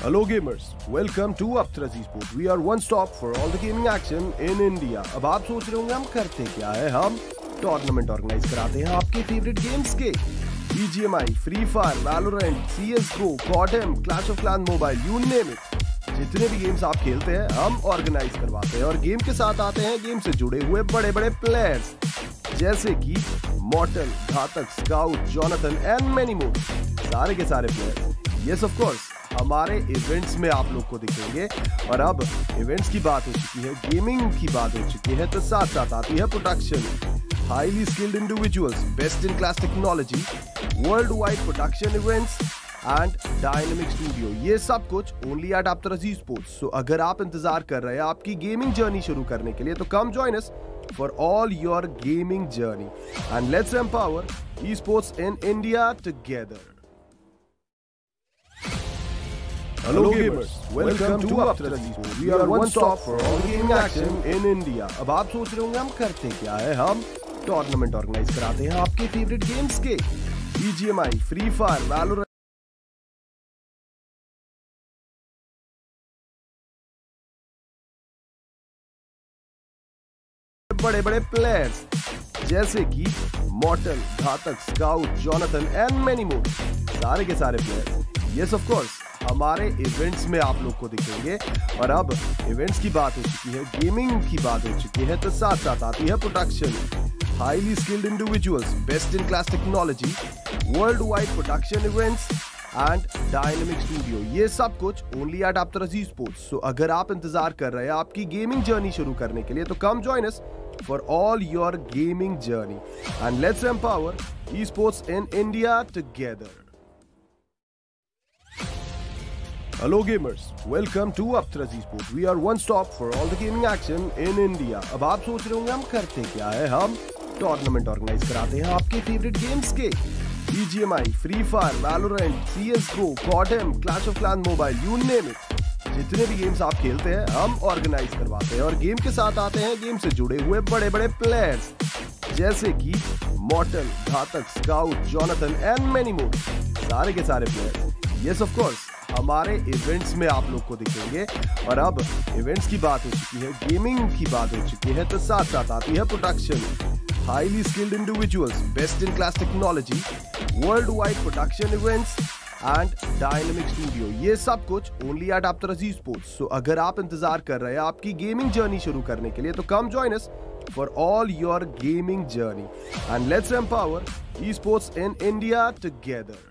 Hello gamers, welcome to Aptrazi Sport. We are one stop for all the gaming action in India. अब आप सोच रहे होंगे हम करते क्या है हम टूर्नामेंट ऑर्गेनाइज कराते हैं आपके फेवरेट गेम्स के BGMI, Free Fire, Valorant, CSGO, CODM, Clash of Clans Mobile, you name it. जितने भी गेम्स आप खेलते हैं हम ऑर्गेनाइज करवाते हैं और गेम के साथ आते हैं गेम से जुड़े हुए बड़े बड़े प्लेयर्स जैसे कि Mortal Ghatak Scout Jonathan and many more सारे के सारे प्लेयर्स यस ऑफ कोर्स हमारे इवेंट्स में आप लोग को दिखेंगे और अब इवेंट्स की बात हो चुकी है गेमिंग की बात हो चुकी है तो साथ साथ आती है production highly skilled individuals best in class technology world wide production events and dynamic studio ये सब कुछ ओनली एट आप तरजी स्पोर्ट्स सो अगर आप इंतजार कर रहे हैं आपकी गेमिंग जर्नी शुरू करने के लिए तो come join us for all your gaming journey and let's empower esports in India together Hello gamers, welcome to Aptrazis. We are one stop for all gaming action in India. अब आप सोच रहे होंगे हम करते क्या है हम टूर्नामेंट ऑर्गेनाइज कराते हैं आपके फेवरेट गेम्स के बीजीएमआई फ्री फायर वैलोरेंट बड़े बड़े प्लेयर्स जैसे कि Mortal Ghatak Scout Jonathan and many more सारे के सारे प्लेयर्स यस ऑफ कोर्स हमारे इवेंट्स में आप लोग को दिखेंगे और अब इवेंट्स की बात हो चुकी है गेमिंग की बात हो चुकी है तो साथ साथ आती है production highly skilled individuals best in class technology world wide production events and dynamic studio ये सब कुछ ओनली एट आप तरजी स्पोर्ट्स सो अगर आप इंतजार कर रहे हैं आपकी गेमिंग जर्नी शुरू करने के लिए तो come join us for all your gaming journey. And let's empower esports in India together. Hello gamers, welcome to aptraz Esports. We are one stop for all the gaming action in India. ab aap soch rahe honge hum karte kya hai hum tournament organise कराते हैं आपके favourite games के BGMI, Free Fire, Valorant, CSGO, CODM, Clash of Clans Mobile, you name it. जितने भी games आप खेलते हैं हम ऑर्गेनाइज करवाते हैं और गेम के साथ आते हैं गेम से जुड़े हुए बड़े बड़े प्लेयर्स जैसे कि Mortal Ghatak Scout Jonathan and many more सारे के सारे प्लेयर यस ऑफ कोर्स हमारे इवेंट्स में आप लोग को दिखेंगे और अब इवेंट्स की बात हो चुकी है गेमिंग की बात हो चुकी है तो साथ साथ आती है production highly skilled individuals best in class technology world wide production events and dynamic studio ये सब कुछ ओनली एट आप तरजी स्पोर्ट्स सो अगर आप इंतजार कर रहे हैं आपकी गेमिंग जर्नी शुरू करने के लिए तो come join us for all your gaming journey and let's empower esports in India together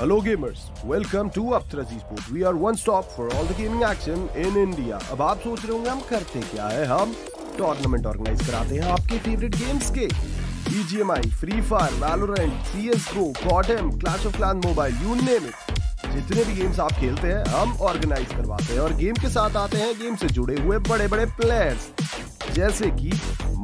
Hello gamers, welcome to Aptraz Esports. We are one stop for all the gaming action in India. अब आप सोच रहे होंगे हम करते क्या है हम टूर्नामेंट ऑर्गेनाइज कराते हैं आपके फेवरेट गेम्स के BGMI, Free Fire, Valorant, CS:GO, S go गॉडम Clash of Clan mobile you name जितने भी गेम्स आप खेलते हैं हम ऑर्गेनाइज करवाते हैं और गेम के साथ आते हैं गेम से जुड़े हुए बड़े बड़े प्लेयर्स जैसे कि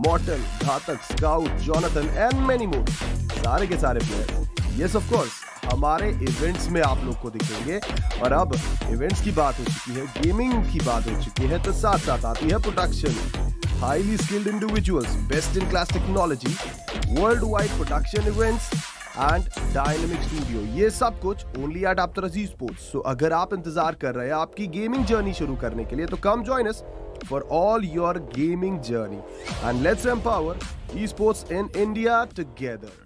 Mortal Ghatak Scout Jonathan and many more सारे के सारे प्लेयर्स यस ऑफ कोर्स हमारे इवेंट्स में आप लोग को दिखेंगे और अब इवेंट्स की बात हो चुकी है गेमिंग की बात हो चुकी है तो साथ साथ आती है production highly skilled individuals, best in class technology, worldwide production events and dynamic studio ये सब कुछ ओनली एट आफ्टर अजीज स्पोर्ट्स सो अगर आप इंतजार कर रहे हैं आपकी गेमिंग जर्नी शुरू करने के लिए तो come join us for all your gaming journey and let's empower esports in India together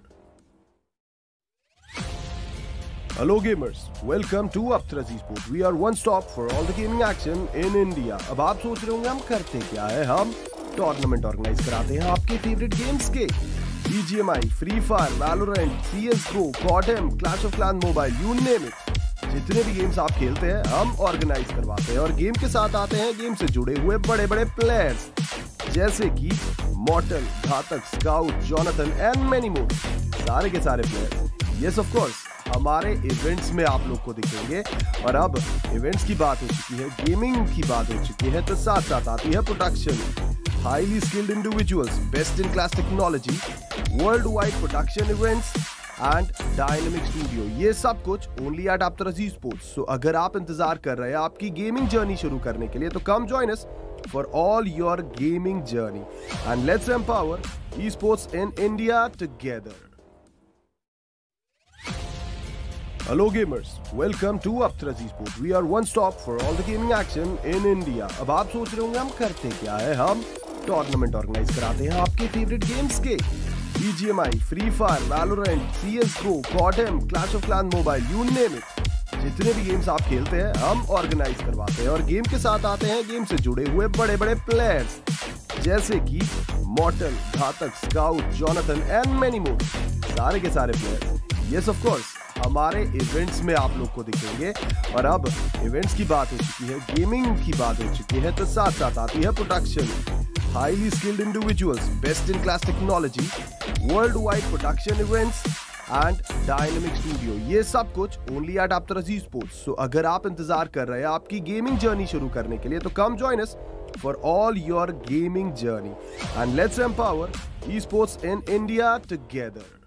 Hello gamers, welcome to Aptrazi Sport. We are one stop for all the gaming action in India. अब आप सोच रहे होंगे हम करते क्या है हम टूर्नामेंट ऑर्गेनाइज कराते हैं आपके फेवरेट गेम्स के BGMI Free Fire Valorant CS GO गॉडम Clash of Clans Mobile, you name it. जितने भी गेम्स आप खेलते हैं हम ऑर्गेनाइज करवाते हैं और गेम के साथ आते हैं गेम से जुड़े हुए बड़े बड़े प्लेयर्स जैसे कि Mortal Ghatak Scout Jonathan and many more सारे के सारे प्लेयर्स यस ऑफ कोर्स हमारे इवेंट्स में आप लोग को दिखेंगे और अब इवेंट्स की बात हो चुकी है गेमिंग की बात हो चुकी है तो साथ साथ आती है production highly skilled individuals, best in class technology, worldwide production events and dynamic studio ये सब कुछ ओनली एट आप तरजी स्पोर्ट्स सो अगर आप इंतजार कर रहे हैं आपकी गेमिंग जर्नी शुरू करने के लिए तो come join us for all your gaming journey and let's empower esports in India together hello gamers welcome to अप्तराजी sports we are one stop for all the gaming action in India अब आप सोच रहे होंगे हम करते क्या है हम टूर्नामेंट ऑर्गेनाइज कराते हैं आपके फेवरेट गेम्स के BGMI, e Free Fire, Valorant, CS:GO, S go गॉडम Clash of Clan mobile you name जितने भी गेम्स आप खेलते हैं हम ऑर्गेनाइज करवाते हैं और गेम के साथ आते हैं गेम से जुड़े हुए बड़े बड़े प्लेयर्स जैसे कि Mortal Ghatak Scout Jonathan and many more सारे के सारे प्लेयर्स यस ऑफ कोर्स हमारे इवेंट्स में आप लोग को दिखेंगे और अब इवेंट्स की बात हो चुकी है गेमिंग की बात हो चुकी है तो साथ साथ आती है production highly skilled skilled best in class technology world wide production events and dynamic studio ये सब कुछ ओनली एट आप तरजी स्पोर्ट्स सो अगर आप इंतजार कर रहे हैं आपकी गेमिंग जर्नी शुरू करने के लिए तो come join us for all your gaming journey and let's empower esports in India together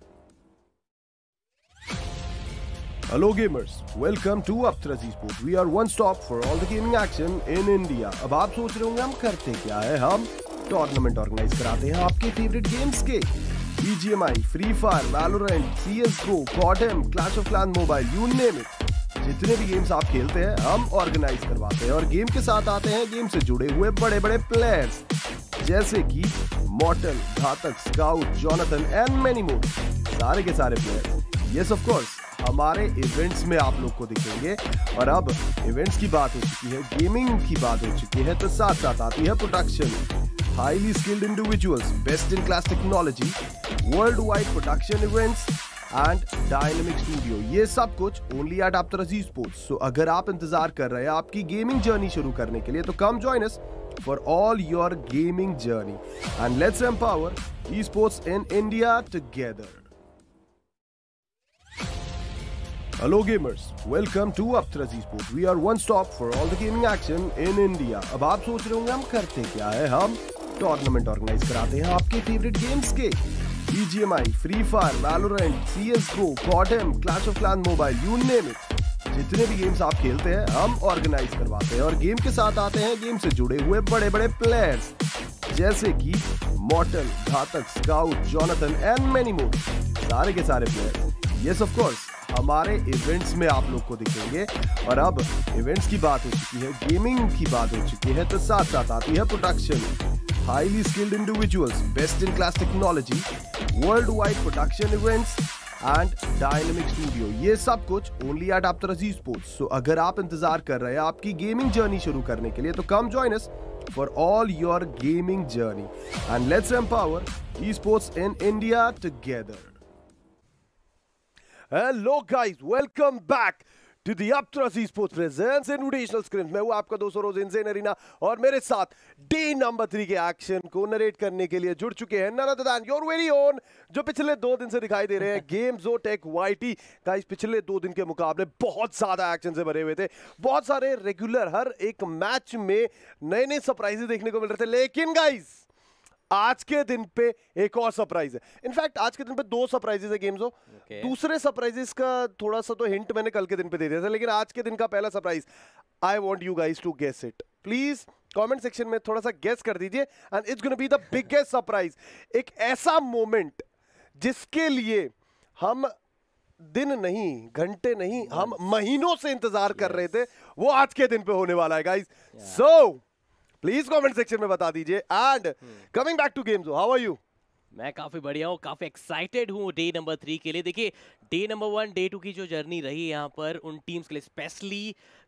hello gamers welcome to अपथ्रजी sport we are one stop for all the gaming action in India अब आप सोच रहे होंगे हम करते क्या है हम टूर्नामेंट ऑर्गेनाइज कराते हैं आपके फेवरेट गेम्स के BGMI, e Free Fire, Valorant, CS:GO, CODM, Clash of Clans Mobile, you name it. जितने भी गेम्स आप खेलते हैं हम ऑर्गेनाइज करवाते हैं और गेम के साथ आते हैं गेम से जुड़े हुए बड़े बड़े प्लेयर्स जैसे कि Mortal Ghatak Scout Jonathan and many more सारे के सारे प्लेयर्स यस ऑफ कोर्स हमारे इवेंट्स में आप लोग को दिखेंगे और अब इवेंट्स की बात हो चुकी है गेमिंग की बात हो चुकी है तो साथ साथ आती है production highly skilled skilled best in class technology world wide production events and dynamic studio ये सब कुछ ओनली एट आप तरजी स्पोर्ट्स सो अगर आप इंतजार कर रहे हैं आपकी गेमिंग जर्नी शुरू करने के लिए तो come join us for all your gaming journey and let's empower esports in India together Hello gamers, welcome to Aptraz Esports. We are one stop for all the gaming action in India. अब आप सोच रहे होंगे हम करते क्या है हम टूर्नामेंट ऑर्गेनाइज कराते हैं आपके फेवरेट गेम्स के BGMI, Free Fire, Valorant, CS:GO, CODM, Clash of Clans mobile, you name it. जितने भी गेम्स आप खेलते हैं हम ऑर्गेनाइज करवाते हैं और गेम के साथ आते हैं गेम से जुड़े हुए बड़े बड़े प्लेयर्स जैसे कि Mortal Ghatak Scout Jonathan and many more सारे के सारे प्लेयर यस ऑफ कोर्स हमारे इवेंट्स में आप लोग को दिखेंगे और अब इवेंट्स की बात हो चुकी है गेमिंग की बात हो चुकी है तो साथ साथ आती है production highly skilled individuals best in class technology world wide production events and dynamic studio ये सब कुछ ओनली एट आप तरजी स्पोर्ट्स सो अगर आप इंतजार कर रहे हैं आपकी गेमिंग जर्नी शुरू करने के लिए तो come join us for all your gaming journey. And let's empower esports in India together. Hello guys, welcome back मैं हूं आपका दोस्त रोज और मेरे साथ डे नंबर थ्री के एक्शन को नरेट करने के लिए जुड़ चुके हैं योर वेरी ओन जो पिछले दो दिन से दिखाई दे रहे हैं गेम जो टेक का पिछले दो दिन के मुकाबले बहुत ज्यादा एक्शन से भरे हुए थे बहुत सारे रेगुलर हर एक मैच में नए नए सरप्राइजेस देखने को मिल रहे थे लेकिन गाइज आज के दिन पे एक और सरप्राइज है इनफैक्ट आज के दिन पे दो सरप्राइजेस है गेम्स okay. दूसरे सरप्राइजेस का थोड़ा सा तो हिंट मैंने कल के दिन पे दे दिया था लेकिन आज के दिन का पहला surprise I want you guys to guess it please comment section में थोड़ा सा गेस कर दीजिए and it's gonna be the biggest surprise एक ऐसा मोमेंट जिसके लिए हम दिन नहीं घंटे नहीं yes. हम महीनों से इंतजार yes. कर रहे थे वो आज के दिन पे होने वाला है guys so yeah. so, please comment section में बता दीजिए and coming back to games how are you मैं काफ़ी बढ़िया हूँ काफ़ी एक्साइटेड हूँ डे नंबर थ्री के लिए देखिए day number one day two की जो जर्नी रही है यहाँ पर उन टीम्स के लिए specially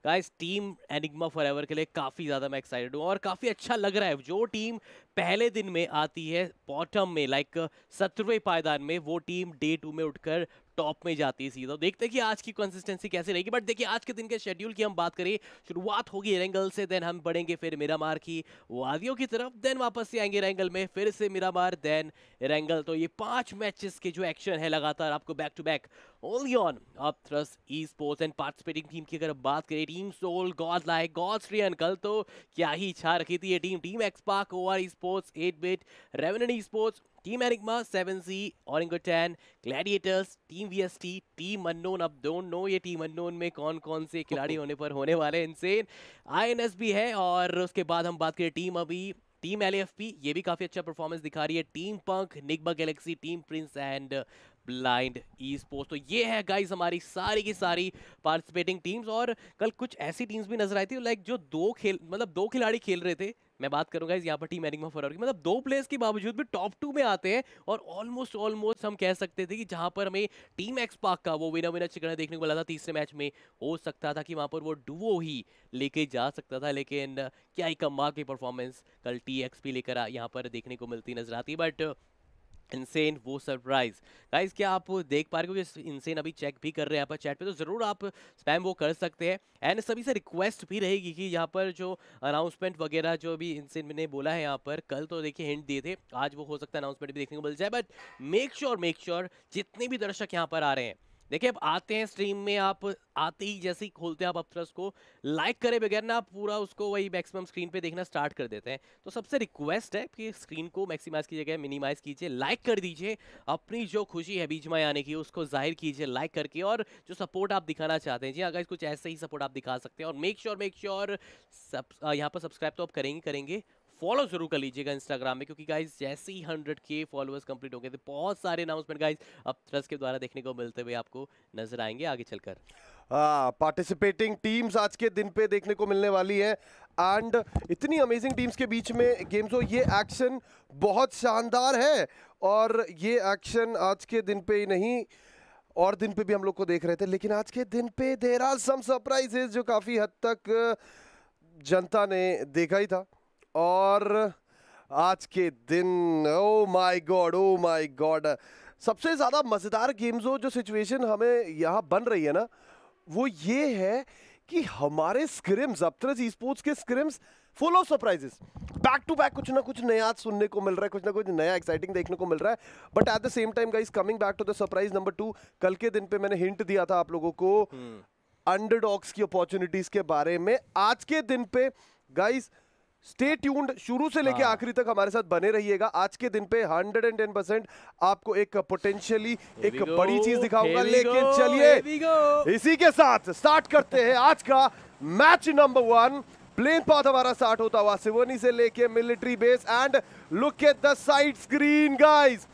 guys team Enigma for के लिए काफ़ी ज़्यादा मैं एक्साइटेड हूँ और काफ़ी अच्छा लग रहा है जो टीम पहले दिन में आती है बॉटम में लाइक सत्रहवें पायदान में वो टीम डे टू में उठकर टॉप में जाती है सीधा देखते हैं कि आज की कंसिस्टेंसी कैसे रहेगी बट देखिए आज के दिन के शेड्यूल की हम बात करें शुरुआत होगी रेंगल से देन हम बढ़ेंगे फिर मीरामार की वादियों की तरफ देन वापस से आएंगे रेंगल में फिर से मार देन रेंगल तो ये पांच मैचेस के जो एक्शन है लगातार आपको back to back Only on Upthrust Esports and participating team की अगर बात करें team Soul God like Gods re uncle तो क्या ही इच्छा रखी थी ये team team XSpark esports 8 bit Revenant esports team Enigma 7C Orango 10 Gladiators team VST team unknown अब डोंट नो ये टीम अननोन में कौन-कौन से खिलाड़ी होने पर होने वाले इनसेन एस भी है और उसके बाद हम बात करें टीम अभी टीम एल ये भी काफ़ी अच्छा परफॉर्मेंस दिखा रही है team Pankh Nigma Galaxy team Prince and Blind E esports तो ये है गाइज हमारी सारी की सारी पार्टिसिपेटिंग टीम्स और कल कुछ ऐसी टीम्स भी नजर आई थी लाइक जो दो खेल मतलब दो खिलाड़ी खेल रहे थे मैं बात करूंगा इस यहाँ पर टीम एनिंग फॉरवर मतलब दो प्लेयर्स के बावजूद भी टॉप टू में आते हैं और ऑलमोस्ट ऑलमोस्ट हम कह सकते थे कि जहाँ पर हमें टीम एक्स पाक का वो विना विना चिकना देखने को मिला था तीसरे मैच में हो सकता था कि वहाँ पर वो डुवो ही लेके जा सकता था लेकिन क्या ही कम्बा की परफॉर्मेंस कल टी एक्स लेकर यहाँ पर देखने को मिलती नजर आती बट इंसेन वो सरप्राइज गाइज क्या आप देख पा रहे हो इंसेन अभी चेक भी कर रहे हैं पर चैट पे तो ज़रूर आप स्पैम वो कर सकते हैं एंड सभी से रिक्वेस्ट भी रहेगी कि यहाँ पर जो अनाउंसमेंट वगैरह जो भी इंसेन ने बोला है यहाँ पर कल तो देखिए हिंट दिए थे आज वो हो सकता है अनाउंसमेंट भी देखने को मिल जाए but make sure make sure जितने भी दर्शक यहाँ पर आ रहे हैं देखिए अब आते हैं स्ट्रीम में आप आते ही जैसे ही खोलते हैं आप अपथ्रस को लाइक करे बगैर ना आप पूरा उसको वही मैक्सिमम स्क्रीन पे देखना स्टार्ट कर देते हैं तो सबसे रिक्वेस्ट है कि स्क्रीन को मैक्सिमाइज की जगह मिनिमाइज कीजिए लाइक कर दीजिए अपनी जो खुशी है बीच में आने की उसको जाहिर कीजिए लाइक करके और जो सपोर्ट आप दिखाना चाहते हैं जी अगर हाँ, कुछ ऐसे ही सपोर्ट आप दिखा सकते हैं और मेक श्योर मेक श्योर यहाँ पर सब्सक्राइब तो आप करेंगे करेंगे फॉलो जरूर कर लीजिएगा इंस्टाग्राम में क्योंकि गाइज जैसे ही हंड्रेड के फॉलोअर्स कंप्लीट हो गए थे तो बहुत सारे अनाउंसमेंट गाइज अब थ्रस्ट के द्वारा देखने को मिलते हुए आपको नजर आएंगे आगे चलकर पार्टिसिपेटिंग टीम्स आज के दिन पे देखने को मिलने वाली है एंड इतनी अमेजिंग टीम्स के बीच में गेम्स हो ये एक्शन बहुत शानदार है और ये एक्शन आज के दिन पे ही नहीं और दिन पे भी हम लोग को देख रहे थे लेकिन आज के दिन पे देर आर सम सरप्राइजेज जो काफ़ी हद तक जनता ने देखा ही था और आज के दिन oh my God oh my God सबसे ज़्यादा मज़ेदार गेम्स हो जो सिचुएशन हमें यहाँ बन रही है ना वो ये है कि हमारे स्क्रिम्स अबतरस ई स्पोर्ट्स के scrims full of surprises back to back कुछ ना कुछ नया सुनने को मिल रहा है कुछ ना कुछ नया एक्साइटिंग देखने को मिल रहा है but at the same time guys coming back to the surprise number two कल के दिन पे मैंने हिंट दिया था आप लोगों को अंडर हम्म। hmm. की अपॉर्चुनिटीज के बारे में आज के दिन पे गाइज स्टे ट्यून्ड शुरू से लेकर हाँ। आखिरी तक हमारे साथ बने रहिएगा आज के दिन पे 110 परसेंट आपको एक पोटेंशियली एक बड़ी चीज दिखाऊंगा लेकिन चलिए इसी के साथ स्टार्ट करते हैं आज का match number one plane path हमारा स्टार्ट होता हुआ सिवनी से लेके military base and look at the side screen guys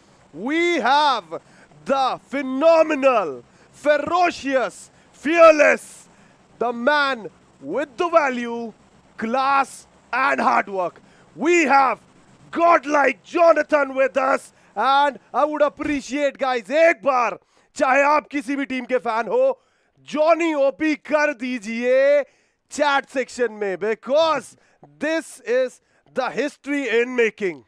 we have the final ferocious fearless the man with the value class and hard work. We have godlike Jonathan with us and I would appreciate guys एक बार चाहे आप किसी भी team के fan हो Johnny OP कर दीजिए chat section में because this is the history in making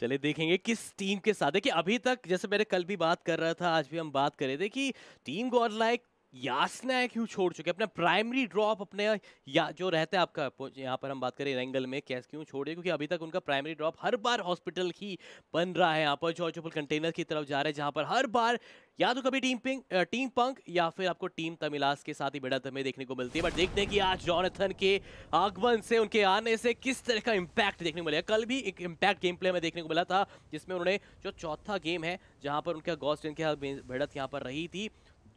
चले देखेंगे किस टीम के साथ देखिए अभी तक जैसे मैंने कल भी बात कर रहा था आज भी हम बात कर रहे थे कि टीम गॉड लाइक यासना है क्यों छोड़ चुके अपना प्राइमरी ड्रॉप अपने या जो रहता है आपका यहाँ पर हम बात करें रेंगल में कैस क्यों छोड़े क्योंकि अभी तक उनका प्राइमरी ड्रॉप हर बार हॉस्पिटल ही बन रहा है यहाँ पर जो जो कंटेनर की तरफ जा रहे हैं जहाँ पर हर बार या तो कभी टीम पिंक टीम पंक या फिर आपको टीम तमिलास के साथ ही बेड़ा तमें देखने को मिलती है बट देखते हैं कि आज जॉनथन के आगमन से उनके आने से किस तरह का इम्पैक्ट देखने को मिलेगा कल भी एक इम्पैक्ट गेम प्ले में देखने को मिला था जिसमें उन्होंने जो चौथा गेम है जहाँ पर उनका गॉस्टिन के साथ भिड़त यहाँ पर रही थी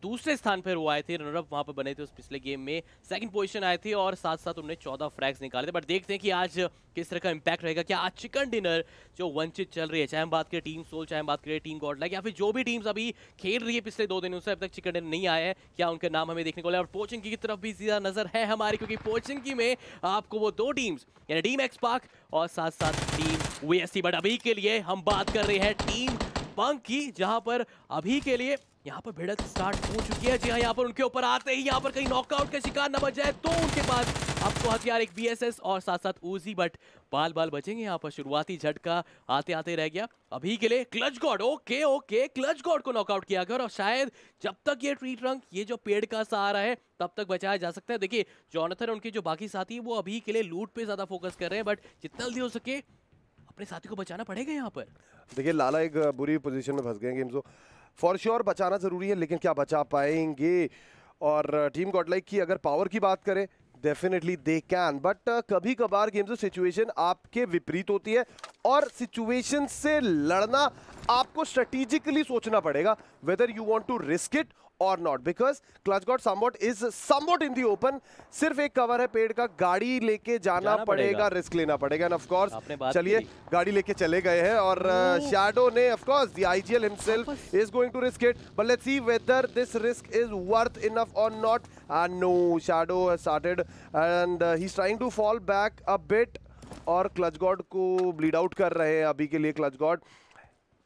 दूसरे स्थान पर वो आए थे रनरअप वहाँ पर बने थे उस पिछले गेम में सेकंड पोजीशन आए थे और साथ साथ उन्होंने चौदह फ्रैग्स निकाले थे बट देखते हैं कि आज किस तरह का इम्पैक्ट रहेगा क्या आज चिकन डिनर जो वंचित चल रही है चाहे हम बात करें टीम सोल चाहे हम बात करें टीम गॉडलाइक या फिर जो भी टीम्स अभी खेल रही है पिछले दो दिनों से अब तक चिकन डिनर नहीं आया है क्या उनके नाम हमें देखने को मिला और पोचिंग की तरफ भी सीधा नजर है हमारी क्योंकि पोचिंग की में आपको वो दो टीम्स यानी टीम एक्स पार्क और साथ साथ टीम वी बट अभी के लिए हम बात कर रहे हैं टीम पंक की जहां पर अभी के लिए यहाँ पर भिड़क स्टार्ट हो चुकी है जी हाँ यहाँ पर उनके ऊपर आते ही यहाँ पर कहीं नॉकआउट का शिकार न बच जाए तो उनके पास आपको तो हथियार एक बीएसएस और साथ साथ ऊजी बट बाल बाल बचेंगे यहाँ पर शुरुआती झटका आते आते रह गया अभी के लिए Clutch God okay okay Clutch God को नॉकआउट किया गया और शायद जब तक ये ट्री ट्रंक ये जो पेड़ का सहारा है तब तक बचाया जा सकता है देखिए जॉनथन उनके जो बाकी साथी वो अभी के लिए लूट पे ज्यादा फोकस कर रहे हैं बट जितना जल्दी हो सके अपने साथी को बचाना पड़ेगा यहाँ पर देखिए लाला एक बुरी पोजीशन में फंस गए गेम्स फॉर श्योर बचाना ज़रूरी है लेकिन क्या बचा पाएंगे और टीम uh, गॉडलाइक की अगर पावर की बात करें डेफिनेटली दे कैन बट कभी कभार गेम्स में सिचुएशन आपके विपरीत होती है और सिचुएशन से लड़ना आपको स्ट्रेटेजिकली सोचना पड़ेगा whether you want to risk it or not because Clutch got Samot is Samot in the open सिर्फ एक कवर है पेड़ का गाड़ी लेके जाना, जाना पड़ेगा, रिस्क लेना पड़ेगा एंड ऑफकोर्स चलिए गाड़ी लेके चले गए हैं और शैडो uh, ने of course the I G L himself is going to risk it but let see whether this risk is worth enough or not and no Shadow started and he trying to fall back a bit और Clutch God को bleed out कर रहे हैं अभी के लिए Clutch God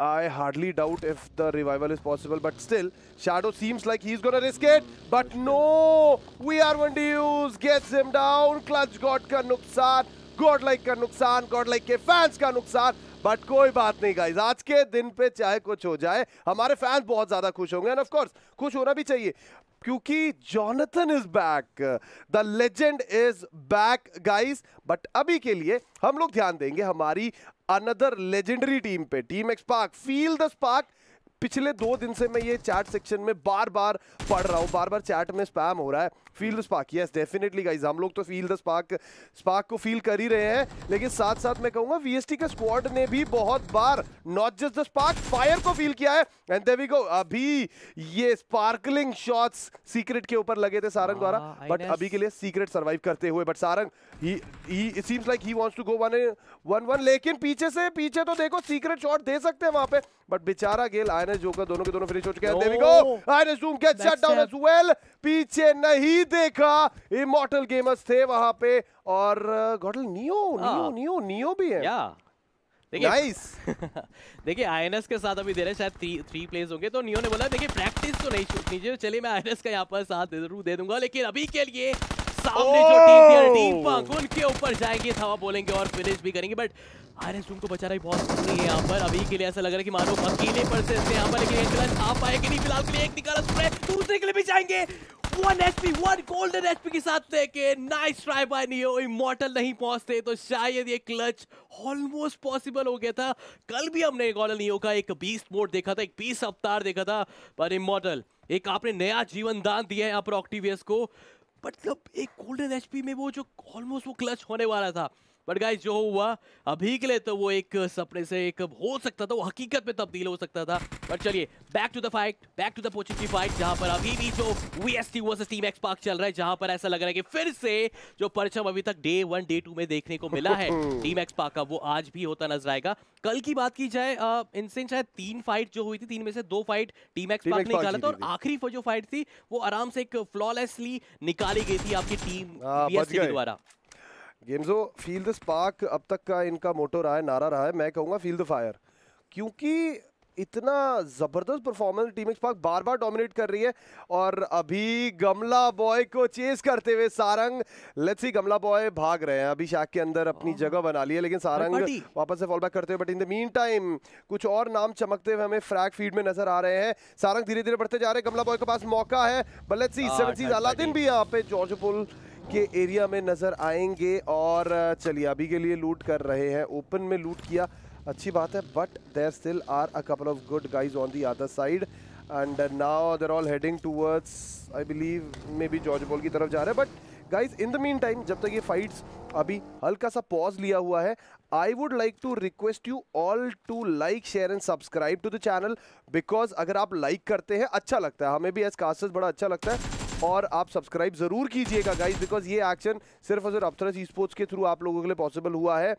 I hardly doubt if the revival is possible, but still, Shadow seems like he's gonna risk it, but no! We are one to use, gets him down, Clutch God का नुकसान, Godlike का नुकसान, Godlike के fans का नुकसान, but कोई बात नहीं गाइज आज के दिन पे चाहे कुछ हो जाए हमारे फैंस बहुत ज़्यादा खुश होंगे एंड ऑफ कोर्स खुश होना भी चाहिए क्योंकि Jonathan is back the legend is back guys but अभी के लिए हम लोग ध्यान देंगे हमारी अनदर लेजेंडरी टीम पे team XSpark feel the spark पिछले दो दिन से मैं ये चैट सेक्शन में बार बार पढ़ रहा हूँ बार बार चैट में स्पैम हो रहा है feel the spark yes definitely guys हम लोग तो फील द स्पार्क स्पार्क को फील कर ही रहे हैं लेकिन साथ साथ मैं कहूँगा वीएसटी के स्क्वाड ने भी बहुत बार not just the spark fire को फील किया है एंड वी गो अभी ये स्पार्कलिंग शॉट्स सीक्रेट के ऊपर लगे थे सारंग द्वारा बट हाँ, अभी के लिए सीक्रेट सर्वाइव करते हुए but Sarang he seems like he wants to go one one लेकिन पीछे से पीछे तो देखो सीक्रेट शॉट दे सकते हैं वहां पे बट बेचारा गेल आयन माइनस जोकर दोनों के दोनों फिनिश हो चुके हैं देवी गो आइनस Doom gets shut down as well पीछे नहीं देखा इमॉर्टल गेमर्स थे वहां पे और GodL Neo neo neo Neo भी है या देखिए नाइस देखिए आईएनएस के साथ अभी दे रहे शायद थ्री थ्री प्लेस होंगे तो नियो ने बोला देखिए प्रैक्टिस तो नहीं छूटनी चाहिए चलिए मैं आईएनएस का यहाँ पर साथ जरूर दे दूंगा लेकिन अभी के लिए सामने जो टीम टीम उनके ऊपर जाएंगे थवा बोलेंगे और फिनिश भी करेंगे बट आयरन को बचा रही बहुत है यहाँ पर अभी के लिए ऐसा लग रहा है कि मानो अकेले पर से यहाँ पर लेकिन एंट्रेंस आ पाएगी नहीं फिलहाल के लिए एक निकाला स्प्रे दूसरे के लिए भी जाएंगे one HP one golden HP के साथ लेके नाइस ट्राई बाय नहीं हो इमोर्टल नहीं पहुंचते तो शायद ये क्लच ऑलमोस्ट पॉसिबल हो गया था कल भी हमने गोल्डन नियो का एक बीस मोड देखा था एक बीस अवतार देखा था पर इमोटल एक आपने नया जीवन दान दिया है यहाँ पर ऑक्टिवियस को मतलब एक गोल्डन एच में वो जो ऑलमोस्ट वो क्लच होने वाला था बट गाइज जो हुआ अभी के लिए तो वो एक सपने से एक हो सकता था वो हकीकत में तब्दील हो सकता था बट चलिए back to the fight back to the Pochinki की फाइट जहां पर अभी भी जो V S T versus team x XSpark चल रहा है जहां पर ऐसा लग रहा है कि फिर से जो परचम अभी तक डे वन डे टू में देखने को मिला है टीम एक्स पार्क का वो आज भी होता नजर आएगा कल की बात की जाए इनसे शायद तीन फाइट जो हुई थी तीन में से दो फाइट टीम एक्स पार्क ने निकाला था और आखिरी जो फाइट थी वो आराम से एक फ्लॉलेसली निकाली गई थी आपकी टीम हाँ, द्वारा गेम्सो फील द स्पार्क अब तक का इनका मोटो रहा है नारा रहा है मैं कहूँगा फील द फायर क्योंकि इतना ज़बरदस्त परफॉर्मेंस टीम स्पार्क बार बार डोमिनेट कर रही है और अभी गमला बॉय को चेस करते हुए सारंग लेट्स सी गमला बॉय भाग रहे हैं अभी शाक के अंदर अपनी हाँ। जगह बना ली है लेकिन सारंग वापस से फॉल बैक करते हुए but in the mean time कुछ और नाम चमकते हुए हमें फ्रैक फीड में नजर आ रहे हैं सारंग धीरे धीरे बढ़ते जा रहे हैं गमला बॉय के पास मौका है but let's see seven seas Aladdin भी यहाँ पे जॉर्ज पुल के एरिया में नज़र आएंगे और चलिए अभी के लिए लूट कर रहे हैं ओपन में लूट किया अच्छी बात है but there still are a couple of good guys on the other side and now they're all heading towards I believe maybe Georgopol की तरफ जा रहे हैं but guys in the mean time जब तक ये fights अभी हल्का सा पॉज लिया हुआ है I would like to request you all to like share and subscribe to the channel because अगर आप लाइक like करते हैं अच्छा लगता है हमें भी एज कास्टर्स बड़ा अच्छा लगता है और आप सब्सक्राइब ज़रूर कीजिएगा गाइज बिकॉज ये एक्शन सिर्फ और सिर्फ अप्थरस स्पोर्ट्स के थ्रू आप लोगों के लिए पॉसिबल हुआ है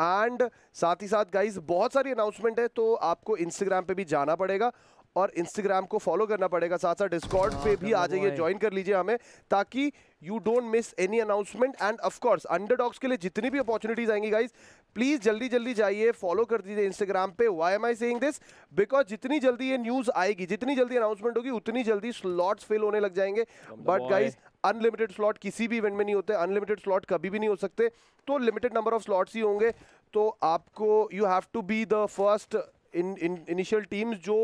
एंड साथ ही साथ गाइज बहुत सारी अनाउंसमेंट है तो आपको इंस्टाग्राम पे भी जाना पड़ेगा और इंस्टाग्राम को फॉलो करना पड़ेगा साथ साथ डिस्कॉर्ड पे भी आ जाइए ज्वाइन कर लीजिए हमें ताकि you don't miss any announcement and of course underdogs के लिए जितनी भी अपॉर्चुनिटीज आएंगी गाइस प्लीज जल्दी जल्दी जाइए फॉलो कर दीजिए इंस्टाग्राम पे why am I saying this because जितनी जल्दी ये न्यूज आएगी जितनी जल्दी अनाउंसमेंट होगी उतनी जल्दी स्लॉट्स फिल होने लग जाएंगे बट गाइज अनलिमिटेड स्लॉट किसी भी इवेंट में नहीं होते अनलिमिटेड स्लॉट कभी भी नहीं हो सकते तो लिमिटेड नंबर ऑफ स्लॉट्स ही होंगे तो आपको you have to be the first in initial teams जो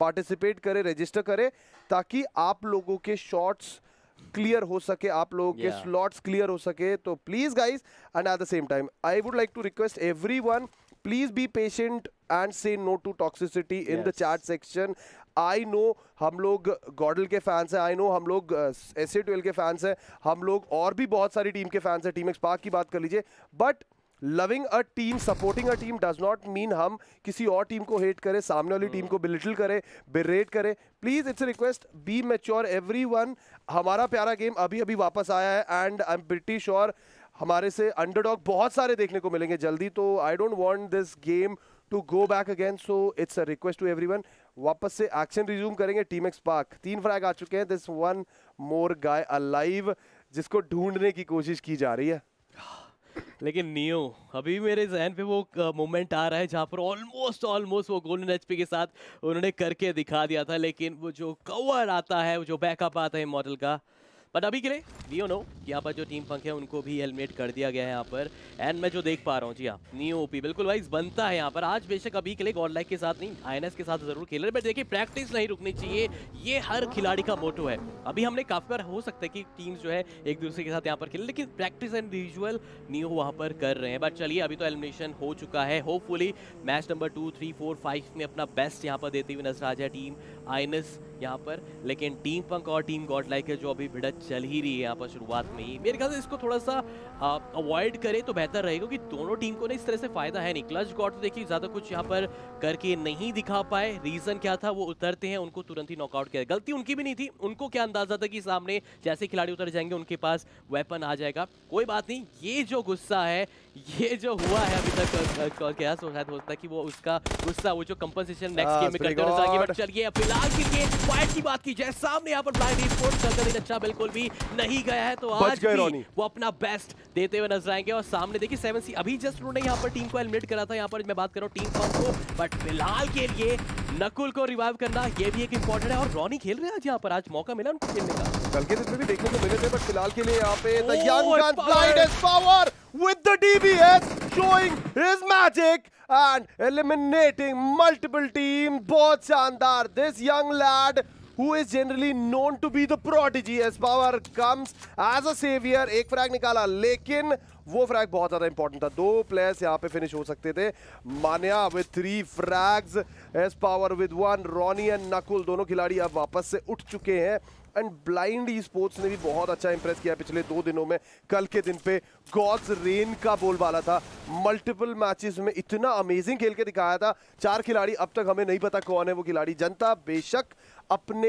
पार्टिसिपेट करें रजिस्टर करें ताकि आप लोगों के शॉर्ट्स क्लियर हो सके आप लोगों के स्लॉट्स क्लियर हो सके तो please guys and at the same time I would like to request everyone please be patient and say no to toxicity in the chat section I know हम लोग गॉडल के फैंस हैं आई नो हम लोग S uh, ए के fans हैं हम लोग और भी बहुत सारी टीम के फैंस हैं टीम एक्स पार्क की बात कर लीजिए but loving a team supporting a team does not mean हम किसी और टीम को हेट करें सामने वाली टीम hmm. को बिलिटल करें बिरेट करें please it's request be mature every one हमारा प्यारा गेम अभी अभी वापस आया है and I am pretty sure हमारे से अंडरडॉग बहुत सारे देखने को मिलेंगे जल्दी तो I don't want this game to go back again so it's a request to one वापस से एक्शन रिज्यूम करेंगे टीम एक्स पार्क तीन फ्रैग आ चुके हैं this one more guy alive जिसको ढूंढने की कोशिश की जा रही है लेकिन नियो अभी मेरे जहन पे वो मोमेंट आ रहा है जहाँ पर ऑलमोस्ट ऑलमोस्ट वो गोल्डन एच के साथ उन्होंने करके दिखा दिया था लेकिन वो जो कवर आता है वो जो बैकअप आता है मॉडल का बट अभी के लिए नियो नो यहाँ पर जो टीम पंक है उनको भी हेलमेट कर दिया गया है यहाँ पर एंड मैं जो देख पा रहा हूँ जी हाँ नियो ओपी बिल्कुल वाइज बनता है यहाँ पर आज बेशक अभी के लिए गॉड लाइक के साथ नहीं आई के साथ जरूर खेल रहे बट देखिए प्रैक्टिस नहीं रुकनी चाहिए ये हर खिलाड़ी का मोटो है अभी हमने काफ़ी बार हो सकता है कि टीम्स जो है एक दूसरे के साथ यहाँ पर खेले लेकिन प्रैक्टिस एंड विजुअल नियो वहाँ पर कर रहे हैं बट चलिए अभी तो एलिमिनेशन हो चुका है hopefully match number two three four five में अपना बेस्ट यहाँ पर देती हुई नजर आ जाए टीम आई यहाँ पर लेकिन टीम पंक और टीम गॉड लाइक है जो अभी भिड़त चल ही रही है यहाँ पर शुरुआत में ही मेरे ख्याल से इसको थोड़ा सा अवॉइड करें तो बेहतर रहेगा क्योंकि दोनों टीम को ना इस तरह से फ़ायदा है नहीं क्लच गॉड तो देखिए ज़्यादा कुछ यहाँ पर करके नहीं दिखा पाए रीज़न क्या था वो उतरते हैं उनको तुरंत ही नॉकआउट किया गलती उनकी भी नहीं थी उनको क्या अंदाज़ा था कि सामने जैसे खिलाड़ी उतर जाएंगे उनके पास वेपन आ जाएगा कोई बात नहीं ये जो गुस्सा है ये जो हुआ है अभी तक क्या सोचा था सोचता कि वो उसका गुस्सा वो जो कंपनसेशन नेक्स्ट गेम में करता है आगे बट चलिए फिलहाल के लिए फाइट की बात की जाए सामने यहां पर ब्लाइंड स्पोर्ट्स का दिन अच्छा बिल्कुल भी नहीं गया है तो आज भी वो अपना बेस्ट देते हुए नजर आएंगे और सामने देखिए सेवन सी अभी जस्ट उन्होंने यहां पर टीम को एलिमिनेट करा था यहां पर मैं बात कर रहा हूं टीम फॉर्म को बट फिलहाल के लिए नकुल को रिवाइव करना ये भी एक इंपॉर्टेंट है और रॉनी खेल रहे हैं आज यहां पर आज मौका मिला उनको खेलने का कल के दिन में भी देखने को मिले थे बट फिलहाल के लिए यहां पे the young gun Blind is Power with the DB MVS showing his magic and eliminating multiple teams. Both Chandar, This young lad who is generally known to be the prodigy as power comes as a savior एक frag निकाला लेकिन वो frag बहुत ज़्यादा important था दो players यहाँ पे फिनिश हो सकते थे Manya with three frags S Power with one Ronnie and Nakul दोनों खिलाड़ी अब वापस से उठ चुके हैं एंड ब्लाइंड ई स्पोर्ट्स ने भी बहुत अच्छा इंप्रेस किया पिछले दो दिनों में कल के दिन पे गॉड्स रेन का बोलबाला था मल्टीपल मैचेस में इतना अमेजिंग खेल के दिखाया था चार खिलाड़ी अब तक हमें नहीं पता कौन है वो खिलाड़ी जनता बेशक अपने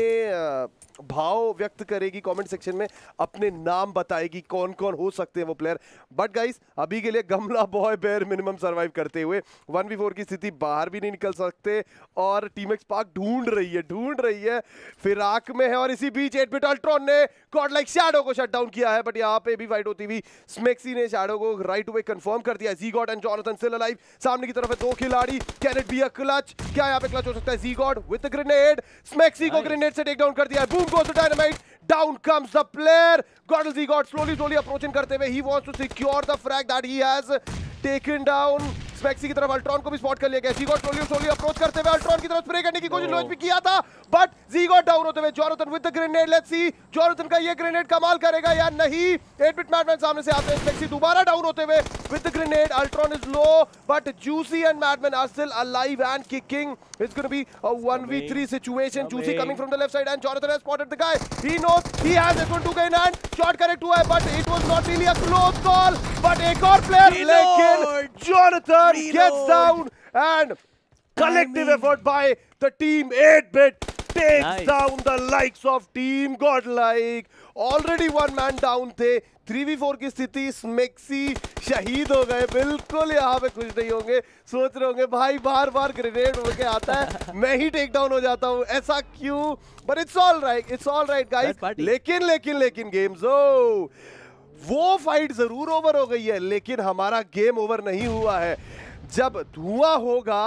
भाव व्यक्त करेगी कमेंट सेक्शन में अपने नाम बताएगी कौन कौन हो सकते हैं वो प्लेयर बट गाइस अभी के लिए गमला बॉय बेयर मिनिमम सरवाइव करते हुए वन वी फोर की स्थिति बाहर भी नहीं निकल सकते और टीम एक्स पार्क ढूंढ रही है ढूंढ रही है फिराक में है और इसी बीच एट बिट अल्ट्रॉन ने गॉड लाइक शेडो को शट डाउन किया है बट यहाँ पे भी फाइट होती हुई स्मेक्सी ने शेडो को राइट वे कन्फर्म कर दिया G God and Jonathan still alive सामने की तरफ है दो खिलाड़ी can it be a clutch क्या यहाँ पे क्लच हो सकता है G God with grenade Smexy उसी को ग्रेनेड से टेक डाउन कर दिया है boom goes dynamite down comes the player GodL G God slowly slowly approaching करते हुए he wants to secure the frag that he has taken down Spexy की तरफ अल्ट्रॉन को भी स्पॉट कर लिया गया जीगो टोलियो सोलियो अप्रोच करते हुए अल्ट्रॉन की तरफ स्प्रे करने की कोशिश लॉन्च oh. भी किया था बट जीगो डाउन होते हुए Jonathan with the grenade let's see Jonathan का ये ग्रेनेड कमाल करेगा या नहीं 8 बिट मैडमैन सामने से आते हैं स्पेक्सी दोबारा डाउन होते हुए with the grenade Ultron is low but Juicy and Madman are still alive and kicking it's gonna be a 1v3 situation Juicy coming from the left side and Jonathan has spotted the guy he knows he has f1 2 ka in hand shot correct hua hai but it was not really a close call but ek aur player lekin Jonathan Sam Reload. gets down and collective I mean. effort by the team 8-bit takes nice. down the likes of team godlike already one man down थे three v four की स्थिति स्मेक्सी शहीद हो गए बिल्कुल यहाँ पे खुश नहीं होंगे सोच रहे होंगे भाई बार बार ग्रेनेड होके आता है मैं ही टेक डाउन हो जाता हूँ ऐसा क्यों but it's all right it's all right guys लेकिन लेकिन लेकिन गेम्स ओ oh, वो फाइट जरूर ओवर हो गई है लेकिन हमारा गेम ओवर नहीं हुआ है जब धुआं होगा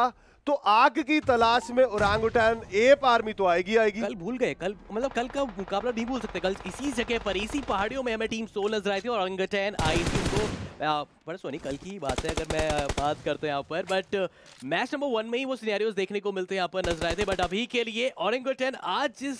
तो आग की तलाश में उरांग उठान एप आर्मी तो आएगी आएगी कल भूल गए कल मतलब कल का मुकाबला नहीं भूल सकते कल इसी जगह पर इसी पहाड़ियों में हमें टीम सो नजर आई थी और अंगटैन आई थी को पर सोनी कल की बात है अगर मैं बात करते हैं यहाँ पर बट मैच नंबर वन में ही वो सीनारियोज देखने को मिलते हैं यहाँ पर नजर आए थे बट अभी के लिए औरंगटन आज जिस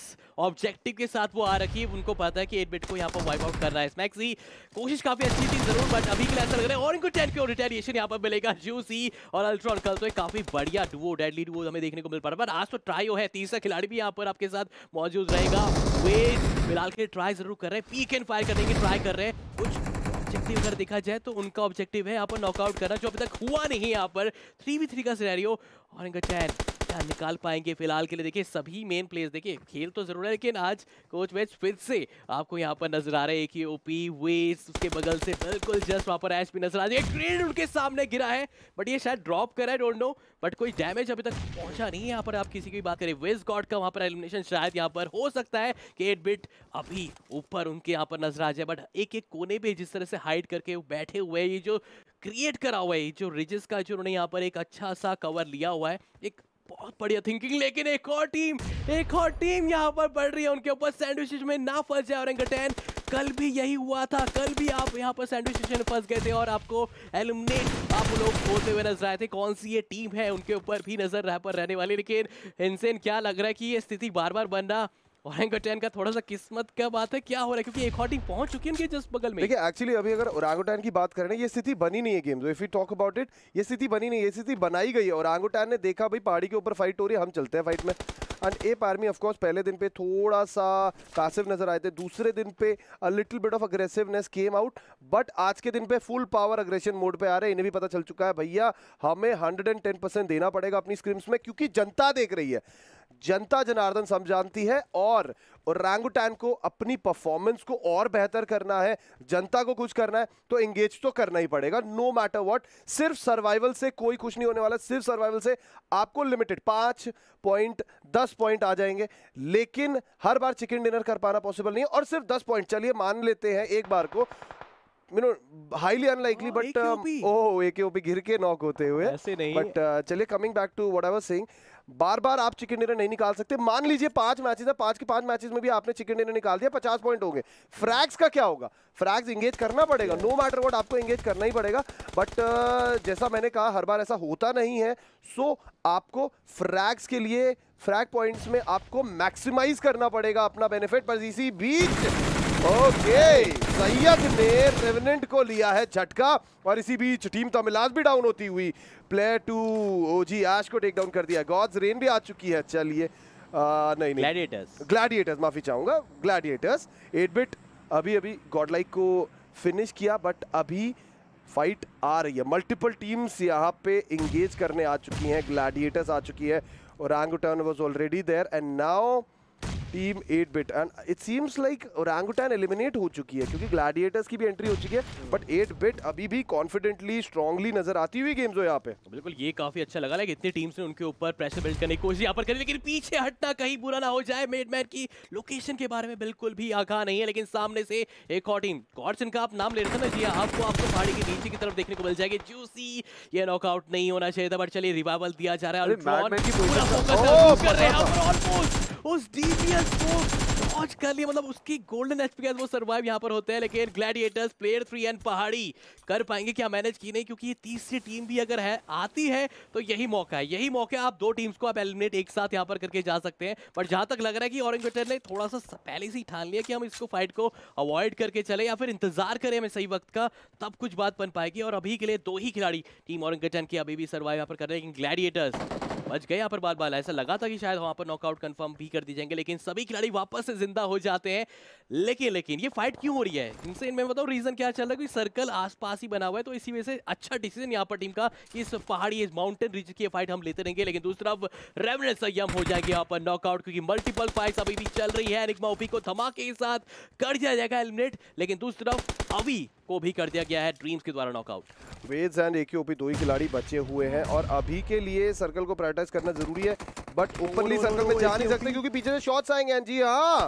ऑब्जेक्टिव के साथ वो आ रखी है उनको पता है कि एट बिट को यहाँ पर वाइप आउट करना है स्मैक्स ही कोशिश काफी अच्छी थी जरूर बट अभी के लिए ऐसा लग रहा है औरंगटन को रिटेलिएशन यहाँ पर मिलेगा जूसी और अल्ट्रॉन कल तो एक काफी बढ़िया तो वो डेडली वो हमें देखने को मिल पा रहा है पर आज तो ट्राई हो है तीसरा खिलाड़ी भी यहाँ पर आपके साथ मौजूद रहेगा वेट फिलहाल के ट्राई जरूर कर रहे हैं पीक एंड फायर करने की ट्राई कर रहे हैं कुछ ऑब्जेक्टिव अगर देखा जाए तो उनका ऑब्जेक्टिव है यहाँ पर नॉकआउट करना जो अभी तक हुआ नहीं है यहाँ पर थ्री वी थ्री का सिनेरियो और इनका चैन क्या निकाल पाएंगे फिलहाल के लिए देखिए सभी मेन प्लेयर्स देखिए खेल तो जरूर है लेकिन आज कोच मैच फिर से आपको यहाँ पर नजर आ रहे हैं कि ओपी वेस उसके बगल से बिल्कुल जस्ट वहाँ पर एश भी नजर आ रही है ग्रेड उनके सामने गिरा है बट ये शायद ड्रॉप करा है डोंट नो बट कोई डैमेज अभी तक पहुंचा नहीं है यहाँ पर आप किसी की बात करें वेस्ट गॉड का वहाँ पर एलिमिनेशन शायद यहाँ पर हो सकता है कि एट बिट अभी ऊपर उनके यहाँ पर नजर आ जाए बट एक एक कोने पर जिस तरह से हाइड करके बैठे हुए ये जो क्रिएट करा हुआ है जो रिजेस का जो उन्होंने यहाँ पर एक अच्छा सा कवर लिया हुआ है एक बहुत बढ़िया थिंकिंग लेकिन एक और टीम एक और टीम यहाँ पर बढ़ रही है उनके ऊपर सैंडविचेज में ना फंस जाए और टेन कल भी यही हुआ था कल भी आप यहाँ पर सैंडविच स्टेशन फंस गए थे और आपको एलुमिनेट आप लोग बोलते हुए नजर आए थे कौन सी ये टीम है उनके ऊपर भी नजर रह पर रहने वाली लेकिन इनसे क्या लग रहा है कि ये स्थिति बार बार बनना औरंगोटैन का थोड़ा सा किस्मत का बात है क्या हो रहा है क्योंकि एक और टीम पहुंच चुकी है उनके जस्ट बगल में देखिए एक्चुअली अभी अगर औरंगोटैन की बात करें ये स्थिति बनी नहीं है game if you talk about it ये स्थिति बनी नहीं ये स्थिति बनाई गई है और औरंगोटैन ने देखा भाई पहाड़ी के ऊपर फाइट हो रही है हम चलते हैं फाइट में एंड एप आर्मी ऑफकोर्स पहले दिन पे थोड़ा सा पैसिव नजर आए थे दूसरे दिन पे a little bit of aggressiveness came out but आज के दिन पे फुल पावर अग्रेशन मोड पे आ रहे हैं इन्हें भी पता चल चुका है भैया हमें 110 परसेंट देना पड़ेगा अपनी स्क्रीम्स में क्योंकि जनता देख रही है जनता जनार्दन समझानती है और रैंगुटैन को अपनी परफॉर्मेंस को और बेहतर करना है जनता को कुछ करना है तो एंगेज तो करना ही पड़ेगा नो मैटर व्हाट सिर्फ सर्वाइवल से कोई कुछ नहीं होने वाला सिर्फ सर्वाइवल से आपको लिमिटेड पांच पॉइंट दस पॉइंट आ जाएंगे लेकिन हर बार चिकन डिनर कर पाना पॉसिबल नहीं है और सिर्फ दस पॉइंट चलिए मान लेते हैं एक बार को you know highly unlikely but AK OP गिर के नॉक होते हुए ऐसे नहीं बट चलिए coming back to what I was saying बार बार आप चिकन डिनर नहीं निकाल सकते मान लीजिए पांच मैचेस है पांच के पांच मैचेस में भी आपने चिकन डिनर निकाल दिया पचास पॉइंट होंगे फ्रैक्स का क्या होगा फ्रैक्स इंगेज करना पड़ेगा नो मैटर वॉट आपको इंगेज करना ही पड़ेगा बट uh, जैसा मैंने कहा हर बार ऐसा होता नहीं है सो so, आपको फ्रैक्स के लिए फ्रैक पॉइंट्स में आपको मैक्सिमाइज करना पड़ेगा अपना बेनिफिट पर इसी बीच ओके सैयद ने रेवनेंट को लिया है झटका और इसी बीच टीम तमिलाज भी डाउन होती हुई प्लेयर टू ओजी आश को टेक डाउन कर दिया गॉड्स रेन भी आ चुकी है चलिए नहीं ग्लैडिएटर्स ग्लैडिएटर्स माफी चाहूंगा ग्लैडिएटर्स एट बिट अभी अभी गॉडलाइक को फिनिश किया बट अभी फाइट आ रही है मल्टीपल टीम्स यहाँ पे इंगेज करने आ चुकी हैं ग्लैडिएटर्स आ चुकी है और आंग turn was already there and now team eight bit and it seems like Orangutan eliminate हो चुकी है क्योंकि ग्लाडिएटर्स की भी एंट्री हो चुकी है बट एट बिट अभी भी कॉन्फिडेंटली स्ट्रांगली नजर आती हुई गेम्स हो यहाँ पे बिल्कुल ये काफी अच्छा लगा लाइक इतनी टीम्स ने उनके ऊपर प्रेशर बिल्ड करने की कोशिश यहाँ पर करी लेकिन पीछे हटना कहीं बुरा ना हो जाए मेडमैन की लोकेशन के बारे में बिल्कुल भी आगा नहीं है लेकिन सामने से एक और टीम गॉडसन का आप नाम ले रहे थे ना जी हाँ, आपको आपको पहाड़ी के नीचे की तरफ देखने को मिल जाएगी जूसी ये नॉकआउट नहीं होना चाहिए था बट चलिए रिवाइवल दिया जा रहा है उस डीपीएस को पहुंच कर लिया मतलब उसकी गोल्डन एचपी वो सर्वाइव यहाँ पर होते हैं लेकिन ग्लैडिएटर्स प्लेयर थ्री एंड पहाड़ी कर पाएंगे क्या मैनेज की नहीं क्योंकि ये तीसरी टीम भी अगर है आती है तो यही मौका है यही मौके आप दो टीम्स को आप एलिमिनेट एक साथ यहाँ पर करके जा सकते हैं बट जहाँ तक लग रहा है कि ऑरेंज बेटर ने थोड़ा सा पहले से ही ठान लिया कि हम इसको फाइट को अवॉइड करके चले या फिर इंतजार करें हमें सही वक्त का तब कुछ बात बन पाएगी और अभी के लिए दो ही खिलाड़ी टीम ऑरेंज की अभी भी सर्वाइव यहाँ पर कर रहे हैं ग्लैडिएटर्स बच गए यहाँ पर बाल बाल ऐसा लगा था कि शायद वहाँ पर नॉकआउट कंफर्म भी कर दी जाएंगे लेकिन सभी खिलाड़ी वापस से जिंदा हो जाते हैं लेकिन लेकिन ये फाइट क्यों हो रही है इनसे इनमें बताओ रीजन क्या चल रहा है कि सर्कल आसपास ही बना हुआ है तो इसी वजह से अच्छा डिसीजन यहाँ पर टीम का इस पहाड़ी इस माउंटेन रीजन की फाइट हम लेते रहेंगे लेकिन दूसरा रेवनेट संयम हो जाएगी यहाँ पर नॉकआउट क्योंकि मल्टीपल फाइट अभी भी चल रही है निकमा ओपी को धमाके के साथ कर दिया जाएगा एलिमिनेट लेकिन दूसरी तरफ अभी को भी कर दिया गया है ड्रीम्स के द्वारा नॉकआउट वेज एंड ए दो ही खिलाड़ी बचे हुए हैं और अभी के लिए सर्कल को प्रायोरिटाइज करना जरूरी है बट ओपनली सर्कल में जा नहीं सकते क्योंकि पीछे से शॉर्ट्स आएंगे जी हाँ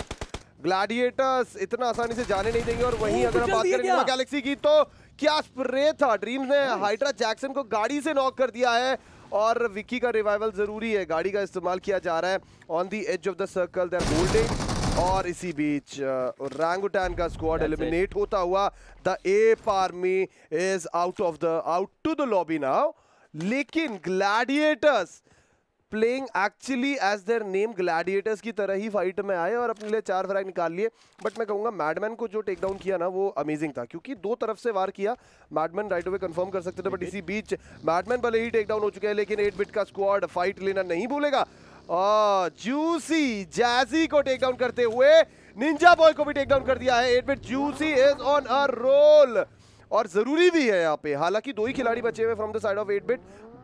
ग्लाडिएटर्स इतना आसानी से जाने नहीं देंगे और वहीं अगर हम बात करेंगे गैलेक्सी की तो क्या स्प्रे था ड्रीम्स ने हाइड्रा जैक्सन को गाड़ी से नॉक कर दिया है और विक्की का रिवाइवल जरूरी है गाड़ी का इस्तेमाल किया जा रहा है on the edge of the circle there holding और इसी बीच रैंगुटैन का स्क्वाड एलिमिनेट होता हुआ the A army is out of the out to the lobby now लेकिन Gladiators playing actually as their name Gladiators की तरह ही फाइट में आए और अपने लिए चार फ्रैग निकाल लिए बट मैं कहूंगा मैडमैन को जो टेक डाउन किया ना वो अमेजिंग था क्योंकि दो तरफ से वार किया मैडमैन राइट अवे कंफर्म कर सकते थे बट इसी बीच मैडमैन भले ही टेक डाउन हो चुके हैं लेकिन एट बिट का स्क्वाड फाइट लेना नहीं भूलेगा और जूसी जैजी को टेक डाउन करते हुए निंजा बॉय को भी टेक डाउन कर दिया है Admit Juicy is on a roll और जरूरी भी है यहाँ पे हालांकि दो ही खिलाड़ी बचे हुए from the side of eight bit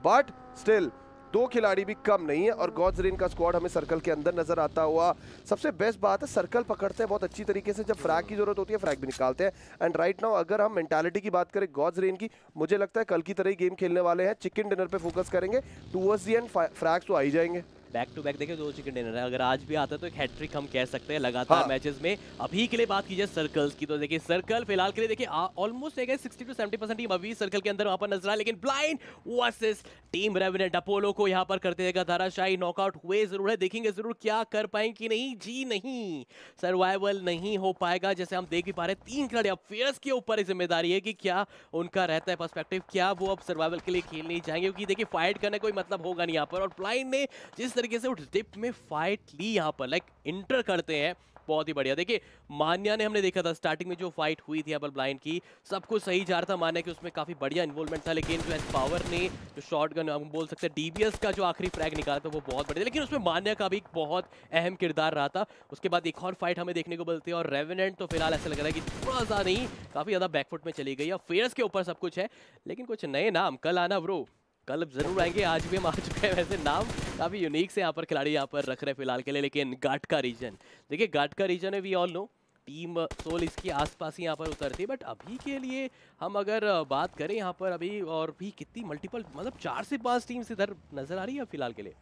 but still दो खिलाड़ी भी कम नहीं है और गॉड्सरीन का स्क्वाड हमें सर्कल के अंदर नजर आता हुआ सबसे बेस्ट बात है सर्कल पकड़ते हैं बहुत अच्छी तरीके से जब फ्रैग की जरूरत होती है फ्रैग भी निकालते हैं एंड राइट नाउ अगर हम मेंटालिटी की बात करें गॉड्सरीन की मुझे लगता है कल की तरह ही गेम खेलने वाले हैं चिकन डिनर पर फोकस करेंगे टूवर्स दी एंड फ्रैग्स तो आ ही जाएंगे बैक टू बैक देखे दो चिकन डिनर है अगर आज भी आता है तो एक हैट्रिक हम कह सकते हैं लगातार हाँ। मैचेस में अभी के लिए बात कीजिए सर्कल्स की तो देखिए सर्कल फिलहाल के लिए देखिए ऑलमोस्ट एक sixty to seventy percent team अभी सर्कल के अंदर वहां पर नजर आए लेकिन Blind versus team Revenant Apollo को यहाँ पर करते देगा धाराशाही नॉकआउट हुए जरूर है देखेंगे जरूर क्या कर पाएंगे कि नहीं जी नहीं सर्वाइवल नहीं हो पाएगा जैसे हम देख भी पा रहे तीन खिलाड़ी अफेयर्स के ऊपर जिम्मेदारी है कि क्या उनका रहता है परस्पेक्टिव क्या वो अब सर्वाइवल के लिए खेल नहीं जाएंगे क्योंकि देखिए फाइट करने कोई मतलब होगा नहीं यहाँ पर और ब्लाइंड ने जिस तरीके से उस डिप में फाइट ली यहाँ पर लाइक इंटर करते हैं बहुत ही बढ़िया देखिए मान्या ने हमने देखा था स्टार्टिंग में जो फाइट हुई थी अबल ब्लाइंड की सब कुछ सही जा रहा था मान्या कि उसमें काफ़ी बढ़िया इन्वॉल्वमेंट था लेकिन जो एस पावर ने जो शॉर्ट गन हम बोल सकते हैं डीबीएस का जो आखिरी फ्रैग निकाला था वो बहुत बढ़िया लेकिन उसमें मान्या का भी बहुत अहम किरदार रहा था उसके बाद एक और फाइट हमें देखने को मिलती है और रेवनेंट तो फिलहाल ऐसा लग रहा है कि थोड़ा सा नहीं काफ़ी ज़्यादा बैकफुट में चली गई और फेयर्स के ऊपर सब कुछ है लेकिन कुछ नए नाम कल आना ब्रो कल जरूर आएंगे आज भी हम आ चुके हैं वैसे नाम काफ़ी यूनिक से यहाँ पर खिलाड़ी यहाँ पर रख रहे हैं फिलहाल के लिए लेकिन गाट का रीजन देखिए गाट का रीजन है we all know team Soul इसके आसपास ही यहाँ पर उतरती है बट अभी के लिए हम अगर बात करें यहाँ पर अभी और भी कितनी मल्टीपल मतलब चार से पाँच टीम्स इधर नज़र आ रही है फिलहाल के लिए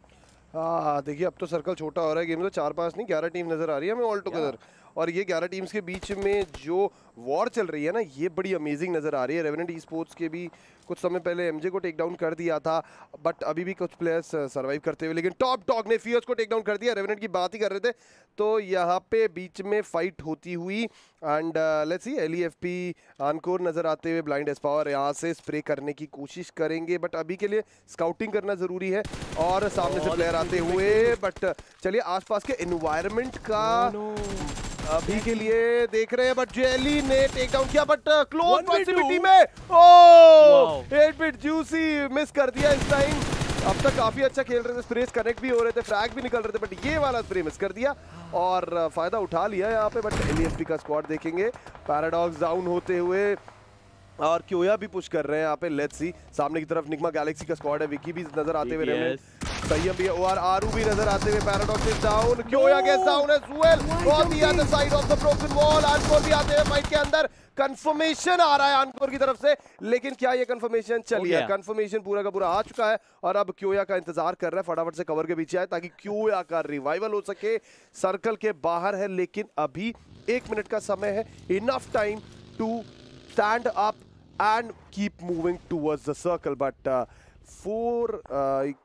हाँ देखिए अब तो सर्कल छोटा हो रहा है गेम तो चार पांच नहीं ग्यारह टीम नज़र आ रही है हमें ऑल टुगेदर और ये ग्यारह टीम्स के बीच में जो वॉर चल रही है ना ये बड़ी अमेजिंग नज़र आ रही है रेवेनेंट ई स्पोर्ट्स के भी कुछ समय पहले एमजे को टेक डाउन कर दिया था बट अभी भी कुछ प्लेयर्स सर्वाइव uh, करते हुए लेकिन टॉप टॉक ने फ्यूर्स को टेक डाउन कर दिया रेवेनेंट की बात ही कर रहे थे तो यहाँ पे बीच में फाइट होती हुई and let's see L E F P आनकोर नज़र आते हुए ब्लाइंड एस पावर यहाँ से स्प्रे करने की कोशिश करेंगे बट अभी के लिए स्काउटिंग करना ज़रूरी है और सामने से प्लेयर आते हुए बट चलिए आसपास के इन्वायरमेंट का अभी के लिए देख रहे हैं बट जेली ने टेक डाउन किया बट क्लोज प्रॉक्सिमिटी में oh eight bit Juicy miss कर दिया इस टाइम अब तक काफी अच्छा खेल रहे थे स्प्रेस कनेक्ट भी हो रहे थे फ्रैग भी निकल रहे थे बट ये वाला स्प्रे मिस कर दिया और uh, फायदा उठा लिया यहाँ पे बट एल e का स्क्वाड देखेंगे पैराडॉक्स डाउन होते हुए और क्योया भी पुश कर रहे हैं यहाँ पे लेट्स सी सामने की तरफ निकमा गैलेक्सी का स्क्वाड है विकी भी नजर आते हुए भी और आरू भी नजर आते हुए Paradox is down Kyoya down on the other side of the broken wall आनकोर भी आते फाइट के अंदर कंफर्मेशन आ रहा है आनकोर की तरफ से लेकिन क्या ये कंफर्मेशन चली है कंफर्मेशन पूरा का पूरा आ चुका है और अब क्योया का इंतजार कर रहा है फटाफट से कवर के पीछे आए ताकि क्योया का रिवाइवल हो सके सर्कल के बाहर है लेकिन अभी एक मिनट का समय है enough time to stand up and keep moving towards the circle but four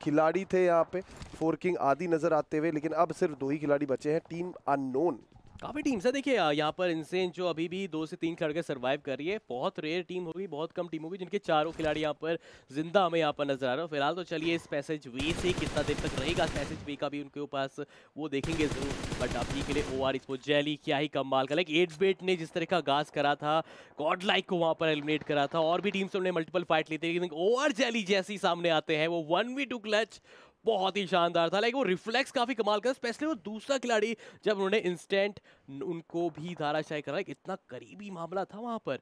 खिलाड़ी थे यहाँ पे फोर किंग आदि नज़र आते हुए लेकिन अब सिर्फ दो ही खिलाड़ी बचे हैं टीम अननोन काफ़ी टीम्स है देखिए यहाँ पर इनसेन जो अभी भी दो से तीन खिलाड़ी सर्वाइव कर रही है बहुत रेयर टीम होगी बहुत कम टीम होगी जिनके चारों खिलाड़ी यहाँ पर जिंदा हमें यहाँ पर नजर आ रहा है फिलहाल तो चलिए इस पैसेज वे से कितना देर तक रहेगा पैसेज वे का भी उनके पास वो देखेंगे जरूर बट अभी के लिए ओ आर इसको जैली क्या ही कम माल का लाइक एट बेट ने जिस तरह का गाज करा था गॉड लाइक को वहाँ पर एलिमिनेट करा था और भी टीम उन्होंने मल्टीपल फाइट ली थी लेकिन ओ आर जैली ही सामने आते हैं वो वन वी टू क्लच बहुत ही शानदार था लाइक वो रिफ्लेक्स काफ़ी कमाल का स्पेशली वो दूसरा खिलाड़ी जब उन्होंने इंस्टेंट उनको भी धाराशाही करा इतना करीबी मामला था वहाँ पर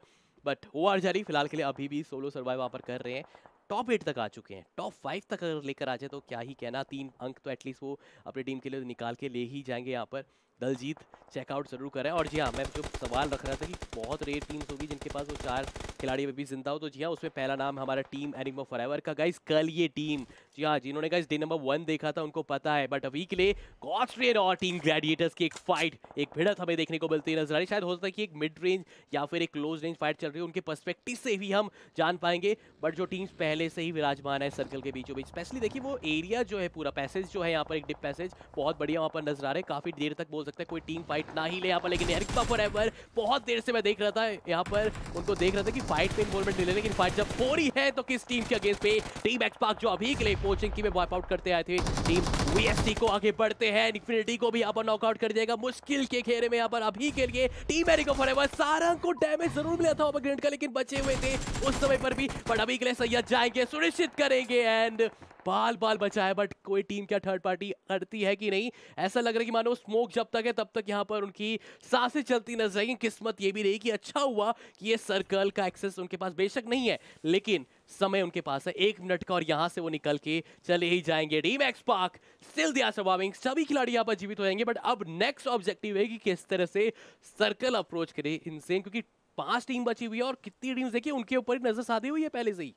बट ओ आर जारी फिलहाल के लिए अभी भी सोलो सर्वाइव वहाँ पर कर रहे हैं टॉप एट तक आ चुके हैं टॉप फाइव तक अगर लेकर आ जाए तो क्या ही कहना तीन अंक तो एटलीस्ट वो अपनी टीम के लिए निकाल के ले ही जाएंगे यहाँ पर दलजीत चेकआउट ज़रूर करें और जी हाँ मैं जो सवाल रख रहा था कि बहुत रेयर टीम्स होगी जिनके पास वो चार खिलाड़ी अभी जिंदा हो तो जी हाँ उसमें पहला नाम हमारा टीम एनिमो फॉर का गाइज कल ये टीम जी हाँ जिन्होंने कहा इस डे नंबर वन देखा था उनको पता है बट अभी के लिए कॉस्ट्रेन और टीम ग्रेडिएटर्स की एक फाइट एक भिड़त हमें देखने को मिलती है नजर आ रही शायद हो सकता है कि एक मिड रेंज या फिर एक क्लोज रेंज फाइट चल रही है उनके पर्सपेक्टिव से भी हम जान पाएंगे बट जो टीम्स पहले से ही विराजमान है सर्कल के बीचों बीच स्पेशली देखिए वो एरिया जो है पूरा पैसेज जो है यहाँ पर एक डिप पैसेज बहुत बढ़िया वहाँ पर नजर आ रहा है काफी देर तक बोल सकता है कोई टीम फाइट ना ही ले यहाँ पर लेकिन एरिक्पा एवर बहुत देर से मैं देख रहा था यहाँ पर उनको देख रहा था कि फाइट पे इन्वॉल्वमेंट ले लेकिन फाइट जब फोरी है तो किस टीम के अगेंस्ट पे टीम एक्सपार्क जो अभी के लिए पोचिंग की वाइपआउट करते आए थे टीम वी को आगे बढ़ते हैं इन्फिनिटी को भी यहाँ पर नॉकआउट कर देगा मुश्किल के घेरे में यहाँ पर अभी के लिए टीम एरिको फॉरएवर सारंग को डैमेज जरूर मिला था ग्रेड का लेकिन बचे हुए थे उस समय पर भी बट अभी के लिए सैयद जाएंगे सुनिश्चित करेंगे एंड बाल बाल बचा है बट कोई टीम क्या थर्ड पार्टी करती है कि नहीं ऐसा लग रहा है कि मानो स्मोक जब तक है तब तक यहाँ पर उनकी सांसें चलती नजर आएंगी किस्मत ये भी रही कि अच्छा हुआ कि ये सर्कल का एक्सेस उनके पास बेशक नहीं है लेकिन समय उनके पास है एक मिनट का और यहां से वो निकल के चले ही जाएंगे डीम स्टिल दिया सर्वाइविंग सभी खिलाड़ी यहाँ पर जीवित हो जाएंगे बट अब नेक्स्ट ऑब्जेक्टिव है कि किस तरह से सर्कल अप्रोच करे इनसे क्योंकि पांच टीम बची हुई है और कितनी टीम देखिए उनके ऊपर ही नजर साधी हुई है पहले से ही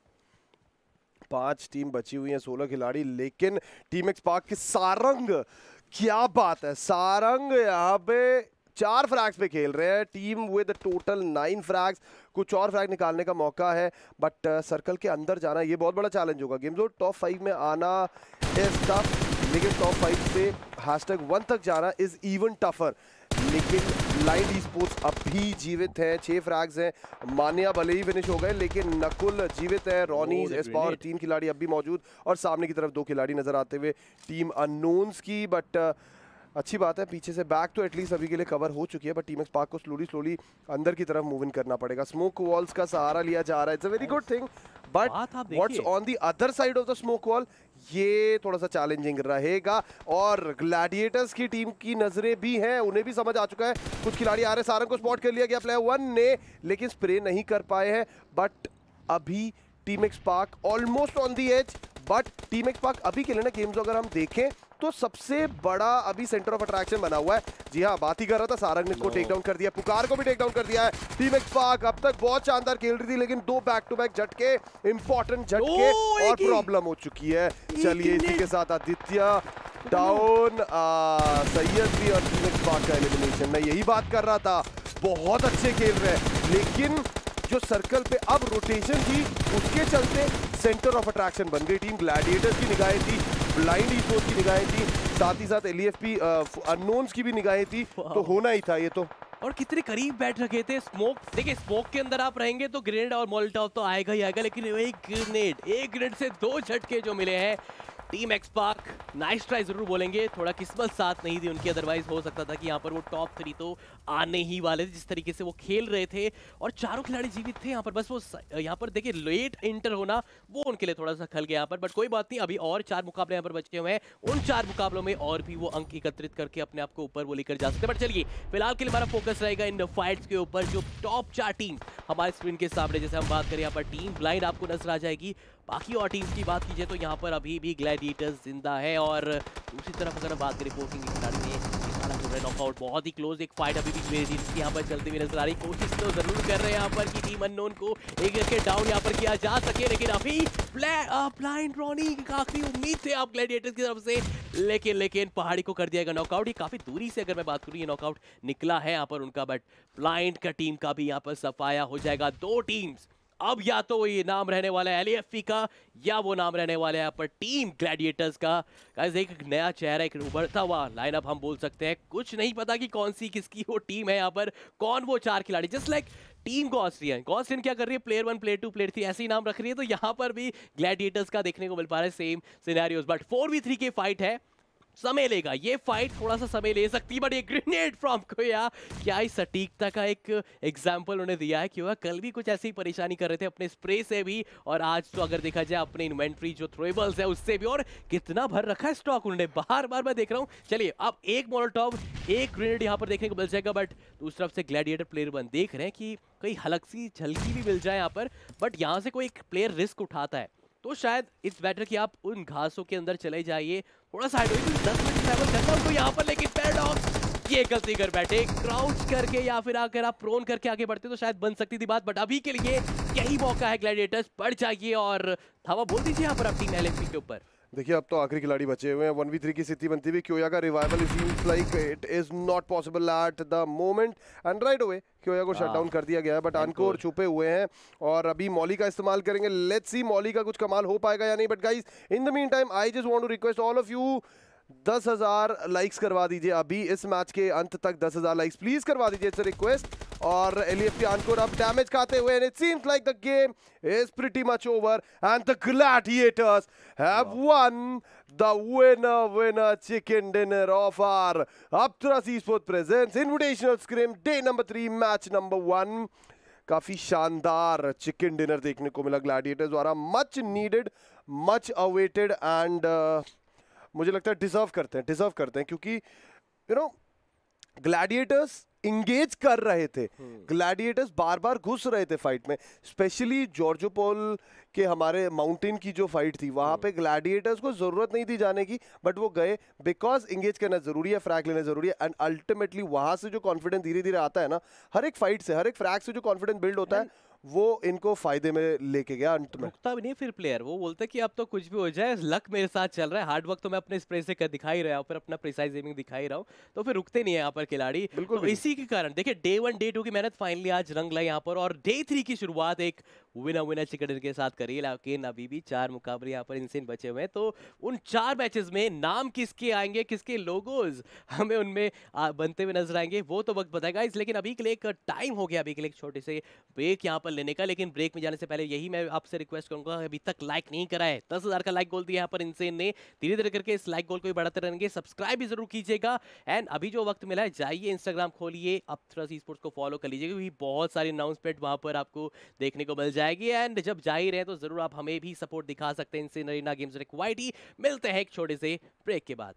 पांच टीम बची हुई है सोलह खिलाड़ी लेकिन टीम एक्स पार्क की सारंग क्या बात है सारंग यहाँ पे चार फ्रैग्स पे खेल रहे हैं team with total nine frags कुछ और फ्रैग निकालने का मौका है बट सर्कल uh, के अंदर जाना ये बहुत बड़ा चैलेंज होगा गेम जो टॉप फाइव में आना इज टफ लेकिन टॉप फाइव से हैशटैग वन तक जाना इज इवन टफर लेकिन लाइट ई स्पोर्ट्स अब भी जीवित है छह फ्रैग्स हैं मान्या भले ही फिनिश हो गए लेकिन नकुल जीवित है रोनी oh, इस बार तीन खिलाड़ी अब भी मौजूद और सामने की तरफ दो खिलाड़ी नजर आते हुए टीम अनोन्स की बट uh, अच्छी बात है पीछे से बैक तो एटलीस्ट अभी के लिए कवर हो चुकी है बट टीम पार्क को स्लोली स्लोली अंदर की तरफ मूव इन करना पड़ेगा स्मोक वॉल्स का सहारा लिया जा रहा है it's a very good thing but what's on the other side of the smoke wall ये थोड़ा सा चैलेंजिंग रहेगा और ग्लैडिएटर्स की टीम की नजरें भी हैं उन्हें भी समझ आ चुका है कुछ खिलाड़ी आ रहे सारंग को स्पॉट कर लिया गया प्लेयर वन ने लेकिन स्प्रे नहीं कर पाए हैं बट अभी team x Park almost on the edge but team x Park अभी के लिए ना गेम्स अगर हम देखें दोस्तों सबसे बड़ा अभी सेंटर ऑफ अट्रैक्शन बना हुआ है जी हाँ बात ही कर रहा था सारंग ने इसको टेक डाउन कर दिया पुकार को भी टेक डाउन कर दिया है टीम एक्सपाक अब तक बहुत शानदार खेल रही थी लेकिन दो बैक टू बैक झटके इंपॉर्टेंट झटके और प्रॉब्लम हो चुकी है चलिए इसी के साथ आदित्य डाउन सैयद भी और टीम एक्सपाक का एलिमिनेशन मैं यही बात कर रहा था बहुत अच्छे खेल रहे हैं लेकिन जो सर्कल पे अब रोटेशन थी उसके चलते सेंटर ऑफ अट्रैक्शन बन गई टीम ग्लैडिएटर्स की निगाहें थी ब्लाइंड ई की निगाहें थी साथ ही साथ एल ई अनोन्स की भी निगाहें थी तो होना ही था ये तो और कितने करीब बैठ रखे थे स्मोक देखिए स्मोक के अंदर आप रहेंगे तो ग्रेनेड और मोल्टा तो आएगा ही आएगा लेकिन एक ग्रेनेड एक ग्रेनेड से दो झटके जो मिले हैं टीम पार्क नाइस ट्राई जरूर बोलेंगे थोड़ा किस्मत साथ नहीं थी उनकी अदरवाइज हो सकता था कि यहाँ पर वो टॉप थ्री तो आने ही वाले थे जिस तरीके से वो खेल रहे थे और चारों खिलाड़ी जीवित थे यहाँ पर बस वो यहाँ पर देखिए लेट इंटर होना वो उनके लिए थोड़ा सा खल गया यहाँ पर बट कोई बात नहीं अभी और चार मुकाबले यहाँ पर बचे हुए हैं उन चार मुकाबलों में और भी वो अंक एकत्रित करके अपने आप को ऊपर वो लेकर जा सकते बट चलिए फिलहाल के लिए हमारा फोकस रहेगा इन फाइट्स के ऊपर जो टॉप चार टीम हमारे स्क्रीन के सामने जैसे हम बात करें यहाँ पर टीम ब्लाइंड आपको नजर आ जाएगी बाकी और टीम की बात कीजिए तो यहाँ पर अभी भी ग्लैडिएटर्स जिंदा है और दूसरी तरफ अगर बात करें फोर्सिंग के खिलाड़ी ने नॉकआउट बहुत ही क्लोज एक फाइट अभी भी मेरी टीम यहाँ पर चलते हुए नजर आ रही कोशिश तो जरूर कर रहे हैं यहाँ पर कि टीम अनोन को एक करके डाउन यहाँ पर किया जा सके लेकिन अभी ब्लाइंड रॉनी काफी उम्मीद थे आप ग्लैडिएटर्स की तरफ से लेकिन लेकिन पहाड़ी को कर दिया गया नॉकआउट ये काफी दूरी से अगर मैं बात करूँ ये नॉकआउट निकला है यहाँ पर उनका बट ब्लाइंड का टीम का भी यहाँ पर सफाया हो जाएगा दो टीम्स अब या तो वो ये नाम रहने वाला है एल का या वो नाम रहने वाला है पर टीम ग्लैडिएटर्स का गाइस एक नया चेहरा एक उभरता हुआ लाइनअप हम बोल सकते हैं कुछ नहीं पता कि कौन सी किसकी वो टीम है यहाँ पर कौन वो चार खिलाड़ी जस्ट लाइक टीम गॉस्ट्रियन गॉस्ट्रियन क्या कर रही है player one player two player three ऐसे ही नाम रख रही है तो यहाँ पर भी ग्लैडिएटर्स का देखने को मिल पा रहा है same scenarios but four three की फाइट है समय लेगा ये फाइट थोड़ा सा समय ले सकती बट ये ग्रेनेड फ्रॉम कोया क्या ही सटीकता का एक एग्जाम्पल उन्हें दिया है क्यों कल भी कुछ ऐसी परेशानी कर रहे थे अपने स्प्रे से भी और आज तो अगर देखा जाए अपने इन्वेंट्री जो थ्रोएबल्स है उससे भी और कितना भर रखा है स्टॉक उन्होंने बार बार मैं देख रहा हूँ चलिए अब एक मोलोटॉप एक ग्रेनेड यहाँ पर देखने को मिल जाएगा बट दूसरी तरफ से ग्लैडिएटर प्लेयर वन देख रहे हैं कि कई हलक सी झलकी भी मिल जाए यहाँ पर बट यहाँ से कोई एक प्लेयर रिस्क उठाता है तो शायद इट्स बेटर कि आप उन घासों के अंदर चले जाइए थोड़ा सा दस मिनट ट्रैवल करना उनको यहाँ पर लेकिन ये गलती कर बैठे क्राउच करके या फिर आकर आप प्रोन करके आगे बढ़ते तो शायद बन सकती थी बात बट अभी के लिए यही मौका है ग्लैडिएटर्स बढ़ जाइए और हवा बोल दीजिए यहाँ पर अपनी टीम एल के ऊपर देखिए अब तो आखिरी खिलाड़ी बचे हुए हैं वन वी थ्री की स्थिति बनती हुई क्योया का revival seems like it is not possible at the moment and right away Kyoya को शट हाँ। डाउन कर दिया गया है बट अनकोर छुपे हुए हैं और अभी मॉली का इस्तेमाल करेंगे लेट्स सी मॉली का कुछ कमाल हो पाएगा या नहीं but guys in the mean meantime I just want to request all of you दस हजार लाइक्स करवा दीजिए अभी इस मैच के अंत तक दस हजार लाइक्स प्लीज करवा दीजिए इट्स रिक्वेस्ट और एलिएफटी आंकोर अब डैमेज खाते हुए and it seems like the game is pretty much over and the Gladiators have won the winner winner chicken dinner of our अप्ट्रस esports presents invitational scrim day number 3 match number 1 काफी शानदार chicken dinner देखने को मिला Gladiators द्वारा much needed much awaited and मुझे लगता है डिजर्व करते हैं डिजर्व करते हैं क्योंकि यू नो ग्लैडिएटर्स इंगेज कर रहे थे हम्म। ग्लैडिएटर्स बार बार घुस रहे थे फाइट में स्पेशली जॉर्जोपोल के हमारे माउंटेन की जो फाइट थी वहां हम्म। पे ग्लैडिएटर्स को जरूरत नहीं थी जाने की बट वो गए बिकॉज इंगेज करना जरूरी है फ्रैक लेना जरूरी है एंड अल्टीमेटली वहां से जो कॉन्फिडेंस धीरे धीरे आता है ना हर एक फाइट से हर एक फ्रैक से जो कॉन्फिडेंस बिल्ड होता है वो इनको फायदे में लेके गया अंत में रुकता भी नहीं फिर प्लेयर वो बोलते कि अब तो कुछ भी हो जाए लक मेरे साथ चल रहा है हार्ड वर्क तो मैं अपने स्प्रे से कर दिखाई रहा हूँ फिर अपना प्रिसाइज एमिंग दिखाई रहा हूँ तो फिर रुकते नहीं है यहाँ पर खिलाड़ी बिल्कुल तो इसी के कारण देखिए डे वन डे टू की मेहनत फाइनली आज रंग लाई यहाँ पर और डे थ्री की शुरुआत एक विनर विनर चिकन के साथ करी लेकिन अभी भी चार मुकाबले यहाँ पर इनसे बचे हुए हैं तो उन चार मैचेस में नाम किसके आएंगे किसके लोगोज हमें उनमें बनते हुए नजर आएंगे वो तो वक्त बताएगा लेकिन अभी के लिए एक टाइम हो गया अभी के लिए एक छोटे से ब्रेक यहाँ पर लेने का लेकिन ब्रेक में जाने से पहले यही मैं आपसे रिक्वेस्ट करूंगा अभी तक लाइक नहीं करा है दस हजार का लाइक गोल दिया यहाँ पर इनसे ने धीरे धीरे करके इस लाइक गोल को भी बढ़ाते रहेंगे सब्सक्राइब भी जरूर कीजिएगा एंड अभी जो वक्त मिला है जाइए इंस्टाग्राम खोलिए अब थ्रस ई स्पोर्ट्स को फॉलो कर लीजिएगा क्योंकि बहुत सारी अनाउंसमेंट वहाँ पर आपको देखने को मिल जाएगी एंड जब जा ही रहे तो जरूर आप हमें भी सपोर्ट दिखा सकते हैं इनसे नरीना गेम्स रिक्वाइटी मिलते हैं एक छोटे से ब्रेक के बाद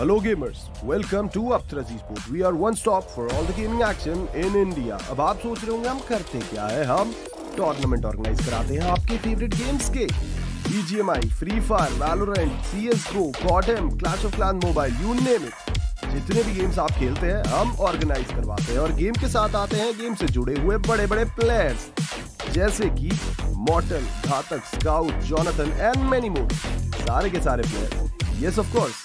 Hello gamers, welcome to Aptraz Esports. We are one stop for all the gaming action in India. अब आप सोच रहे होंगे हम करते क्या है हम टूर्नामेंट ऑर्गेनाइज कराते हैं आपके फेवरेट गेम्स के BGMI, e Free Fire, Valorant, CS:GO, CODM, Clash of Clans Mobile, you name it. जितने भी गेम्स आप खेलते हैं हम ऑर्गेनाइज करवाते हैं और गेम के साथ आते हैं गेम से जुड़े हुए बड़े बड़े प्लेयर्स जैसे कि Mortal Ghatak Scout Jonathan and many more सारे के सारे प्लेयर्स यस ऑफ कोर्स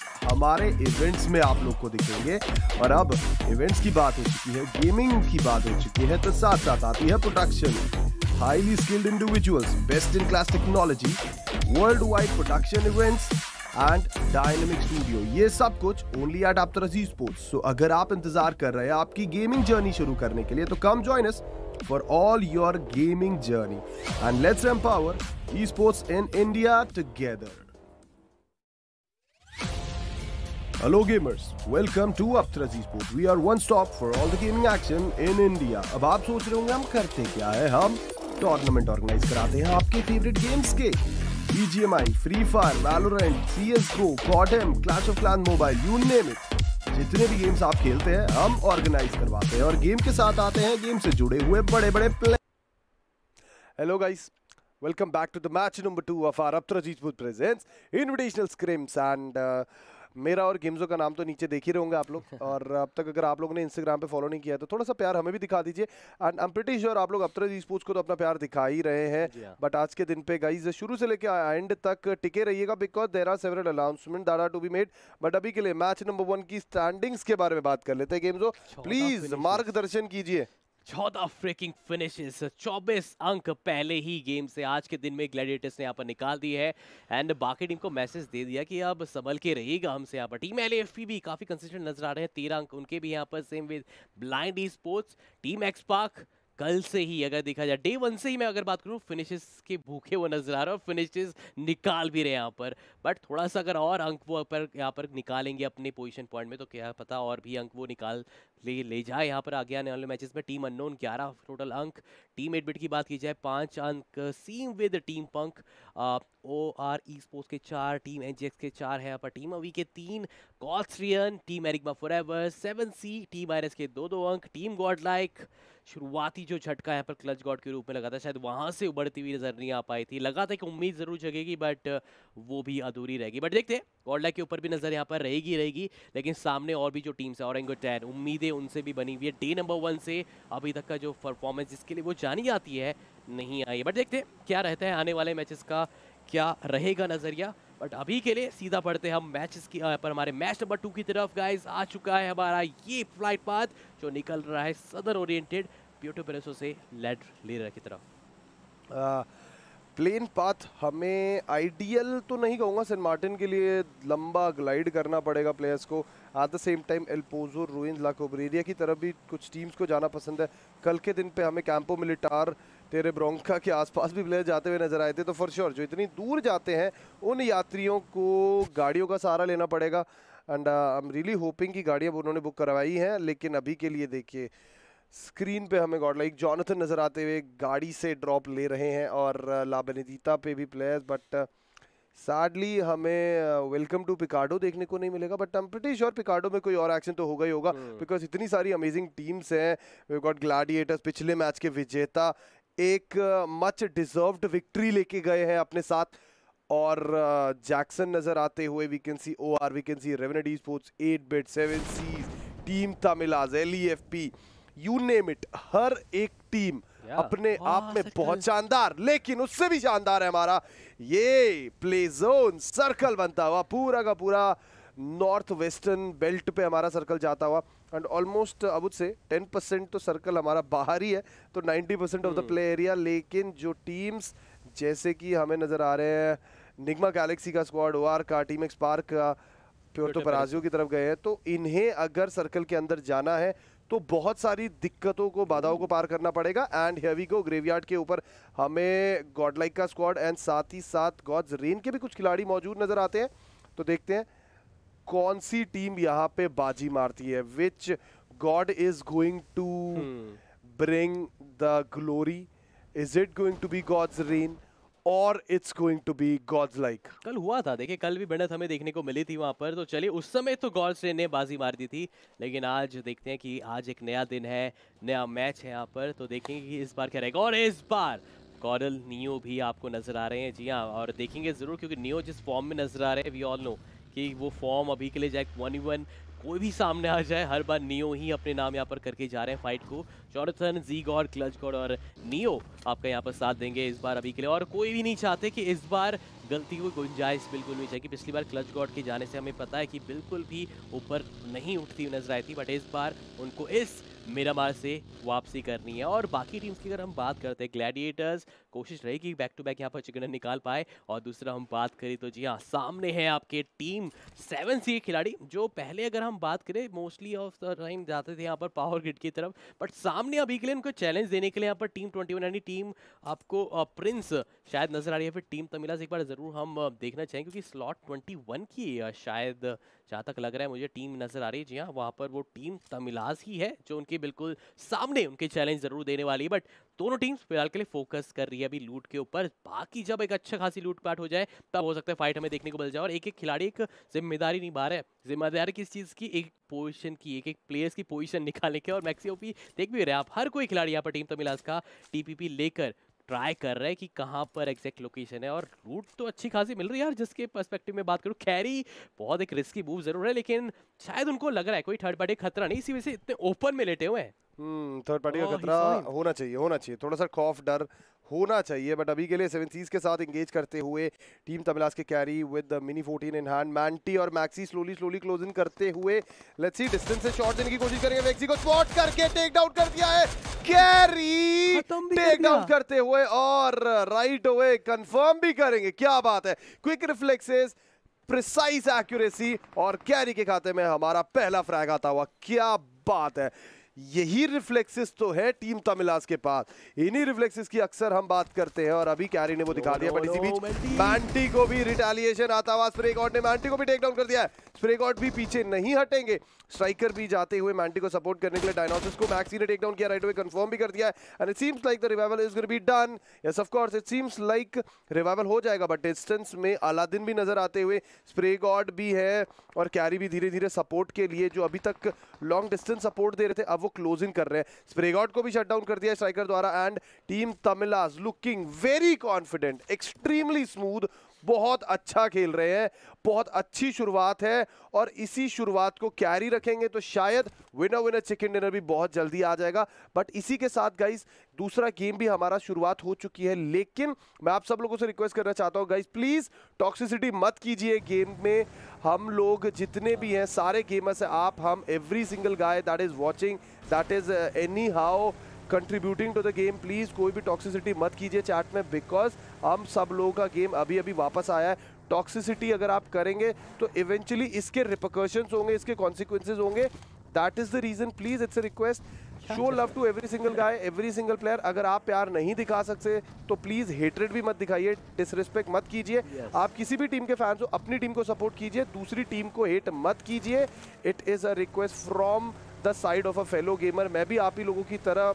हमारे इवेंट्स में आप लोग को दिखेंगे और अब इवेंट्स की बात हो चुकी है गेमिंग की बात हो चुकी है तो साथ साथ आती है production highly skilled individuals best in class technology world wide production events and dynamic studio ये सब कुछ ओनली एट आफ्टर अजीज स्पोर्ट्स सो अगर आप इंतजार कर रहे हैं आपकी गेमिंग जर्नी शुरू करने के लिए तो come join us for all your gaming journey and let's empower esports in India together Hello gamers, welcome to Aptrazi Sport. We are one stop for all the gaming action in India. अब आप सोच रहे होंगे हम करते क्या है हम टूर्नामेंट ऑर्गेनाइज कराते हैं आपके फेवरेट गेम्स के BGMI, Free Fire, Valorant, CS:GO, CODM, Clash of Clans Mobile, you name it. जितने भी गेम्स आप खेलते हैं हम ऑर्गेनाइज करवाते हैं और गेम के साथ आते हैं गेम से जुड़े हुए बड़े बड़े play hello guys welcome back to the match number two of our अप्तराजीतपुर प्रेजेंस इनविटेशनल स्क्रिम्स एंड मेरा और गिम्जो का नाम तो नीचे देख ही रहूंगा आप लोग और अब तक अगर आप लोगों ने इंस्टाग्राम पे फॉलो नहीं किया तो थोड़ा सा प्यार हमें भी दिखा दीजिए एंड आई प्रिटी श्योर आप लोग अब तरह स्पोर्ट्स को तो अपना प्यार दिखा ही रहे हैं बट हाँ। आज के दिन पे गाइज शुरू से लेकर एंड तक टिके रहिएगा because there are several announcement are to be made but अभी के लिए मैच नंबर वन की स्टैंडिंग्स के बारे में बात कर लेते हैं गेम्जो प्लीज मार्गदर्शन कीजिए चौदह फ्रेकिंग फिनिशेस चौबीस अंक पहले ही गेम से आज के दिन में ग्लैडिएटर्स ने यहाँ पर निकाल दी है एंड बाकी टीम को मैसेज दे दिया कि अब संभल के रहिएगा हमसे यहाँ पर टीम एल भी काफ़ी कंसिस्टेंट नजर आ रहे हैं तेरह अंक उनके भी यहाँ पर same with Blind E esports team X Park कल से ही अगर देखा जाए डे वन से ही मैं अगर बात करूँ फिनिशेस के भूखे वो नजर आ रहा है और फिनिशेस निकाल भी रहे हैं यहाँ पर बट थोड़ा सा अगर और अंक वो पर यहाँ पर निकालेंगे अपने पोजीशन पॉइंट में तो क्या पता और भी अंक वो निकाल ले ले जाए यहाँ पर आगे आने वाले मैचेस में टीम अननोन ग्यारह टोटल अंक टीम एडमिट की बात की जाए पाँच अंक सीम विद टीम पंख ओ आर ई स्पोर्ट्स के चार टीम एन के चार है यहाँ पर टीम अवी के तीन कॉस्ट्रियन टीम एरिकमा forever seven C team S के दो दो अंक टीम गॉड लाइक शुरुआती जो झटका यहाँ पर क्लच गॉड के रूप में लगा था शायद वहाँ से उबड़ती हुई नजर नहीं आ पाई थी लगा था कि उम्मीद जरूर जगेगी बट वो भी अधूरी रहेगी बट देखते हैं गॉडला के ऊपर भी नजर यहाँ पर रहेगी रहेगी लेकिन सामने और भी जो टीम्स है औरंगो टैन उम्मीदें उनसे भी बनी हुई है डे नंबर वन से अभी तक का जो परफॉर्मेंस जिसके लिए वो जानी जाती है नहीं आई बट देखते क्या रहता है आने वाले मैचेस का क्या रहेगा नज़रिया बट अभी के लिए सीधा पढ़ते हम मैचेस की पर हमारे मैच नंबर टू की तरफ गाइस आ चुका है हमारा ये फ्लाइट पाथ जो निकल रहा है सदर ओरिएंटेड प्यूटो पेरेसो से लेड लीडर की तरफ प्लेन पाथ हमें आइडियल तो नहीं कहूँगा सेंट मार्टिन के लिए लंबा ग्लाइड करना पड़ेगा प्लेयर्स को एट द सेम टाइम एल्पोजो रूइंस लाकोबरेरिया की तरफ भी कुछ टीम्स को जाना पसंद है कल के दिन पे हमें कैंपो मिलिटार तेरे ब्रोंका के आसपास भी प्लेयर जाते हुए नजर आए थे तो फॉर श्योर जो इतनी दूर जाते हैं उन यात्रियों को गाड़ियों का सहारा लेना पड़ेगा and I am really hoping कि गाड़ियाँ उन्होंने बुक करवाई हैं लेकिन अभी के लिए देखिए स्क्रीन पे हमें गॉड लाइक जॉनथन नज़र आते हुए गाड़ी से ड्रॉप ले रहे हैं और लाबेनेदीता uh, पे भी प्लेयर्स बट सैडली हमें वेलकम टू पिकाडो देखने को नहीं मिलेगा but I am sure Picado में कोई और एक्शन तो होगा ही होगा बिकॉज hmm. इतनी सारी अमेजिंग टीम्स हैं वी गॉट ग्लैडिएटर्स पिछले मैच के विजेता एक मच डिजर्व्ड विक्ट्री लेके गए हैं अपने साथ और जैक्सन नजर आते हुए we can see O R we can see Revenant sports eight bit seven C team Tamilas L E F P you name it हर एक टीम अपने आप में बहुत शानदार लेकिन उससे भी शानदार है हमारा ये प्ले जोन सर्कल बनता हुआ पूरा का पूरा नॉर्थ वेस्टर्न बेल्ट पे हमारा सर्कल जाता हुआ एंड ऑलमोस्ट अब से टेन परसेंट तो सर्कल हमारा बाहर ही है तो ninety percent of the play area लेकिन जो टीम्स जैसे कि हमें नज़र आ रहे हैं निगमा गैलेक्सी का स्क्वाड ओआर का टीम एक्स पार्क का प्योर तो पराजियो की तरफ गए हैं तो इन्हें अगर सर्कल के अंदर जाना है तो बहुत सारी दिक्कतों को बाधाओं को hmm. पार करना पड़ेगा एंड हेवी को ग्रेवयार्ड के ऊपर हमें गॉडलाइक का स्क्वाड एंड साथ ही साथ गॉड्स रेन के भी कुछ खिलाड़ी मौजूद नजर आते हैं तो देखते हैं कौन सी टीम यहाँ पे बाजी मारती है which God is going to bring the glory is it going to be Gods Reign और it's going to be Gods like कल हुआ था देखिए कल भी बढ़त हमें देखने को मिली थी वहां पर तो चलिए उस समय तो गॉड्स रेन ने बाजी मार दी थी लेकिन आज देखते हैं कि आज एक नया दिन है नया मैच है यहाँ पर तो देखेंगे कि इस बार क्या रहेगा और इस बार गॉडल नियो भी आपको नजर आ रहे हैं जी हाँ और देखेंगे जरूर क्योंकि नियो जिस फॉर्म में नजर आ रहे हैं वी ऑल नो कि वो फॉर्म अभी के लिए जैक वन वन कोई भी सामने आ जाए हर बार नियो ही अपने नाम यहाँ पर करके जा रहे हैं फाइट को Jonathan ji God clutch God और नियो आपका यहाँ पर साथ देंगे इस बार अभी के लिए और कोई भी नहीं चाहते कि इस बार गलती को गुंजाइश बिल्कुल नहीं चाहिए पिछली बार क्लच गॉड के जाने से हमें पता है कि बिल्कुल भी ऊपर नहीं उठती नजर आई थी बट इस बार उनको इस मार से वापसी करनी है और बाकी टीम्स की अगर हम बात करते हैं ग्लैडिएटर्स कोशिश रहेगी बैक टू बैक यहाँ पर चिकन निकाल पाए और दूसरा हम बात करें तो जी हाँ सामने है आपके टीम सेवन सी खिलाड़ी जो पहले अगर हम बात करें मोस्टली ऑफ द टाइम जाते थे यहाँ पर पावर ग्रिड की तरफ बट सामने हमने अभी के लिए उनको चैलेंज देने के लिए यहाँ पर टीम ट्वेंटी वन यानी टीम आपको प्रिंस शायद नजर आ रही है फिर टीम तमिला से एक बार जरूर हम देखना चाहेंगे क्योंकि स्लॉट ट्वेंटी वन की शायद जहाँ तक लग रहा है मुझे टीम नज़र आ रही है जी हाँ वहाँ पर वो टीम तमिलाज ही है जो उनके बिल्कुल सामने उनके चैलेंज ज़रूर देने वाली है बट दोनों टीम्स फिलहाल के लिए फोकस कर रही है अभी लूट के ऊपर बाकी जब एक अच्छा खासी लूट पाट हो जाए तब हो सकता है फाइट हमें देखने को मिल जाए और एक एक खिलाड़ी एक जिम्मेदारी निभा रहा है जिम्मेदारी किस चीज़ की एक पोजीशन की एक एक प्लेयर्स की पोजीशन निकालने के और मैक्सी भी देख भी रहे आप हर कोई खिलाड़ी यहाँ पर टीम तमिलाज का टीपीपी लेकर ट्राई कर रहे हैं कि कहाँ पर एग्जैक्ट लोकेशन है और रूट तो अच्छी खासी मिल रही है यार जिसके पर्सपेक्टिव में बात करूँ कैरी बहुत एक रिस्की मूव जरूर है लेकिन शायद उनको लग रहा है कोई थर्ड पार्टी खतरा नहीं इसी वजह से इतने ओपन में लेटे हुए हैं थर्ड हम्म, पार्टी का oh, खतरा होना चाहिए होना चाहिए थोड़ा सा खौफ डर होना चाहिए बट अभी के लिए सेवन सीज के साथ इंगेज करते हुए टीम तमिलास के Carry with Mini fourteen in hand मैंटी और Maxi slowly slowly close in करते हुए लेट्स सी डिस्टेंस से शॉट देने की कोशिश करेंगे मैक्सी को स्पॉट करके टेक डाउन कर दिया है कैरी टेक डाउन करते हुए और राइट अवे कंफर्म भी करेंगे क्या बात है क्विक रिफ्लेक्सेस प्रिसाइज एक्यूरेसी और कैरी के खाते में हमारा पहला फ्रैग आता हुआ क्या बात है यही रिफ्लेक्सिस तो है टीम तमिलास के पास इन्हीं रिफ्लेक्सिस की अक्सर हम बात करते हैं और अभी कैरी ने वो दिखा दिया बट इसी बीच मैंटी को भी रिटेलिएशन आता हुआ स्प्रे स्प्रेकॉट ने मैंटी को भी टेक डाउन कर दिया है स्प्रेकॉट भी पीछे नहीं हटेंगे स्ट्राइकर भी जाते हुए मैंटी को सपोर्ट करने के लिए डायनोसिस को मैक्सी ने टेक डाउन किया राइट वे कंफर्म भी कर दिया है and it seems like the revival is gonna be done yes of course it seems like revival हो जाएगा बट डिस्टेंस में अलादीन भी नजर आते हुए स्प्रे स्प्रेगॉड भी है और कैरी भी धीरे धीरे सपोर्ट के लिए जो अभी तक लॉन्ग डिस्टेंस सपोर्ट दे रहे थे अब वो क्लोज इन कर रहे हैं स्प्रेगॉट को भी शट डाउन कर दिया स्ट्राइकर द्वारा एंड टीम तमिलाज looking very confident extremely smooth बहुत अच्छा खेल रहे हैं बहुत अच्छी शुरुआत है और इसी शुरुआत को कैरी रखेंगे तो शायद विनर विनर चिकन डिनर भी बहुत जल्दी आ जाएगा बट इसी के साथ गाइस दूसरा गेम भी हमारा शुरुआत हो चुकी है लेकिन मैं आप सब लोगों से रिक्वेस्ट करना चाहता हूँ गाइस प्लीज़ टॉक्सिसिटी मत कीजिए गेम में हम लोग जितने भी हैं सारे गेमर्स हैं आप हम every single guy that is watching that is anyhow contributing to the game please कोई भी टॉक्सिसिटी मत कीजिए चैट में बिकॉज हम सब लोगों का गेम अभी अभी वापस आया है टॉक्सिसिटी अगर आप करेंगे तो इवेंचुअली इसके रिपोकर्शंस होंगे इसके कॉन्सिक्वेंसेज होंगे that is the reason please it's a request show love to every single guy every single player अगर आप प्यार नहीं दिखा सकते तो प्लीज़ हेटरेड भी मत दिखाइए डिसरिस्पेक्ट मत कीजिए yes. आप किसी भी टीम के फैंस हो अपनी टीम को सपोर्ट कीजिए दूसरी टीम को हेट मत कीजिए it is a request from the side of a fellow gamer मैं भी आप ही लोगों की तरह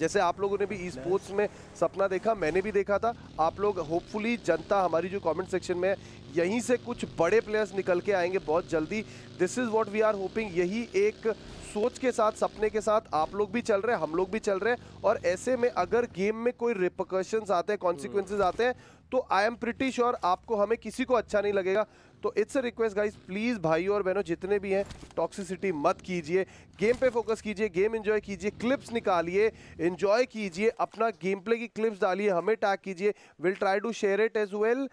जैसे आप लोगों ने भी ई स्पोर्ट्स में सपना देखा मैंने भी देखा था आप लोग होपफुली जनता हमारी जो कमेंट सेक्शन में है यहीं से कुछ बड़े प्लेयर्स निकल के आएंगे बहुत जल्दी this is what we are hoping यही एक सोच के साथ सपने के साथ आप लोग भी चल रहे हैं हम लोग भी चल रहे हैं और ऐसे में अगर गेम में कोई रिपोकर्शन आते हैं कॉन्सिक्वेंसेज हम्म। आते हैं तो आई एम प्रिटी श्योर आपको हमें किसी को अच्छा नहीं लगेगा तो it's a request guys please भाई और बहनों जितने भी हैं टॉक्सिसिटी मत कीजिए गेम पे फोकस कीजिए गेम एंजॉय कीजिए क्लिप्स निकालिए एंजॉय कीजिए अपना गेम प्ले की क्लिप्स डालिए हमें टैग कीजिए will try to share it as well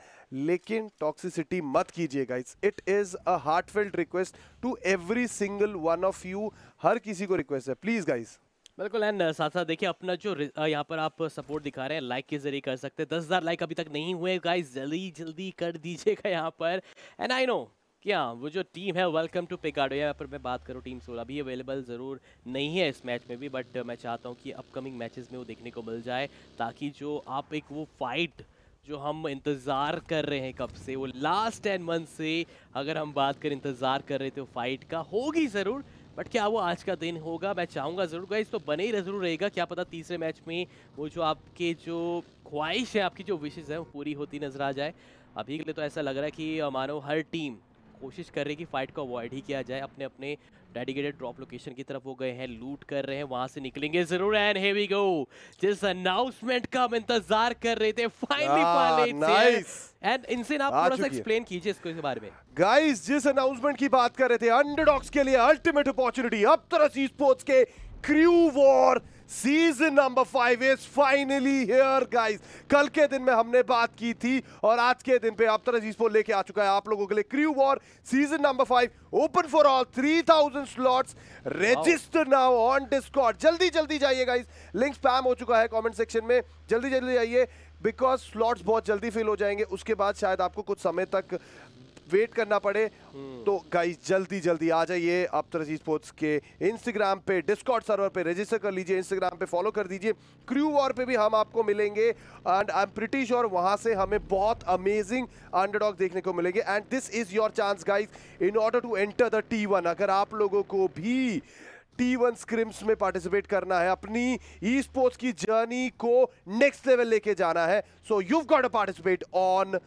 लेकिन टॉक्सिसिटी मत कीजिए guys it is a heartfelt request to every single one of you हर किसी को रिक्वेस्ट है प्लीज़ गाइज़ बिल्कुल एंड साथ साथ देखिए अपना जो यहाँ पर आप सपोर्ट दिखा रहे हैं लाइक के जरिए कर सकते हैं दस हज़ार लाइक अभी तक नहीं हुए गाइस जल्दी जल्दी कर दीजिएगा यहाँ पर एंड आई नो क्या हाँ, वो जो टीम है वेलकम टू पिकाडो यहाँ पर मैं बात करूँ टीम सोलह अभी अवेलेबल ज़रूर नहीं है इस मैच में भी बट मैं चाहता हूँ कि अपकमिंग मैचेस में वो देखने को मिल जाए ताकि जो आप एक वो फाइट जो हम इंतज़ार कर रहे हैं कब से वो लास्ट टेन मंथ से अगर हम बात करें इंतज़ार कर रहे थे वो फाइट का होगी ज़रूर बट क्या वो आज का दिन होगा मैं चाहूँगा ज़रूर गाइज तो बने ही ज़रूर रहेगा क्या पता तीसरे मैच में वो जो आपके जो ख्वाहिश है आपकी जो विशेज़ है वो पूरी होती नज़र आ जाए अभी के लिए तो ऐसा लग रहा है कि मानो हर टीम कोशिश कर रहे हैं कि फाइट को अवॉइड ही किया जाए अपने अपने डेडिकेटेड ड्रॉप लोकेशन की तरफ हो गए हैं लूट कर रहे हैं वहां से निकलेंगे जरूर एंड हेवी गो जिस अनाउंसमेंट का हम इंतजार कर रहे थे फाइनली नाइस एंड इनसे आप थोड़ा सा एक्सप्लेन कीजिए इसको इसके बारे में गाइस जिस अनाउंसमेंट की बात कर रहे थे अंडरडॉक्स के लिए अल्टीमेट अपॉर्चुनिटी अब तरह सी स्पोर्ट्स के crew war season number five is finally here guys कल के दिन में हमने बात की थी और आज के दिन पे अफ्तर अजीज को लेके आ चुका है आप लोगों के लिए crew war season number five open for all three thousand slot register now on Discord जल्दी जल्दी जाइए गाइस लिंक स्पैम हो चुका है कॉमेंट सेक्शन में जल्दी जल्दी जाइए बिकॉज स्लॉट्स बहुत जल्दी फिल हो जाएंगे उसके बाद शायद आपको कुछ समय तक वेट करना पड़े हम्म। तो गाइस जल्दी जल्दी आ जाइए आप तरजीज स्पोर्ट्स के इंस्टाग्राम पे डिस्कॉर्ड सर्वर पे रजिस्टर कर लीजिए इंस्टाग्राम पे फॉलो कर दीजिए क्रू वॉर पे भी हम आपको मिलेंगे and I am pretty sure वहां से हमें बहुत अमेजिंग अंडरडॉग देखने को मिलेंगे and this is your chance guys in order to enter the T अगर आप लोगों को भी टी वन स्क्रिम्स में पार्टिसिपेट करना है अपनी ई स्पोर्ट्स की जर्नी को नेक्स्ट लेवल लेके जाना है so you got a participate on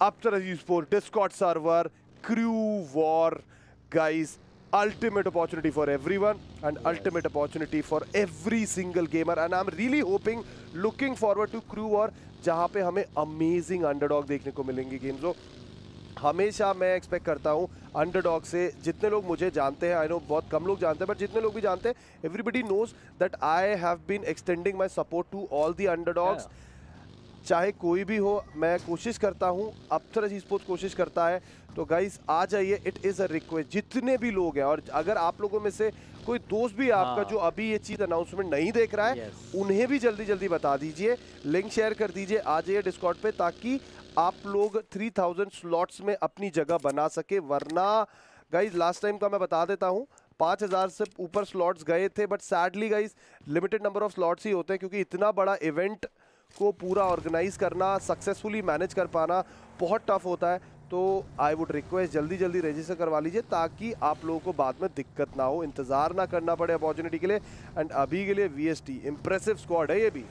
after as you for Discord server, crew war, guys, ultimate opportunity for everyone and yes. ultimate opportunity for every single gamer and I'm really hoping looking forward to crew war जहाँ पे हमें amazing underdog देखने को मिलेंगे games तो हमेशा मैं expect करता हूँ अंडरडॉग से जितने लोग मुझे जानते हैं आई नो बहुत कम लोग जानते हैं बट जितने लोग भी जानते हैं everybody knows that I have been extending my support to all the underdogs dogs चाहे कोई भी हो मैं कोशिश करता हूँ अप्सर अजीज पोत कोशिश करता है तो गाइस आ जाइए इट इज़ अ रिक्वेस्ट जितने भी लोग हैं और अगर आप लोगों में से कोई दोस्त भी आपका हाँ। जो अभी ये चीज़ अनाउंसमेंट नहीं देख रहा है उन्हें भी जल्दी जल्दी बता दीजिए लिंक शेयर कर दीजिए आ जाइए डिस्काउंट पर ताकि आप लोग थ्री स्लॉट्स में अपनी जगह बना सके वरना गाइज लास्ट टाइम का मैं बता देता हूँ पाँच हज़ार से ऊपर स्लॉट्स गए थे but sadly guys limited number of slots ही होते हैं क्योंकि इतना बड़ा इवेंट को पूरा ऑर्गेनाइज करना सक्सेसफुली मैनेज कर पाना बहुत टफ होता है तो आई वुड रिक्वेस्ट जल्दी जल्दी रजिस्टर करवा लीजिए ताकि आप लोगों को बाद में दिक्कत ना हो इंतज़ार ना करना पड़े अपॉर्चुनिटी के लिए एंड अभी के लिए V S T impressive squad है ये भी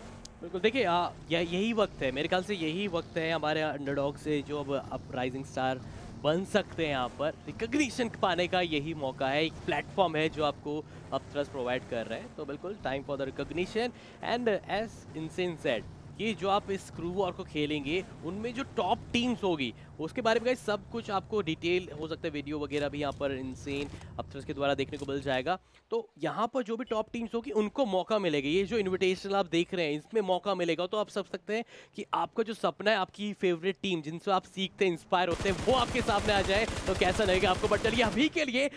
बिल्कुल देखिए यही वक्त है मेरे ख्याल से यही वक्त है हमारे अंडरडॉग से जो अब अब राइजिंग स्टार बन सकते हैं यहाँ पर रिकग्निशन पाने का यही मौका है एक प्लेटफॉर्म है जो आपको अब ट्रस्ट प्रोवाइड कर रहे हैं तो बिल्कुल time for the recognition and as in set कि जो आप इस क्रू वॉर को खेलेंगे उनमें जो टॉप टीम्स होगी उसके बारे में सब कुछ आपको डिटेल हो सकता है वीडियो वगैरह भी यहाँ पर इनसेन अपसर्स के द्वारा देखने को मिल जाएगा तो यहाँ पर जो भी टॉप टीम्स होगी उनको मौका मिलेगा ये जो इन्विटेशन आप देख रहे हैं इसमें मौका मिलेगा तो आप सब सकते हैं कि आपका जो सपना है आपकी फेवरेट टीम जिनसे आप सीखते हैं इंस्पायर होते हैं वो आपके सामने आ जाए तो कैसा लगेगा आपको बट चलिए अभी के लिए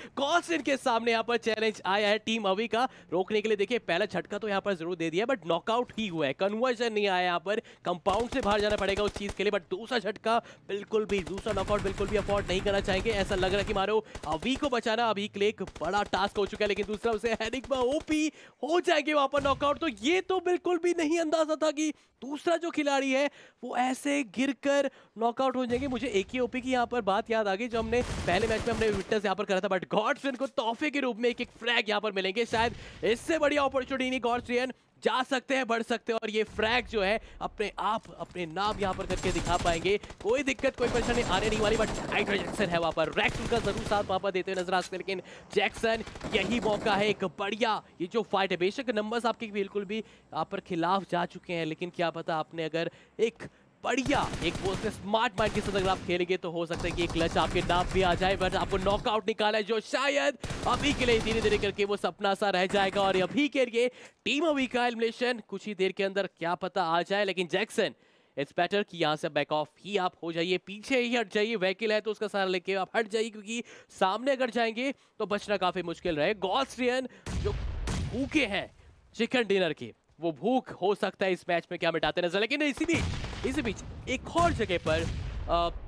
से के सामने यहाँ पर चैलेंज आया है टीम अभी का रोकने के लिए देखिए पहला झटका तो यहाँ पर जरूर दे दिया बट नॉकआउट ही हुआ है कन्वर्जन नहीं आया यहाँ पर कंपाउंड से बाहर जाना पड़ेगा उस चीज़ के लिए बट दूसरा झटका बिल्कुल भी दूसरा नॉकआउट बिल्कुल भी अफोर्ड नहीं करना चाहेंगे ऐसा लग रहा है कि मारो अभी को बचाना अभी क्लेक बड़ा टास्क हो चुका है लेकिन दूसरा उसे हैनिकमा ओपी हो जाएंगे वहां पर नॉकआउट तो ये तो बिल्कुल भी नहीं अंदाजा था कि दूसरा जो खिलाड़ी है वो ऐसे गिर कर नॉकआउट हो जाएंगे मुझे एक ही ओपी की यहाँ पर बात याद आ गई जो हमने पहले मैच में हमने विटनेस यहाँ पर करा था बट गॉडफ्रियन को तोहफे के रूप में एक एक फ्लैग यहाँ पर मिलेंगे शायद इससे बड़ी अपॉर्चुनिटी नहीं गॉडफ्रियन जा सकते हैं बढ़ सकते हैं और ये फ्रैग जो है अपने आप अपने नाम यहाँ पर करके दिखा पाएंगे कोई दिक्कत कोई परेशानी आने नहीं वाली बट हाइड्रोजैक्सन है वहाँ पर रैक्स उनका जरूर साथ वहाँ पर देते हुए नजर आ सकते हैं लेकिन जैक्सन यही मौका है एक बढ़िया ये जो फाइट है बेशक नंबर्स आपके बिल्कुल भी आप पर खिलाफ जा चुके हैं लेकिन क्या पता आपने अगर एक बढ़िया एक बोल से स्मार्ट माइंड के साथ अगर आप खेलेंगे तो हो सकता है कि एक क्लच आपके नाम भी आ जाए बट आपको नॉकआउट निकाला है जो शायद अभी के लिए धीरे धीरे करके वो सपना सा रह जाएगा और अभी के लिए टीम अभी का एलिमिनेशन कुछ ही देर के अंदर क्या पता आ जाए लेकिन जैक्सन इट्स बेटर कि यहाँ से बैक ऑफ ही आप हो जाइए पीछे ही हट जाइए वहकिल है तो उसका सारा लेके आप हट जाइए क्योंकि सामने अगर जाएंगे तो बचना काफ़ी मुश्किल रहे गॉस्ट्रियन जो भूखे हैं चिकन डिनर के वो भूख हो सकता है इस मैच में क्या मिटाते नजर लेकिन इसी बीच इस बीच एक और जगह पर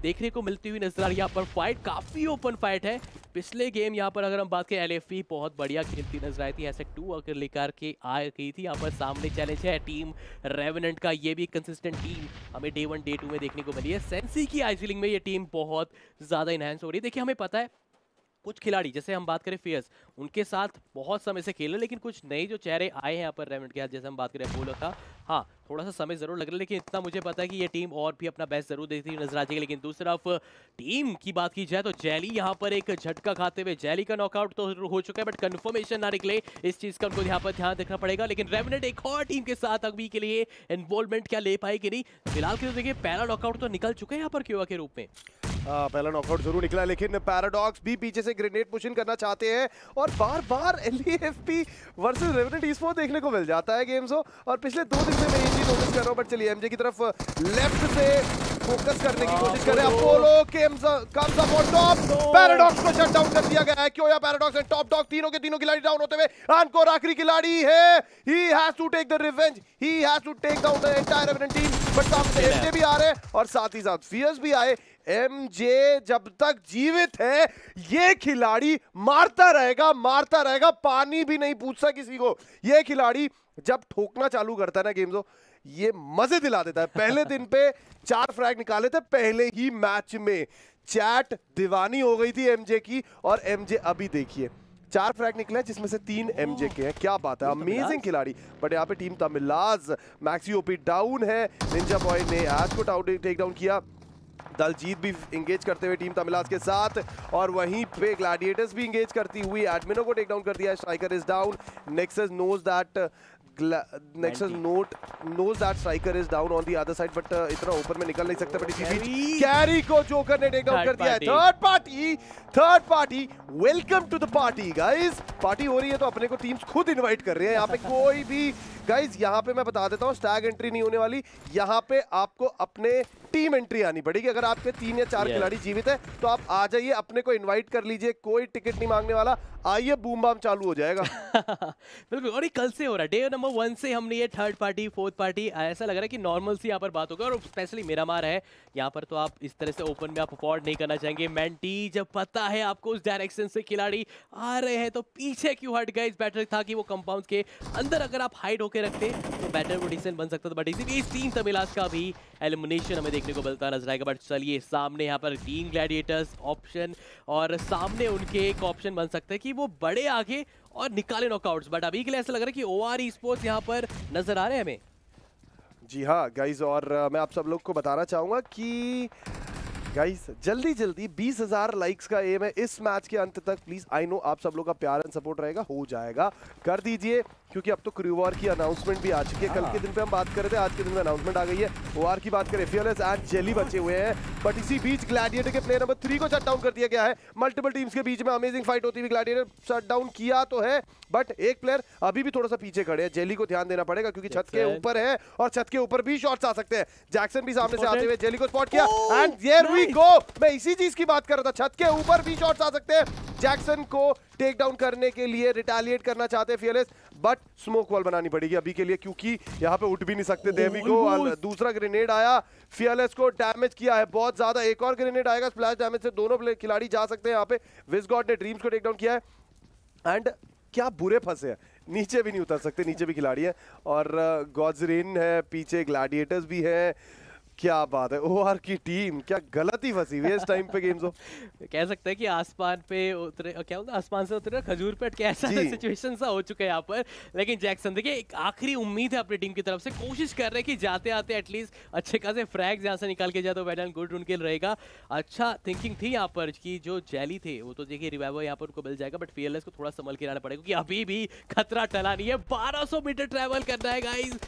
देखने को मिलती हुई नजर आ रही है यहाँ पर फाइट काफ़ी ओपन फाइट है पिछले गेम यहाँ पर अगर हम बात करें एल बहुत बढ़िया खेलती नजर आई थी ऐसे टू अगर लेकर के आ गई थी यहाँ पर सामने चैलेंज है टीम रेवनेंट का ये भी कंसिस्टेंट टीम हमें डे वन डे टू में देखने को मिली है सेंसी की आइसिलिंग में ये टीम बहुत ज़्यादा इन्हेंस हो रही है देखिए हमें पता है कुछ खिलाड़ी जैसे हम बात करें फेयर्स उनके साथ बहुत समय से खेल रहे लेकिन कुछ नए जो चेहरे आए हैं यहाँ पर रेमंड के साथ जैसे हम बात करें बोलो था हाँ थोड़ा सा समय जरूर लग रहा है लेकिन इतना मुझे पता है कि ये टीम और भी अपना बेस्ट जरूर देती नजर आ जाएगी लेकिन दूसरी तरफ टीम की बात की जाए तो जैली यहाँ पर एक झटका खाते हुए जैली का नॉकआउट तो हो चुका है बट कंफर्मेशन ना निकले इस चीज का उनको यहाँ पर ध्यान रखना पड़ेगा लेकिन रेमनेट एक और टीम के साथ अभी के लिए इन्वॉल्वमेंट क्या ले पाएगी नहीं फिलहाल के देखिए पहला नॉकआउट तो निकल चुका है यहाँ पर क्यों के रूप में आ, हाँ, पहला नॉकआउट जरूर निकला लेकिन पैराडॉक्स भी पीछे से ग्रेनेड पुशिंग करना चाहते हैं और बार बार एल वर्सेज रेवनेट ई देखने को मिल जाता है गेम्स और पिछले दो दिन से मैं ये चीज नोटिस कर रहा हूँ बट चलिए एमजे की तरफ लेफ्ट से फोकस करने की हाँ, कोशिश कर रहे हैं Apollo comes up on top Paradox को शट डाउन कर दिया गया है क्यों या पैराडॉक्स एंड टॉप डॉग तीनों के तीनों खिलाड़ी डाउन होते हुए अनकोर आखिरी खिलाड़ी है he has to take the revenge he has to take down the entire evident team but top से एमजे भी आ रहे हैं और साथ ही साथ फियर्स भी आए एमजे जब तक जीवित है ये खिलाड़ी मारता रहेगा मारता रहेगा पानी भी नहीं पूछता किसी को ये खिलाड़ी जब ठोकना चालू करता है ना गेम्स ये मजे दिला देता है पहले दिन पे चार फ्रैग निकाले थे पहले ही मैच में चैट दीवानी हो गई थी एमजे की और एमजे अभी देखिए चार फ्रैग निकले हैं जिसमें से तीन एमजे के हैं क्या बात है अमेजिंग खिलाड़ी बट यहाँ पे टीम तमिलाज मैक्सी ओपी डाउन है निंजा बॉय ने आज को डाउन टेक डाउन किया दलजीत भी इंगेज करते हुए टीम तमिलाज के साथ और वहीं पे ग्लैडिएटर्स भी इंगेज करती हुई एडमिनो को टेक डाउन कर दिया striker is down Nexus knows that इतना ऊपर में निकल नहीं सकता को ने कर दिया है third party welcome to the party party हो रही है तो अपने को टीम्स खुद इनवाइट कर रहे हैं यहाँ पे कोई भी गाइज यहाँ पे मैं बता देता हूँ स्टैग एंट्री नहीं होने वाली यहाँ पे आपको अपने टीम एंट्री आनी पड़ेगी अगर आपके तीन या चार खिलाड़ी जीवित है तो आप आ जाइए अपने को इन्वाइट कर लीजिए कोई टिकट नहीं मांगने वाला आइए बूम बाम चालू हो जाएगा बिल्कुल और ये कल से हो रहा है डे नंबर वन से हमने ये थर्ड पार्टी फोर्थ पार्टी ऐसा लग रहा है कि नॉर्मल सी यहाँ पर बात होगी और स्पेशली मेरा मार है यहाँ पर तो आप इस तरह से ओपन में आप अफोर्ड नहीं करना चाहेंगे मैंटी जब पता है आपको उस डायरेक्शन से खिलाड़ी आ रहे हैं तो पीछे क्यों हट गए इस बैटर था कि वो कंपाउंड के अंदर अगर आप हाइड होकर रखते तो बैटर वो डिसीजन बन सकता था बट इसीलिए इस तीन तमिलास का भी एलिमिनेशन हमें देखने को मिलता नजर आएगा बट चलिए सामने यहाँ पर ग्रीन ग्लैडिएटर्स ऑप्शन और सामने उनके एक ऑप्शन बन सकता है कि वो बड़े आगे और निकाले नॉकआउट्स बट अभी के लिए ऐसा लग रहा है कि ओ आर स्पोर्ट्स यहाँ पर नजर आ रहे हैं हमें जी हाँ गाइज और मैं आप सब लोग को बताना चाहूँगा कि गाइस जल्दी जल्दी 20,000 लाइक्स का एम है इस मैच के अंत तक प्लीज आई नो आप सब लोग का प्यार एंड सपोर्ट रहेगा हो जाएगा कर दीजिए क्योंकि अब तो क्रू वॉर की अनाउंसमेंट भी आ चुकी है कल हाँ। के दिन पे हम बात कर रहे थे आज के दिन में अनाउंसमेंट आ गई है ओ की बात करें फियरलेस एंड जेली बचे हुए हैं बट इसी बीच ग्लैडिएटर के प्लेयर नंबर थ्री को शट डाउन कर दिया गया है मल्टीपल टीम्स के बीच में अमेजिंग फाइट होती हुई ग्लैडिएटर शट डाउन किया तो है बट एक प्लेयर अभी भी थोड़ा सा पीछे खड़े हैं जेली को ध्यान देना पड़ेगा क्योंकि छत के ऊपर है और छत के ऊपर भी शॉर्ट्स आ सकते हैं जैक्सन भी सामने से आते हुए जेली को स्पॉट किया एंड देयर वी गो मैं इसी चीज की बात कर रहा था छत के ऊपर भी शॉर्ट्स आ सकते हैं जैक्सन को टेक डाउन करने के लिए रिटेलिएट करना चाहते हैं फियरलेस बट स्मोक वॉल बनानी पड़ेगी अभी के लिए क्योंकि यहाँ पे उठ भी नहीं सकते देवी oh, को दूसरा ग्रेनेड आया फियरलेस को डैमेज किया है बहुत ज्यादा एक और ग्रेनेड आएगा स्प्लैश डैमेज से दोनों खिलाड़ी जा सकते हैं यहाँ पे विस्गॉड ने ड्रीम्स को टेकडाउन किया है एंड क्या बुरे फंसे हैं नीचे भी नहीं उतर सकते नीचे भी खिलाड़ी है और गॉजरिन uh, है पीछे ग्लाडिएटर्स भी है क्या बात है ओआर की टीम क्या गलत ही फंसी हुई है इस टाइम पे गेम्स कह सकते हैं कि आसमान पे उतरे क्या बोलते आसमान से उतरे खजूर पे के ऐसा सिचुएशन सा हो चुका है यहाँ पर लेकिन जैक्सन देखिए एक आखिरी उम्मीद है अपनी टीम की तरफ से कोशिश कर रहे हैं कि जाते आते एटलीस्ट अच्छे खासे फ्रैग यहाँ से निकाल के जाते तो एंड गुड उनके रहेगा अच्छा थिंकिंग थी यहाँ पर कि जो जैली थे वो तो देखिए रिवाइवर यहाँ पर उनको मिल जाएगा बट फियरलेस को थोड़ा संभल के रहना पड़ेगा क्योंकि अभी भी खतरा टला नहीं है बारह मीटर ट्रैवल करना है गाइज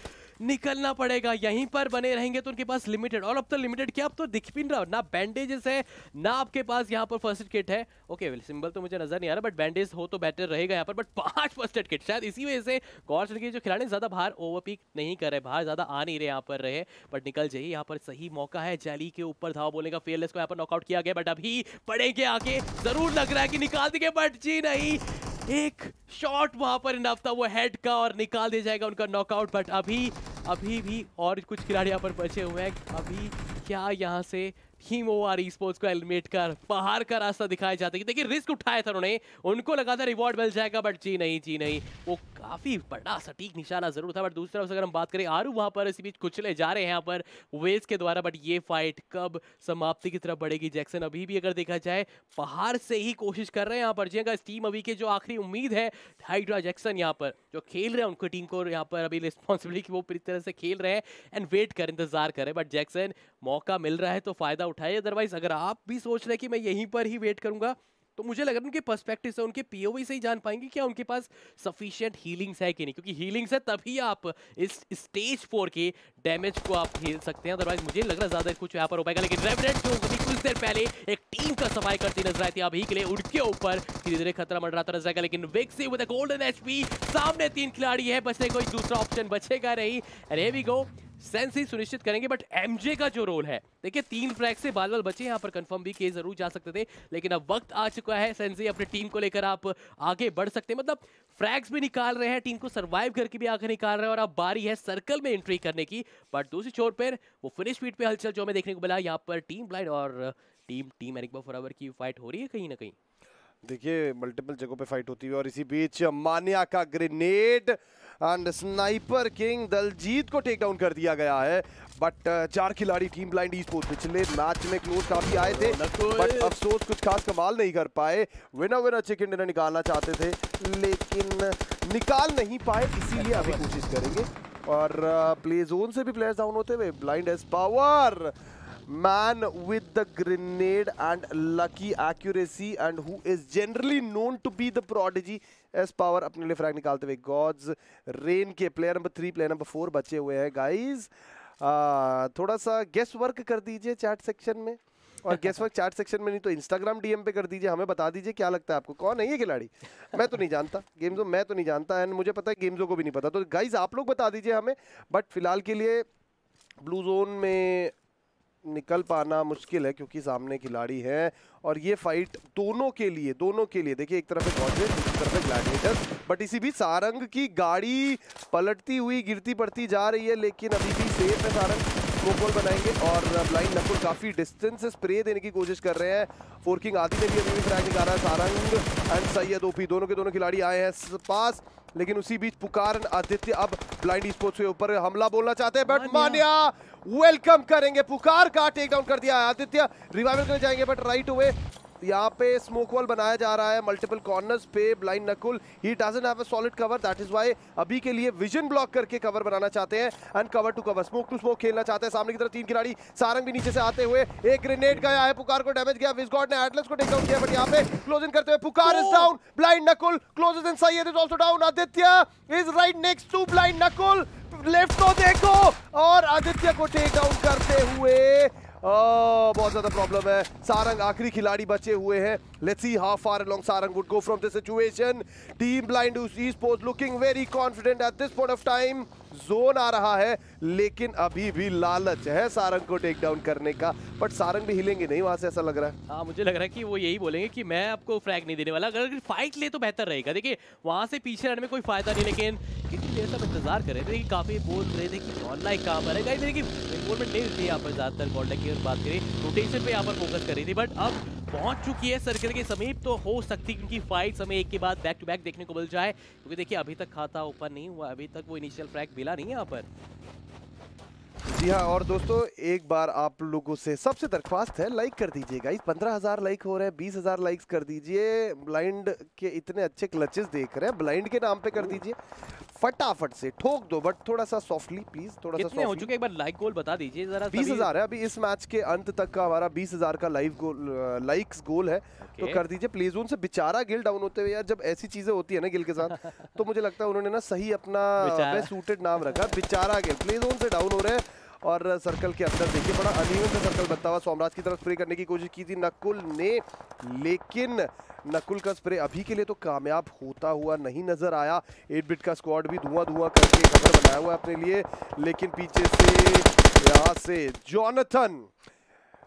निकलना पड़ेगा यहीं पर बने रहेंगे तो उनके पास लिमिटेड और अब तो लिमिटेड क्या अब तो दिख भी रहा ना बैंडेजेस है ना आपके पास यहाँ पर फर्स्ट किट है ओके okay, सिंबल तो मुझे नजर नहीं आ रहा बट बैंडेज हो तो बेटर रहेगा यहाँ पर बट पांच फर्स्ट एड किट शायद इसी वजह से गौर के जो खिलाड़ी ज्यादा बाहर ओवरपिक नहीं कर रहे बाहर ज्यादा आ नहीं रहे यहाँ पर रहे बट निकल जाइए यहाँ पर सही मौका है जैली के ऊपर धाव बोलने का फेयरलेस को यहाँ पर नॉकआउट किया गया बट अभी पड़ेंगे आगे जरूर लग रहा है कि निकाल देंगे बट जी नहीं एक शॉट वहां पर इनफ था वो हेड का और निकाल दिया जाएगा उनका नॉकआउट बट अभी अभी भी और कुछ खिलाड़ी यहाँ पर बचे हुए हैं अभी क्या यहाँ से हीमोवार स्पोर्ट्स को एलिमिनेट कर बाहर का रास्ता दिखाया जाता है देखिए रिस्क उठाया था उन्होंने उनको लगा था रिवॉर्ड मिल जाएगा बट जी नहीं जी नहीं वो काफ़ी बड़ा सटीक निशाना जरूर था बट अगर हम बात करें आरू पर इसी बीच कुचले जा रहे हैं यहाँ पर वेज के द्वारा बट ये फाइट कब समाप्ति की तरफ बढ़ेगी जैक्सन अभी भी अगर देखा जाए बाहर से ही कोशिश कर रहे हैं यहाँ पर जी अगर हाँ, टीम अभी के जो आखिरी उम्मीद है हाइड्रा जैक्सन यहाँ पर जो खेल रहे हैं उनकी टीम को यहाँ पर अभी रिस्पॉन्सिबिलिटी वो पूरी तरह से खेल रहे हैं एंड वेट कर इंतजार करें बट जैक्सन मौका मिल रहा है तो फ़ायदा उठाए अदरवाइज़ अगर आप भी सोच रहे कि मैं यहीं पर ही वेट करूँगा तो मुझे लग रहा है उनके पर्सपेक्टिव से उनके पीओवी से ही जान पाएंगे क्या उनके पास सफिशियंट हीलिंग्स है कि नहीं क्योंकि हीलिंग्स है तभी आप इस स्टेज फोर के डैमेज को आप हील सकते हैं अदरवाइज मुझे लग रहा है ज्यादा कुछ यहाँ पर हो पाएगा लेकिन रेवरेंट जो कुछ देर पहले एक टीम का सफाई करती नजर आई थी अभी के लिए उड़ के ऊपर धीरे धीरे खतरा मंडराता नजर आएगा लेकिन विक्सी विद गोल्डन एच सामने तीन खिलाड़ी है बचने कोई दूसरा ऑप्शन बचेगा नहीं अरे वी गो सेंस ही सुनिश्चित करेंगे बट एमजे का जो रोल है देखिए तीन फ्लैग से बाल बाल बचे यहाँ पर कंफर्म भी के जरूर जा सकते थे लेकिन अब वक्त आ चुका है सेंजी अपने टीम को लेकर आप आगे बढ़ सकते हैं मतलब फ्रैग्स भी निकाल रहे हैं टीम को सर्वाइव करके भी आगे निकाल रहे हैं और अब बारी है सर्कल में एंट्री करने की बट दूसरी छोर पर वो फिनिश फीट पर हलचल जो हमें देखने को मिला यहाँ पर टीम ब्लाइंड और टीम टीम एनिक फॉर की फाइट हो रही है कहीं ना कहीं देखिए मल्टीपल जगहों पे फाइट होती हुई और इसी बीच मानिया का grenade and sniper king Daljeet को टेक डाउन कर दिया गया है बट uh, चार खिलाड़ी टीम ब्लाइंड स्पोर्ट पिछले मैच में क्लोज काफी आए थे बट अफसोस कुछ खास कमाल नहीं कर पाए विना विना चिकन डिनर निकालना चाहते थे लेकिन निकाल नहीं पाए इसीलिए अभी कोशिश करेंगे और प्ले uh, जोन से भी प्लेयर्स डाउन होते हुए blind as power man with the grenade and lucky accuracy and who is generally known to be the prodigy as power apne liye frag nikalte hue gods rain ke player number 3 player number 4 bache hue हुए guys uh, thoda sa guess work kar dijiye chat section mein और guesswork chat section में नहीं तो Instagram DM पे कर दीजिए हमें बता दीजिए क्या लगता है आपको कौन है ये खिलाड़ी मैं तो नहीं जानता गेम्सो मैं तो नहीं जानता एंड मुझे पता है गेम्सो को भी नहीं पता तो गाइज आप लोग बता दीजिए हमें बट फिलहाल के लिए ब्लू जोन में निकल पाना मुश्किल है क्योंकि सामने खिलाड़ी है और ये फाइट दोनों के लिए दोनों के लिए देखिए एक तरफ है गॉर्जेट दूसरी तरफ है ग्लैडिएटर बट इसी बीच सारंग की गाड़ी पलटती हुई गिरती पड़ती जा रही है लेकिन अभी भी सेफ है सारंग स्लोकॉल बनाएंगे और ब्लाइंड नकुल काफ़ी डिस्टेंस से स्प्रे देने की कोशिश कर रहे हैं फोर्किंग आदि ने भी अभी भी निकाला है सारंग एंड सैयद ओपी दोनों के दोनों खिलाड़ी आए हैं पास लेकिन उसी बीच पुकार आदित्य अब ब्लाइंड स्पोर्ट्स के ऊपर हमला बोलना चाहते हैं बट मान्या वेलकम करेंगे पुकार का टेक डाउन कर दिया आदित्य रिवाइवल करने जाएंगे बट राइट हुए यहाँ पे स्मोक वॉल बनाया जा रहा है मल्टीपल कॉर्नर्स पे blind Nakul he doesn't have a solid cover that is why अभी के लिए विजन ब्लॉक करके कवर बनाना चाहते हैं and cover to cover smoke to smoke खेलना चाहते हैं सामने की तरफ तीन खिलाड़ी सारंग भी नीचे से आते हुए एक ग्रेनेड गया है पुकार को डैमेज गया विजगॉड ने एटलस को टेकडाउन किया बट यहाँ पे क्लोज इन करते हुए Pukar is down blind Nakul close in Syed is also down Aditya is right next to blind Nakul left को देखो और आदित्य को टेक डाउन करते हुए Oh, बहुत ज्यादा प्रॉब्लम है सारंग आखिरी खिलाड़ी बचे हुए हैं let's see how far along Sarang would go from the situation team blind looking very confident at this point of time zone आ रहा है लेकिन अभी भी लालच है सारंग को टेक डाउन करने का बट सारंग भी हिलेंगे नहीं वहां से ऐसा लग रहा है हाँ मुझे लग रहा है कि वो यही बोलेंगे कि मैं आपको फ्रैग नहीं देने वाला अगर फाइट ले तो बेहतर रहेगा देखिए वहां से पीछे रहने में कोई फायदा नहीं लेकिन कितनी देर तक इंतजार कर रहे थे काफी बोल रहे थे कि ऑन काम आ रहेगा है देखिए इन्वॉल्वमेंट नहीं थी यहाँ पर ज्यादातर कॉन्टेक्ट की बात करें रोटेशन पर यहाँ पर फोकस कर रही थी बट अब पहुंच चुकी है सर्किल के समीप तो हो सकती है क्योंकि फाइट समय एक के बाद बैक टू बैक देखने को मिल जाए क्योंकि देखिए अभी तक खाता ओपन नहीं हुआ अभी तक वो इनिशियल फ्रैक पिला नहीं यहाँ पर जी हाँ और दोस्तों एक बार आप लोगों से सबसे दरख्वास्त है लाइक कर दीजिएगा इस पंद्रह हज़ार लाइक हो रहे हैं बीस हज़ार लाइक्स कर दीजिए ब्लाइंड के इतने अच्छे क्लचेस देख रहे हैं ब्लाइंड के नाम पे कर दीजिए फटाफट से ठोक दो बट थोड़ा सा सॉफ्टली प्लीज थोड़ा कितने सा हो चुके एक बार लाइक गोल बता दीजिए जरा बीस हजार है अभी इस मैच के अंत तक का हमारा बीस हजार का लाइव गोल लाइक्स गोल है तो okay. तो कर दीजिए प्लीज उनसे बेचारा गिल डाउन होते हुए यार जब ऐसी चीजें होती है ना गिल के साथ तो मुझे लगता है उन्होंने ना सही अपना सूटेड नाम रखा बेचारा गिल प्लीज से डाउन हो रहे हैं और सर्कल के अंदर देखिए बड़ा अनियम से सर्कल बनता हुआ सोमराज की तरफ स्प्रे करने की कोशिश की थी नकुल ने लेकिन नकुल का स्प्रे अभी के लिए तो कामयाब होता हुआ नहीं नजर आया एट बिट का स्क्वाड भी धुआं धुआं करके कवर बनाया हुआ अपने लिए लेकिन पीछे से यहाँ से जॉनथन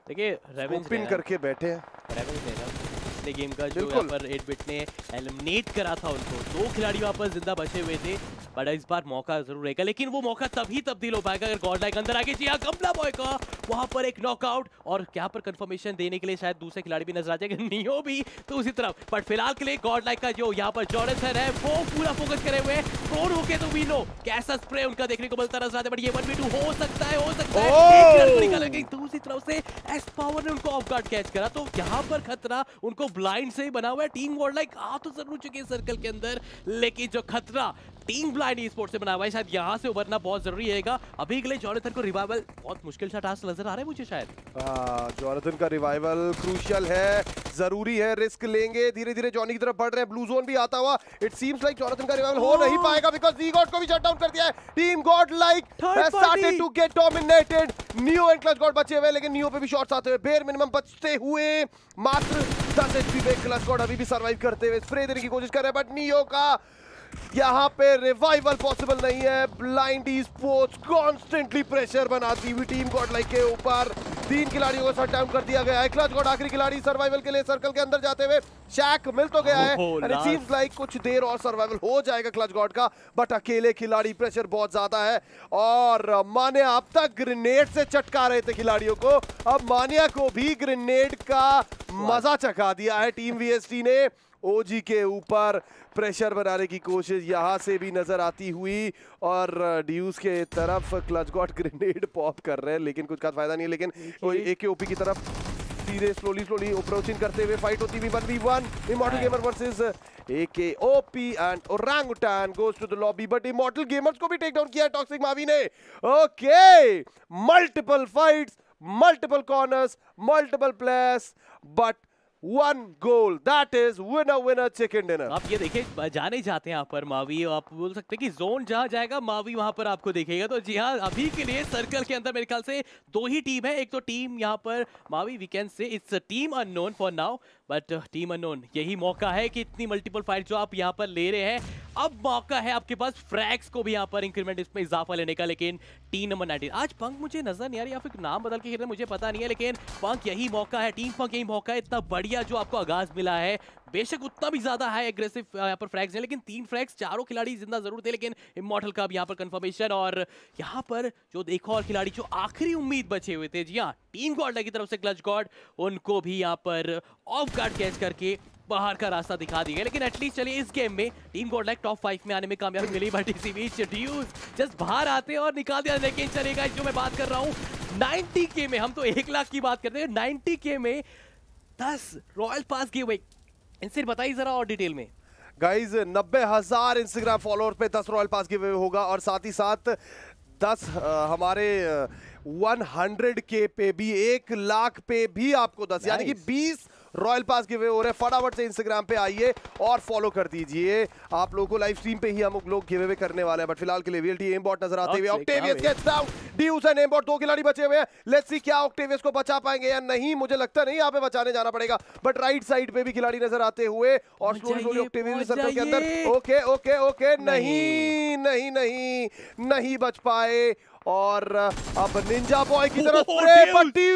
देखिए करके बैठे हैं अपने गेम का जो यहाँ पर एट बिट ने एलिमिनेट करा था उनको दो खिलाड़ी वहाँ पर जिंदा बचे हुए थे बट इस बार मौका जरूर रहेगा लेकिन वो मौका तभी तब्दील हो पाएगा अगर गॉड लाइक अंदर आगे जी हाँ गमला बॉय का वहां पर एक नॉकआउट और क्या पर कंफर्मेशन देने के लिए शायद दूसरे खिलाड़ी भी नजर आ जाएगा नियो भी तो उसी तरफ बट फिलहाल के लिए गॉड लाइक का जो यहाँ पर जॉनसन है वो पूरा फोकस करे हुए प्रोन होके तो वी नो कैसा स्प्रे उनका देखने को मिलता नजर आता बट ये वन बी हो सकता है हो सकता है दूसरी तरफ से एस पावर ने उनको ऑफ गार्ड कैच करा तो यहाँ पर खतरा उनको ब्लाइंड से ही बना हुआ है टीम वर्ल्ड लाइक आ तो जरूर चुके हैं सर्कल के अंदर लेकिन जो खतरा टीम ब्लाइंड ई स्पोर्ट से बना हुआ है शायद यहाँ से उभरना बहुत जरूरी रहेगा अभी के लिए जॉनथन को रिवाइवल बहुत मुश्किल सा टास्क नजर आ रहा है मुझे शायद जॉनथन का रिवाइवल क्रूशियल है जरूरी है रिस्क लेंगे धीरे धीरे जॉनी की तरफ बढ़ रहे हैं ब्लू जोन भी आता हुआ इट सीम्स लाइक जॉनथन का रिवाइवल हो oh! नहीं पाएगा बिकॉज डी गॉड को भी शट डाउन कर दिया है team God like started to get dominated new and clutch god बचे हुए लेकिन न्यू पे भी शॉट्स आते हुए बेयर मिनिमम बचते हुए मात्र 10 से एचपी पे क्लच अभी भी सरवाइव करते हुए स्प्रे देने की कोशिश कर रहे हैं बट नियो का यहाँ पे रिवाइवल पॉसिबल नहीं है ब्लाइंड कॉन्स्टेंटली प्रेशर बनाती हुई टीम गॉड लाइक के ऊपर तीन खिलाड़ियों को सट डाउन कर दिया गया है क्लच गॉड आखिरी खिलाड़ी सर्वाइवल के लिए सर्कल के अंदर जाते हुए शैक मिल तो गया है एंड सीम्स लाइक कुछ देर और सर्वाइवल हो जाएगा क्लच गॉड का बट अकेले खिलाड़ी प्रेशर बहुत ज्यादा है और माने अब तक ग्रेनेड से चटका रहे थे खिलाड़ियों को अब मानिया को भी ग्रेनेड का मजा चखा दिया है टीम वीएसटी ने ओजी के ऊपर प्रेशर बनाने की कोशिश यहाँ से भी नजर आती हुई और ड्यूज के तरफ क्लच गॉट ग्रेनेड पॉप कर रहे हैं लेकिन कुछ का फायदा नहीं है लेकिन एक के ओपी की तरफ सीधे स्लोली स्लोली अप्रोचिंग करते हुए फाइट होती हुई one we one immortal gamer versus AK OP and orangutan goes to the lobby but immortal gamers को भी टेक डाउन किया टॉक्सिक मावी ने okay multiple fights multiple corners multiple place but one goal that is winner winner chicken dinner आप ये देखिए जाने जाते हैं यहाँ पर मावी आप बोल सकते हैं कि जोन जहां जाएगा मावी वहां पर आपको देखेगा तो जी हाँ अभी के लिए सर्कल के अंदर मेरे ख्याल से दो ही टीम है एक तो टीम यहाँ पर मावी वीकेंड से it's team unknown for now but team unknown यही मौका है कि इतनी मल्टीपल फाइट जो आप यहाँ पर ले रहे हैं अब मौका है आपके पास फ्रैक्स को भी यहाँ पर इंक्रीमेंट इसमें इजाफा लेने का लेकिन टीम नंबर नाइनटीन आज पंक मुझे नजर नहीं आ रही या फिर नाम बदल के खेल रहे मुझे पता नहीं है लेकिन पंक यही मौका है टीम पंक यही मौका है इतना बढ़िया जो आपको आगाज मिला है बेशक उतना भी ज्यादा हाई एग्रेसिव यहाँ पर फ्रैग्स है लेकिन तीन फ्रैग्स चारों खिलाड़ी जिंदा जरूर थे लेकिन इमोटल का अब यहाँ पर कंफर्मेशन और यहाँ पर जो देखो और खिलाड़ी जो आखिरी उम्मीद बचे हुए थे जी हाँ टीम गॉड की तरफ से क्लच गॉड उनको भी यहाँ पर ऑफ गार्ड कैच करके बाहर का रास्ता दिखा दिया लेकिन एटलीस्ट चलिए इस गेम में team God like top five में आने में कामयाबी मिली बट इसी बीच ड्यूज जस्ट बाहर आते और निकाल दिया लेकिन चलेगा जो मैं बात कर रहा हूँ 90 के में हम तो एक लाख की बात करते हैं 90 के में दस रॉयल पास गिव इनसे बताइए जरा और डिटेल में गाइज नब्बे हजार इंस्टाग्राम फॉलोअर पे दस रॉयल पास गिवे होगा और साथ ही साथ दस हमारे वन हंड्रेड के पे भी एक लाख पे भी आपको दस यानी कि बीस रॉयल पास गिवे हो रहे हैं फटाफट से इंस्टाग्राम पे आइए और फॉलो कर दीजिए आप लोगों को लाइव स्ट्रीम पे ही हम लोग गिवे वे करने वाले हैं बट फिलहाल के लिए वीएलटी एम बॉट नजर आते हुए दो खिलाड़ी बचे हुए हैं लेट्स सी क्या ऑक्टेवियस को बचा पाएंगे या नहीं मुझे लगता नहीं यहाँ पे बचाने जाना पड़ेगा बट राइट साइड पे भी खिलाड़ी नजर आते हुए और स्लोली स्लोली ऑक्टेवियस सर्कल के अंदर ओके ओके ओके नहीं नहीं नहीं नहीं बच पाए और अब निंजा बॉय की तरफ पट्टी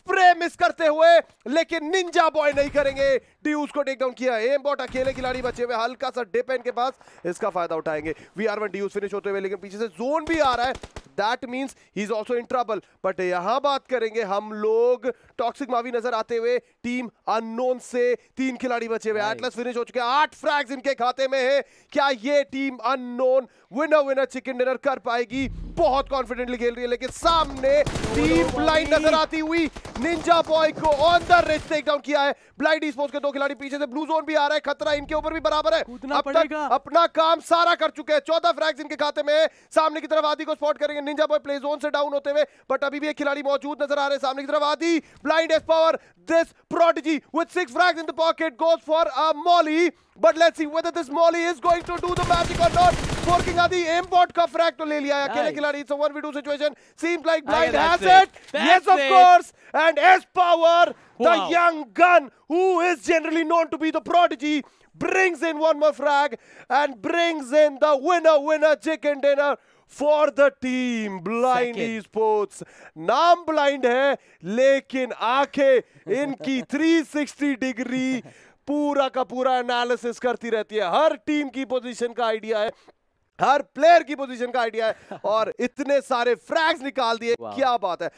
स्प्रे प्रे मिस करते हुए लेकिन निंजा बॉय नहीं करेंगे डी को टेक डाउन किया एम बॉट अकेले खिलाड़ी बचे हुए हल्का सा डिप इनके पास इसका फायदा उठाएंगे we are one D finish होते हुए लेकिन पीछे से जोन भी आ रहा है that means he is also in trouble but यहां बात करेंगे हम लोग टॉक्सिक मावी नजर आते हुए टीम अननोन से तीन खिलाड़ी बचे हुए एटलस फिनिश हो चुके आठ फ्रैग्स इनके खाते में है क्या ये team unknown winner winner chicken dinner कर पाएगी बहुत कॉन्फिडेंटली खेल रही है लेकिन सामने टीम ब्लाइंड oh, नजर आती हुई निंजा बॉय को on the race take down किया है ब्लाइंड स्पोर्ट्स के दो दो खिलाड़ी पीछे से ब्लू जोन भी आ रहा है खतरा इनके ऊपर भी बराबर है अब तक अपना काम सारा कर चुके हैं चौदह फ्रैग्स इनके खाते में सामने की तरफ आदि को स्पॉट करेंगे निंजा बॉय प्ले जोन से डाउन होते हुए बट अभी भी एक खिलाड़ी मौजूद नजर आ रहे हैं सामने की तरफ Adi blind as power this prodigy with six frags in the pocket goes for a molly but let's see whether this molly is going to do the magic or not forking adi aim bot ka frag to le liya hai akele khiladi it's a 1v2 situation seems like blind has it yes of course and s power Wow. The young gun, who is generally known to be the prodigy, brings in one more frag and brings in the winner, winner, chicken dinner for the team blind blind sports नाम blind hai lekin आंखें inki 360 degree पूरा का पूरा analysis करती रहती है हर team की पोजीशन का आइडिया है हर प्लेयर की पोजीशन का आइडिया है और इतने सारे फ्रैग्स निकाल दिए क्या बात है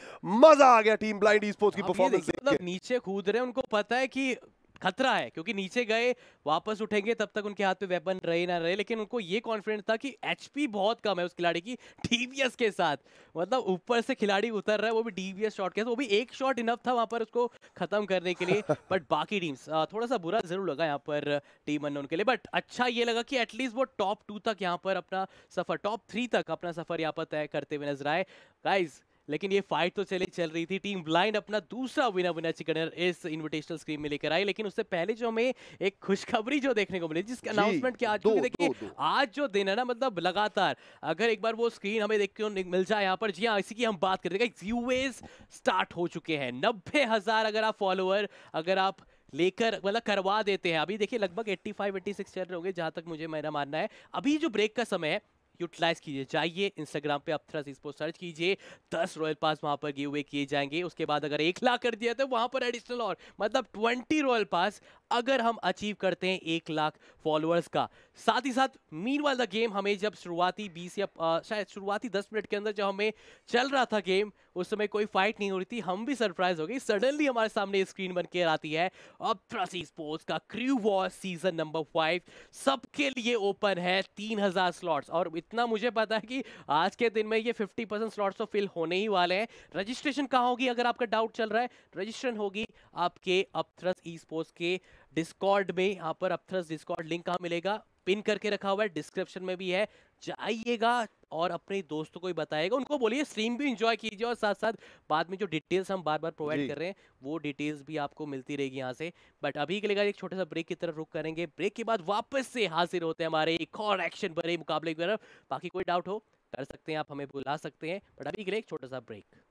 मजा आ गया टीम ब्लाइंड ई स्पोर्ट्स की परफॉर्मेंस मतलब नीचे कूद रहे हैं उनको पता है कि खतरा है क्योंकि नीचे गए वापस उठेंगे तब तक उनके हाथ में वेपन रहे ना रहे लेकिन उनको ये कॉन्फिडेंस था कि एचपी बहुत कम है उस खिलाड़ी की डीवीएस के साथ मतलब ऊपर से खिलाड़ी उतर रहा है वो भी डीवीएस शॉट के साथ वो भी एक शॉट इनफ था वहां पर उसको खत्म करने के लिए बट बाकी टीम्स थोड़ा सा बुरा जरूर लगा यहाँ पर टीम अन के लिए बट अच्छा ये लगा कि एटलीस्ट वो टॉप टू तक यहाँ पर अपना सफर टॉप थ्री तक अपना सफर यहाँ पर तय करते हुए नजर आए गाइज लेकिन ये फाइट तो चले चल रही थी टीम ब्लाइंड अपना दूसरा विना विना चिकनर इस इन्विटेशनल स्क्रीन में लेकर आई लेकिन उससे पहले जो हमें एक खुशखबरी जो देखने को मिली जिसके अनाउंसमेंट के आज दो, देखिए आज जो दिन है ना मतलब लगातार अगर एक बार वो स्क्रीन हमें देख मिल जाए यहाँ पर जी हाँ इसी की हम बात करते यूएस स्टार्ट हो चुके हैं नब्बे हजार अगर आप फॉलोअर अगर आप लेकर मतलब करवा देते हैं अभी देखिए लगभग 85 86 चल रहे होंगे जहां तक मुझे मेरा मानना है अभी जो ब्रेक का समय है यूटिलाइज कीजिए जाइए इंस्टाग्राम पे आप थ्रस इसपो सर्च कीजिए दस रॉयल पास वहाँ पर गिव किए जाएंगे उसके बाद अगर एक लाख कर दिया तो वहाँ पर एडिशनल और मतलब ट्वेंटी रॉयल पास अगर हम अचीव करते हैं एक लाख फॉलोअर्स का साथ ही साथ मीन वाल द गेम हमें जब शुरुआती बीस या आ, शायद शुरुआती दस मिनट के अंदर जब हमें चल रहा था गेम उस समय कोई फाइट नहीं हो रही थी हम भी सरप्राइज हो गए सडनली हमारे सामने स्क्रीन बन के आती है अब त्रसी स्पोर्ट्स का crew war season number five सबके लिए ओपन है तीन हजार स्लॉट्स और इतना मुझे पता है कि आज के दिन में ये फिफ्टी परसेंट स्लॉट्स तो फिल होने ही वाले हैं रजिस्ट्रेशन कहाँ होगी अगर आपका डाउट चल रहा है रजिस्ट्रेशन होगी आपके अपथ्रस ई स्पोर्ट्स के डिस्कॉर्ड में यहाँ पर अपथरस डिस्कॉर्ड लिंक कहाँ मिलेगा पिन करके रखा हुआ है डिस्क्रिप्शन में भी है जाइएगा और अपने दोस्तों को ही बताएगा उनको बोलिए स्ट्रीम भी इंजॉय कीजिए और साथ साथ बाद में जो डिटेल्स हम बार बार प्रोवाइड कर रहे हैं वो डिटेल्स भी आपको मिलती रहेगी यहाँ से बट अभी के लिए एक छोटा सा ब्रेक की तरफ रुक करेंगे ब्रेक के बाद वापस से हाजिर होते हैं हमारे एक और एक्शन भरे मुकाबले की तरफ बाकी कोई डाउट हो कर सकते हैं आप हमें बुला सकते हैं बट अभी के लिए एक छोटा सा break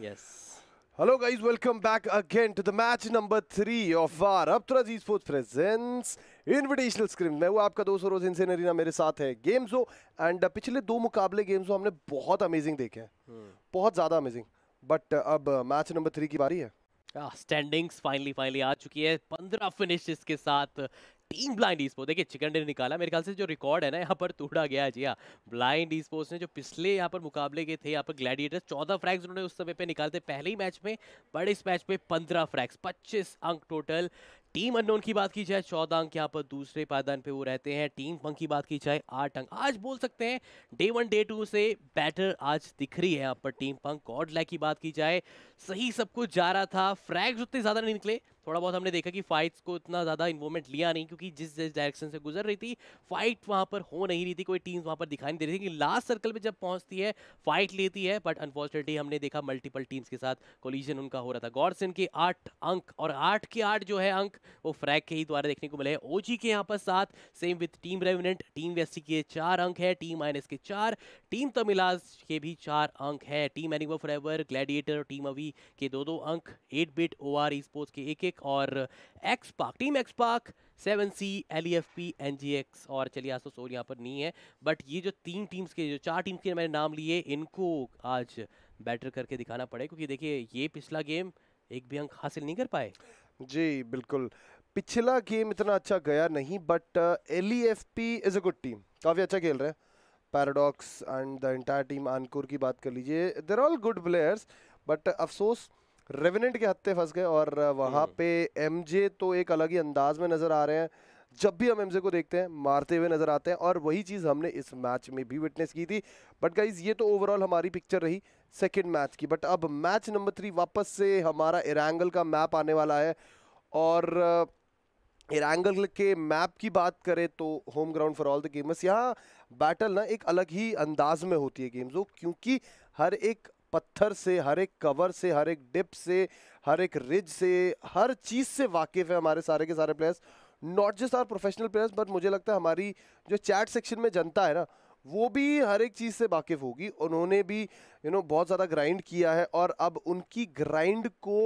Yes. Hello guys, welcome back again to the match number three of our Aptraz Esports presents invitational scrim मैं वो आपका दोस्त रोज इनसे नरीना मेरे साथ है गेम्स हो एंड पिछले दो मुकाबले गेम्स हो हमने बहुत अमेजिंग देखे हैं hmm. बहुत ज़्यादा अमेजिंग बट uh, अब मैच नंबर थ्री की बारी है स्टैंडिंग्स फाइनली फाइनली आ चुकी है पंद्रह फिनिशेस के साथ टीम ब्लाइंड ई देखिए चिकन डिनर निकाला मेरे ख्याल से जो रिकॉर्ड है ना यहाँ पर तोड़ा गया जी हाँ ब्लाइंड ई ने जो पिछले यहाँ पर मुकाबले के थे यहाँ पर ग्लैडिएटर्स चौदह फ्रैक्स उन्होंने उस समय पे निकाले थे पहले ही मैच में बट इस मैच में पंद्रह फ्रैक्स पच्चीस अंक टोटल टीम अननोन की बात की जाए चौदह अंक यहाँ पर दूसरे पायदान पे वो रहते हैं टीम पंक की बात की जाए आठ अंक आज बोल सकते हैं डे वन डे टू से बैटर आज दिख रही है यहाँ पर टीम पंक गॉड लैक की बात की जाए सही सब कुछ जा रहा था फ्रैग्स उतने ज़्यादा नहीं निकले थोड़ा बहुत हमने देखा कि फाइट्स को इतना ज़्यादा इन्वॉल्वमेंट लिया नहीं क्योंकि जिस जिस डायरेक्शन से गुजर रही थी फाइट वहाँ पर हो नहीं रही थी कोई टीम वहाँ पर दिखाई नहीं दे रही थी लास्ट सर्कल में जब पहुँचती है फाइट लेती है बट अनफॉर्चुनेटली हमने देखा मल्टीपल टीम्स के साथ कोलिजन उनका हो रहा था गॉडसन के आठ अंक और आठ के आठ जो है अंक वो फ्रैक के ही द्वारा देखने को मिले हैं ओजी के यहाँ पर सात same with team Revenant team Westy के चार अंक है टीम माइनस के चार टीम तमिलाज के भी चार अंक है टीम एनिमल फ्रेवर ग्लैडिएटर और टीम अवी के दो दो अंक eight bit O R sports के एक एक पार्क और X park team x park seven C L E F P N G X और चलिए आसो तो सोल यहाँ पर नहीं है बट ये जो तीन टीम्स के जो चार टीम्स के मैंने नाम लिए इनको आज बैटर करके दिखाना पड़े क्योंकि देखिए ये पिछला गेम एक भी अंक हासिल नहीं कर पाए जी बिल्कुल पिछला गेम इतना अच्छा गया नहीं but L E F P is a good team काफ़ी अच्छा खेल रहे हैं Paradox and the entire team Ankur की बात कर लीजिए there all good players but अफसोस रेविनेंट के हत्ते फंस गए और वहाँ हम्म। पे एमजे तो एक अलग ही अंदाज में नज़र आ रहे हैं जब भी हम एमजे को देखते हैं मारते हुए नजर आते हैं और वही चीज़ हमने इस मैच में भी विटनेस की थी बट गाइज ये तो ओवरऑल हमारी पिक्चर रही सेकेंड मैच की बट अब मैच नंबर थ्री वापस से हमारा इरांगल का मैप आने वाला है और इरांगल के मैप की बात करें तो home ground for all the gamers यहाँ बैटल ना एक अलग ही अंदाज में होती है गेम्स वो क्योंकि हर एक पत्थर से हर एक कवर से हर एक डिप से हर एक रिज से हर चीज़ से वाकिफ़ है हमारे सारे के सारे players not just are professional players but मुझे लगता है हमारी जो चैट सेक्शन में जनता है ना वो भी हर एक चीज़ से वाकिफ़ होगी उन्होंने भी यू you नो know, बहुत ज़्यादा ग्राइंड किया है और अब उनकी ग्राइंड को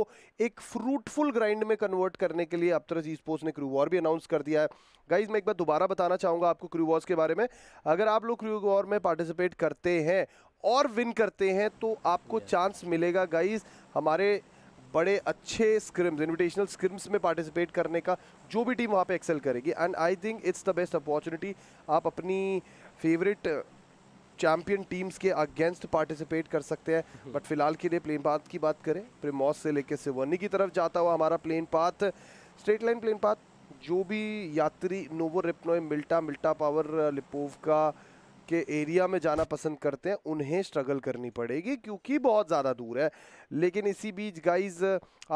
एक फ्रूटफुल ग्राइंड में कन्वर्ट करने के लिए अब तरह जी स्पोर्ट्स ने क्रू वॉर भी अनाउंस कर दिया है गाइज मैं एक बार दोबारा बताना चाहूँगा आपको क्रू वॉर्स के बारे में अगर आप लोग क्रू वॉर में पार्टिसिपेट करते हैं और विन करते हैं तो आपको चांस मिलेगा गाइज हमारे बड़े अच्छे स्क्रिम्स इन्विटेशनल स्क्रिम्स में पार्टिसिपेट करने का जो भी टीम वहाँ पे एक्सेल करेगी and I think it's the best opportunity आप अपनी फेवरेट चैम्पियन टीम्स के अगेंस्ट पार्टिसिपेट कर सकते हैं बट फिलहाल के लिए प्लेन पाथ की बात करें प्रिमोस से लेकर सिवर्नी की तरफ जाता हुआ हमारा plane path straight line plane path जो भी यात्री नोवो रिपनोए मिल्टा मिल्टा पावर लिपोव का के एरिया में जाना पसंद करते हैं उन्हें स्ट्रगल करनी पड़ेगी क्योंकि बहुत ज़्यादा दूर है लेकिन इसी बीच गाइज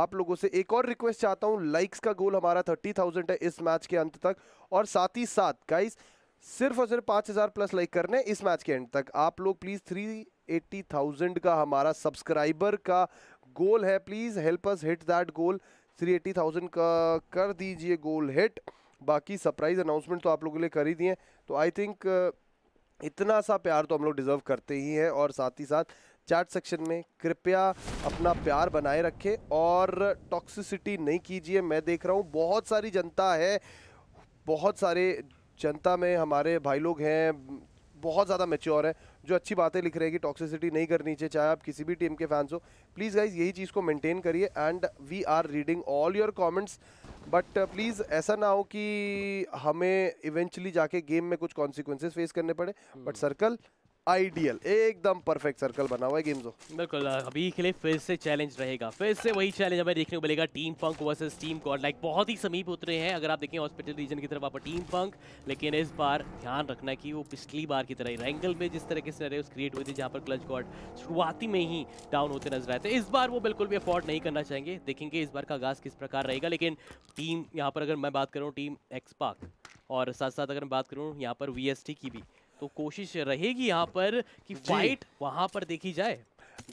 आप लोगों से एक और रिक्वेस्ट चाहता हूँ लाइक्स का गोल हमारा थर्टी थाउजेंड है इस मैच के अंत तक और साथ ही साथ गाइज सिर्फ और सिर्फ पाँच हज़ार प्लस लाइक करने इस मैच के एंड तक आप लोग प्लीज़ थ्री एट्टी थाउजेंड का हमारा सब्सक्राइबर का गोल है please help us hit that goal three eighty thousand का कर दीजिए गोल हिट बाकी सरप्राइज़ अनाउंसमेंट तो आप लोगों के लिए कर ही दिए तो आई थिंक इतना सा प्यार तो हम लोग डिज़र्व करते ही हैं और साथ ही साथ चैट सेक्शन में कृपया अपना प्यार बनाए रखें और टॉक्सिसिटी नहीं कीजिए मैं देख रहा हूँ बहुत सारी जनता है बहुत सारे जनता में हमारे भाई लोग हैं बहुत ज़्यादा मेच्योर हैं जो अच्छी बातें लिख रहे हैं कि टॉक्सिसिटी नहीं करनी चाहिए चाहे आप किसी भी टीम के फैंस हो प्लीज़ गाइज यही चीज़ को मेंटेन करिए and we are reading all your comments but please uh, ऐसा ना हो कि हमें इवेंचुअली जाके गेम में कुछ कॉन्सिक्वेंसेस फेस करने पड़े बट सर्कल hmm. आइडियल एकदम परफेक्ट सर्कल बना हुआ है गेम जो बिल्कुल अभी के लिए फिर से चैलेंज रहेगा फिर से वही चैलेंज हमें देखने को मिलेगा team punk versus team godlike बहुत ही समीप उतरे हैं अगर आप देखें हॉस्पिटल रीजन की तरफ आप टीम पंक लेकिन इस बार ध्यान रखना कि वो पिछली बार की तरह रैंगल में जिस तरह के सिनेरियोज क्रिएट हुए थे जहाँ पर क्लच कॉड शुरुआती में ही डाउन होते नजर आए थे इस बार वो बिल्कुल भी अफोर्ड नहीं करना चाहेंगे देखेंगे इस बार का आगाज किस प्रकार रहेगा लेकिन टीम यहाँ पर अगर मैं बात करूँ टीम एक्सपाक और साथ साथ अगर मैं बात करूँ यहाँ पर वी की भी तो कोशिश रहेगी यहाँ पर कि फाइट वहां पर देखी जाए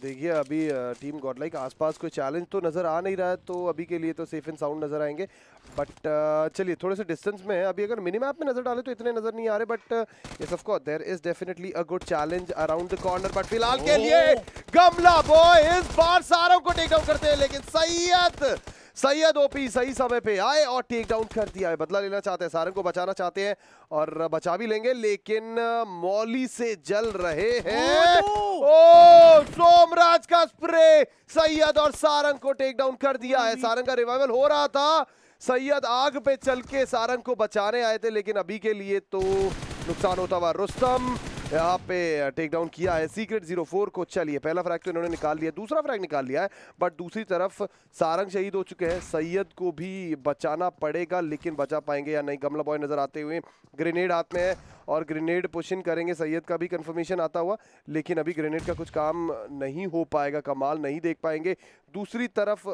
देखिए अभी टीम गॉडलाइक आसपास कोई चैलेंज तो नज़र आ नहीं रहा है तो अभी के लिए तो सेफ एंड साउंड नज़र आएंगे बट चलिए थोड़े से डिस्टेंस में है अभी अगर मिनी मैप में नज़र डाले तो इतने नज़र नहीं आ रहे बट ये सब को there is definitely a good challenge around the corner but फिलहाल के लिए गमला बॉय इस बार सारों को टेक आउट करते हैं लेकिन सैयद सैयद ओपी सही समय पे आए और टेक डाउन कर दिया है बदला लेना चाहते हैं सारंग को बचाना चाहते हैं और बचा भी लेंगे लेकिन मौली से जल रहे हैं ओ सोमराज का स्प्रे सैयद और सारंग को टेक डाउन कर दिया है सारंग का रिवाइवल हो रहा था सैयद आग पे चल के सारंग को बचाने आए थे लेकिन अभी के लिए तो नुकसान होता हुआ रुस्तम यहाँ पे टेक डाउन किया है सीक्रेट जीरो फोर को चलिए अच्छा पहला फ्रैग तो इन्होंने निकाल लिया दूसरा फ्रैग निकाल लिया है बट दूसरी तरफ सारंग शहीद हो चुके हैं सैयद को भी बचाना पड़ेगा लेकिन बचा पाएंगे या नहीं गमला बॉय नजर आते हुए ग्रेनेड हाथ में है और ग्रेनेड पुशिन करेंगे सैयद का भी कंफर्मेशन आता हुआ लेकिन अभी ग्रेनेड का कुछ काम नहीं हो पाएगा कमाल नहीं देख पाएंगे दूसरी तरफ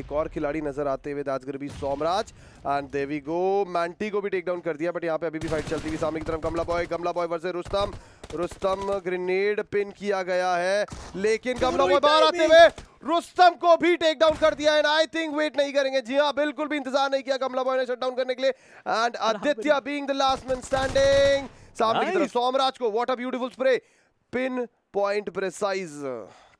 एक और खिलाड़ी नजर आते हुए दाजगर भी सोमराज एंड देवी गो मैंटी को भी टेक डाउन कर दिया बट यहाँ पे अभी भी फाइट चलती हुई सामने की तरफ Kamla boy Kamla boy versus Rustam Rustam grenade pin किया गया है लेकिन कमला बॉय बाहर आते हुए रुस्तम को भी टेक डाउन कर दिया एंड आई थिंक वेट नहीं करेंगे जी हाँ बिल्कुल भी इंतजार नहीं किया कमला बॉय ने शट डाउन करने के लिए and Aditya being the last man standing सामने की तरफ सोमराज को what a beautiful spray pinpoint precise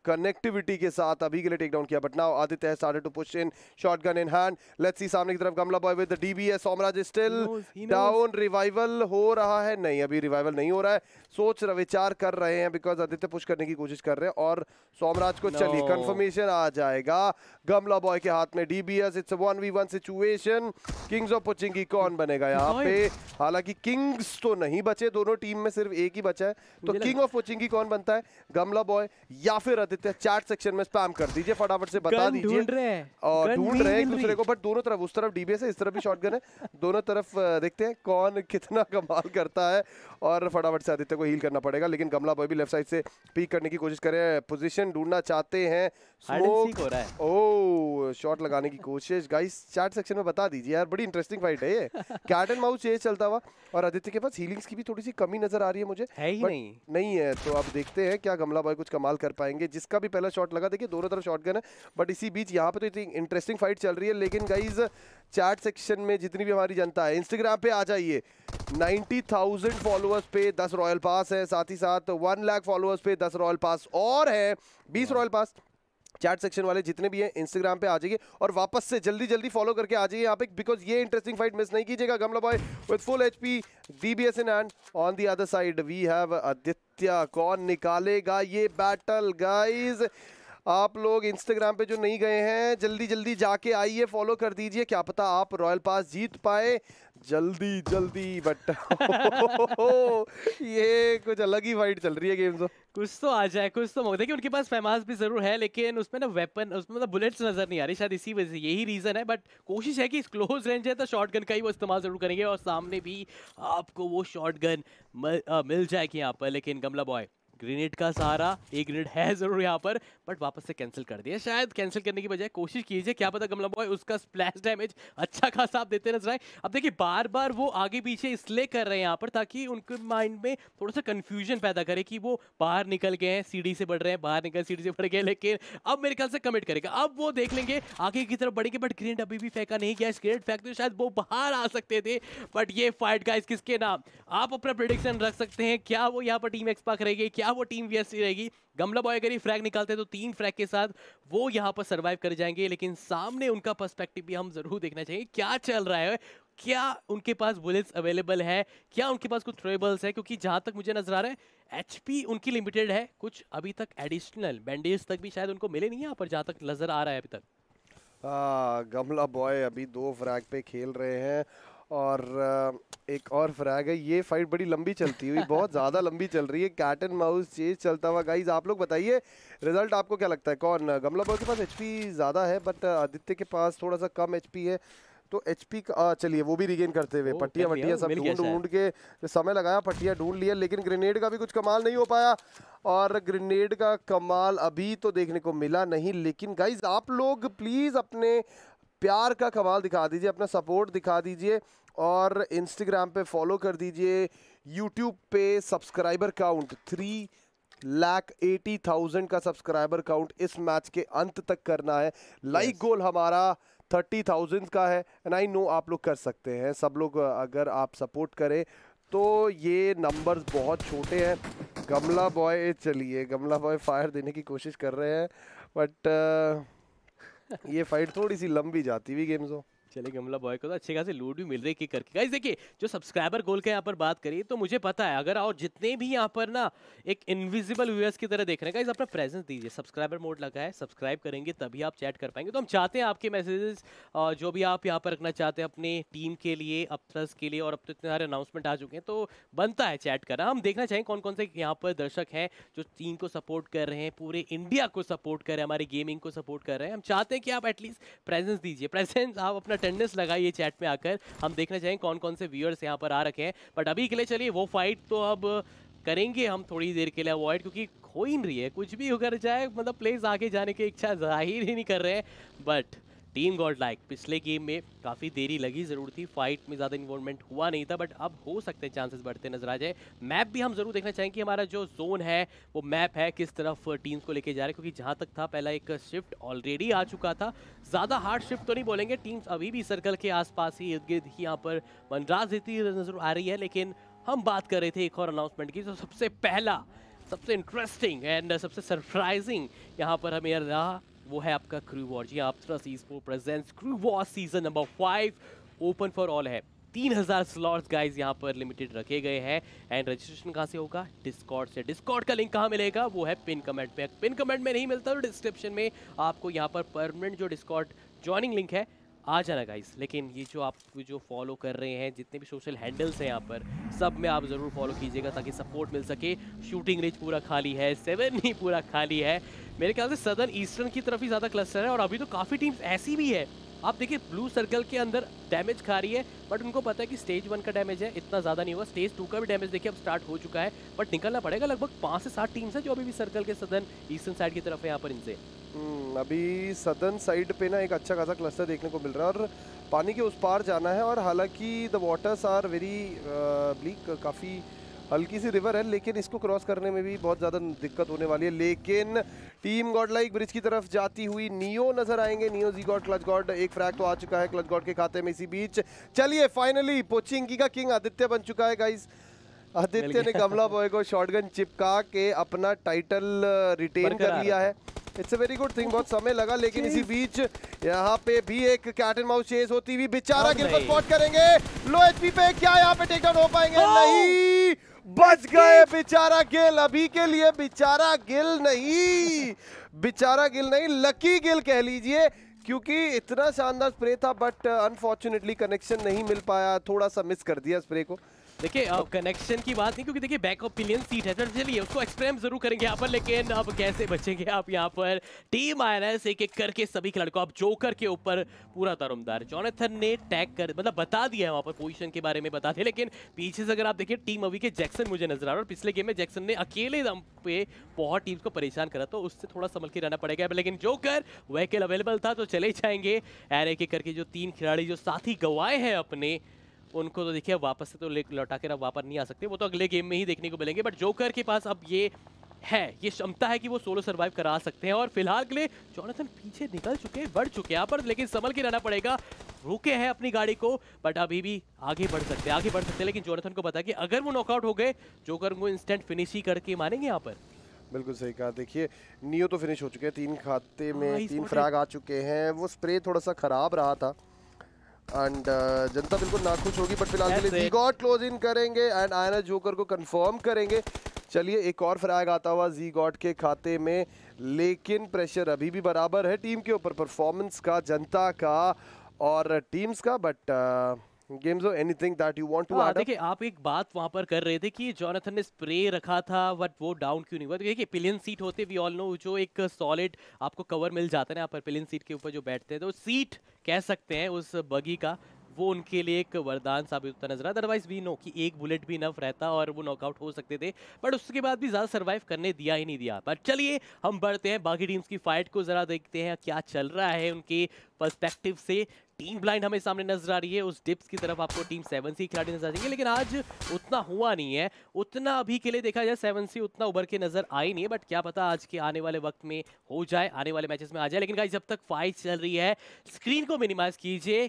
connectivity के साथ अभी के लिए टेक डाउन किया but now Aditya has started to push in shotgun in hand let's see सामने की तरफ Gamla boy with DBS Somraj still down revival हो रहा है नहीं अभी रिवाइवल नहीं हो रहा है सोच रहे विचार कर रहे हैं बिकॉज आदित्य पुश करने की कोशिश कर रहे हैं और सोमराज को no. चलिए कंफर्मेशन आ जाएगा गमला बॉय के हाथ में DBS it's one we one situation kings of pushing की कौन बनेगा यहाँ पे हालांकि किंग्स तो नहीं बचे दोनों टीम में सिर्फ एक ही बचा है तो किंग ऑफ पुचिंग की कौन बनता है गमला बॉय या फिर आदित्य चार्ट सेक्शन में स्पैम कर दीजिए फटाफट से बता दीजिए और ढूंढ रहे हैं दूसरे को बट दोनों तरफ उस तरफ डीबीएस है इस तरफ भी शॉटगन है दोनों तरफ देखते हैं कौन कितना कमाल करता है और फटाफट से आदित्य को हील करना पड़ेगा लेकिन कमला बॉय भी लेफ्ट साइड से पीक करने की कोशिश करे पोजिशन ढूंढना चाहते हैं स्मोक हो रहा है ओ oh, शॉट लगाने की कोशिश गाइस चैट सेक्शन में बता दीजिए यार बड़ी इंटरेस्टिंग फाइट है ये कैट एंड माउस चेज चलता हुआ और आदित्य के पास हीलिंग्स की भी थोड़ी सी कमी नजर आ रही है मुझे है ही नहीं नहीं है तो आप देखते हैं क्या गमला भाई कुछ कमाल कर पाएंगे जिसका भी पहला शॉट लगा देखिए दोनों तरफ शॉट है बट इसी बीच यहाँ पे तो इतनी इंटरेस्टिंग फाइट चल रही है लेकिन गाइज चैट सेक्शन में जितनी भी हमारी जनता है इंस्टाग्राम पे आ जाइए 90,000 फॉलोअर्स पे 10 रॉयल पास है साथ ही साथ 1 लाख फॉलोअर्स पे 10 रॉयल पास और है 20 रॉयल पास चैट सेक्शन वाले जितने भी हैं इंस्टाग्राम पे आ जाइए और वापस से जल्दी जल्दी फॉलो करके आ जाइए यहाँ पे बिकॉज ये इंटरेस्टिंग फाइट मिस नहीं कीजिएगा Gamla boy with full H P D B S in and on the other side we have Aditya कौन निकालेगा ये बैटल गाइज आप लोग इंस्टाग्राम पे जो नहीं गए हैं जल्दी जल्दी जाके आइए फॉलो कर दीजिए क्या पता आप रॉयल पास जीत पाए जल्दी जल्दी बट ये कुछ अलग ही फाइट चल रही है गेम कुछ तो आ जाए कुछ तो देखिए उनके पास फेमास भी जरूर है लेकिन उसमें ना वेपन उसमें मतलब बुलेट्स नजर नहीं आ रही शायद इसी वजह से यही रीजन है बट कोशिश है कि क्लोज रेंज है तो शॉर्ट का ही वो इस्तेमाल जरूर करेंगे और सामने भी आपको वो शॉर्ट मिल जाएगी यहाँ पर लेकिन गमला बॉय ग्रेनेड का सहारा एक ग्रेनेड है जरूर यहाँ पर बट वापस से कैंसिल कर दिया शायद कैंसिल करने की बजाय कोशिश कीजिए क्या पता गमला बॉय उसका स्प्लैश डैमेज अच्छा खासा आप देते नजर आए अब देखिए बार बार वो आगे पीछे इसलिए कर रहे हैं यहाँ पर ताकि उनके माइंड में थोड़ा सा कन्फ्यूजन पैदा करे कि वो बाहर निकल गए हैं सीढ़ी से बढ़ रहे हैं बाहर निकल सीढ़ी से बढ़ गए लेकिन अब मेरे ख्याल से कमिट करेगा अब वो देख लेंगे आगे की तरफ बढ़ेंगे बट ग्रेनेड अभी भी फेंका नहीं गया ग्रेनेड फेंकते शायद वो बाहर आ सकते थे बट ये फाइट गाइस किसके नाम आप अपना प्रोडिक्शन रख सकते हैं क्या वो यहाँ पर टीम एक्सपा करेगी क्या क्या वो टीम वी रहेगी गमला बॉय अगर ये फ्रैग निकालते हैं तो तीन फ्रैग के साथ वो यहाँ पर सर्वाइव कर जाएंगे लेकिन सामने उनका पर्सपेक्टिव भी हम जरूर देखना चाहिए क्या चल रहा है क्या उनके पास बुलेट्स अवेलेबल है क्या उनके पास कुछ थ्रोएबल्स है क्योंकि जहाँ तक मुझे नजर आ रहा है एच उनकी लिमिटेड है कुछ अभी तक एडिशनल बैंडेज तक भी शायद उनको मिले नहीं यहाँ पर जहाँ तक नजर आ रहा है अभी तक आ, हाँ, गमला बॉय अभी दो फ्रैग पे खेल रहे हैं और एक और फ्रैग है ये फाइट बड़ी लंबी चलती हुई बहुत ज़्यादा लंबी चल रही है कैट एंड माउस चेज चलता हुआ गाइज आप लोग बताइए रिजल्ट आपको क्या लगता है कौन गमला बॉय के पास एच ज़्यादा है बट आदित्य के पास थोड़ा सा कम एच है तो एच पी का चलिए वो भी रिगेन करते हुए पट्टिया वट्टियाँ सब ढूंढ ढूंढ के समय लगाया पट्टिया ढूंढ लिया लेकिन ग्रेनेड का भी कुछ कमाल नहीं हो पाया और ग्रेनेड का कमाल अभी तो देखने को मिला नहीं लेकिन गाइज आप लोग प्लीज़ अपने प्यार का कमाल दिखा दीजिए अपना सपोर्ट दिखा दीजिए और इंस्टाग्राम पे फॉलो कर दीजिए यूट्यूब पे subscriber count three lakh eighty thousand का सब्सक्राइबर काउंट इस मैच के अंत तक करना है लाइक yes. गोल हमारा थर्टी थाउजेंड का है एंड आई नो आप लोग कर सकते हैं सब लोग अगर आप सपोर्ट करें तो ये नंबर्स बहुत छोटे हैं गमला बॉय चलिए गमला बॉय फायर देने की कोशिश कर रहे हैं बट ये फाइट थोड़ी सी लंबी जाती हुई गेम्स हो चले गमला बॉय को तो अच्छे खासे लूट भी मिल रही है करके गाइस देखिए जो सब्सक्राइबर गोल का यहाँ पर बात करिए तो मुझे पता है अगर और जितने भी यहाँ पर ना एक इनविजिबल व्यूअर्स की तरह देख रहे हैं गाइस अपना प्रेजेंस दीजिए सब्सक्राइबर मोड लगा है सब्सक्राइब करेंगे तभी आप चैट कर पाएंगे तो हम चाहते हैं आपके मैसेजेस जो भी आप यहाँ पर रखना चाहते हैं अपनी टीम के लिए अपसर्स के लिए और अब तो इतने सारे अनाउंसमेंट आ चुके हैं तो बनता है चैट करना हम देखना चाहेंगे कौन कौन से यहाँ पर दर्शक हैं जो टीम को सपोर्ट कर रहे हैं पूरे इंडिया को सपोर्ट कर रहे हैं हमारे गेमिंग को सपोर्ट कर रहे हैं हम चाहते हैं कि आप एटलीस्ट प्रेजेंस दीजिए प्रेजेंस आप अपना अटेंडेंस है चैट में आकर हम देखना चाहेंगे कौन कौन से व्यूअर्स यहाँ पर आ रखे हैं बट अभी के लिए चलिए वो फाइट तो अब करेंगे हम थोड़ी देर के लिए अवॉइड क्योंकि हो ही नहीं रही है कुछ भी उगर जाए मतलब प्लेस आगे जाने की इच्छा जाहिर ही नहीं कर रहे हैं बट टीम गॉड लाइक पिछले गेम में काफ़ी देरी लगी ज़रूर थी फाइट में ज़्यादा इन्वॉल्वमेंट हुआ नहीं था बट अब हो सकते हैं चांसेस बढ़ते नजर आ जाए मैप भी हम ज़रूर देखना चाहेंगे कि हमारा जो जोन है वो मैप है किस तरफ टीम्स को लेके जा रहे हैं क्योंकि जहाँ तक था पहला एक शिफ्ट ऑलरेडी आ चुका था ज़्यादा हार्ड शिफ्ट तो नहीं बोलेंगे टीम्स अभी भी सर्कल के आसपास ही इर्द गिर्द ही यहाँ पर मनराज देती नज़र आ रही है लेकिन हम बात कर रहे थे एक और अनाउंसमेंट की तो सबसे पहला सबसे इंटरेस्टिंग एंड सबसे सरप्राइजिंग यहाँ पर हमें रहा वो है आपका क्रू वॉर जी आप present crew war season number five open for all है तीन हज़ार स्लॉट्स गाइज यहाँ पर लिमिटेड रखे गए हैं एंड रजिस्ट्रेशन कहाँ से होगा डिस्कॉर्ड से डिस्कॉर्ड का लिंक कहाँ मिलेगा वो है पिन कमेंट पे पिन कमेंट में नहीं मिलता तो डिस्क्रिप्शन में आपको यहाँ पर परमानेंट जो डिस्कॉर्ड ज्वाइनिंग लिंक है आ जा रहा गाइस लेकिन ये जो आप जो फॉलो कर रहे हैं जितने भी सोशल हैंडल्स हैं यहाँ पर सब में आप ज़रूर फॉलो कीजिएगा ताकि सपोर्ट मिल सके शूटिंग रेंज पूरा खाली है सेवन ही पूरा खाली है मेरे ख्याल से सदर ईस्टर्न की तरफ ही ज़्यादा क्लस्टर है और अभी तो काफ़ी टीम्स ऐसी भी है आप देखिए ब्लू सर्कल के अंदर डैमेज खा रही है बट उनको पता है कि स्टेज वन का डैमेज है इतना ज़्यादा नहीं हुआ स्टेज टू का भी डैमेज देखिए अब स्टार्ट हो चुका है बट निकलना पड़ेगा लगभग पाँच से सात टीम्स है जो अभी भी सर्कल के सदन ईस्टर्न साइड की तरफ है यहाँ पर इनसे हम्म, अभी सदन साइड पे ना एक अच्छा खासा क्लस्टर देखने को मिल रहा है और पानी के उस पार जाना है और हालांकि the waters are very bleak काफ़ी हल्की सी रिवर है लेकिन इसको क्रॉस करने में भी बहुत ज़्यादा दिक्कत होने वाली है लेकिन टीम गॉड लाइक ब्रिज की तरफ जाती हुई नियो नजर आएंगे Neo G God clutch god एक फ्रैक तो आ चुका है क्लच गॉड के खाते में इसी बीच चलिए फाइनली पोचिंगी का किंग आदित्य बन चुका है गाइज़ आदित्य ने कमला बॉय को शॉटगन चिपका के अपना टाइटल रिटेन uh, कर लिया है it's a very good thing बहुत समय लगा लेकिन इसी बीच यहाँ पे भी एक कैट एंड माउस चेस होती हुई बेचारा पर स्पॉट करेंगे लो एचपी पे क्या यहाँ पे टेकडाउन हो पाएंगे oh! नहीं बच गए बेचारा गिल अभी के लिए बेचारा गिल नहीं बेचारा गिल नहीं लकी गिल कह लीजिए क्योंकि इतना शानदार स्प्रे था बट अनफॉर्चुनेटली कनेक्शन नहीं मिल पाया थोड़ा सा मिस कर दिया स्प्रे को देखिए कनेक्शन की बात नहीं क्योंकि देखिए बैक ऑफ पिलियन सीट है सर चलिए उसको एक्सप्रेम जरूर करेंगे यहाँ पर लेकिन अब कैसे बचेंगे आप यहाँ पर टीम आर एस एक एक करके सभी खिलाड़ी को आप जोकर के ऊपर पूरा तरमदार जॉनेथन ने टैग कर मतलब बता दिया है वहाँ पर पोजीशन के बारे में बता दिया लेकिन पीछे से अगर आप देखिए टीम अभी के जैक्सन मुझे नजर आ रहा है और पिछले गेम में जैक्सन ने अकेले दम पे बहुत टीम को परेशान करा तो उससे थोड़ा संभल के रहना पड़ेगा लेकिन जोकर वहकेल अवेलेबल था तो चले जाएंगे एर एक करके जो तीन खिलाड़ी जो साथी गंवाए हैं अपने उनको तो देखिए वापस से तो लौटा कर अब वापस नहीं आ सकते वो तो अगले गेम में ही देखने को मिलेंगे बट जोकर के पास अब ये है ये क्षमता है कि वो सोलो सर्वाइव करा सकते हैं और फिलहाल के लिए जोनाथन पीछे निकल चुके हैं बढ़ चुके हैं यहाँ पर लेकिन संभल के रहना पड़ेगा रुके हैं अपनी गाड़ी को बट अभी भी आगे बढ़ सकते हैं आगे बढ़ सकते हैं लेकिन जोनाथन को पता कि अगर वो नॉकआउट हो गए जोकर उनको इंस्टेंट फिनिश ही करके मारेंगे यहाँ पर बिल्कुल सही कहा देखिए नियो तो फिनिश हो चुके हैं तीन खाते में हाँ, तीन फ्रैग आ चुके हैं वो स्प्रे थोड़ा सा खराब रहा था एंड uh, जनता बिल्कुल नाखुश होगी बट फिलहाल के लिए जी गॉड क्लोज इन करेंगे एंड आयना जोकर को कंफर्म करेंगे चलिए एक और फ्रैग आता हुआ जी गॉड के खाते में लेकिन प्रेशर अभी भी बराबर है टीम के ऊपर परफॉर्मेंस का जनता का और टीम्स का बट uh, गेम्स और anything that you want to add देखिए आप एक बात वहां पर कर रहे थे कि जोनाथन ने स्प्रे रखा था बट वो डाउन क्यों नहीं हुआ तो देखिए पिलियन सीट होते वी ऑल नो जो एक सॉलिड आपको कवर मिल जाता है ना यहाँ पर पिलियन सीट के ऊपर जो बैठते हैं तो सीट कह सकते हैं उस बगी का वो उनके लिए एक वरदान साबित होता नजर आया अदरवाइज वी नो कि एक बुलेट भी नफ रहता और वो नॉकआउट हो सकते थे बट उसके बाद भी ज़्यादा सर्वाइव करने दिया ही नहीं दिया बट चलिए हम बढ़ते हैं बाकी टीम्स की फाइट को ज़रा देखते हैं क्या चल रहा है उनके पर्सपेक्टिव से टीम ब्लाइंड हमें सामने नजर आ रही है उस डिप्स की तरफ आपको टीम सेवन सी खिलाड़ी नजर आ जाएंगे लेकिन आज उतना हुआ नहीं है उतना अभी के लिए देखा जाए सेवन सी उतना उभर के नजर आई नहीं है बट क्या पता आज के आने वाले वक्त में हो जाए आने वाले मैचेस में आ जाए लेकिन भाई जब तक फाइट चल रही है स्क्रीन को मिनिमाइज कीजिए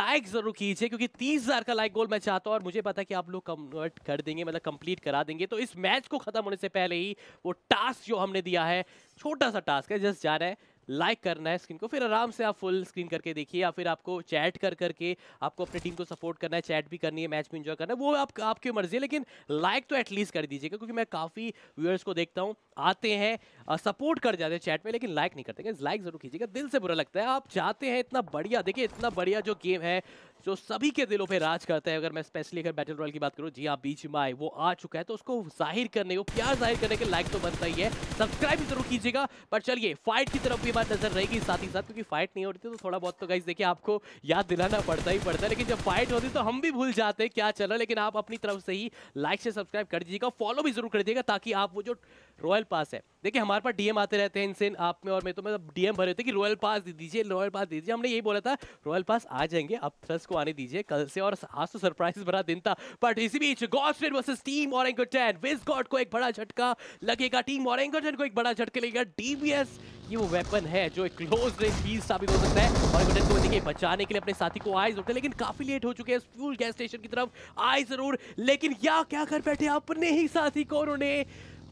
लाइक जरूर कीजिए क्योंकि तीस का लाइक गोल मैं चाहता हूँ और मुझे पता कि आप लोग कन्वर्ट कर देंगे मतलब कंप्लीट करा देंगे तो इस मैच को खत्म होने से पहले ही वो टास्क जो हमने दिया है छोटा सा टास्क है जस्ट जा रहा है लाइक करना है स्क्रीन को फिर आराम से आप फुल स्क्रीन करके देखिए या फिर आपको चैट कर करके आपको अपनी टीम को सपोर्ट करना है चैट भी करनी है मैच भी इंजॉय करना है वो आप आपकी मर्जी है लेकिन लाइक तो एटलीस्ट कर दीजिएगा क्योंकि मैं काफ़ी व्यूअर्स को देखता हूँ आते हैं सपोर्ट कर जाते हैं चैट में लेकिन लाइक नहीं करते लाइक ज़रूर कीजिएगा दिल से बुरा लगता है आप चाहते हैं इतना बढ़िया देखिए इतना बढ़िया जो गेम है जो सभी के दिलों पे राज करता है अगर मैं स्पेशली अगर बैटल रॉयल की बात करूँ जी हाँ बीच माए वो आ चुका है तो उसको जाहिर करने को प्यार जाहिर करने के लायक तो बनता ही है सब्सक्राइब जरूर कीजिएगा पर चलिए फाइट की तरफ भी हमारी नजर रहेगी साथ ही साथ क्योंकि फाइट नहीं होती तो थोड़ा बहुत तो गाइज देखिए आपको याद दिलाना पड़ता ही पड़ता है लेकिन जब फाइट होती तो हम भी भूल जाते हैं क्या चल रहा है लेकिन आप अपनी तरफ से ही लाइक से सब्सक्राइब कर दीजिएगा फॉलो भी जरूर कर दीजिएगा ताकि आप वो जो रॉयल पास है देखिए हमारे पास डीएम आते रहते हैं इनसे आप में और मैं तो मतलब डीएम भरे होते कि रॉयल पास दे दीजिए रॉयल पास दे दीजिए हमने यही बोला था रॉयल पास आ जाएंगे आप थ्रस्ट को आने दीजिए कल से और आज तो सरप्राइज भरा दिन था बट इसी बीच गॉस्ट्रेड वर्सेस टीम औरंगुटन विज गॉड को एक बड़ा झटका लगेगा टीम औरंगुटन को एक बड़ा झटका लगेगा डीबीएस ये वो वेपन है जो एक क्लोज रेंज पीस साबित हो सकता है और गुडन को देखिए बचाने के लिए अपने साथी को आइज उठते लेकिन काफी लेट हो चुके हैं फ्यूल गैस स्टेशन की तरफ आए जरूर लेकिन या क्या कर बैठे अपने ही साथी को उन्होंने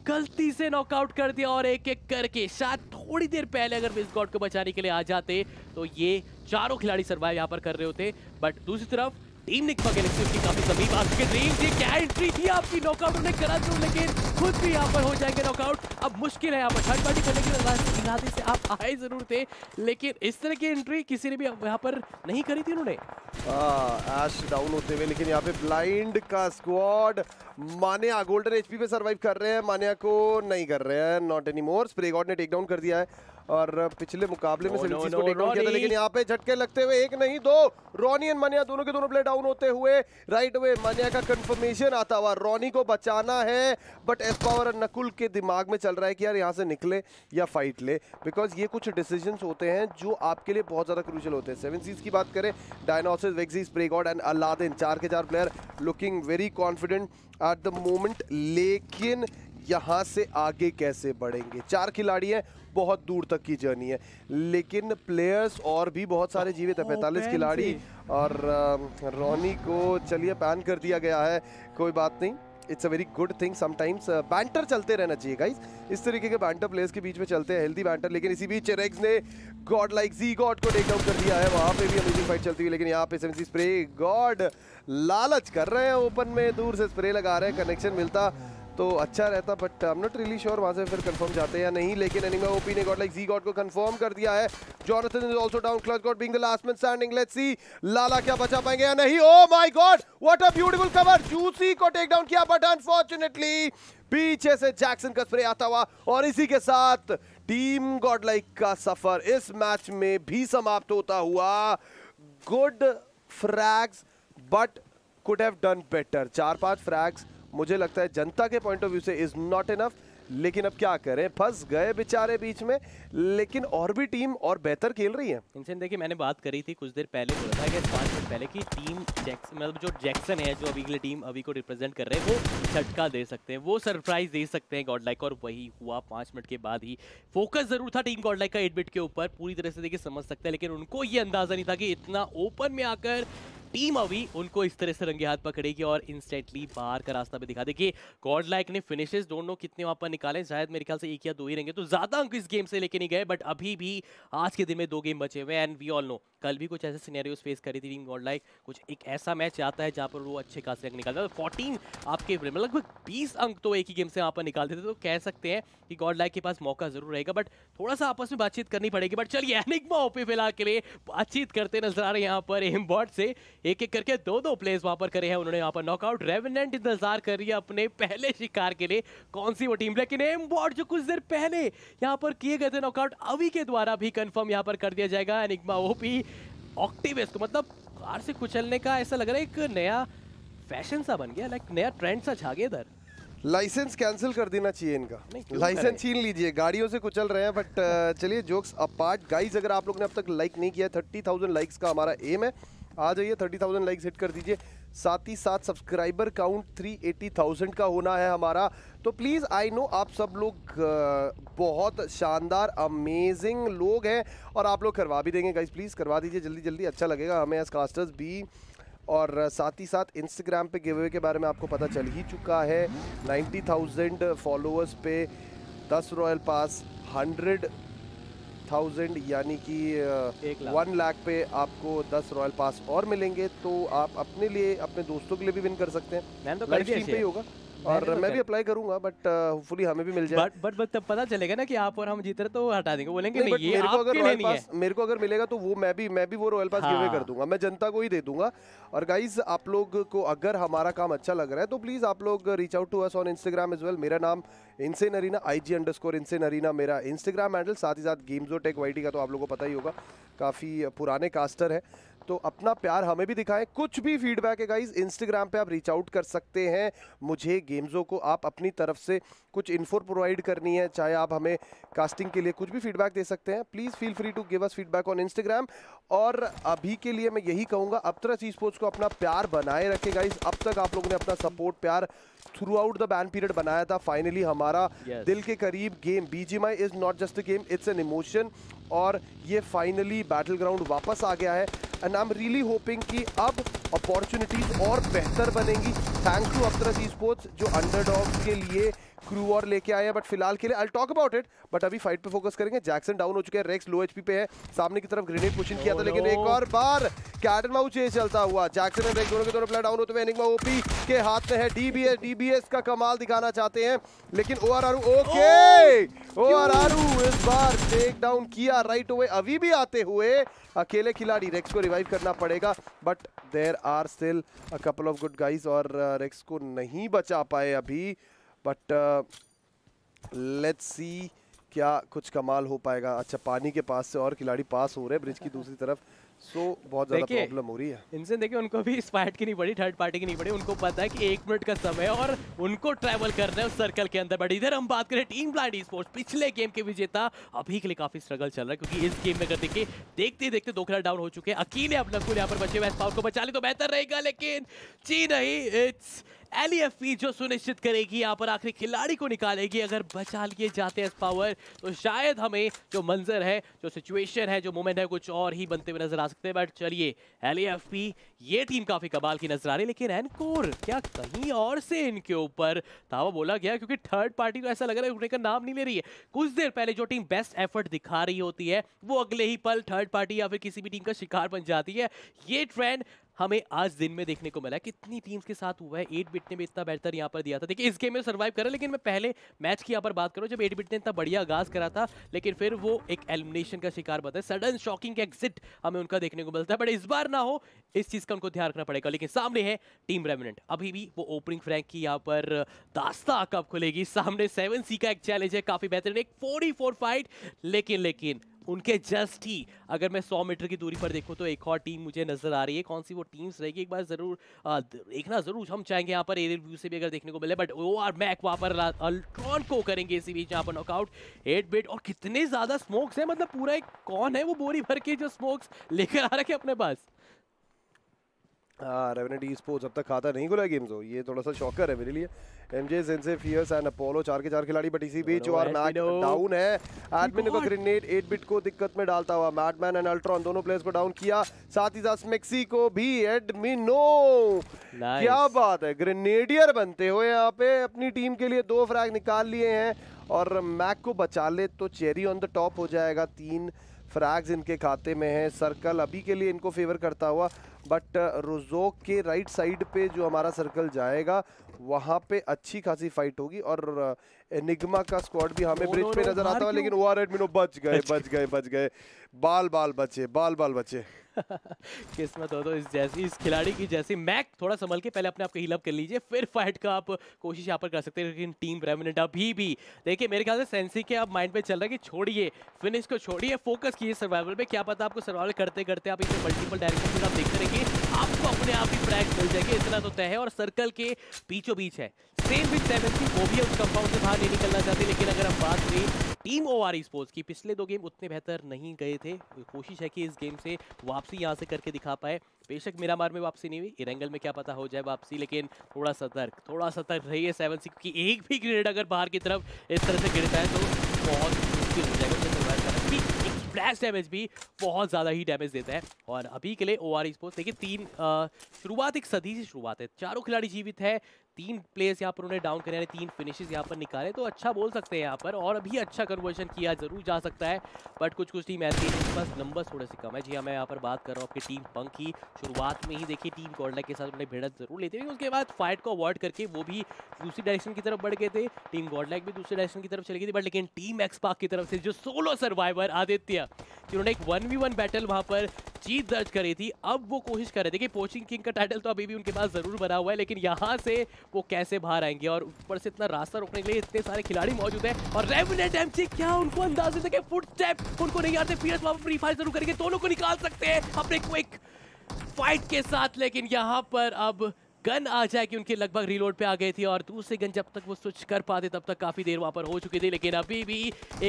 गलती से नॉकआउट कर दिया और एक एक करके शायद थोड़ी देर पहले अगर मिस गॉड को बचाने के लिए आ जाते तो ये चारों खिलाड़ी सर्वाइव यहाँ पर कर रहे होते बट दूसरी तरफ टीम ने गैलेक्सीज की काफी समीप बात के ड्रीम ये क्या एंट्री थी आपकी नॉकआउट ने करा दूं लेकिन खुद भी यहाँ पर हो जाएंगे नॉकआउट अब मुश्किल है यहाँ पर थर्ड पार्टी करने के इरादे से आप आए जरूर थे लेकिन इस तरह की एंट्री किसी ने भी यहाँ पर नहीं करी थी उन्होंने आश हाँ, डाउन होते हुए लेकिन यहाँ पे ब्लाइंड का स्क्वाड मानिया गोल्डन एचपी पे सरवाइव कर रहे हैं मानिया को नहीं कर रहे हैं नॉट एनी मोर स्प्रेगॉड ने टेक डाउन कर दिया है और पिछले मुकाबले में no, को टेक किया था लेकिन यहाँ पे झटके लगते हुए एक नहीं दो रॉनी एंड मनिया दोनों के दोनों प्लेयर डाउन होते हुए राइट वे मनिया का कंफर्मेशन आता हुआ रॉनी को बचाना है बट एस पावर नकुल के दिमाग में चल रहा है कि यार यहाँ से निकले या फाइट ले बिकॉज ये कुछ डिसीजन होते हैं जो आपके लिए बहुत ज़्यादा क्रूशल होते हैं सेवन सीज की बात करें डायनोसिस वेक्सीज प्रेगॉड एंड अलादिन चार के चार player looking very confident at the moment लेकिन यहाँ से आगे कैसे बढ़ेंगे चार खिलाड़ी हैं बहुत दूर तक की जर्नी है लेकिन प्लेयर्स और भी बहुत सारे जीवित हैं पैंतालीस खिलाड़ी और रोनी को चलिए बैन कर दिया गया है कोई बात नहीं it's a very good thing sometimes banter चलते रहना चाहिए गाइज इस तरीके के बैंटर प्लेयर्स के बीच में चलते हैं हेल्दी बैंटर लेकिन इसी बीच रेग्स ने गॉड लाइक जी गॉड को टेक डाउन कर दिया है वहाँ पे भी अमेजिंग फाइट चलती हुई लेकिन यहाँ पे सेवन स्प्रे गॉड लालच कर रहे हैं ओपन में दूर से स्प्रे लगा रहे हैं कनेक्शन मिलता तो अच्छा रहता but I am not really sure वहां से फिर कंफर्म जाते या नहीं लेकिन एनिमा ओपी ने गॉट लाइक जी गॉड को कंफर्म कर दिया है Jonathan is also down clutch god being the last man standing let's see Lala क्या बचा पाएंगे या नहीं oh my god what a beautiful cover Juicy को टेक डाउन किया बट अनफॉर्चूनेटली पीछे से जैक्सन का स्प्रे आता हुआ और इसी के साथ टीम गॉड लाइक का सफर इस मैच में भी समाप्त होता हुआ good frags but could have done better चार पांच फ्रैग्स मुझे लगता है जनता के पॉइंट ऑफ व्यू से इज नॉट इनफ लेकिन अब क्या करें फंस गए बेचारे बीच में लेकिन और भी टीम और बेहतर खेल रही है इंसान देखिए मैंने बात करी थी कुछ देर पहले बोला था कि पाँच मिनट पहले कि टीम जैक्सन मतलब जो जैक्सन है जो अभी के लिए टीम अभी को रिप्रेजेंट कर रहे हैं वो झटका दे सकते हैं वो सरप्राइज दे सकते हैं गॉड लाइक और वही हुआ पाँच मिनट के बाद ही फोकस जरूर था टीम गॉड लाइक का एडमिट के ऊपर पूरी तरह से देखिए समझ सकते हैं लेकिन उनको ये अंदाजा नहीं था कि इतना ओपन में आकर टीम अभी उनको इस तरह से रंगे हाथ पकड़ेगी और इंस्टेंटली बाहर का रास्ता भी दिखा देखिए गॉड लाइक ने फिनिशेस नो कितने वहां पर निकाले शायद मेरे ख्याल से एक या दो ही रंगे तो ज्यादा अंक इस गेम से लेके नहीं गए बट अभी भी आज के दिन में दो गेम बचे हुए एंड वी ऑल नो कल भी कुछ ऐसे सिनेरियोज फेस करी थी गॉड लाइक कुछ एक ऐसा मैच आता है जहाँ पर वो अच्छे खास अंक निकालते हैं फोर्टीन तो आपके मतलब लगभग बीस अंक तो एक ही गेम से वहाँ पर निकालते थे तो कह सकते हैं कि गॉड लाइक के पास मौका जरूर रहेगा बट थोड़ा सा आपस में बातचीत करनी पड़ेगी बट चलिए एनिग्मा ओपी फिलहाल के लिए बातचीत करते नजर आ रहे हैं यहाँ पर एम से एक एक करके दो दो प्लेस वहां पर करे हैं उन्होंने यहाँ पर नॉकआउट रेवनेंट इंतजार कर रही है अपने पहले शिकार के लिए कौन सी वो टीम लेकिन एम बॉर्ड जो कुछ देर पहले यहाँ पर किए गए थे नॉकआउट अवी के द्वारा भी कन्फर्म यहाँ पर कर दिया जाएगा एनिग्मा वो भी ऑक्टिवेस को मतलब कार से कुचलने का ऐसा लग रहा है एक नया फैशन सा बन गया लाइक नया ट्रेंड सा छा गया इधर लाइसेंस कैंसिल कर देना चाहिए इनका लाइसेंस छीन लीजिए गाड़ियों से कुचल रहे हैं बट चलिए जोक्स अपार्ट गाइस अगर आप लोग ने अब तक लाइक नहीं किया थर्टी थाउजेंड लाइक्स का हमारा एम है आ जाइए थर्टी थाउजेंड लाइक्स हिट कर दीजिए साथ ही साथ subscriber count three eighty thousand का होना है हमारा तो प्लीज़ आई नो आप सब लोग बहुत शानदार अमेजिंग लोग हैं और आप लोग करवा भी देंगे गाइज प्लीज़ करवा दीजिए जल्दी जल्दी अच्छा लगेगा हमें एज कास्टर्स भी और साथ ही साथ इंस्टाग्राम पे गिवे के बारे में आपको पता चल ही चुका है नाइन्टी थाउजेंड फॉलोअर्स पे दस रॉयल पास हंड्रेड थाउजेंड यानी कि वन लाख पे आपको दस रॉयल पास और मिलेंगे तो आप अपने लिए अपने दोस्तों के लिए भी विन कर सकते हैं तो पे ही होगा और तो मैं भी अप्लाई करूंगा बट होपफुली uh, हमें भी मिल जाए बट बट तब पता चलेगा ना कि आप और हम जीत रहे तो हटा देंगे बोलेंगे नहीं, नहीं ये मेरे को अगर रॉयल पास मेरे को अगर मिलेगा तो वो मैं भी मैं भी वो रॉयल पास गिव कर हाँ। दूंगा मैं जनता को ही दे दूंगा और गाइज आप लोग को अगर हमारा काम अच्छा लग रहा है तो प्लीज आप लोग reach out to us on Instagram as well मेरा नाम इनसे नरीना आई जी अंडर स्कोर इनसे नरीना मेरा इंस्टाग्राम हैंडल साथ ही साथ गेम्स और टेक वाई का तो आप लोगों को पता ही होगा काफ़ी पुराने कास्टर है तो अपना प्यार हमें भी दिखाएं कुछ भी फीडबैक है गाइज इंस्टाग्राम पे आप रीच आउट कर सकते हैं मुझे गेम्सों को आप अपनी तरफ से कुछ इन्फो प्रोवाइड करनी है चाहे आप हमें कास्टिंग के लिए कुछ भी फीडबैक दे सकते हैं please feel free to give us feedback on Instagram और अभी के लिए मैं यही कहूंगा अब तरह सी स्पोर्ट्स को अपना प्यार बनाए रखे गाइस अब तक आप लोगों ने अपना सपोर्ट प्यार throughout the ban period बनाया था फाइनली हमारा yes. दिल के करीब game BGMI is not just a game it's an emotion और ये फाइनली बैटल ग्राउंड वापस आ गया है and I am really hoping कि अब अपॉर्चुनिटीज और बेहतर बनेंगी थैंक टू तरह सी स्पोर्ट्स जो अंडर के लिए क्रू और लेके आए हैं बट फिलहाल के लिए I talk about it but अभी फाइट पे फोकस करेंगे जैक्सन डाउन हो चुके हैं रेक्स लो एचपी पे है सामने की तरफ ग्रेनेड पुशिंग किया था oh, लेकिन एक और बार कैटन माउ चेज चलता हुआ जैक्सन एंड रेक्स दोनों के दोनों प्लेयर डाउन होते हुए एनिग्मा ओपी के हाथ में है डीबीएस डीबीएस का कमाल दिखाना चाहते हैं लेकिन O R okay O R इस बार टेक डाउन किया राइट ओवे अभी भी आते हुए अकेले खिलाड़ी रेक्स को रिवाइव करना पड़ेगा but there are still couple of good guys और रेक्स uh, को नहीं बचा पाए अभी बट लेट्स सी क्या कुछ कमाल हो पाएगा अच्छा पानी के पास से और खिलाड़ी पास हो रहे हैं ब्रिज की दूसरी तरफ सो so, बहुत ज्यादा प्रॉब्लम हो रही है इनसे देखिए उनको भी इस स्पाइट की नहीं पड़ी थर्ड पार्टी की नहीं पड़ी उनको पता है कि एक मिनट का समय और उनको ट्रैवल करना है उस सर्कल के अंदर बट इधर हम बात करें टीम ब्लाइंड स्पोर्ट्स पिछले गेम के विजेता अभी के लिए काफी स्ट्रगल चल रहा है क्योंकि इस गेम में अगर देखिए देखते ही देखते दो खिलाड़ डाउन हो चुके हैं अकेले अपना नकुल यहाँ पर बचे हुए को बचा ले तो बेहतर रहेगा लेकिन जी नहीं इट्स एल जो सुनिश्चित करेगी यहाँ पर आखिरी खिलाड़ी को निकालेगी अगर बचा लिए जाते हैं पावर तो शायद हमें जो मंजर है जो सिचुएशन है जो मोमेंट है कुछ और ही बनते हुए नजर आ सकते हैं बट चलिए एल ये टीम काफी कबाल की नजर आ रही है लेकिन एनकोर क्या कहीं और से इनके ऊपर दावा बोला गया क्योंकि थर्ड पार्टी को ऐसा लग रहा है उठने का नाम नहीं ले रही है कुछ देर पहले जो टीम बेस्ट एफर्ट दिखा रही होती है वो अगले ही पल थर्ड पार्टी या फिर किसी भी टीम का शिकार बन जाती है ये ट्रेंड हमें आज दिन में देखने को मिला कितनी टीम्स के साथ हुआ है एट बिट ने भी इतना बेहतर यहाँ पर दिया था देखिए इस गेम में सर्वाइव करा लेकिन मैं पहले मैच की यहाँ पर बात करूँ जब एट बिट ने इतना बढ़िया आगाज करा था लेकिन फिर वो एक एलिमिनेशन का शिकार बता सडन शॉकिंग एग्जिट हमें उनका देखने को मिलता है बट इस बार ना हो इस चीज़ का उनको ध्यान रखना पड़ेगा लेकिन सामने है टीम रेमिनेंट अभी भी वो ओपनिंग फ्रैंक की यहाँ पर दास्ता कब खुलेगी सामने सेवन सी का एक चैलेंज है काफ़ी बेहतरीन एक फोर्टी फाइट लेकिन लेकिन उनके जस्ट ही अगर मैं 100 मीटर की दूरी पर देखूं तो एक और टीम मुझे नजर आ रही है कौन सी वो टीम्स रहेगी एक बार जरूर देखना जरूर हम चाहेंगे यहाँ पर एरियल व्यू से भी अगर देखने को मिले बट ओ आर मैक वहाँ पर अल्ट्रॉन को करेंगे इसी बीच यहाँ पर नॉकआउट एट बेट और कितने ज़्यादा स्मोक्स है मतलब पूरा एक कौन है वो बोरी भर के जो स्मोक्स लेकर आ रखे अपने पास रेवनेट ई स्पोर्ट्स अब तक खाता नहीं खुला गेम्स हो ये थोड़ा सा शॉकर है मेरे लिए MJ sensei fierce and Apollo चार के चार खिलाड़ी बट इसी बीच और मैच डाउन है एडमिन को ग्रेनेड एट बिट को दिक्कत में डालता हुआ मैडमैन एंड अल्ट्रॉन दोनों प्लेयर्स को डाउन किया साथ ही साथ मेक्सी को भी एडमिनो nice. क्या बात है ग्रेनेडियर बनते हुए यहाँ पे अपनी टीम के लिए दो फ्रैग निकाल लिए हैं और मैक को बचा ले तो चेरी ऑन द टॉप हो जाएगा तीन फ्रैग्स इनके खाते में हैं सर्कल अभी के लिए इनको फेवर करता हुआ बट uh, रोजोक के राइट साइड पे जो हमारा सर्कल जाएगा वहाँ पे अच्छी खासी फाइट होगी और uh, एनिग्मा का स्क्वाड भी हमें ब्रिज पे नजर आता है लेकिन वो आर एडमिनो बच गए बच गए बच गए बाल बाल बचे बाल बाल बचे किस्मत हो तो इस जैसी इस खिलाड़ी की जैसी मैक थोड़ा संभल के पहले अपने आप को हिलअप कर लीजिए फिर फाइट का आप कोशिश यहाँ पर कर सकते हैं लेकिन टीम रेमिनेट अभी भी देखिए मेरे ख्याल से सेंसी के आप माइंड पे चल रहा है कि छोड़िए फिनिश को छोड़िए फोकस कीजिए सर्वाइवल पे क्या पता आपको सर्वाइवल करते करते आप इसे मल्टीपल डायरेक्शन आप देखते रहिए आपको अपने आप ही ट्रैक मिल जाएगी इतना तो तय है और सर्कल के बीचों बीच है सेम विथ सेवन वो भी है उस कंपाउंड से बाहर बाहर नहीं निकलना चाहते लेकिन अगर हम बात करें टीम ओ आर स्पोर्ट्स की पिछले दो गेम उतने बेहतर नहीं गए थे कोशिश है कि इस गेम से वापसी यहाँ से करके दिखा पाए बेशक मेरा मार में वापसी नहीं हुई इरेंगल में क्या पता हो जाए वापसी लेकिन थोड़ा सतर्क थोड़ा सतर्क रहिए सेवन सिक्स की एक भी ग्रेड अगर बाहर की तरफ इस तरह से गिरता है तो बहुत मुश्किल हो जाएगा फ्लैश डैमेज भी बहुत ज़्यादा ही डैमेज देता है और अभी के लिए ओ आर स्पोर्ट्स देखिए तीन शुरुआत एक सदी से शुरुआत है चारों खिलाड़ी जीवित है तीन प्लेयर्स यहाँ पर उन्हें डाउन करने तीन फिनिशेस यहाँ पर निकाले तो अच्छा बोल सकते हैं यहाँ पर और अभी अच्छा कन्वर्जन किया जरूर जा सकता है बट कुछ कुछ टीम ऐसी है पास नंबर थोड़े से कम है जी हाँ मैं यहाँ पर बात कर रहा हूँ आपकी टीम पंक की शुरुआत में ही देखिए टीम कॉर्डला के साथ उन्हें भिड़त जरूर लेते हैं उसके बाद फाइट को अवॉइड करके वो भी दूसरी डायरेक्शन की तरफ बढ़ गए थे टीम गॉडलैक भी दूसरी डायरेक्शन की तरफ चली गई थी बट लेकिन टीम एक्सपाक की तरफ से जो सोलो सर्वाइवर आदित्य किया कि उन्होंने एक वन वी वन बैटल वहाँ पर जीत दर्ज करी थी अब वो कोशिश कर रहे थे कि पोचिंग किंग का टाइटल तो अभी भी उनके पास ज़रूर बना हुआ है लेकिन यहाँ से वो कैसे बाहर आएंगे और ऊपर से इतना रास्ता रोकने के लिए इतने सारे खिलाड़ी मौजूद है और रेवनेट एम क्या उनको अंदाजे से फुट स्टेप उनको नहीं आते फिर फ्री फायर जरूर करेंगे दोनों को निकाल सकते हैं अपने क्विक फाइट के साथ लेकिन यहाँ पर अब गन आ जाए कि उनके लगभग रिलोड पे आ गए थे और दूसरे गन जब तक वो स्विच कर पाते तब तक काफ़ी देर वहां पर हो चुकी थी लेकिन अभी भी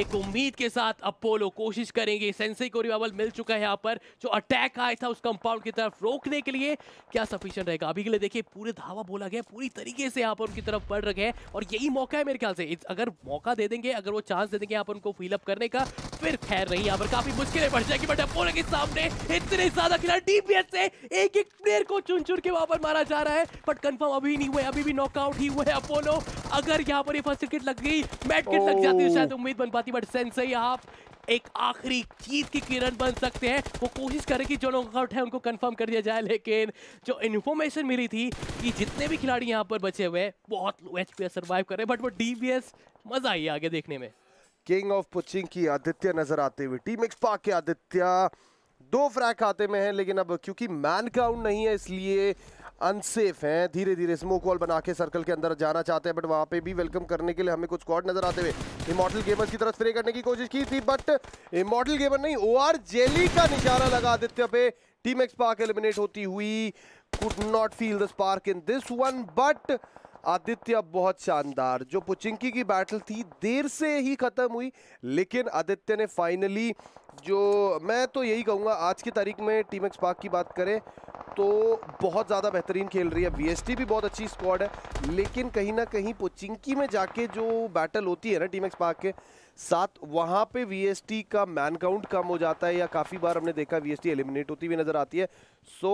एक उम्मीद के साथ अपोलो कोशिश करेंगे सेंसई को रिवाइवल मिल चुका है यहाँ पर जो अटैक आया था उस कंपाउंड की तरफ रोकने के लिए क्या सफिशियंट रहेगा अभी के लिए देखिए पूरे धावा बोला गया पूरी तरीके से यहाँ पर उनकी तरफ बढ़ रखे हैं और यही मौका है मेरे ख्याल से अगर मौका दे देंगे अगर वो चांस दे देंगे यहाँ पर उनको फिलअप करने का फिर खैर नहीं यहाँ पर काफी मुश्किलें बढ़ जाएगी बट अपोलो के सामने इतने ज्यादा खिलाड़ी डीपीएस से एक एक प्लेयर को चुन चुन के वहां पर मारा जा रहा है बट कंफर्म अभी नहीं हुए अभी भी नॉकआउट ही हुए अपोलो अगर यहाँ पर ये फर्स्ट किट लग गई मैट किट लग जाती है शायद oh। उम्मीद बन पाती बट सेंस सेंसई आप एक आखिरी चीज की किरण बन सकते हैं वो कोशिश करें कि जो नॉकआउट है उनको कंफर्म कर दिया जाए लेकिन जो इन्फॉर्मेशन मिली थी कि जितने भी खिलाड़ी यहाँ पर बचे हुए बहुत लो एच पे सर्वाइव कर रहे हैं बट वो डी मजा आई आगे देखने में किंग ऑफ पुचिंग की आदित्य नजर आते हुए टीम एक्स एक्सपा के आदित्य दो फ्रैक खाते में है लेकिन अब क्योंकि मैन काउंट नहीं है इसलिए अनसेफ हैं धीरे धीरे स्मोक वॉल बना के सर्कल के अंदर जाना चाहते हैं बट वहाँ पे भी वेलकम करने के लिए हमें कुछ स्क्वाड नजर आते हुए इमोटल गेमर की तरफ स्प्रे करने की कोशिश की थी बट इमोटल गेमर नहीं ओ आर जेली का निशाना लगा आदित्य पे टीम एक्स पार्क एलिमिनेट होती हुई could not feel the spark in this one but Aditya बहुत शानदार जो पुचिंकी की बैटल थी देर से ही खत्म हुई लेकिन आदित्य ने फाइनली जो मैं तो यही कहूँगा आज की तारीख में टीम एक्स पाक की बात करें तो बहुत ज़्यादा बेहतरीन खेल रही है वीएसटी भी बहुत अच्छी स्क्वाड है लेकिन कहीं ना कहीं पोचिंकी में जाके जो बैटल होती है ना टीम एक्स पाक के साथ वहां पे वीएसटी का मैन काउंट कम हो जाता है या काफी बार हमने देखा वीएसटी एलिमिनेट होती हुई नजर आती है so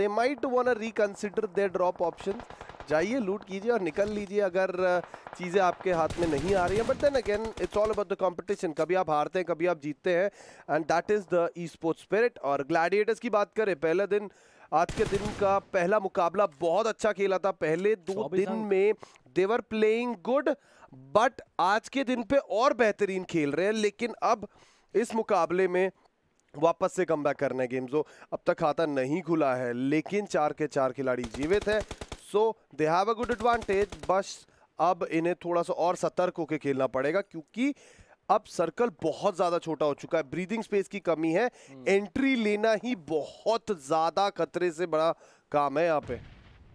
they might want reconsider they drop option जाइए लूट कीजिए और निकल लीजिए अगर uh, चीज़ें आपके हाथ में नहीं आ रही हैं but then again it's all about the competition कभी आप हारते हैं कभी आप जीतते हैं and that is the esports spirit और ग्लैडिएटर्स की बात करें पहला दिन आज के दिन का पहला मुकाबला बहुत अच्छा खेला था पहले दो दिन में देवर प्लेइंग गुड बट आज के दिन पे और बेहतरीन खेल रहे हैं लेकिन अब इस मुकाबले में वापस से कम बैक करना है गेम्स अब तक खाता नहीं खुला है लेकिन चार के चार खिलाड़ी जीवित है so they have a good advantage बस अब इन्हें थोड़ा सा और सतर्क होकर खेलना पड़ेगा क्योंकि अब सर्कल बहुत ज्यादा छोटा हो चुका है ब्रीदिंग स्पेस की कमी है एंट्री hmm. लेना ही बहुत ज्यादा खतरे से बड़ा काम है यहाँ पे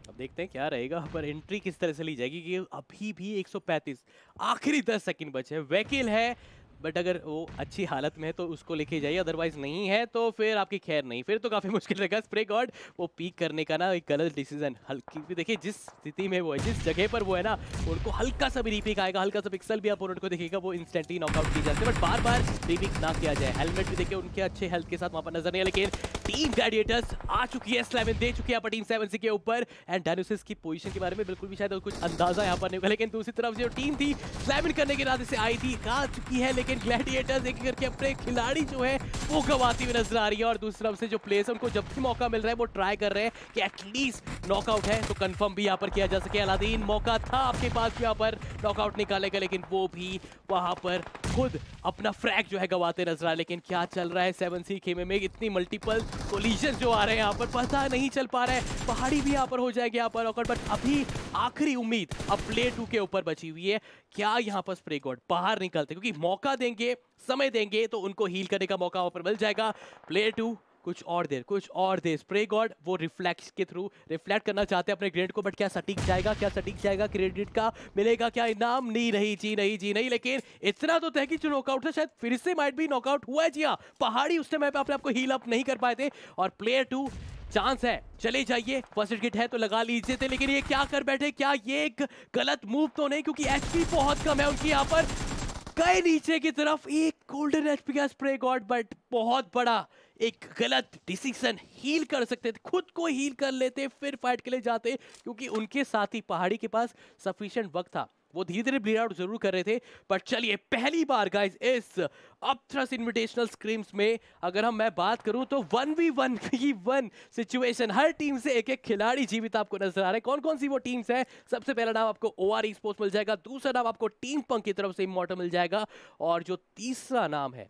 अब देखते हैं क्या रहेगा पर एंट्री किस तरह से ली जाएगी कि अभी भी 135 आखिरी 10 सेकंड बचे है वैकिल है बट अगर वो अच्छी हालत में है तो उसको लेके जाइए अदरवाइज नहीं है तो फिर आपकी खैर नहीं फिर तो काफ़ी मुश्किल रहेगा स्प्रे गॉड वो पीक करने का ना एक गलत डिसीजन हल्की देखिए जिस स्थिति में वो है जिस जगह पर वो है ना उनको हल्का सा भी रीपिक आएगा हल्का सा पिक्सल भी आप उनको देखेगा वो इंस्टेंटली नॉकआउट की जाती है बट बार बार रीपिक ना किया जाए हेलमेट भी देखिए उनके अच्छे हेल्थ के साथ वहाँ पर नजर नहीं है लेकिन टीम गैडिएटर्स आ चुकी है स्लेवन दे चुकी है टीम सेवन के ऊपर एंड डायनोसिस की पोजिशन के बारे में बिल्कुल भी शायद कुछ अंदाजा यहाँ पर नहीं होगा लेकिन दूसरी तरफ जो टीम थी स्लेवन करने के इरादे से आई थी आ चुकी है लेकिन ग्लैडिएटर्स एक करके अपने खिलाड़ी जो है वो गवाती हुई नजर आ रही है और दूसरी तरफ से जो प्लेयर्स है उनको जब भी मौका मिल रहा है वो ट्राई कर रहे हैं कि एटलीस्ट नॉकआउट है तो कंफर्म भी यहाँ पर किया जा सके अलादीन मौका था आपके पास यहाँ पर नॉकआउट निकाले का लेकिन वो भी वहाँ पर खुद अपना फ्रैग जो है गवाते नजर आए लेकिन क्या चल रहा है सेवन सी खेमे में इतनी मल्टीपल कोलिजन जो आ रहे हैं यहाँ पर पता नहीं चल पा रहा है पहाड़ी भी यहाँ पर हो जाएगी यहाँ पर ऑकट बट अभी आखिरी उम्मीद अब प्ले टू के ऊपर बची हुई है क्या यहाँ पर स्प्रे गॉड बाहर निकलते क्योंकि मौका मौका देंगे समय देंगे तो उनको हील करने का मौका वहाँ पर मिल जाएगा प्लेयर टू कुछ और देर कुछ और देर स्प्रे गॉड वो रिफ्लेक्स के थ्रू रिफ्लेक्ट करना चाहते हैं अपने ग्रेड को बट क्या सटीक जाएगा क्या सटीक जाएगा क्रेडिट का मिलेगा क्या इनाम नहीं रही जी नहीं जी नहीं लेकिन इतना तो तय कि जो नॉकआउट था शायद फिर से माइट भी नॉकआउट हुआ है जी हाँ पहाड़ी उस समय पर अपने आपको हील अप नहीं कर पाए थे और प्लेयर टू चांस है चले जाइए फर्स्ट गिट है तो लगा लीजिए थे लेकिन ये क्या कर बैठे क्या ये एक गलत मूव तो नहीं क्योंकि एचपी बहुत कम है उनकी यहाँ पर गए नीचे की तरफ एक गोल्डन एचपी का स्प्रे गॉड बट बहुत बड़ा एक गलत डिसीजन हील कर सकते थे खुद को हील कर लेते फिर फाइट के लिए जाते क्योंकि उनके साथी पहाड़ी के पास सफिशियंट वक्त था वो धीरे धीरे ब्लीड आउट जरूर कर रहे थे बट चलिए पहली बार गाइज इस अपथ्रस इन्विटेशनल स्क्रीम्स में अगर हम मैं बात करूं तो one we one we one situation हर टीम से एक एक खिलाड़ी जीवित आपको नजर आ रहे कौन कौन सी वो टीम्स हैं सबसे पहला नाम आपको ओ आर स्पोर्ट्स मिल जाएगा दूसरा नाम आपको टीम पंक की तरफ से इमोटर मिल जाएगा और जो तीसरा नाम है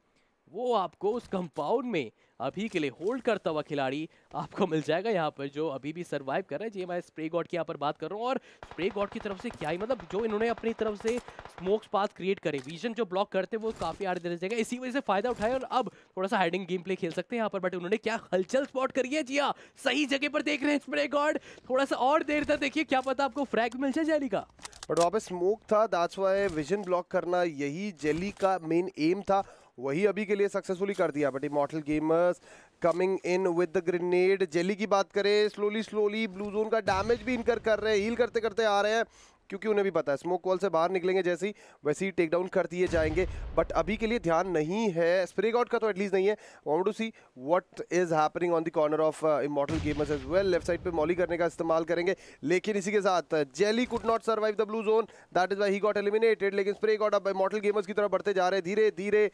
वो आपको उस कंपाउंड में अभी के लिए होल्ड करता हुआ खिलाड़ी आपको मिल जाएगा यहाँ पर जो अभी भी सर्वाइव कर रहा है जी मैं स्प्रे गॉड की यहाँ पर बात कर रहा हूँ और स्प्रे गॉड की तरफ से क्या ही मतलब जो इन्होंने अपनी तरफ से स्मोक्स पास क्रिएट करे विजन जो ब्लॉक करते वो काफ़ी आड़ देने जाएगा इसी वजह से फायदा उठाए और अब थोड़ा सा हाइडिंग गेम प्ले खेल सकते हैं यहाँ पर बट उन्होंने क्या हलचल स्पॉट करी है जी हाँ सही जगह पर देख रहे हैं स्प्रे गॉड थोड़ा सा और देर तक देखिए क्या पता आपको फ्रैग मिल जाए जैली का बट वहाँ पे स्मोक था दाचवा विजन ब्लॉक करना यही जेली का मेन एम था वही अभी के लिए सक्सेसफुली कर दिया but immortal gamers coming in with the grenade Jelly की बात करें स्लोली स्लोली ब्लू जोन का डैमेज भी इनकर कर रहे हैं हील करते करते आ रहे हैं क्योंकि उन्हें भी पता है स्मोक कॉल से बाहर निकलेंगे जैसे ही वैसे ही टेक डाउन कर दिए जाएंगे बट अभी के लिए ध्यान नहीं है स्प्रे आउट का तो एटलीस्ट नहीं है want to see what is happening on the corner of immortal gamers as well left side पे मॉली करने का इस्तेमाल करेंगे लेकिन इसी के साथ Jelly could not survive the blue zone that is why he got eliminated लेकिन स्प्रे आउट अब इमोटल गेमर्स की तरफ बढ़ते जा रहे हैं धीरे धीरे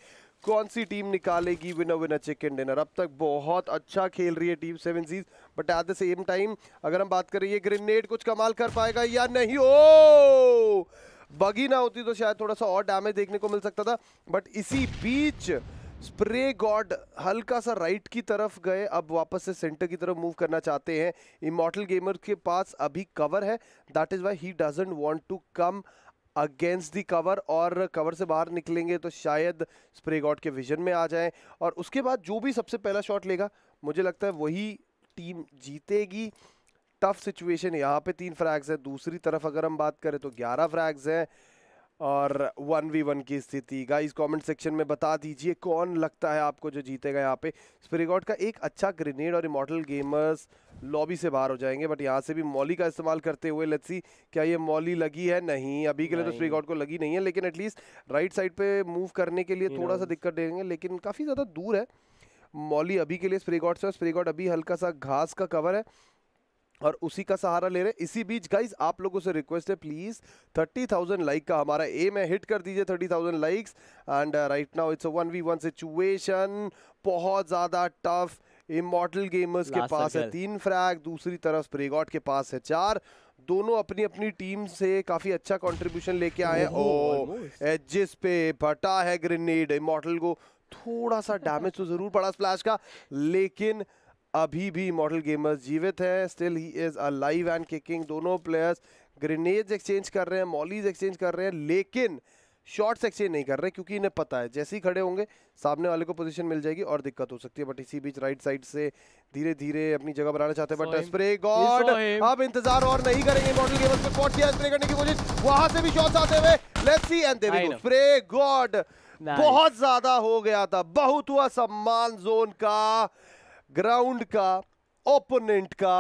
कौन सी टीम निकालेगी विनर विनर चिकन डिनर अब तक बहुत अच्छा खेल रही है team seven seas but at the same time अगर हम बात करें ये ग्रेनेड कुछ कमाल कर पाएगा या नहीं ओ बगी ना होती तो शायद थोड़ा सा और डैमेज देखने को मिल सकता था बट इसी बीच स्प्रे गॉड हल्का सा राइट की तरफ गए अब वापस से सेंटर की तरफ मूव करना चाहते हैं इमोटल गेमर के पास अभी कवर है that is why he doesn't want to come against the cover और कवर से बाहर निकलेंगे तो शायद स्प्रे गॉड के विजन में आ जाएं और उसके बाद जो भी सबसे पहला शॉट लेगा मुझे लगता है वही टीम जीतेगी टफ सिचुएशन यहाँ पे तीन फ्रैग्स हैं दूसरी तरफ अगर हम बात करें तो ग्यारह फ्रैग्स हैं और वन वी वन की स्थिति गाइस कमेंट सेक्शन में बता दीजिए कौन लगता है आपको जो जीतेगा यहाँ पे स्प्रिगॉट का एक अच्छा ग्रेनेड और इमोटल गेमर्स लॉबी से बाहर हो जाएंगे बट यहाँ से भी मॉली का इस्तेमाल करते हुए लेट्स सी क्या ये मॉली लगी है नहीं अभी के लिए तो स्प्रिगॉट को लगी नहीं है लेकिन एटलीस्ट राइट साइड पर मूव करने के लिए थोड़ा सा दिक्कत देंगे लेकिन काफ़ी ज़्यादा दूर है मॉली अभी के लिए स्प्रिगॉट से स्प्रिगॉट अभी हल्का सा घास का कवर है और उसी का सहारा ले रहे हैं इसी बीच गाइज आप लोगों से रिक्वेस्ट है प्लीज़ थर्टी थाउजेंड लाइक का हमारा एम है हिट कर दीजिए thirty thousand likes and right now it's one we one situation बहुत ज़्यादा टफ इमोटल गेमर्स के पास है तीन फ्रैग दूसरी तरफ स्प्रेगॉट के पास है चार दोनों अपनी अपनी टीम से काफी अच्छा कॉन्ट्रीब्यूशन लेके आए ओ एजिस पे फटा है ग्रेनेड इमोटल को थोड़ा सा डैमेज तो जरूर पड़ा स्प्लैश का लेकिन अभी भी मॉडल गेमर्स जीवित हैं still he is alive and kicking दोनों प्लेयर्स ग्रेनेड्स एक्सचेंज कर रहे हैं मॉलीज एक्सचेंज कर रहे हैं लेकिन शॉट्स एक्सचेंज नहीं कर रहे क्योंकि इन्हें पता है जैसे ही खड़े होंगे सामने वाले को पोजीशन मिल जाएगी और दिक्कत हो सकती है बट इसी बीच राइट साइड से धीरे धीरे अपनी जगह बनाना चाहते हैं बट स्प्रे गॉड अब इंतजार और नहीं करेंगे मॉडल गेमर्स पे स्पॉट किया स्प्रे करने की कोशिश वहां से भी शॉट्स आते हुए let's see and they spray god बहुत ज्यादा हो गया था बहुत हुआ सम्मान जोन का ग्राउंड का ओपोनेंट का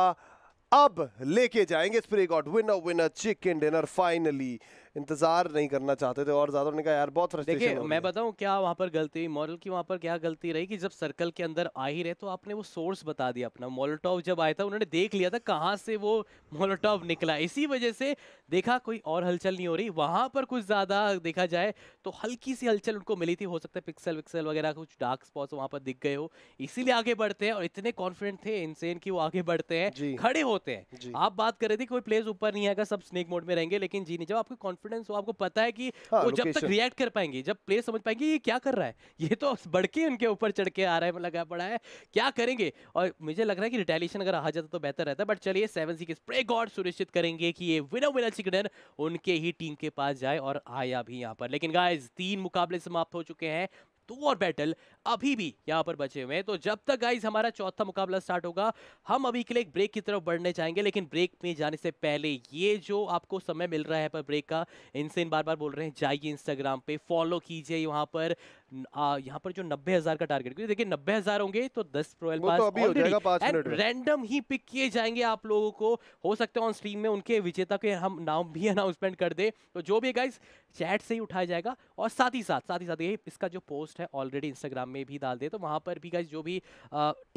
अब लेके जाएंगे spray god winner winner chicken dinner finally इंतजार नहीं करना चाहते थे और ज्यादा उन्होंने कहा यार बहुत देखिए मैं बताऊं क्या वहां पर गलती मॉडल की वहां पर क्या गलती रही कि जब सर्कल के अंदर आ ही रहे तो आपने वो सोर्स बता दिया अपना मोलोटॉप जब आया था उन्होंने देख लिया था कहाँ से वो मोलोटॉप निकला इसी वजह से देखा कोई और हलचल नहीं हो रही वहां पर कुछ ज्यादा देखा जाए तो हल्की सी हलचल उनको मिली थी हो सकता है पिक्सल विक्सल वगैरह कुछ डार्क स्पॉट वहां पर दिख गए हो इसीलिए आगे बढ़ते हैं और इतने कॉन्फिडेंट थे इनसेन की वो आगे बढ़ते हैं खड़े होते हैं आप बात कर रहे थे कोई प्लेस ऊपर नहीं आएगा सब स्नेक मोड में रहेंगे लेकिन जी नहीं जब आपके कॉन्फिडेंस हो आपको पता है कि हाँ, वो जब तक रिएक्ट कर पाएंगे जब प्ले समझ पाएंगे ये क्या कर रहा है ये तो बढ़ के उनके ऊपर चढ़ के आ रहा है लगा पड़ा है क्या करेंगे और मुझे लग रहा है कि रिटेलिएशन अगर आ जाता तो बेहतर रहता बट चलिए सेवन सी के स्प्रे गॉड सुनिश्चित करेंगे कि ये विनर विनर चिकनर उनके ही टीम के पास जाए और आया भी यहाँ पर लेकिन गाइज तीन मुकाबले समाप्त हो चुके हैं तो और बैटल अभी भी यहाँ पर बचे हुए हैं तो जब तक गाइज हमारा चौथा मुकाबला स्टार्ट होगा हम अभी के लिए एक ब्रेक की तरफ बढ़ने चाहेंगे लेकिन ब्रेक में जाने से पहले ये जो आपको समय मिल रहा है पर ब्रेक का इनसे इन बार बार बोल रहे हैं जाइए इंस्टाग्राम पे फॉलो कीजिए वहाँ पर यहाँ पर जो नब्बे हजार का टारगेट क्योंकि देखिए नब्बे हजार होंगे तो दस प्रोवेल पास रैंडम ही पिक किए जाएंगे आप लोगों को हो सकते हैं ऑन स्ट्रीम में उनके विजेता के हम नाम भी अनाउंसमेंट कर दे तो जो भी गाइज चैट से ही उठाया जाएगा और साथ ही साथ साथ ही साथ ये इसका जो पोस्ट पोस्ट है ऑलरेडी इंस्टाग्राम में भी डाल दे तो वहाँ पर भी गाइज जो भी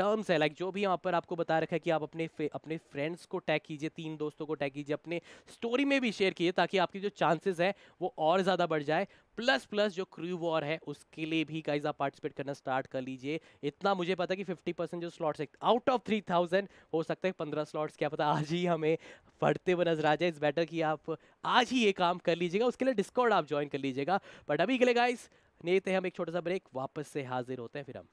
टर्म्स है लाइक जो भी यहाँ पर आपको बता रखा है कि आप अपने अपने फ्रेंड्स को टैग कीजिए तीन दोस्तों को टैग कीजिए अपने स्टोरी में भी शेयर कीजिए ताकि आपकी जो चांसेस है वो और ज़्यादा बढ़ जाए प्लस प्लस जो क्रू वॉर है उसके लिए भी गाइज आप पार्टिसिपेट करना स्टार्ट कर लीजिए इतना मुझे पता कि 50 परसेंट जो स्लॉट्स है आउट ऑफ 3000 हो सकता है 15 स्लॉट्स क्या पता आज ही हमें फटते हुए नजर आ जाए इस बेटर कि आप आज ही ये काम कर लीजिएगा उसके लिए डिस्कॉर्ड आप ज्वाइन कर लीजिएगा बट अभी के लिए गाइज लेते हैं हम एक छोटा सा ब्रेक वापस से हाजिर होते हैं फिर हम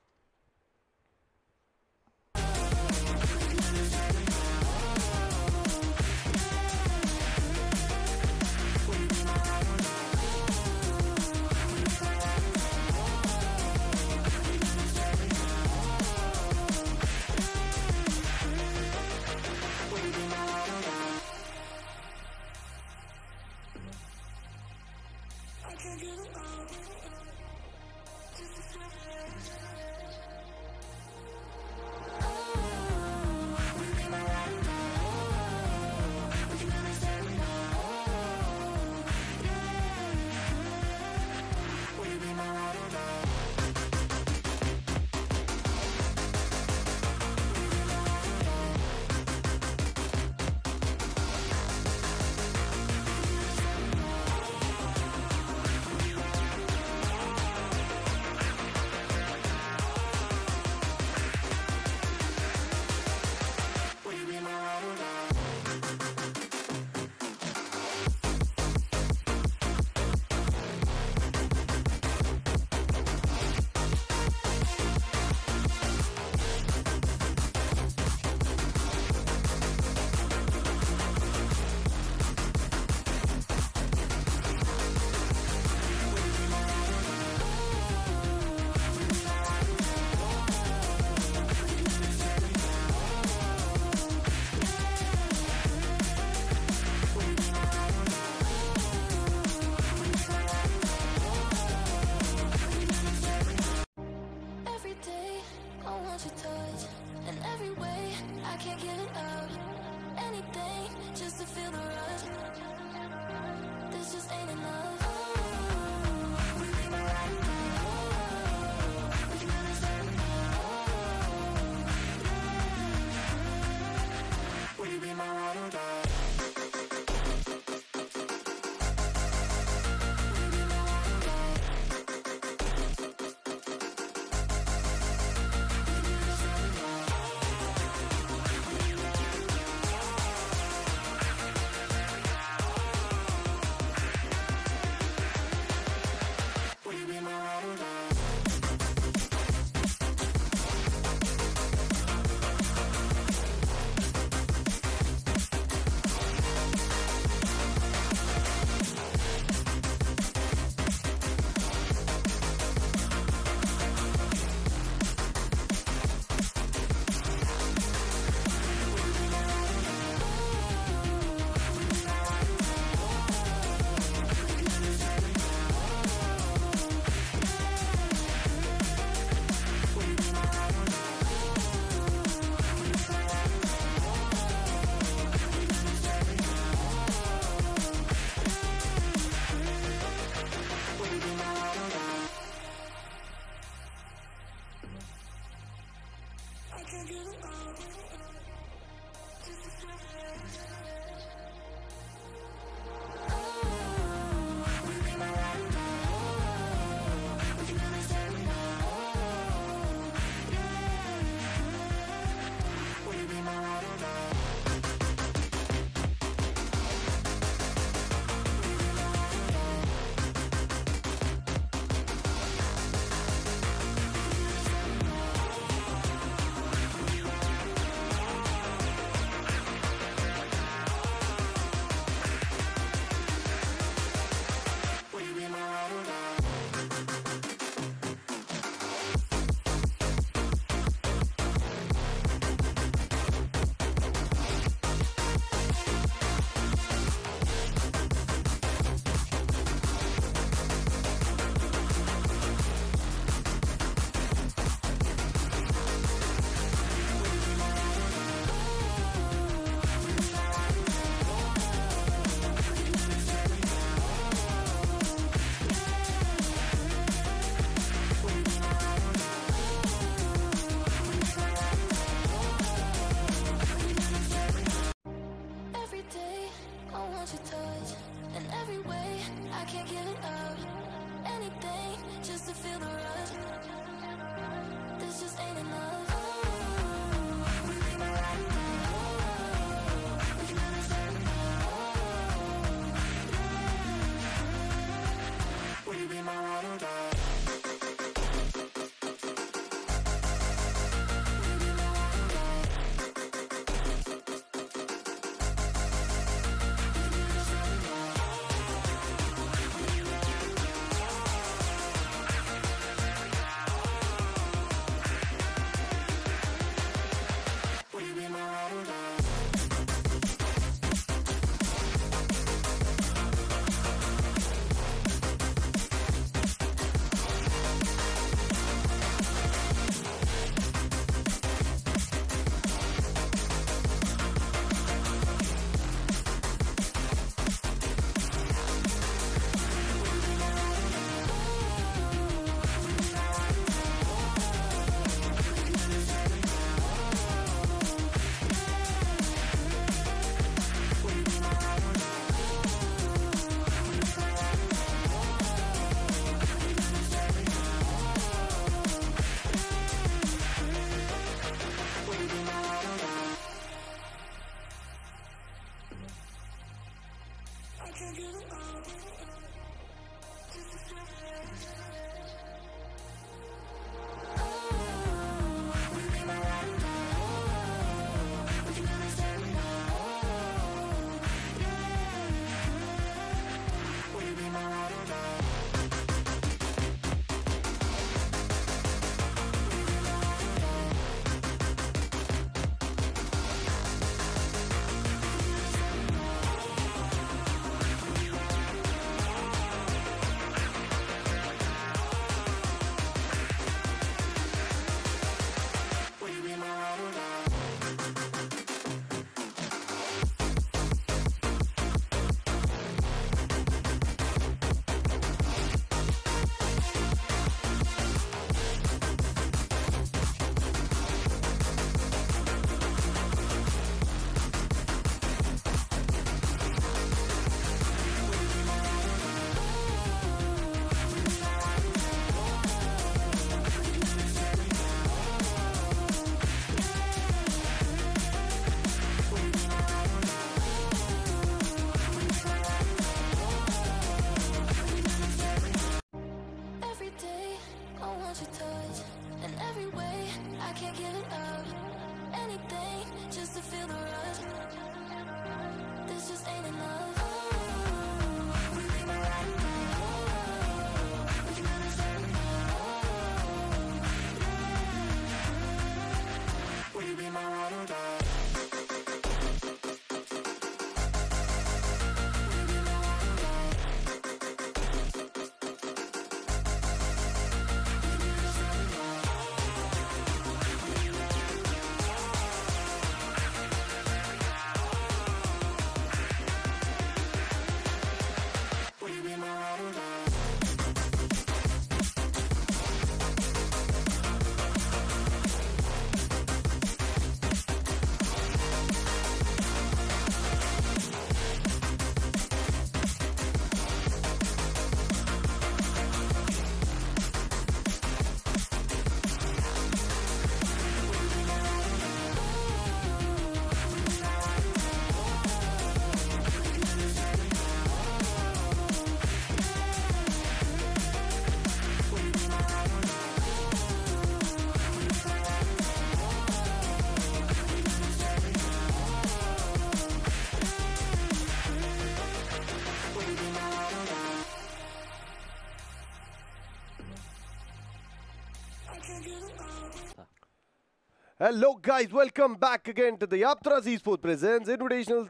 Hello guys, welcome back again to the Yaptra Esports Presents Invitational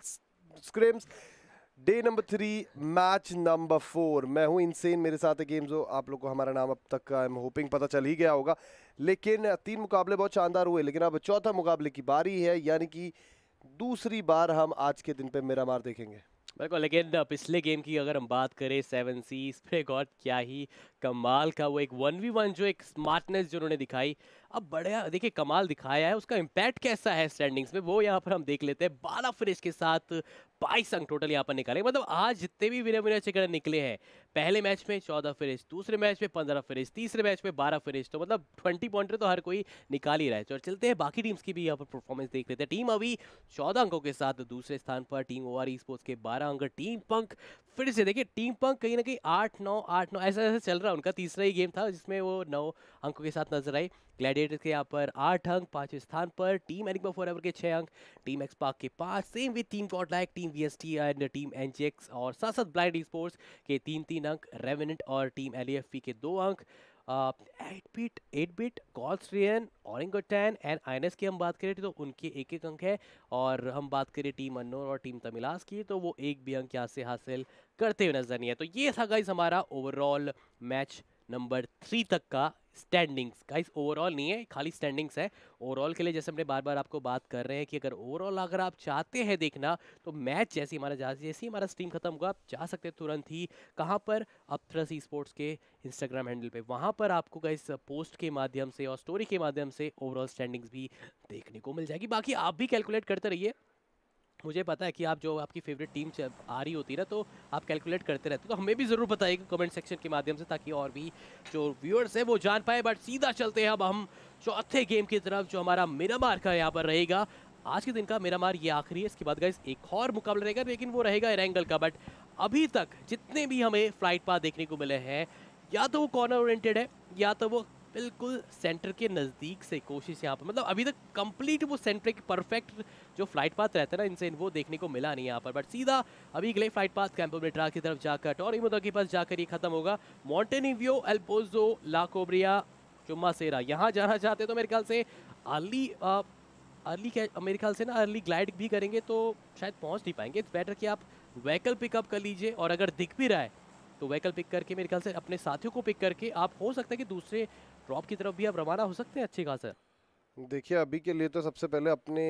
Scrims day number 3, match number 4 मैं हूं इनसेन मेरे साथ है गेम्स आप लोग को हमारा नाम अब तक आई एम होपिंग पता चल ही गया होगा लेकिन तीन मुकाबले बहुत शानदार हुए लेकिन अब चौथा मुकाबले की बारी है यानी कि दूसरी बार हम आज के दिन पे मेरा मार देखेंगे बिल्कुल लेकिन पिछले गेम की अगर हम बात करें सेवन सी स्प्रे गॉड क्या ही कमाल का वो एक वन वी वन जो एक स्मार्टनेस जो उन्होंने दिखाई अब बढ़िया देखिए कमाल दिखाया है उसका इम्पैक्ट कैसा है स्टैंडिंग्स में वो यहाँ पर हम देख लेते हैं बारह फिनिश के साथ बाईस अंक टोटल यहाँ पर निकाले मतलब आज जितने भी विनर विनर चिकन निकले हैं पहले मैच में चौदह फिनिश दूसरे मैच में पंद्रह फिनिश तीसरे मैच में बारह फिनिश तो मतलब ट्वेंटी पॉइंटर तो हर कोई निकाल ही रहा है और चलते हैं बाकी टीम्स की भी यहाँ पर परफॉर्मेंस देख लेते हैं टीम अभी चौदह अंकों के साथ दूसरे स्थान पर टीम ओवर आर स्पोर्ट्स के बारह अंक टीम पंक फिर से देखिए टीम पंक कहीं ना कहीं आठ नौ आठ नौ ऐसा ऐसा चल रहा है उनका तीसरा ही गेम था जिसमें वो नौ अंकों के साथ नजर आई ग्लैडिएटर के यहाँ पर आठ अंक पाँचवें स्थान पर टीम एनिग्मा फॉर एवर के छः अंक टीम एक्स पाक के पाँच same with team God Godlike team V and team N और साथ साथ ब्लाइंड स्पोर्ट्स के तीन तीन अंक रेवेनेंट और टीम एल के दो अंक एट बिट एट बिट कॉल्सियन कॉल्सरियन टैन एंड आइनस की हम बात करें तो उनके एक एक अंक है और हम बात करें टीम अनोर और टीम तमिलास की तो वो एक भी अंक यहाँ से हासिल करते हुए नजर नहीं है तो ये था गाइज हमारा ओवरऑल मैच नंबर थ्री तक का स्टैंडिंग्स गाइस ओवरऑल नहीं है खाली स्टैंडिंग्स है ओवरऑल के लिए जैसे हमने बार बार आपको बात कर रहे हैं कि अगर ओवरऑल अगर आप चाहते हैं देखना तो मैच जैसे हमारा जहाँ जैसे ही हमारा स्ट्रीम खत्म हुआ आप जा सकते हैं तुरंत ही कहाँ पर अपथ्रस ई स्पोर्ट्स के इंस्टाग्राम हैंडल पे वहाँ पर आपको गाइस पोस्ट के माध्यम से और स्टोरी के माध्यम से ओवरऑल स्टैंडिंग्स भी देखने को मिल जाएगी बाकी आप भी कैलकुलेट करते रहिए मुझे पता है कि आप जो आपकी फेवरेट टीम आ रही होती है ना तो आप कैलकुलेट करते रहते तो हमें भी ज़रूर बताइए कमेंट सेक्शन के माध्यम से ताकि और भी जो व्यूअर्स हैं वो जान पाए बट सीधा चलते हैं अब हम चौथे गेम की तरफ जो हमारा मिरामार का यहाँ पर रहेगा आज के दिन का मेरा मार ये आखिरी है इसके बाद गाइस एक और मुकाबला रहेगा लेकिन वो रहेगा एरेंगल का बट अभी तक जितने भी हमें फ्लाइट पाथ देखने को मिले हैं या तो वो कॉर्नर ओरिएंटेड है या तो वो बिल्कुल सेंटर के नज़दीक से कोशिश यहाँ पर मतलब अभी तक कंप्लीट वो सेंटर के परफेक्ट जो फ्लाइट पाथ रहता है ना इनसे वो देखने को मिला नहीं यहाँ पर बट सीधा अभी अगले फ्लाइट पाथ कैंपोमेट्रा की तरफ जाकर और इमोदा के पास जाकर ये खत्म होगा मॉन्टेनिवियो एल्पोजो लाकोब्रिया चुम्मा सेरा यहाँ जाना चाहते तो मेरे ख्याल से अर्ली अर्ली मेरे ख्याल से ना अर्ली ग्लाइड भी करेंगे तो शायद पहुँच नहीं पाएंगे इट्स बेटर कि आप व्हीकल पिकअप कर लीजिए और अगर दिख भी रहा है तो व्हीकल पिक करके मेरे ख्याल से अपने साथियों को पिक करके आप हो सकता है कि दूसरे ड्रॉप की तरफ भी आप रवाना हो सकते हैं अच्छी खासा देखिए अभी के लिए तो सबसे पहले अपने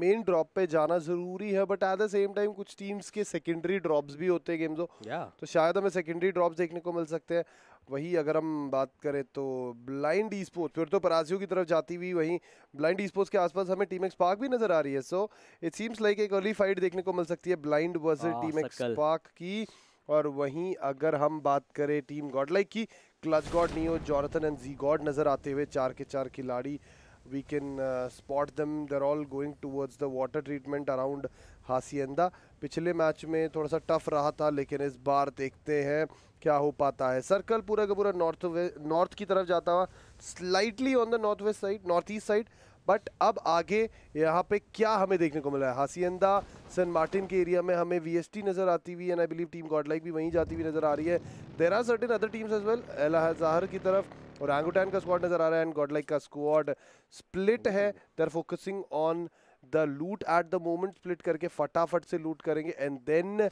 मेन ड्रॉप पे जाना जरूरी है but at the same time कुछ टीम्स के सेकेंडरी ड्रॉप्स भी होते हैं गेम्स yeah. तो शायद हमें सेकेंडरी ड्रॉप्स देखने को मिल सकते हैं वही अगर हम बात करें तो ब्लाइंड ई स्पोर्ट्स फिर तो पराजियो की तरफ जाती हुई वहीं ब्लाइंड ई स्पोर्ट्स के आसपास हमें टीम एक्स पार्क भी नजर आ रही है सो इट सीम्स लाइक एक अर्ली फाइट देखने को मिल सकती है blind versus team x park की और वहीं अगर हम बात करें टीम गॉड लाइक की clutch god Neo Jonathan and G god नज़र आते हुए चार के चार खिलाड़ी we can spot them there all going towards the water treatment around Hacienda पिछले मैच में थोड़ा सा टफ रहा था लेकिन इस बार देखते हैं क्या हो पाता है सर्कल पूरा का पूरा नॉर्थ नॉर्थ की तरफ जाता हुआ slightly on the north west side north east side but अब आगे यहाँ पे क्या हमें देखने को मिला है हासीदा सेंट मार्टिन के एरिया में हमें वीएसटी नज़र आती हुई and I believe team Godlike भी वहीं जाती हुई नज़र आ रही है there are certain other teams as well El Azahar की तरफ और एंगोटैन का स्क्वाड नज़र आ रहा है एंड गॉडलाइक का स्क्वाड स्प्लिट है they are focusing on the loot at the moment split करके फटाफट से लूट करेंगे एंड देन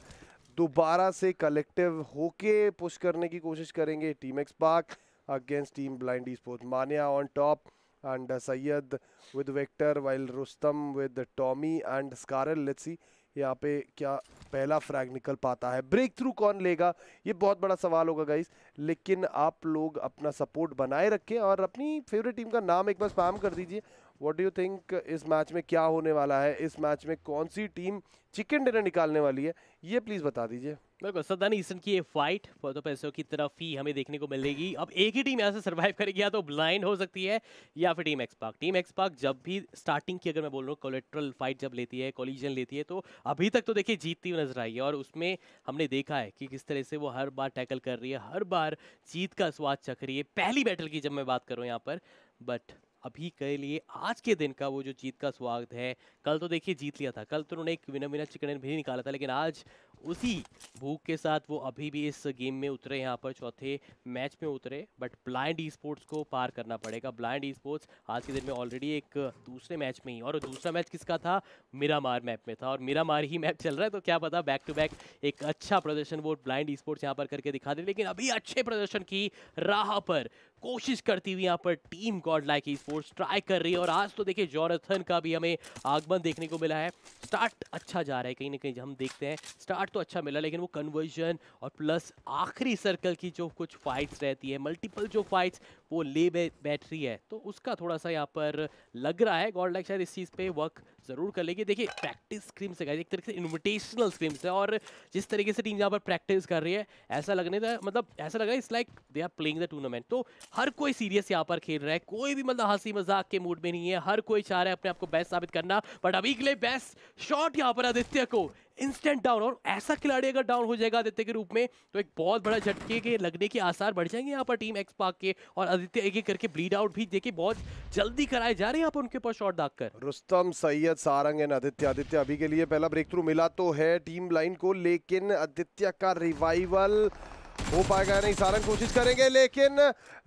दोबारा से कलेक्टिव होके पुश करने की कोशिश करेंगे team x park against team blind sport Mania on top and uh, Syed with Vector while Rustam with Tommy and Scarel let's see यहाँ पे क्या पहला फ्रैग निकल पाता है ब्रेक थ्रू कौन लेगा ये बहुत बड़ा सवाल होगा गाइस लेकिन आप लोग अपना सपोर्ट बनाए रखें और अपनी फेवरेट टीम का नाम एक बार स्पैम कर दीजिए व्हाट डू यू थिंक इस मैच में क्या होने वाला है इस मैच में कौन सी टीम चिकन डिनर निकालने वाली है ये प्लीज़ बता दीजिए बिल्कुल सदन ईसन की ये फाइट तो पैसों की तरफ ही हमें देखने को मिलेगी अब एक ही टीम यहाँ से सर्वाइव करेगी या तो ब्लाइंड हो सकती है या फिर टीम एक्सपाक टीम एक्सपार्क जब भी स्टार्टिंग की अगर मैं बोल रहा हूँ कोलेट्रल फाइट जब लेती है कोलिजन लेती है तो अभी तक तो देखिए जीतती हुई नजर आई है और उसमें हमने देखा है कि किस तरह से वो हर बार टैकल कर रही है हर बार जीत का स्वाद चख रही है पहली बैटल की जब मैं बात करूँ यहाँ पर बट अभी के लिए आज के दिन का वो जो जीत का स्वागत है कल तो देखिए जीत लिया था कल तो उन्होंने एक विना विना चिकन भी निकाला था लेकिन आज उसी भूख के साथ वो अभी भी इस गेम में उतरे यहाँ पर चौथे मैच में उतरे बट ब्लाइंड ई स्पोर्ट्स को पार करना पड़ेगा ब्लाइंड ई स्पोर्ट्स आज के दिन में ऑलरेडी एक दूसरे मैच में ही और दूसरा मैच किसका था मीरामार मैप में था और मीरामार ही मैप चल रहा है तो क्या पता बैक टू बैक एक अच्छा प्रदर्शन वो ब्लाइंड ई स्पोर्ट्स यहाँ पर करके दिखा दे लेकिन अभी अच्छे प्रदर्शन की राह पर कोशिश करती हुई यहाँ पर team God like esports ट्राई कर रही है और आज तो देखिए जॉनथन का भी हमें आगमन देखने को मिला है स्टार्ट अच्छा जा रहा है कहीं ना कहीं हम देखते हैं स्टार्ट स्टार्ट तो अच्छा मिला लेकिन वो कन्वर्जन और प्लस आखिरी सर्कल की जो कुछ फाइट्स रहती है मल्टीपल जो फाइट्स वो ले बैटरी है तो उसका थोड़ा सा यहाँ पर लग रहा है गॉड लाइक शायद इस चीज़ पे वर्क ज़रूर कर लेगी देखिए प्रैक्टिस स्क्रीम से एक तरीके से इन्विटेशनल स्क्रीम से और जिस तरीके से टीम यहाँ पर प्रैक्टिस कर रही है ऐसा लगने का मतलब ऐसा लग रहा है it's like they are playing the tournament तो हर कोई सीरियस यहाँ पर खेल रहा है कोई भी मतलब हंसी मजाक के मूड में नहीं है हर कोई चाह रहा है अपने आप को बेस्ट साबित करना बट अभी के लिए बेस्ट शॉट यहाँ पर आदित्य को इंस्टेंट डाउन और ऐसा खिलाड़ी अगर डाउन हो जाएगा आदित्य के रूप में तो एक बहुत बड़ा झटके के लगने के आसार बढ़ जाएंगे यहाँ पर टीम एक्स पाक के और आदित्य एक एक करके ब्लीड आउट भी देखे बहुत जल्दी कराए जा रहे हैं यहाँ पर उनके ऊपर शॉट दाग कर रुस्तम सैयद सारंग एंड आदित्य आदित्य अभी के लिए पहला ब्रेक थ्रू मिला तो है टीम लाइन को लेकिन आदित्य का रिवाइवल हो पाएगा नहीं सारंग कोशिश करेंगे लेकिन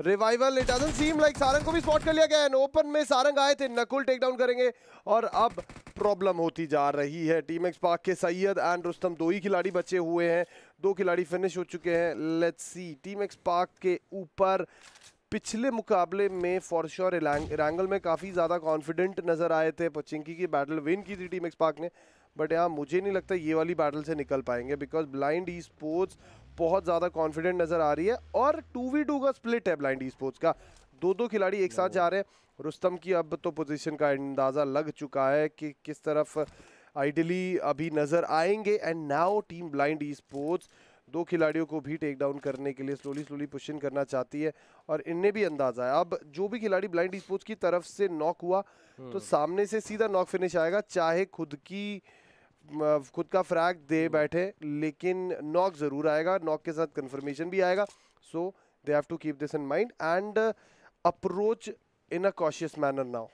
revival it doesn't seem like Sarang को भी स्पॉट कर लिया गया है ओपन में सारंग आए थे नकुल टेक डाउन करेंगे और अब प्रॉब्लम होती जा रही है टीम एक्स पाक के सैयद एंड रुस्तम दो ही खिलाड़ी बचे हुए हैं दो खिलाड़ी फिनिश हो चुके हैं let's C team x park के ऊपर पिछले मुकाबले में फॉरश्योर रैंगल में काफ़ी ज़्यादा कॉन्फिडेंट नज़र आए थे पचिंकी की बैटल विन की थी टीम एक्स पाक ने बट यहाँ मुझे नहीं लगता ये वाली बैटल से निकल पाएंगे बिकॉज ब्लाइंड ई स्पोर्ट्स बहुत ज़्यादा कॉन्फिडेंट नज़र आ रही है और टू वी टू का स्प्लिट है ब्लाइंड स्पोर्ट्स का दो दो खिलाड़ी एक साथ जा रहे हैं रुस्तम की अब तो पोजीशन का अंदाज़ा लग चुका है कि किस तरफ आइडली अभी नज़र आएंगे and now team blind E esports दो खिलाड़ियों को भी टेक डाउन करने के लिए स्लोली स्लोली पुशिन करना चाहती है और इनने भी अंदाजा है अब जो भी खिलाड़ी ब्लाइंड स्पोर्ट्स की तरफ से नॉक हुआ हम्म। तो सामने से सीधा नॉक फिनिश आएगा चाहे खुद की खुद का फ्रैग दे हम्म। बैठे लेकिन नॉक ज़रूर आएगा नॉक के साथ कंफर्मेशन भी आएगा so they have to keep this in mind and approach in a cautious manner now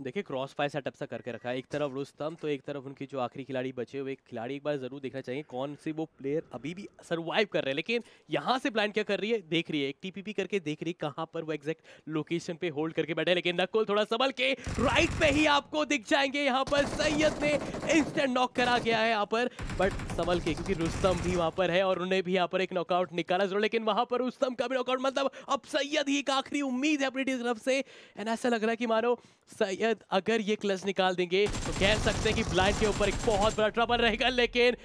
देखिए क्रॉस फायर सेटअप सा करके रखा है एक तरफ रुस्तम तो एक तरफ उनके जो आखिरी खिलाड़ी बचे हुए खिलाड़ी एक बार जरूर देखना चाहिए कौन से वो प्लेयर अभी भी सरवाइव कर रहे हैं लेकिन यहाँ से प्लान क्या कर रही है देख रही है एक टीपीपी करके देख रही है कहाँ पर वो एग्जैक्ट लोकेशन पे होल्ड करके बैठे लेकिन नकुल थोड़ा संभल के राइट पे ही आपको दिख जाएंगे यहाँ पर सैयद ने इंस्टेंट नॉक करा गया है यहाँ पर बट संभल के क्योंकि रुस्तम भी वहाँ पर है और उन्हें भी यहाँ पर एक नॉकआउट निकाला जरूर लेकिन वहाँ पर रुस्तम का भी नॉकआउट मतलब अब सैयद ही एक आखिरी उम्मीद है अपनी तरफ से एंड ऐसा लग रहा है कि मानो सैयद शायद अगर ये क्लच निकाल देंगे तो कह सकते हैं कि ब्लाइंड के ऊपर एक बहुत बड़ा ट्रबल रहेगा लेकिन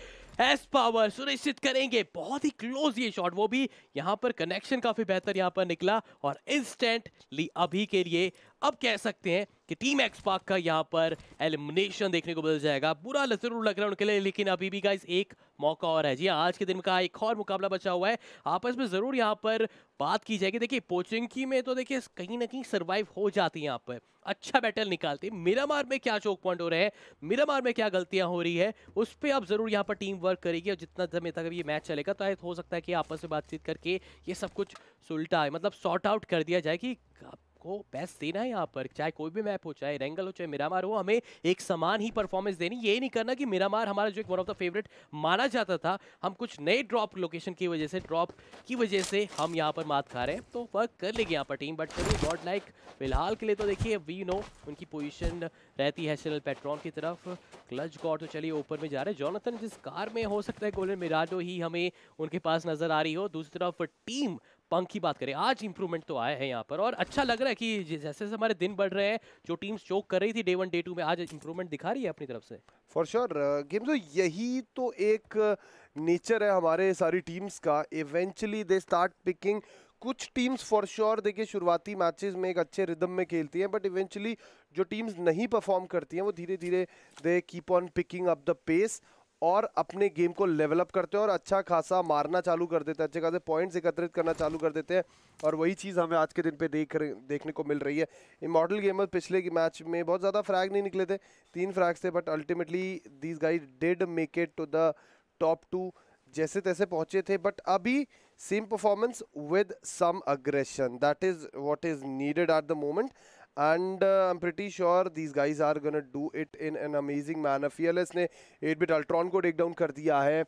एस पावर सुनिश्चित करेंगे बहुत ही क्लोज ये शॉट वो भी यहाँ पर कनेक्शन काफी बेहतर यहाँ पर निकला और इंस्टेंटली अभी के लिए अब कह सकते हैं कि टीम एक्सपाक का यहाँ पर एलिमिनेशन देखने को मिल जाएगा बुरा जरूर लग रहा है उनके लिए लेकिन अभी भी गाइस एक मौका और है जी हाँ, आज के दिन का एक और मुकाबला बचा हुआ है आपस में ज़रूर यहाँ पर बात की जाएगी देखिए पोचिंकी में तो देखिए कहीं ना कहीं सर्वाइव हो जाती है यहाँ पर अच्छा बैटल निकालती है मिरामार में क्या चौक पॉइंट हो रहे हैं मिरामार में क्या गलतियाँ हो रही है उस पर आप ज़रूर यहाँ पर टीम वर्क करेगी और जितना समय तक ये मैच चलेगा तो हो सकता है कि आपस में बातचीत करके ये सब कुछ सुलटा है मतलब सॉर्ट आउट कर दिया जाए कि आपको बेस्ट देना है यहाँ पर चाहे कोई भी मैप हो चाहे रेंगल हो चाहे मिरामार हो हमें एक समान ही परफॉर्मेंस देनी ये नहीं करना कि मिरामार हमारा जो एक वन ऑफ द फेवरेट माना जाता था हम कुछ नए ड्रॉप लोकेशन की वजह से ड्रॉप की वजह से हम यहाँ पर मात खा रहे हैं तो वर्क कर लेगी यहाँ पर टीम बट चलो गॉड लाइक फिलहाल के लिए तो देखिए वी नो उनकी पोजिशन रहती है चैनल पेट्रॉन की तरफ क्लच गॉड तो चलिए ऊपर में जा रहे हैं जॉनथन जिस कार में हो सकता है गोल्डन मिराडो ही हमें उनके पास नजर आ रही हो दूसरी तरफ टीम पंख की बात करें आज इंप्रूवमेंट तो आया है यहाँ पर और अच्छा लग रहा है कि जैसे जैसे हमारे दिन बढ़ रहे हैं जो टीम्स चौक कर रही थी डे वन डे टू में आज इंप्रूवमेंट दिखा रही है अपनी तरफ से फॉर श्योर गेम गेम्स यही तो एक नेचर uh, है हमारे सारी टीम्स का इवेंचुअली दे स्टार्ट पिकिंग कुछ टीम्स फॉर श्योर देखिए शुरुआती मैचेस में एक अच्छे रिदम में खेलती हैं बट इवेंचुअली जो टीम्स नहीं परफॉर्म करती हैं वो धीरे धीरे they keep on picking up the pace और अपने गेम को लेवलअप करते हैं और अच्छा खासा मारना चालू कर देते हैं अच्छे खासे पॉइंट्स एकत्रित करना चालू कर देते हैं और वही चीज़ हमें आज के दिन पे देख देखने को मिल रही है इमॉडल गेमर पिछले के मैच में बहुत ज़्यादा फ्रैग नहीं निकले थे तीन फ्रैग्स थे but ultimately this guide did make it to the top two जैसे तैसे पहुँचे थे बट अभी same performance with some aggression that is what is needed at the moment and uh, I'm pretty sure these guys are gonna do it in an amazing manner. Fearless ने 8-bit Ultron को take down कर दिया है.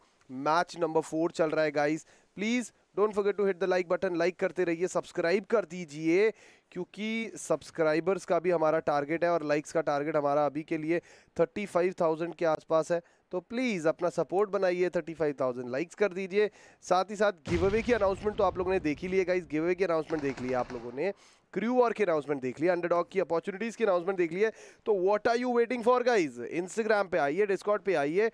Match number four चल रहा है guys. Please don't forget to hit the like button like करते रहिए सब्सक्राइब कर दीजिए क्योंकि सब्सक्राइबर्स का भी हमारा टारगेट है और लाइक्स का टारगेट हमारा अभी के लिए 35,000 के आसपास है तो प्लीज़ अपना सपोर्ट बनाइए 35,000 लाइक्स कर दीजिए साथ ही साथ गिव अवे की अनाउंसमेंट तो आप लोगों ने देख ही लिया गाइज गिव अवे की अनाउंसमेंट देख लिया आप लोगों ने क्रू वॉर की अनाउंसमेंट देख लिया अंडरडॉग की अपॉर्चुनिटीज़ की अनाउंसमेंट देख लिया तो what are you waiting for guys Instagram पे आइए डिस्कॉट पे आइए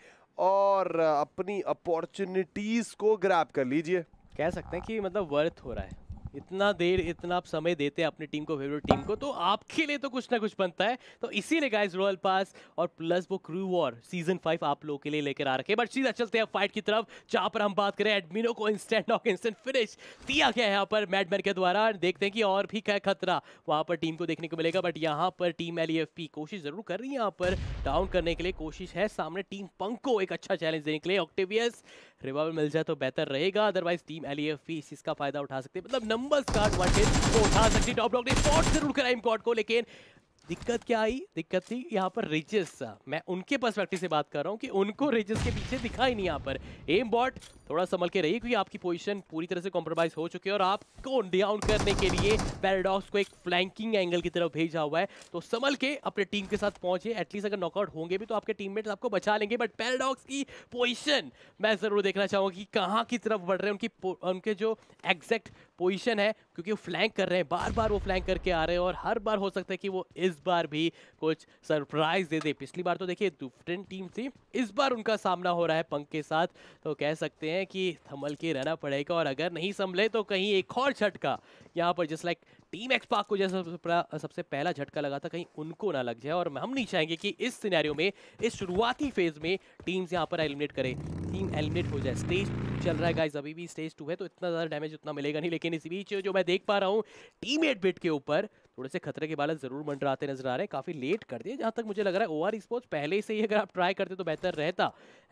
और अपनी अपॉर्चुनिटीज़ को ग्रैप कर लीजिए कह सकते हैं कि मतलब वर्थ हो रहा है इतना देर इतना आप समय देते हैं अपनी टीम को फेवरेट टीम को तो आपके लिए तो कुछ ना कुछ बनता है तो इसीलिए गाइस रॉयल पास और प्लस वो क्रू वॉर सीजन फाइव आप लोगों के लिए लेकर आ रखे बट सीधा चलते हैं फाइट की तरफ जहाँ पर हम बात करें एडमिनो को इंस्टेंट नॉक इंस्टेंट फिनिश दिया गया है यहाँ पर मैडमैन के द्वारा देखते हैं कि और भी क्या खतरा वहाँ पर टीम को देखने को मिलेगा बट यहाँ पर टीम एल e कोशिश जरूर कर रही है यहाँ पर डाउन करने के लिए कोशिश है सामने टीम पंक को एक अच्छा चैलेंज देने के लिए ऑक्टेवियस रिवाइवल मिल जाए तो बेहतर रहेगा अदरवाइज टीम एल इसका फायदा उठा सकते हैं मतलब नंबर नंबर्स कार्ड वन को उठा सकती टॉप डॉग ने स्पॉट जरूर करा कॉर्ड को लेकिन दिक्कत क्या आई दिक्कत थी यहाँ पर रिजेस मैं उनके परस्पेक्टिव से बात कर रहा हूँ कि उनको रिजेस के पीछे दिखा ही नहीं यहाँ पर एम बॉट थोड़ा संभल के रहिए क्योंकि आपकी पोजीशन पूरी तरह से कॉम्प्रोमाइज हो चुकी है और आपको डाउन करने के लिए पैराडॉक्स को एक फ्लैंकिंग एंगल की तरफ भेजा हुआ है तो संभल के अपने टीम के साथ पहुंचे एटलीस्ट अगर नॉकआउट होंगे भी तो आपके टीम आपको बचा लेंगे बट पैराडॉक्स की पोजिशन मैं ज़रूर देखना चाहूंगा कि कहाँ की तरफ बढ़ रहे हैं उनकी उनके जो एग्जैक्ट पोजिशन है क्योंकि वो फ्लैंक कर रहे हैं बार बार वो फ्लैंक करके आ रहे हैं और हर बार हो सकता है कि वो इस बार भी कुछ सरप्राइज दे दे पिछली बार तो देखिए डिफरेंट टीम थी इस बार उनका सामना हो रहा है पंख के साथ तो कह सकते हैं कि थमल के रहना पड़ेगा और अगर नहीं संभले तो कहीं एक और झटका यहाँ पर जस्ट लाइक टीम पाक को जैसा सबसे पहला झटका लगा था कहीं उनको ना लग जाए और हम नहीं चाहेंगे कि इस सिनेरियो में इस शुरुआती फेज में टीम्स यहाँ पर एलिमिनेट करें टीम एलिमिनेट हो जाए स्टेज चल रहा है गाइज अभी भी स्टेज टू है तो इतना ज़्यादा डैमेज उतना मिलेगा नहीं लेकिन इस बीच जो मैं देख पा रहा हूँ टीम एट बिट के ऊपर थोड़े से खतरे के बालक जरूर मंडराते नजर आ रहे हैं काफ़ी लेट कर दिए जहाँ तक मुझे लग रहा है ओआर आर पहले से ही अगर आप ट्राई करते तो बेहतर रहता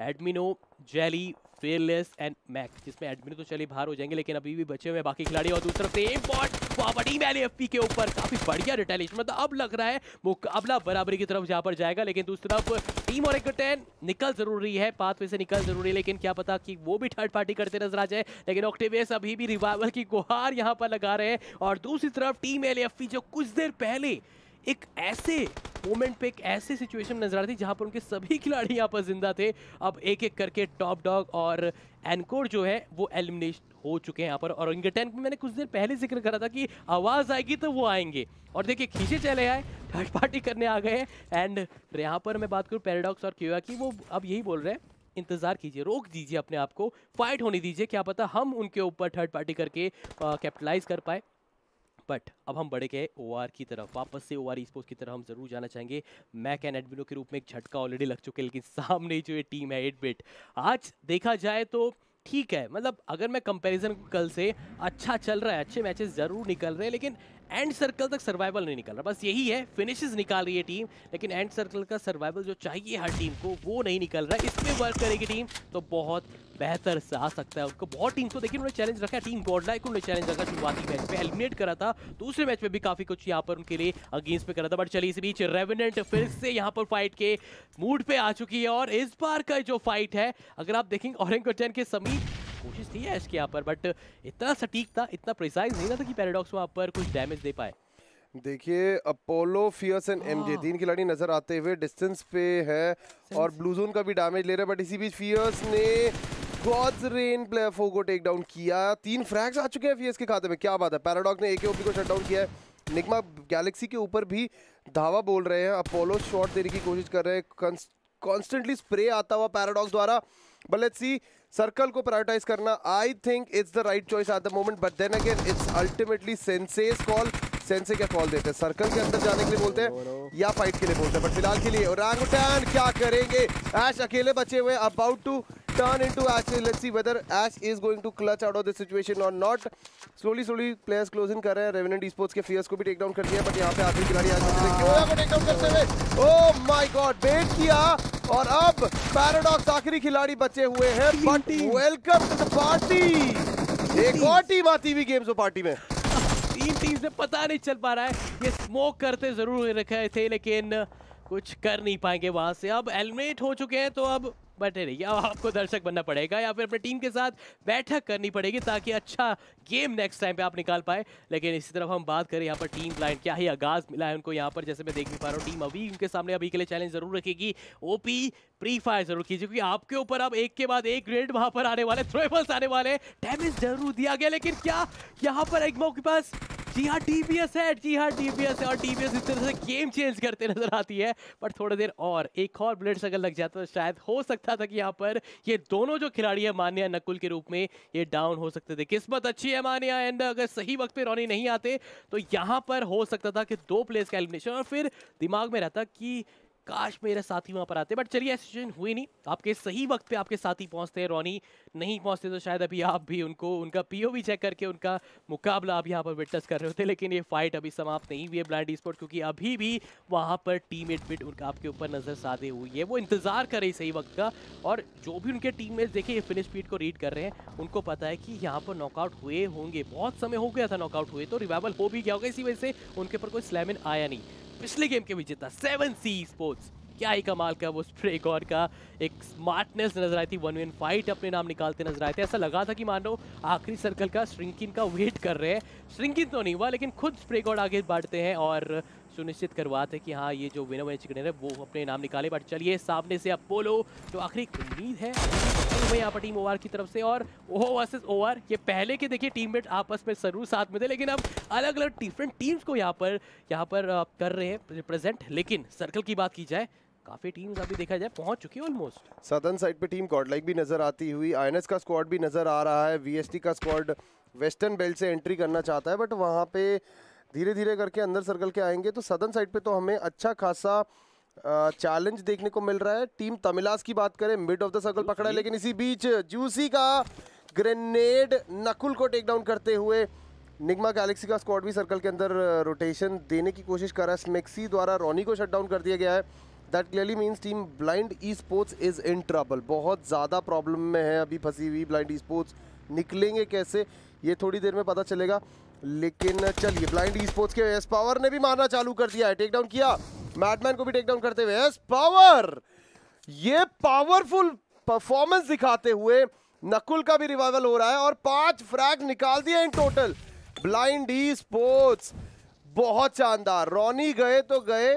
Admino Jelly Fearless and Mac जिसमें एडमिन तो चले बाहर हो जाएंगे लेकिन अभी भी बचे हुए बाकी खिलाड़ी और दूसरा सेम से एक बॉट बड़ी मैन एफ के ऊपर काफी बढ़िया रिटेलिश मतलब अब लग रहा है मुकाबला बराबरी की तरफ जहाँ पर जाएगा लेकिन दूसरी तरफ टीम और एक टेन निकल जरूरी है पाथवे से निकल जरूरी है लेकिन क्या पता कि वो भी थर्ड पार्टी करते नजर आ जाए लेकिन ऑक्टेवियस अभी भी रिवाइवल की गुहार यहाँ पर लगा रहे हैं और दूसरी तरफ टीम एल जो कुछ देर पहले एक ऐसे मोमेंट पे एक ऐसे सिचुएशन नजर आ रही थी जहां पर उनके सभी खिलाड़ी यहाँ पर जिंदा थे अब एक एक करके टॉप डॉग और एनकोर जो है वो एलिमिनेशन हो चुके हैं यहाँ पर और इनके टेंट में मैंने कुछ देर पहले जिक्र करा था कि आवाज़ आएगी तो वो आएंगे और देखिए खींचे चले आए थर्ड पार्टी करने आ गए एंड यहाँ पर मैं बात करूँ पैराडॉक्स और क्यूआ की वो अब यही बोल रहे हैं इंतज़ार कीजिए रोक दीजिए अपने आप को फाइट होने दीजिए क्या पता हम उनके ऊपर थर्ड पार्टी करके कैपिटलाइज कर पाए बट अब हम बढ़े गए ओ की तरफ वापस से ओ आर की तरफ हम जरूर जाना चाहेंगे मैक एंड एडमिनो के रूप में एक झटका ऑलरेडी लग चुके लेकिन सामने जो ये टीम है एट बिट आज देखा जाए तो ठीक है मतलब अगर मैं कंपैरिजन कल से अच्छा चल रहा है अच्छे मैचेस ज़रूर निकल रहे हैं लेकिन एंड सर्कल तक सर्वाइवल नहीं निकल रहा बस यही है फिनिशेस निकाल रही है टीम लेकिन एंड सर्कल का सर्वाइवल जो चाहिए हर टीम को वो नहीं निकल रहा इसमें वर्क करेगी टीम तो बहुत बेहतर से आ सकता है उसको बहुत टीम को देखिए उन्होंने चैलेंज रखा टीम गॉडलाई उन्होंने चैलेंज रखा शुरुआती मैच में एलिमिनेट करा था दूसरे मैच में भी काफी कुछ यहाँ पर उनके लिए अगेंस्ट पे करा था बट चलिए इस बीच रेविनेंट फिर से यहाँ पर फाइट के मूड पे आ चुकी है और इस बार का जो फाइट है अगर आप देखेंगे ऑरेंग के समीप कोशिश थी है इसके यहाँ पर बट इतना सटीक था इतना प्रिसाइज नहीं था कि पैराडॉक्स वहाँ पर कुछ डैमेज दे पाए देखिए Apollo Fierce and M J तीन खिलाड़ी नजर आते हुए डिस्टेंस पे है और ब्लू जोन का भी डैमेज ले रहे हैं बट इसी बीच फियर्स ने गॉड्स रेन प्लेयर फोर को टेक डाउन किया तीन फ्रैग्स आ चुके हैं फियर्स के खाते में क्या बात है पैराडॉक्स ने एक ओपी को शट डाउन किया है निगमा गैलेक्सी के ऊपर भी धावा बोल रहे हैं अपोलो शॉट देने की कोशिश कर रहे हैं कॉन्स्टेंटली स्प्रे आता हुआ पैराडॉक्स द्वारा But let's see, circle को prioritize करना. I think it's the right choice at the moment. But then again, it's ultimately Sensei's call. Sensei क्या call देते हैं? Circle के अंदर जाने के लिए बोलते हैं या fight के लिए बोलते हैं. But फिलहाल के लिए Orangutan क्या करेंगे? Ash अकेले बचे हुए about to turn into Ash. Let's see whether Ash is going to clutch out of this situation or not. Slowly, slowly players close in कर रहे हैं. Revenant Esports ke fears ko bhi take down kar diya but यहाँ पे आखिरी खिलाड़ी आज बचे क्यों ko take down karte hue Oh my God, bait kiya aur ab Paradox aakhri khiladi bache hue hain But welcome to the party. ek aur team aati bhi games off party mein teen teams se pata nahi chal pa raha hai ye smoke karte zarur rakhe the lekin कुछ कर नहीं पाएंगे वहां से अब eliminate हो चुके हैं तो अब बैठे रहिए अब आपको दर्शक बनना पड़ेगा या फिर अपने टीम के साथ बैठक करनी पड़ेगी ताकि अच्छा गेम नेक्स्ट टाइम पे आप निकाल पाए लेकिन इसी तरफ हम बात करें यहाँ पर टीम लाइन क्या ही आगाज मिला है उनको यहाँ पर जैसे मैं देख नहीं पा रहा हूँ टीम अभी उनके सामने अभी के लिए चैलेंज जरूर रखेगी ओपी प्री फायर जरूर कीजिए क्योंकि आपके ऊपर अब एक के बाद एक ग्रेड वहाँ पर आने वाले थ्रोएबल्स आने वाले डैमेज जरूर दिया गया लेकिन क्या यहाँ पर एक के पास जी हाँ टीपीएस है जी हाँ टीपीएस है और टीपीएस इस तरह से गेम चेंज करते नजर आती है पर थोड़ी देर और एक और ब्लेड्स अगर लग जाता तो शायद हो सकता था कि यहाँ पर ये दोनों जो खिलाड़ी है मान्या नकुल के रूप में ये डाउन हो सकते थे किस्मत अच्छी है मान्या एंड अगर सही वक्त पे रोनी नहीं आते तो यहाँ पर हो सकता था कि दो प्लेस का एलिमिनेशन और फिर दिमाग में रहता कि काश मेरे साथी वहाँ पर आते बट चलिए ऐसी हुई नहीं आपके सही वक्त पे आपके साथी पहुँचते हैं रोनी नहीं पहुँचते तो शायद अभी आप भी उनको उनका ओ भी चेक करके उनका मुकाबला आप यहाँ पर विटनेस कर रहे होते लेकिन ये फाइट अभी समाप्त नहीं हुई है ब्लाइंड स्पोर्ट क्योंकि अभी भी वहाँ पर टीम एडमिट उनका आपके ऊपर नज़र साधे हुई है वो इंतज़ार कर रही सही वक्त का और जो भी उनके टीम में ये फिनिश स्पीड को रीड कर रहे हैं उनको पता है कि यहाँ पर नॉकआउट हुए होंगे बहुत समय हो गया था नॉकआउट हुए तो रिवाइवल हो भी गया होगा इसी वजह से उनके ऊपर कोई स्लैमिन आया नहीं पिछले गेम के भी जीता सेवन सी स्पोर्ट्स क्या ही कमाल का वो स्प्रे गॉड का एक स्मार्टनेस नजर आई थी वन वन फाइट अपने नाम निकालते नजर आए थे ऐसा लगा था कि मानो आखिरी सर्कल का श्रिंकिन का वेट कर रहे हैं श्रिंकिन तो नहीं हुआ लेकिन खुद स्प्रे गॉड आगे बढ़ते हैं और सुनिश्चित करवाते कि हाँ ये जो विनर मैच है वो अपने नाम निकाले बट चलिए सामने से अपोलो जो आखिरी उम्मीद है यहाँ पर टीम ओवर की तरफ से और ओहो वर्सेस ओवर ये पहले के देखिए टीममेट आपस में जरूर साथ में थे लेकिन अब अलग अलग डिफरेंट टीम्स को यहाँ पर यहाँ पर कर रहे हैं रिप्रेजेंट लेकिन सर्कल की बात की जाए काफी टीम्स अभी देखा जाए पहुंच चुकी है ऑलमोस्ट सदर्न साइड पे टीम कॉडलाइक भी नजर आती हुई आईएनएस का स्क्वाड भी नजर आ रहा है वीएसटी का स्क्वाड वेस्टर्न बेल्ट से एंट्री करना चाहता है बट वहाँ पे धीरे धीरे करके अंदर सर्कल के आएंगे तो सदन साइड पे तो हमें अच्छा खासा चैलेंज देखने को मिल रहा है टीम तमिलास की बात करें मिड ऑफ द सर्कल पकड़ा है लेकिन इसी बीच जूसी का ग्रेनेड नकुल को टेक डाउन करते हुए निगमा गैलेक्सी का स्क्वाड भी सर्कल के अंदर रोटेशन देने की कोशिश कर रहा है स्मेक्सी द्वारा रोनी को शट डाउन कर दिया गया है that clearly means team blind E esports is in trouble बहुत ज़्यादा प्रॉब्लम में है अभी फंसी हुई ब्लाइंड ई स्पोर्ट्स निकलेंगे कैसे ये थोड़ी देर में पता चलेगा लेकिन चलिए ब्लाइंड स्पोर्ट्स के एस पावर ने भी मारना चालू कर दिया है टेक डाउन किया मैडमैन को भी टेक डाउन करते हुए एस पावर ये पावरफुल परफॉर्मेंस दिखाते हुए नकुल का भी रिवाइवल हो रहा है और पांच फ्रैग निकाल दिए in total blind E esports बहुत शानदार रॉनी गए तो गए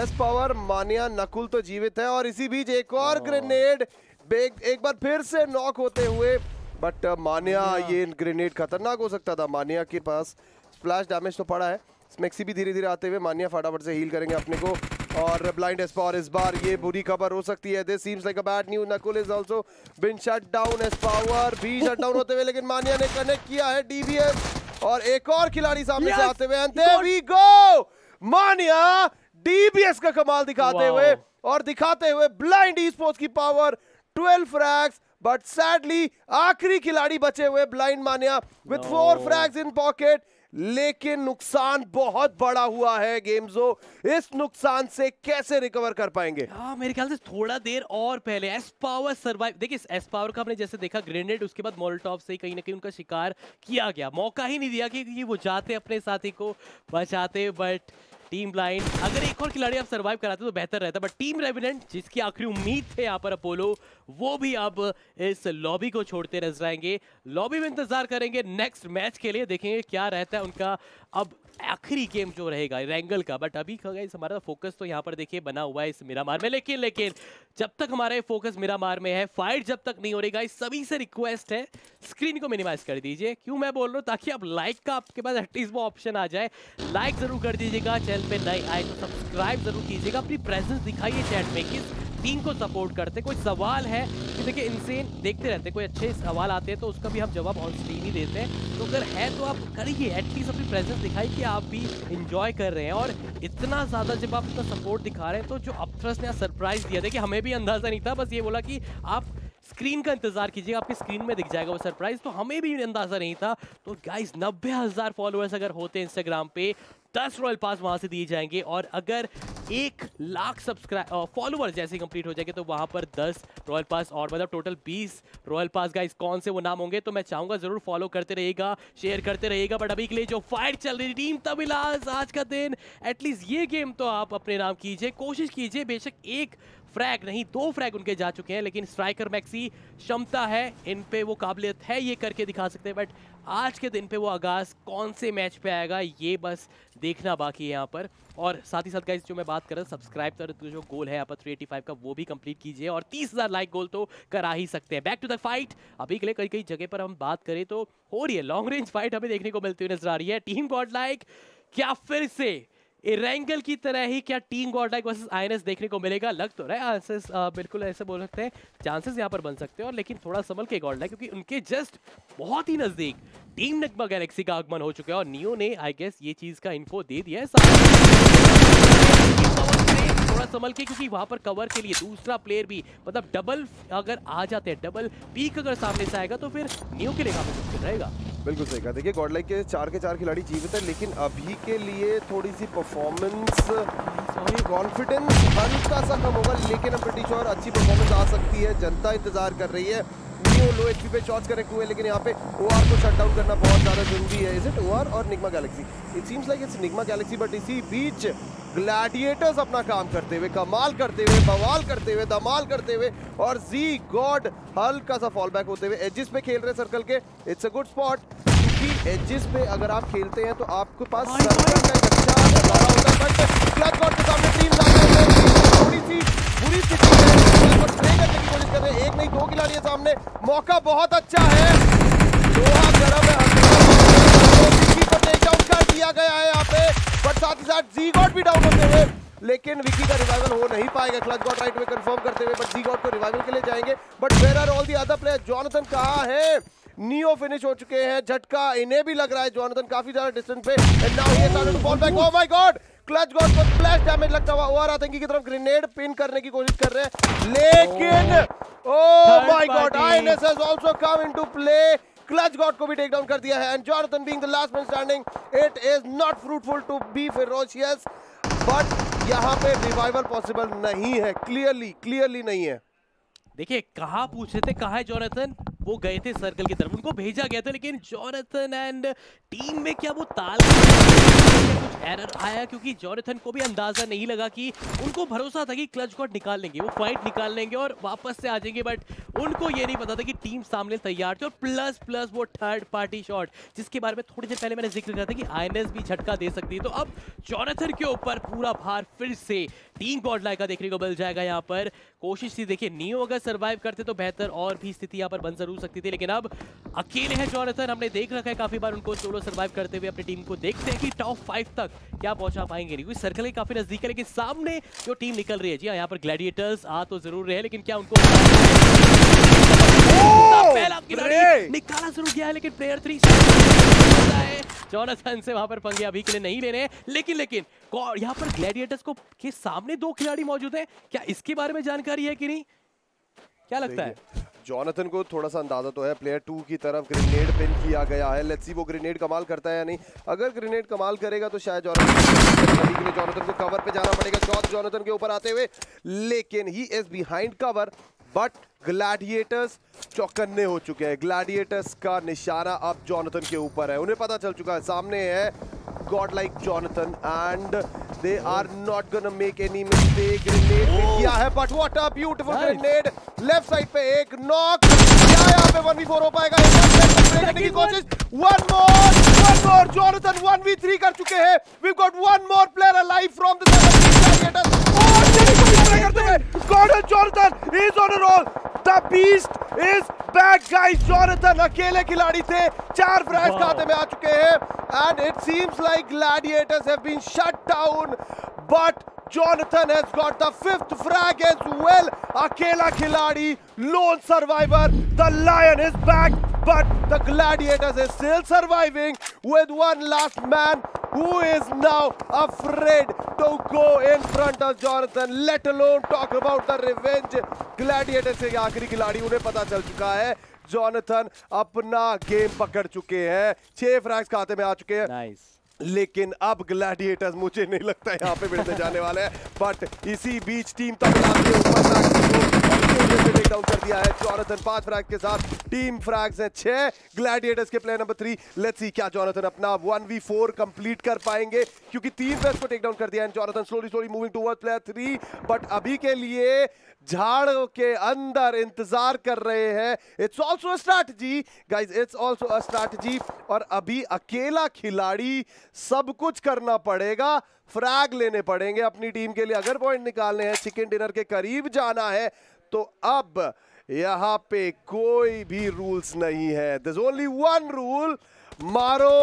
एस पावर मानिया नकुल तो जीवित है और इसी बीच एक और ग्रेनेड हाँ। एक बार फिर से नॉक होते हुए बट मानिया uh, ये ग्रेनेड खतरनाक हो सकता था मानिया के पास स्प्लैश डैमेज तो पड़ा है स्मैक्सी भी धीरे धीरे आते हुए मानिया फटाफट से हील करेंगे अपने को और ब्लाइंड एस्पावर इस बार ये बुरी खबर हो सकती है this seems like a bad news Nakul is also been shut down Spower भी शट डाउन होते हुए लेकिन मानिया ने कनेक्ट किया है डीबीएस और एक और खिलाड़ी सामने से आते हुए एंड देयर वी गो मानिया डीबीएस का कमाल दिखाते हुए और दिखाते हुए ब्लाइंड ईस्पोर्ट्स की पावर 12 फ्रैग्स बट सैडली आखिरी खिलाड़ी बचे हुए blind Mania with four frags in pocket लेकिन नुकसान बहुत बड़ा हुआ है गेम्सो इस नुकसान से कैसे रिकवर कर पाएंगे आ, हाँ, मेरे ख्याल से थोड़ा देर और पहले एस पावर सर्वाइव देखिए एस पावर का हमने जैसे देखा ग्रेनेड उसके बाद मोलटॉप से कहीं ना कहीं उनका शिकार किया गया मौका ही नहीं दिया कि वो जाते अपने साथी को बचाते बट टीम लाइन अगर एक और खिलाड़ी आप सर्वाइव कराते तो बेहतर रहता बट टीम रेविडेंट जिसकी आखिरी उम्मीद थे यहाँ पर अपोलो वो भी अब इस लॉबी को छोड़ते नजर आएंगे लॉबी में इंतजार करेंगे नेक्स्ट मैच के लिए देखेंगे क्या रहता है उनका अब आखिरी गेम जो रहेगा रेंगल का बट अभी गाइस हमारा फोकस तो यहाँ पर देखिए बना हुआ है इस मिरामार में लेकिन लेकिन जब तक हमारा फोकस मार में है फाइट जब तक नहीं हो रही गाइस सभी से रिक्वेस्ट है स्क्रीन को मिनिमाइज कर दीजिए क्यों मैं बोल रहा हूँ ताकि आप लाइक का आपके पास एटलीस्ट वो ऑप्शन आ जाए लाइक ज़रूर कर दीजिएगा चैनल पर नए आए तो सब्सक्राइब जरूर कीजिएगा अपनी प्रेजेंस दिखाइए चैट में किस टीम को सपोर्ट करते कोई सवाल है कि देखिए इनसेन देखते रहते कोई अच्छे सवाल आते हैं तो उसका भी हम जवाब ऑन स्क्रीन ही देते हैं तो अगर है तो आप करिए एटलीस्ट अपनी प्रेजेंस दिखाई कि आप भी इंजॉय कर रहे हैं और इतना ज़्यादा जब आप इतना सपोर्ट दिखा रहे हैं तो जो अपथ्रस ने सरप्राइज़ दिया देखिए हमें भी अंदाज़ा नहीं था बस ये बोला कि आप स्क्रीन का इंतजार कीजिएगा आपकी स्क्रीन में दिख जाएगा वो सरप्राइज तो हमें भी अंदाजा नहीं था तो गाइज नब्बे हज़ार फॉलोअर्स अगर होते इंस्टाग्राम पे दस रॉयल पास वहां से दिए जाएंगे और अगर एक लाख सब्सक्राइब फॉलोअर्स जैसे कंप्लीट हो जाएंगे तो वहां पर दस रॉयल पास और मतलब टोटल बीस रॉयल पास गाइस कौन से वो नाम होंगे तो मैं चाहूंगा ज़रूर फॉलो करते रहेगा शेयर करते रहेगा बट अभी के लिए जो फाइट चल रही टीम तबिलास आज का दिन एटलीस्ट ये गेम तो आप अपने नाम कीजिए कोशिश कीजिए बेशक एक फ्रैग नहीं दो फ्रैग उनके जा चुके हैं लेकिन स्ट्राइकर मैक्सी क्षमता है इन पे वो काबिलियत है ये करके दिखा सकते हैं बट आज के दिन पे वो आगाज़ कौन से मैच पे आएगा ये बस देखना बाकी है यहाँ पर और साथ ही साथ गाइज जो मैं बात कर रहा हूँ सब्सक्राइब कर तो जो गोल है यहाँ पर 385 का वो भी कंप्लीट कीजिए और 30,000 लाइक गोल तो करा ही सकते हैं बैक टू द फाइट अभी के लिए कई कई जगह पर हम बात करें तो हो रही है लॉन्ग रेंज फाइट हमें देखने को मिलती हुई नजर आ रही है टीम गॉड लाइक क्या फिर से इरेंगल की तरह ही क्या टीम गॉडलाइक वर्सेस आईएनएस देखने को मिलेगा लग तो रहा है आंसर्स बिल्कुल ऐसे बोल सकते हैं चांसेस यहाँ पर बन सकते हैं और लेकिन थोड़ा संभल के गॉडलाइक क्योंकि उनके जस्ट बहुत ही नज़दीक टीम नगमा गैलेक्सी का आगमन हो चुका है और नियो ने आई गेस ये चीज़ का इन्फो दे दिया है थोड़ा संभल के क्योंकि वहां पर कवर के लिए दूसरा प्लेयर भी मतलब डबल अगर आ जाते हैं डबल पीक अगर सामने से आएगा तो फिर न्यू के लिए काफी मुश्किल रहेगा बिल्कुल सही कहा देखिए गॉडलाइक के चार के चार खिलाड़ी जीवित है लेकिन अभी के लिए थोड़ी सी परफॉर्मेंस थोड़ी कॉन्फिडेंस हल्का सा कम होगा लेकिन अब ब्रिटिश और अच्छी परफॉर्मेंस आ सकती है जनता इंतजार कर रही है वो लो एचपी पे शॉट्स करेक्ट हुए लेकिन यहाँ पे ओआर को शट डाउन करना बहुत ज़्यादा जरूरी है इज इट ओआर और Nigma Galaxy it seems like it's Nigma Galaxy but इसी बीच ग्लैडिएटर्स अपना काम करते हुए कमाल करते हुए बवाल करते हुए धमाल करते हुए और जी गॉड हल्का सा फॉल बैक होते हुए एजिस पे खेल रहे सर्कल के इट्स अ गुड स्पॉट क्योंकि एजिस पे अगर आप खेलते हैं तो आपके पास सर्कल का अच्छा होता है बट क्लच बॉट के सामने टीम थोड़ी सी बुरी स्थिति को स्प्रे करने की कोशिश कर रहे हैं एक नहीं दो खिलाड़ी सामने मौका बहुत अच्छा है लोहा गरम है डाउन कर दिया गया है यहाँ पे बट साथ ही साथ जी गॉड भी डाउन होते हुए लेकिन विकी का रिवाइवल हो नहीं पाएगा क्लच गॉड राइट में कंफर्म करते हुए बट जी गॉड को रिवाइवल के लिए जाएंगे but where are all the other player Johnson कहा है नियो फिनिश हो चुके हैं झटका इन्हें भी लग रहा है जॉनथन काफी ज्यादा डिस्टेंस पे and now he to ball back oh my god clutch god पर फ्लैश डैमेज लगता हुआ ओवर आतंकी की तरफ ग्रेनेड पिन करने की कोशिश कर रहे हैं लेकिन oh my god INS has also come into play clutch God को भी टेक डाउन कर दिया है and Jonathan being the last man standing it is not fruitful to be ferocious but यहां पे रिवाइवल पॉसिबल नहीं है क्लियरली क्लियरली नहीं है देखिए कहा पूछे थे कहा है जोनाथन वो गए थे सर्कल की तरफ उनको भेजा गया था लेकिन जॉनथन एंड टीम में क्या वो ताल कुछ एरर आया क्योंकि जॉनथन को भी अंदाजा नहीं लगा कि उनको भरोसा था कि क्लच कॉट निकाल लेंगे वो फाइट निकाल लेंगे और वापस से आ जाएंगे बट उनको ये नहीं पता था कि टीम सामने तैयार थी और प्लस प्लस वो थर्ड पार्टी शॉट जिसके बारे में थोड़ी देर पहले मैंने जिक्र किया था कि आई भी झटका दे सकती है तो अब जॉनथन के ऊपर पूरा भार फिर से टीम गॉड लाइका देखने को मिल जाएगा यहाँ पर कोशिश थी देखिए नियो अगर सर्वाइव करते तो बेहतर और भी स्थिति यहाँ पर बन जरूर छू सकती थी लेकिन अब अकेले हैं जॉनसन हमने देख रखा है काफी बार उनको सोलो सर्वाइव करते हुए अपनी टीम को देखते हैं कि टॉप फाइव तक क्या पहुंचा पाएंगे क्योंकि सर्कल के काफी नजदीक है लेकिन सामने जो टीम निकल रही है जी हाँ, यहाँ पर ग्लैडिएटर्स आ तो जरूर रहे लेकिन क्या उनको oh! निकाला शुरू किया है लेकिन प्लेयर थ्री जॉनसन से वहां पर पंगे अभी के लिए नहीं ले रहे हैं लेकिन लेकिन यहाँ पर ग्लैडिएटर्स को के सामने दो खिलाड़ी मौजूद हैं क्या इसके बारे में जानकारी है कि नहीं क्या लगता है जॉनथन को थोड़ा सा अंदाजा तो है प्लेयर टू की तरफ ग्रेनेड पिन किया गया है लेट्स सी वो ग्रेनेड कमाल करता है या नहीं अगर ग्रेनेड कमाल करेगा तो शायद जॉनथन जॉनथन को कवर पे जाना पड़ेगा शॉट जॉनथन के ऊपर आते हुए लेकिन he is behind cover but Gladiators चौकन्ने हो चुके हैं ग्लैडिएटर्स का निशाना अब जॉनथन के ऊपर है उन्हें पता चल चुका है सामने है godlike Jonathan and they are not gonna make any mistake. Grenade भी किया है but what a beautiful nice. grenade. Left side पे एक knock. क्या यहाँ पे 1v4 हो पाएगा? करने की कोशिश. One more, one more. Jonathan 1v3 कर चुके हैं. We've got one more player alive from the Gladiators. और नहीं कोशिश करते हैं. Gordon Jonathan is on a roll. The beast is back guys jonathan akele khiladi the char frags khate mein aa chuke hain and it seems like Mumbai Gladiators have been shut down, but Jonathan has got the fifth frag as well. Akela Khiladi, lone survivor. The Lion is back, but the Gladiators is still surviving with one last man who is now afraid to go in front of Jonathan, let alone talk about the revenge. gladiators ke aakhri khiladi unhe pata chal chuka hai jonathan apna game pakad chuke hain 6 frags khate mein aa chuke hain nice. लेकिन अब Gladiators मुझे नहीं लगता यहाँ पे मिलने जाने वाले हैं बट इसी बीच टीम तक तरीके कर दिया है अभी के लिए झाड़ के अंदर इंतजार कर रहे हैं it's also guys it's also और अभी अकेला खिलाड़ी सब कुछ करना पड़ेगा फ्रैग लेने पड़ेंगे अपनी टीम के लिए अगर पॉइंट निकालने हैं चिकन डिनर के करीब जाना है तो अब यहां पे कोई भी रूल्स नहीं है दस ओनली वन रूल मारो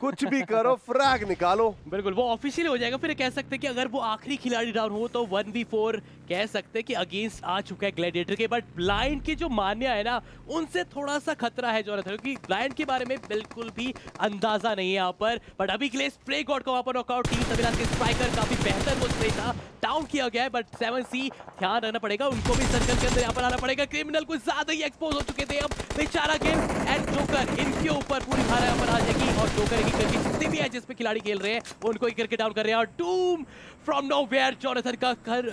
कुछ भी करो फ्रैग निकालो बिल्कुल वो ऑफिशियल हो जाएगा फिर कह सकते हैं कि अगर वो आखिरी खिलाड़ी डाउन हो तो वन बी फोर कह सकते हैं कि अगेंस्ट आ चुका है ग्लैडिएटर के बट ब्लाइंड की जो मान्या है ना उनसे थोड़ा सा खतरा है जो जोनाथन क्योंकि ब्लाइंड के बारे में बिल्कुल भी अंदाजा नहीं है यहाँ पर बट अभी के लिए स्प्रे गॉड को वहाँ पर नॉकआउट टीम सभी स्ट्राइकर काफी बेहतर वो स्प्रे था डाउन किया गया है बट सेवन सी ध्यान रहना पड़ेगा उनको भी सर्कल के अंदर यहाँ पर आना पड़ेगा क्रिमिनल कुछ ज्यादा ही एक्सपोज हो चुके थे अब बेचारा गेम एंड जोकर इनके ऊपर पूरी धारा यहाँ पर आ जाएगी और जोकर की करके जितने भी है जिसपे खिलाड़ी खेल रहे हैं उनको ही करके डाउन कर रहे हैं और doom from nowhere Jonathan का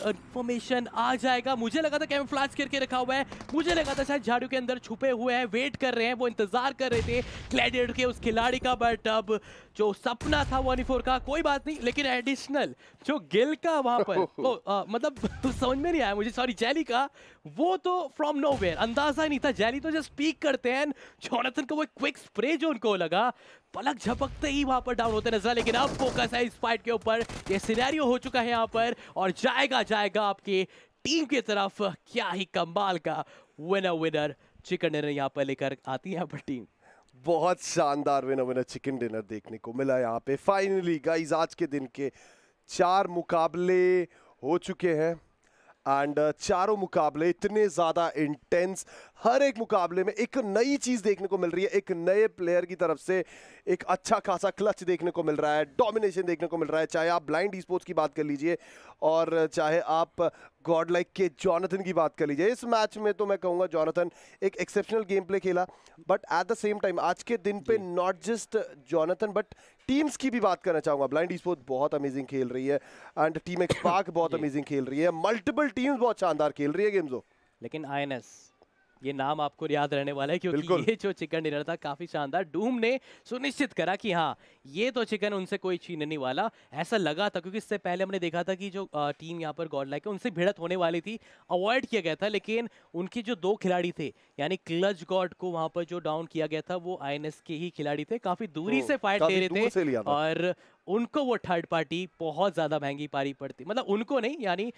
इन्फॉर्मेशन आ जाएगा मुझे लगा था फ्लैश करके रखा हुआ है मुझे लगा था शायद झाड़ू के अंदर छुपे हुए हैं वेट कर रहे हैं वो इंतजार कर रहे थे क्लैडेड के उस खिलाड़ी का बट अब जो सपना था वन e का कोई बात नहीं लेकिन एडिशनल जो गिल का वहां पर है मतलब, तो आ, मतलब समझ में नहीं आया मुझे सॉरी जैली का वो तो फ्रॉम नो अंदाजा नहीं था जैली तो जस्ट पीक करते हैं जोनाथन का वो क्विक स्प्रे जो उनको लगा पलक झपकते ही वहां पर डाउन होते नजर लेकिन अब फोकस है इस फाइट के ऊपर ये सिनेरियो हो चुका है यहाँ पर और जाएगा जाएगा आपके टीम की तरफ क्या ही कमाल का विनर विनर चिकन डिनर यहाँ पर लेकर आती है यहाँ पर टीम बहुत शानदार विनर विनर चिकन डिनर देखने को मिला यहाँ पे फाइनली गाइज आज के दिन के चार मुकाबले हो चुके हैं एंड चारों मुकाबले इतने ज़्यादा इंटेंस हर एक मुकाबले में एक नई चीज देखने को मिल रही है एक नए प्लेयर की तरफ से एक अच्छा खासा क्लच देखने को मिल रहा है डोमिनेशन देखने को मिल रहा है चाहे आप ब्लाइंड स्पोर्ट्स की बात कर लीजिए और चाहे आप गॉड लाइक के जॉनथन की बात कर लीजिए इस मैच में तो मैं कहूंगा जॉनथन एक एक्सेप्शनल गेम प्ले खेला but at the same time आज के दिन पे not just Jonathan but teams की भी बात करना चाहूंगा ब्लाइंड स्पोर्ट बहुत अमेजिंग खेल रही है एंड टीम पार्क बहुत अमेजिंग खेल रही है मल्टीपल टीम्स बहुत शानदार खेल रही है गेम्स लेकिन आई ये नाम आपको याद रहने वाला है क्योंकि ये जो चिकन डिनर था काफी शानदार डूम ने सुनिश्चित करा कि हाँ ये तो चिकन उनसे कोई छीनने वाला ऐसा लगा था क्योंकि इससे पहले हमने देखा था कि जो टीम यहाँ पर गॉड लाइक है उनसे भिड़त होने वाली थी अवॉइड किया गया था लेकिन उनके जो दो खिलाड़ी थे यानी क्लच गॉड को वहां पर जो डाउन किया गया था वो आई के ही खिलाड़ी थे काफी दूरी से फाइट दे रहे थे और उनको वो थर्ड पार्टी बहुत ज्यादा महंगी पारी पड़ती मतलब उनको नहीं यानी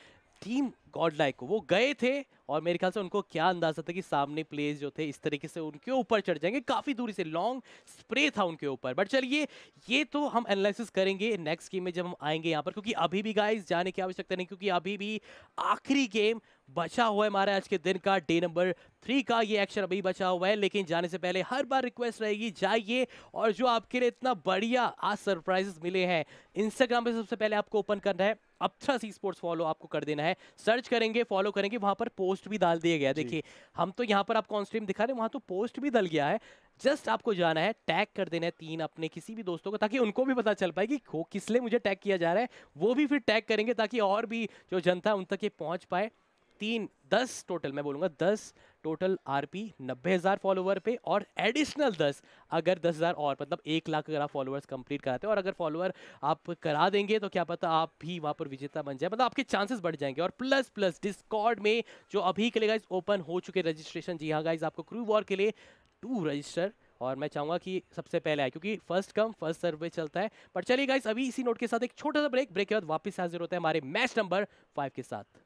टीम गॉड लाइक वो गए थे और मेरे ख्याल से उनको क्या अंदाजा था कि सामने प्लेयर्स जो थे इस तरीके से उनके ऊपर चढ़ जाएंगे काफ़ी दूरी से लॉन्ग स्प्रे था उनके ऊपर बट चलिए ये तो हम एनालिसिस करेंगे नेक्स्ट गेम में जब हम आएंगे यहाँ पर क्योंकि अभी भी गाइस जाने की आवश्यकता नहीं क्योंकि अभी भी आखिरी गेम बचा हुआ है हमारा आज के दिन का डे नंबर थ्री का ये एक्शन अभी बचा हुआ है लेकिन जाने से पहले हर बार रिक्वेस्ट रहेगी जाइए और जो आपके लिए इतना बढ़िया आज सरप्राइजेस मिले हैं इंस्टाग्राम पे सबसे पहले आपको ओपन करना है अपथ्रा सी स्पोर्ट्स फॉलो आपको कर देना है सर्च करेंगे फॉलो करेंगे वहां पर पोस्ट भी डाल दिया गया देखिए हम तो यहाँ पर आप कौन स्ट्रीम दिखा रहे हैं वहां तो पोस्ट भी डल गया है जस्ट आपको जाना है टैग कर देना है तीन अपने किसी भी दोस्तों को ताकि उनको भी पता चल पाए कि को किस लिए मुझे टैग किया जा रहा है वो भी फिर टैग करेंगे ताकि और भी जो जनता उन तक ये पहुँच पाए तीन दस टोटल मैं बोलूँगा दस टोटल आरपी नब्बे हज़ार फॉलोवर पे और एडिशनल दस अगर दस हज़ार और मतलब एक लाख अगर आप फॉलोअर्स कंप्लीट कराते हैं और अगर फॉलोअर आप करा देंगे तो क्या पता आप भी वहाँ पर विजेता बन जाए मतलब आपके चांसेस बढ़ जाएंगे और प्लस प्लस डिस्कॉर्ड में जो अभी के लिए गाइज ओपन हो चुके रजिस्ट्रेशन जी हाँ गाइज आपको क्रू वॉर के लिए टू रजिस्टर और मैं चाहूँगा कि सबसे पहले आए क्योंकि फर्स्ट कम फर्स्ट सर्वे चलता है पर चलिए गाइस अभी इसी नोट के साथ एक छोटा सा ब्रेक ब्रेक के बाद वापस हाजिर होता है हमारे मैच नंबर फाइव के साथ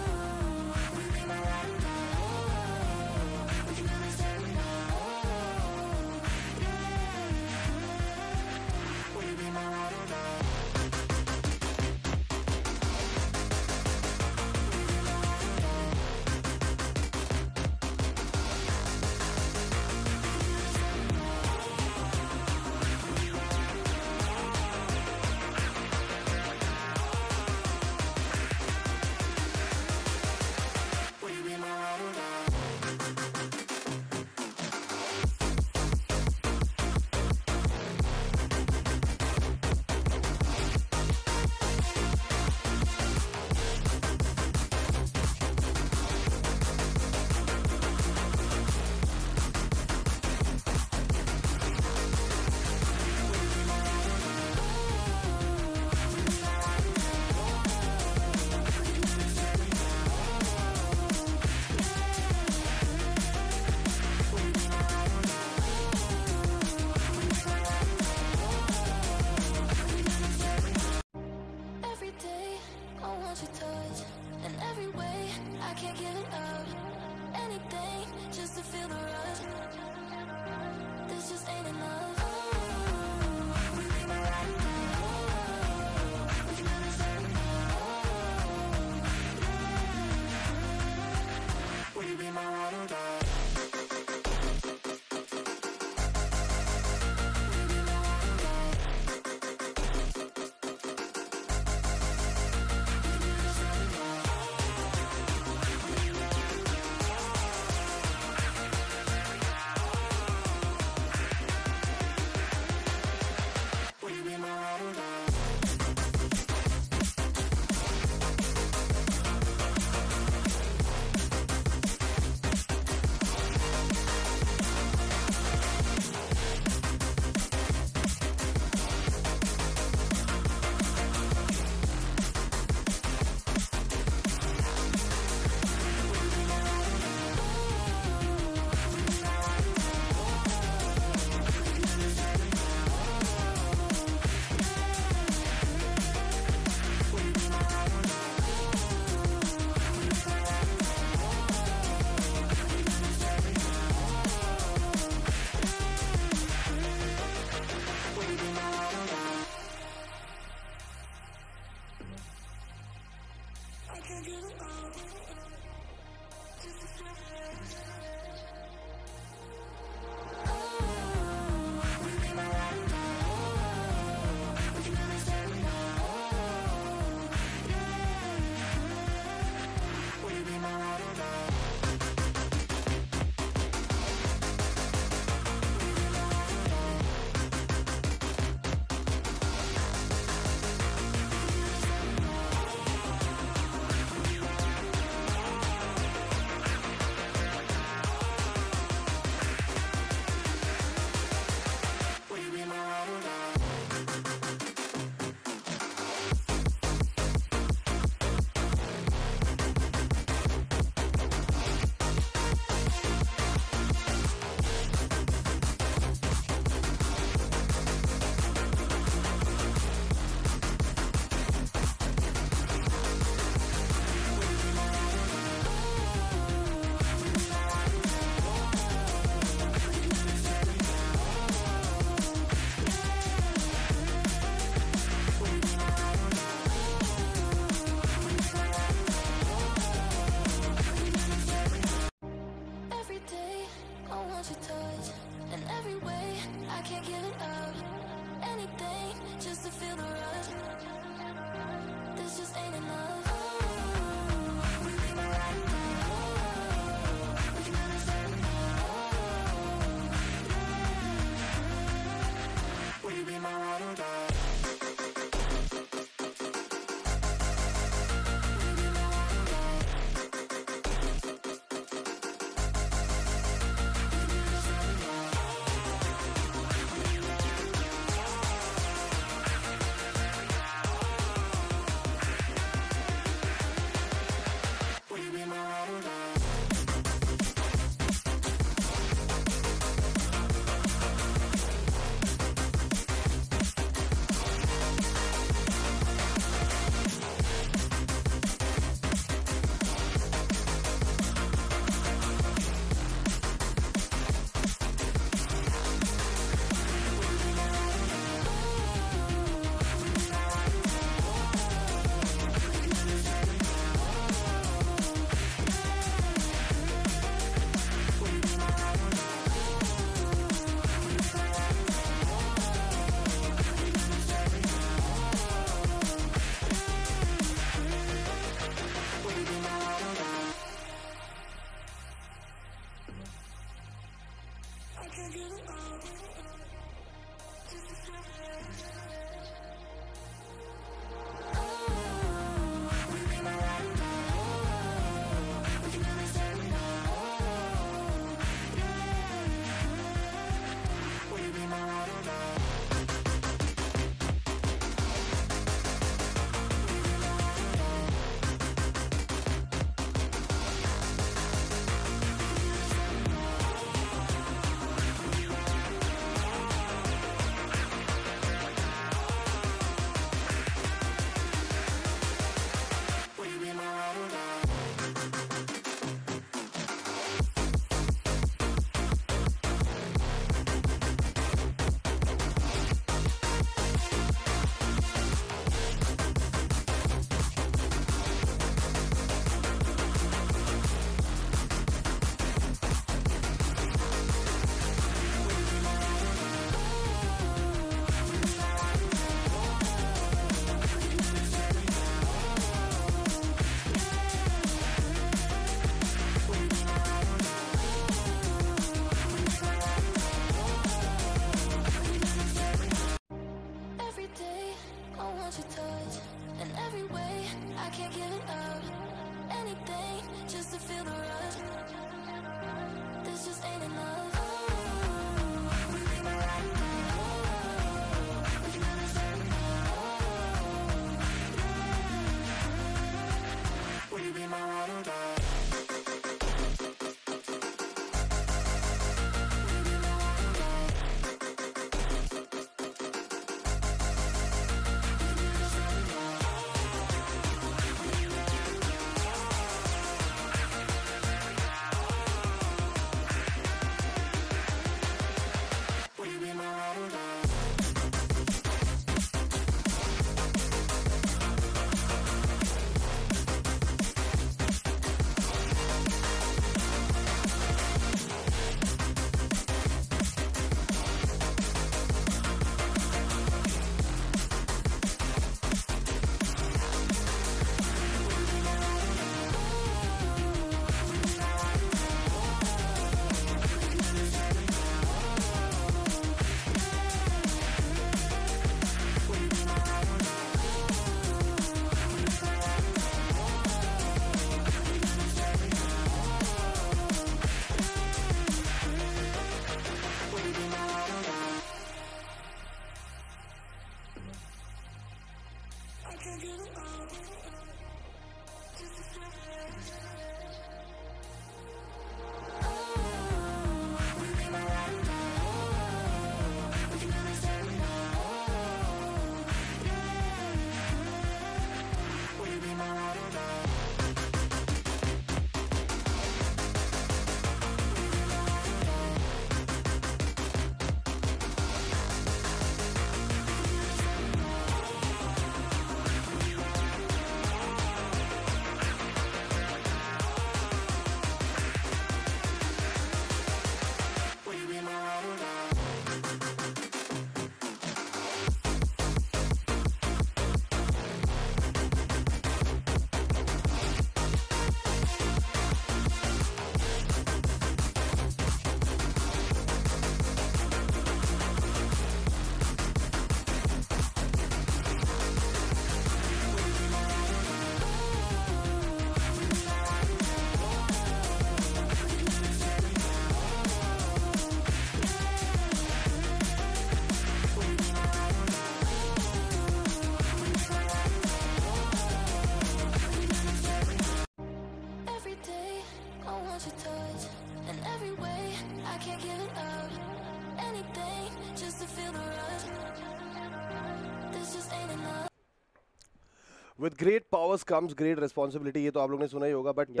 with great powers comes great responsibility ये तो आप लोगों ने सुना ही होगा बट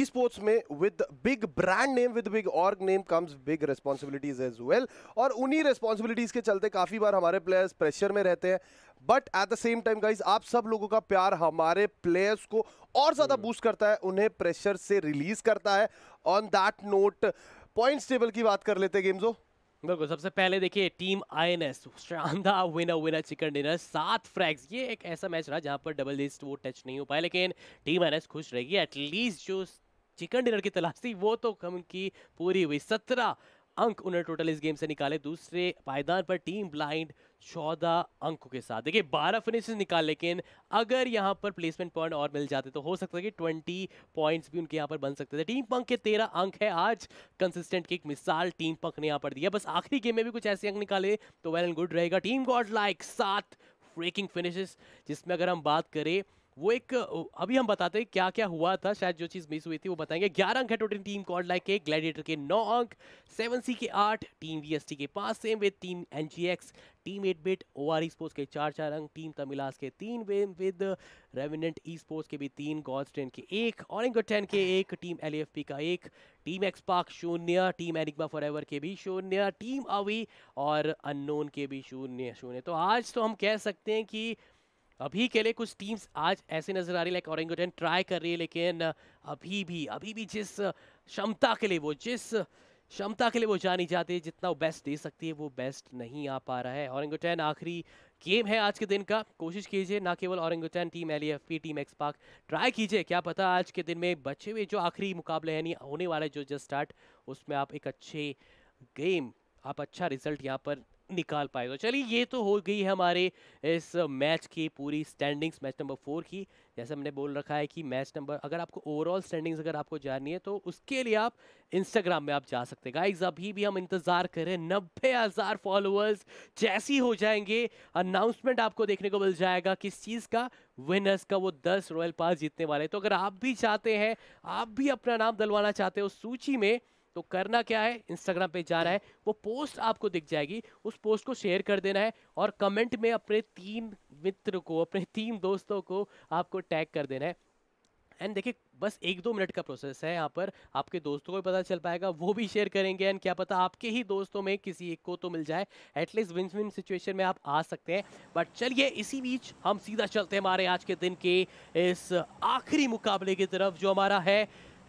ई स्पोर्ट्स में with big brand name with big org name comes big responsibilities as well और उन्हीं रिस्पॉन्सिबिलिटीज के चलते काफी बार हमारे प्लेयर्स प्रेशर में रहते हैं but at the same time guys आप सब लोगों का प्यार हमारे प्लेयर्स को और ज्यादा बूस्ट hmm. करता है उन्हें प्रेशर से रिलीज करता है on that note points table की बात कर लेते हैं गेम्सो बिल्कुल सबसे पहले देखिए टीम आईएनएस शानदार विनर विनर चिकन डिनर सात फ्रैग्स ये एक ऐसा मैच रहा जहां पर डबल डिस्ट वो टच नहीं हो पाया लेकिन टीम आईएनएस खुश रहेगी एटलीस्ट जो चिकन डिनर की तलाश थी वो तो कम की पूरी हुई सत्रह अंक उन्हें टोटल इस गेम से निकाले दूसरे पायदान पर टीम ब्लाइंड चौदह अंकों के साथ देखिए बारह फिनिशेस निकाल लेकिन अगर यहाँ पर प्लेसमेंट पॉइंट और मिल जाते तो हो सकता है कि ट्वेंटी पॉइंट्स भी उनके यहाँ पर बन सकते थे टीम पंख के तेरह अंक है आज कंसिस्टेंट की एक मिसाल टीम पंख ने यहाँ पर दिया बस आखिरी गेम में भी कुछ ऐसे अंक निकाले तो वेल एंड गुड रहेगा टीम गॉड लाइक सात ब्रेकिंग फिनिशेस जिसमें अगर हम बात करें वो एक अभी हम बताते हैं क्या क्या हुआ था शायद जो चीज़ मिस हुई थी वो बताएंगे ग्यारह अंक है टोटल टीम कॉर्ड लाइक के ग्लैडिएटर के नौ अंक सेवन सी के आठ टीम वी के पास same with team N team eight bit O R e sports के चार चार अंक टीम तमिलास के तीन वेम विद रेविनेंट ई स्पोर्ट्स के भी तीन गॉड्स टेन के एक और टेन के एक टीम एल एफ पी का एक टीम एक्सपाक शून्य टीम एनिग्मा फॉर एवर के भी शून्य टीम अवी और अननोन के भी शून्य शून्य तो आज तो हम कह सकते हैं कि अभी के लिए कुछ टीम्स आज ऐसे नजर आ रही लाइक औरंगटन ट्राई कर रही है लेकिन अभी भी अभी भी जिस क्षमता के लिए वो जिस क्षमता के लिए वो जानी जाती है जितना वो बेस्ट दे सकती है वो बेस्ट नहीं आ पा रहा है औरंगटन आखिरी गेम है आज के दिन का कोशिश कीजिए ना केवल orangutan team L team X try कीजिए क्या पता आज के दिन में बचे हुए जो आखिरी मुकाबले यानी होने वाले जो जस्ट स्टार्ट उसमें आप एक अच्छे गेम आप अच्छा रिजल्ट यहाँ पर निकाल पाए तो चलिए ये तो हो गई है हमारे इस मैच की पूरी स्टैंडिंग्स मैच नंबर फोर की जैसे हमने बोल रखा है कि मैच नंबर अगर आपको ओवरऑल स्टैंडिंग्स अगर आपको जाननी है तो उसके लिए आप इंस्टाग्राम में आप जा सकते हैं गाइज अभी भी हम इंतज़ार कर रहे हैं नब्बे हज़ार फॉलोअर्स जैसी हो जाएंगे अनाउंसमेंट आपको देखने को मिल जाएगा किस चीज़ का विनर्स का वो दस रॉयल पास जीतने वाले तो अगर आप भी चाहते हैं आप भी अपना नाम दलवाना चाहते हो सूची में तो करना क्या है इंस्टाग्राम पे जाना है वो पोस्ट आपको दिख जाएगी उस पोस्ट को शेयर कर देना है और कमेंट में अपने तीन मित्र को अपने तीन दोस्तों को आपको टैग कर देना है एंड देखिए बस एक दो मिनट का प्रोसेस है यहाँ पर आपके दोस्तों को भी पता चल पाएगा वो भी शेयर करेंगे एंड क्या पता आपके ही दोस्तों में किसी एक को तो मिल जाए एटलीस्ट विन विन सिचुएशन में आप आ सकते हैं बट चलिए इसी बीच हम सीधा चलते हैं हमारे आज के दिन के इस आखिरी मुकाबले की तरफ जो हमारा है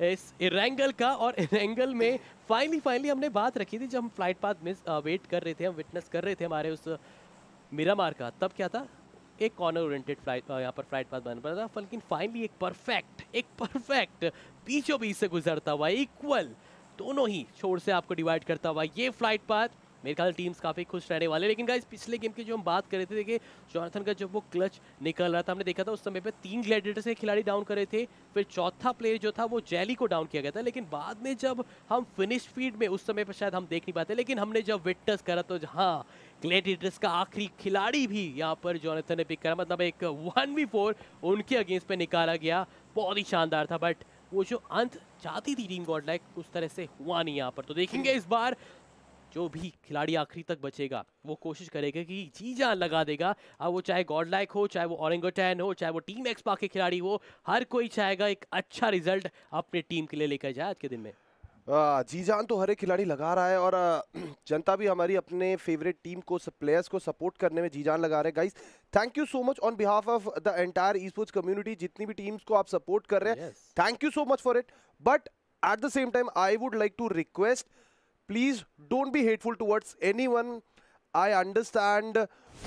इस इरेंगल का और इरेंगल में फाइनली फाइनली हमने बात रखी थी जब हम फ्लाइट पाथ मिस वेट कर रहे थे हम विटनेस कर रहे थे हमारे उस मीरामार uh, का तब क्या था एक कॉर्नर ओरिएंटेड फ्लाइट यहाँ पर फ्लाइट पाथ बन पड़ा था लेकिन फाइनली एक परफेक्ट एक परफेक्ट बीचों बीच से गुजरता हुआ इक्वल दोनों ही छोर से आपको डिवाइड करता हुआ ये फ्लाइट पाथ मेरे ख्याल टीम्स काफ़ी खुश रहने वाले लेकिन गाइज पिछले गेम की जो हम बात कर रहे थे देखिए जॉनथन का जब वो क्लच निकल रहा था हमने देखा था उस समय पे तीन ग्लैडिएटर्स से खिलाड़ी डाउन कर रहे थे फिर चौथा प्लेयर जो था वो जैली को डाउन किया गया था लेकिन बाद में जब हम फिनिश फीड में उस समय पर शायद हम देख नहीं पाते लेकिन हमने जब विटनेस करा तो हाँ ग्लेडिएटर्स का आखिरी खिलाड़ी भी यहाँ पर जॉनथन ने पिक करा मतलब एक वन वी फोर उनके अगेंस्ट पर निकाला गया बहुत ही शानदार था बट वो जो अंत चाहती थी टीम गॉड लाइक उस तरह से हुआ नहीं यहाँ पर तो देखेंगे इस बार जो भी खिलाड़ी आखिरी तक बचेगा वो कोशिश करेगा कि जी जान लगा देगा अब वो चाहे गॉड लाइक हो चाहे वो औरंगटैन हो चाहे वो टीम एक्सपा के खिलाड़ी हो हर कोई चाहेगा एक अच्छा रिजल्ट अपने टीम के लिए लेकर जाए आज के दिन में जी जान तो हर एक खिलाड़ी लगा रहा है और जनता भी हमारी अपने फेवरेट टीम को प्लेयर्स को सपोर्ट करने में जी जान लगा रहे हैं guys thank you so much on behalf of the entire e sports community जितनी भी टीम्स को आप सपोर्ट कर रहे हैं thank you so much for it but at the same time I would like to request please don't be hateful towards anyone I understand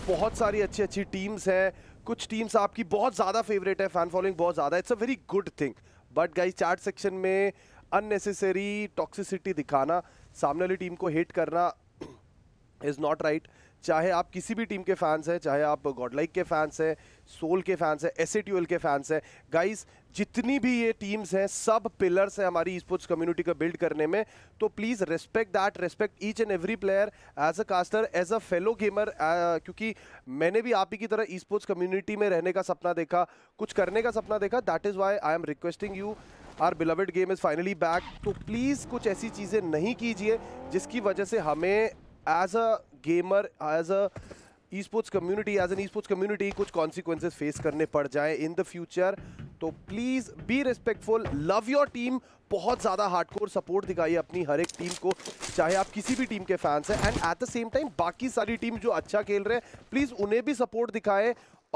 बहुत सारी अच्छी अच्छी टीम्स हैं कुछ टीम्स आपकी बहुत ज़्यादा फेवरेट है फैन फॉलोइंग बहुत ज़्यादा it's a very good thing but guys chat section में अननेसेसरी टॉक्सिसिटी दिखाना सामने वाली टीम को हेट करना इज़ नॉट राइट right. चाहे आप किसी भी टीम के फैंस हैं चाहे आप गॉडलाइक के फैंस हैं सोल के फैंस हैं एस के फैंस हैं गाइस जितनी भी ये टीम्स हैं सब पिलर्स हैं हमारी स्पोर्ट्स कम्युनिटी का बिल्ड करने में तो please respect that respect each and every player as a caster as a fellow gamer क्योंकि मैंने भी आप ही की तरह स्पोर्ट्स कम्युनिटी में रहने का सपना देखा कुछ करने का सपना देखा that is why I am requesting you our beloved game is finally back तो प्लीज़ कुछ ऐसी चीज़ें नहीं कीजिए जिसकी वजह से हमें as a gamer as a e sports community as an e sports community कुछ कॉन्सिक्वेंसेज फेस करने पड़ जाए इन द फ्यूचर तो please be respectful love your team बहुत ज़्यादा हार्डकोर सपोर्ट दिखाइए अपनी हर एक टीम को चाहे आप किसी भी टीम के फैंस हैं and at the same time बाकी सारी टीम जो अच्छा खेल रहे हैं प्लीज़ उन्हें भी सपोर्ट दिखाएं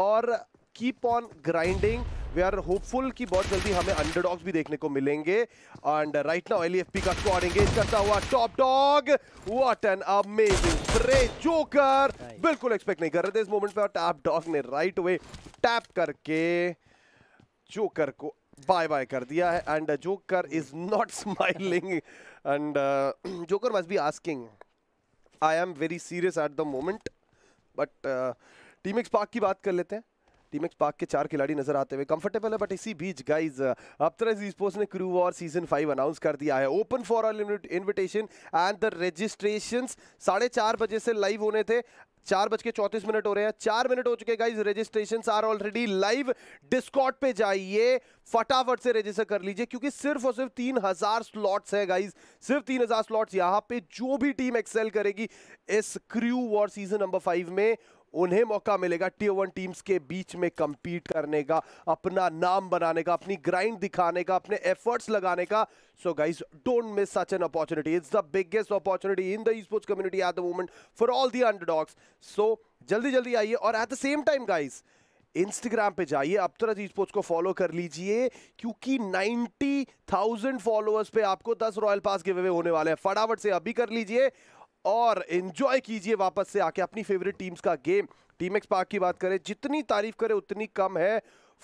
और keep on grinding we are hopeful कि बहुत जल्दी हमें अंडरडॉग्स भी देखने को मिलेंगे एंड राइट नाउ एलईएफपी का स्क्वाड एंगेज करता हुआ top dog what an amazing play joker बिल्कुल एक्सपेक्ट नहीं कर रहे थे इस मोमेंट पे और टॉप डॉग ने राइट वे टैप करके जोकर को बाय बाय कर दिया है and joker is not smiling and joker must be asking I am very serious at the moment but team x park की बात कर लेते हैं टीमेक्स पार्क के चार खिलाड़ी नजर आते हुए कंफर्टेबल है बट इसी बीच गाइज अप्तरज स्पोर्ट्स ने crew war season five announce कर दिया है open for all invitation and the registration साढ़े चार बजे से लाइव होने थे चार बज के चौतीस मिनट हो रहे हैं चार मिनट हो चुके guys registration are already live Discord पे जाइए फटाफट से रजिस्टर कर लीजिए क्योंकि सिर्फ और सिर्फ तीन हजार स्लॉट्स है गाइज सिर्फ तीन हजार स्लॉट्स यहाँ पे जो भी टीम एक्सेल करेगी इस crew war season number five में उन्हें मौका मिलेगा टी वन टीम्स के बीच में कम्पीट करने का अपना नाम बनाने का अपनी ग्राइंड दिखाने का अपने एफर्ट्स लगाने का so guys don't miss such an opportunity it's the biggest opportunity in the sports community at the moment for all the under so जल्दी जल्दी आइए और at the same time guys Instagram पे जाइए अब तरह ई स्पोर्ट्स को follow कर लीजिए क्योंकि 90,000 फॉलोअर्स पे आपको 10 रॉयल पास गिवे होने वाले हैं फटाफट से अभी कर लीजिए और इन्जॉय कीजिए वापस से आके अपनी फेवरेट टीम्स का गेम टीम एक्स पार्क की बात करें जितनी तारीफ करें उतनी कम है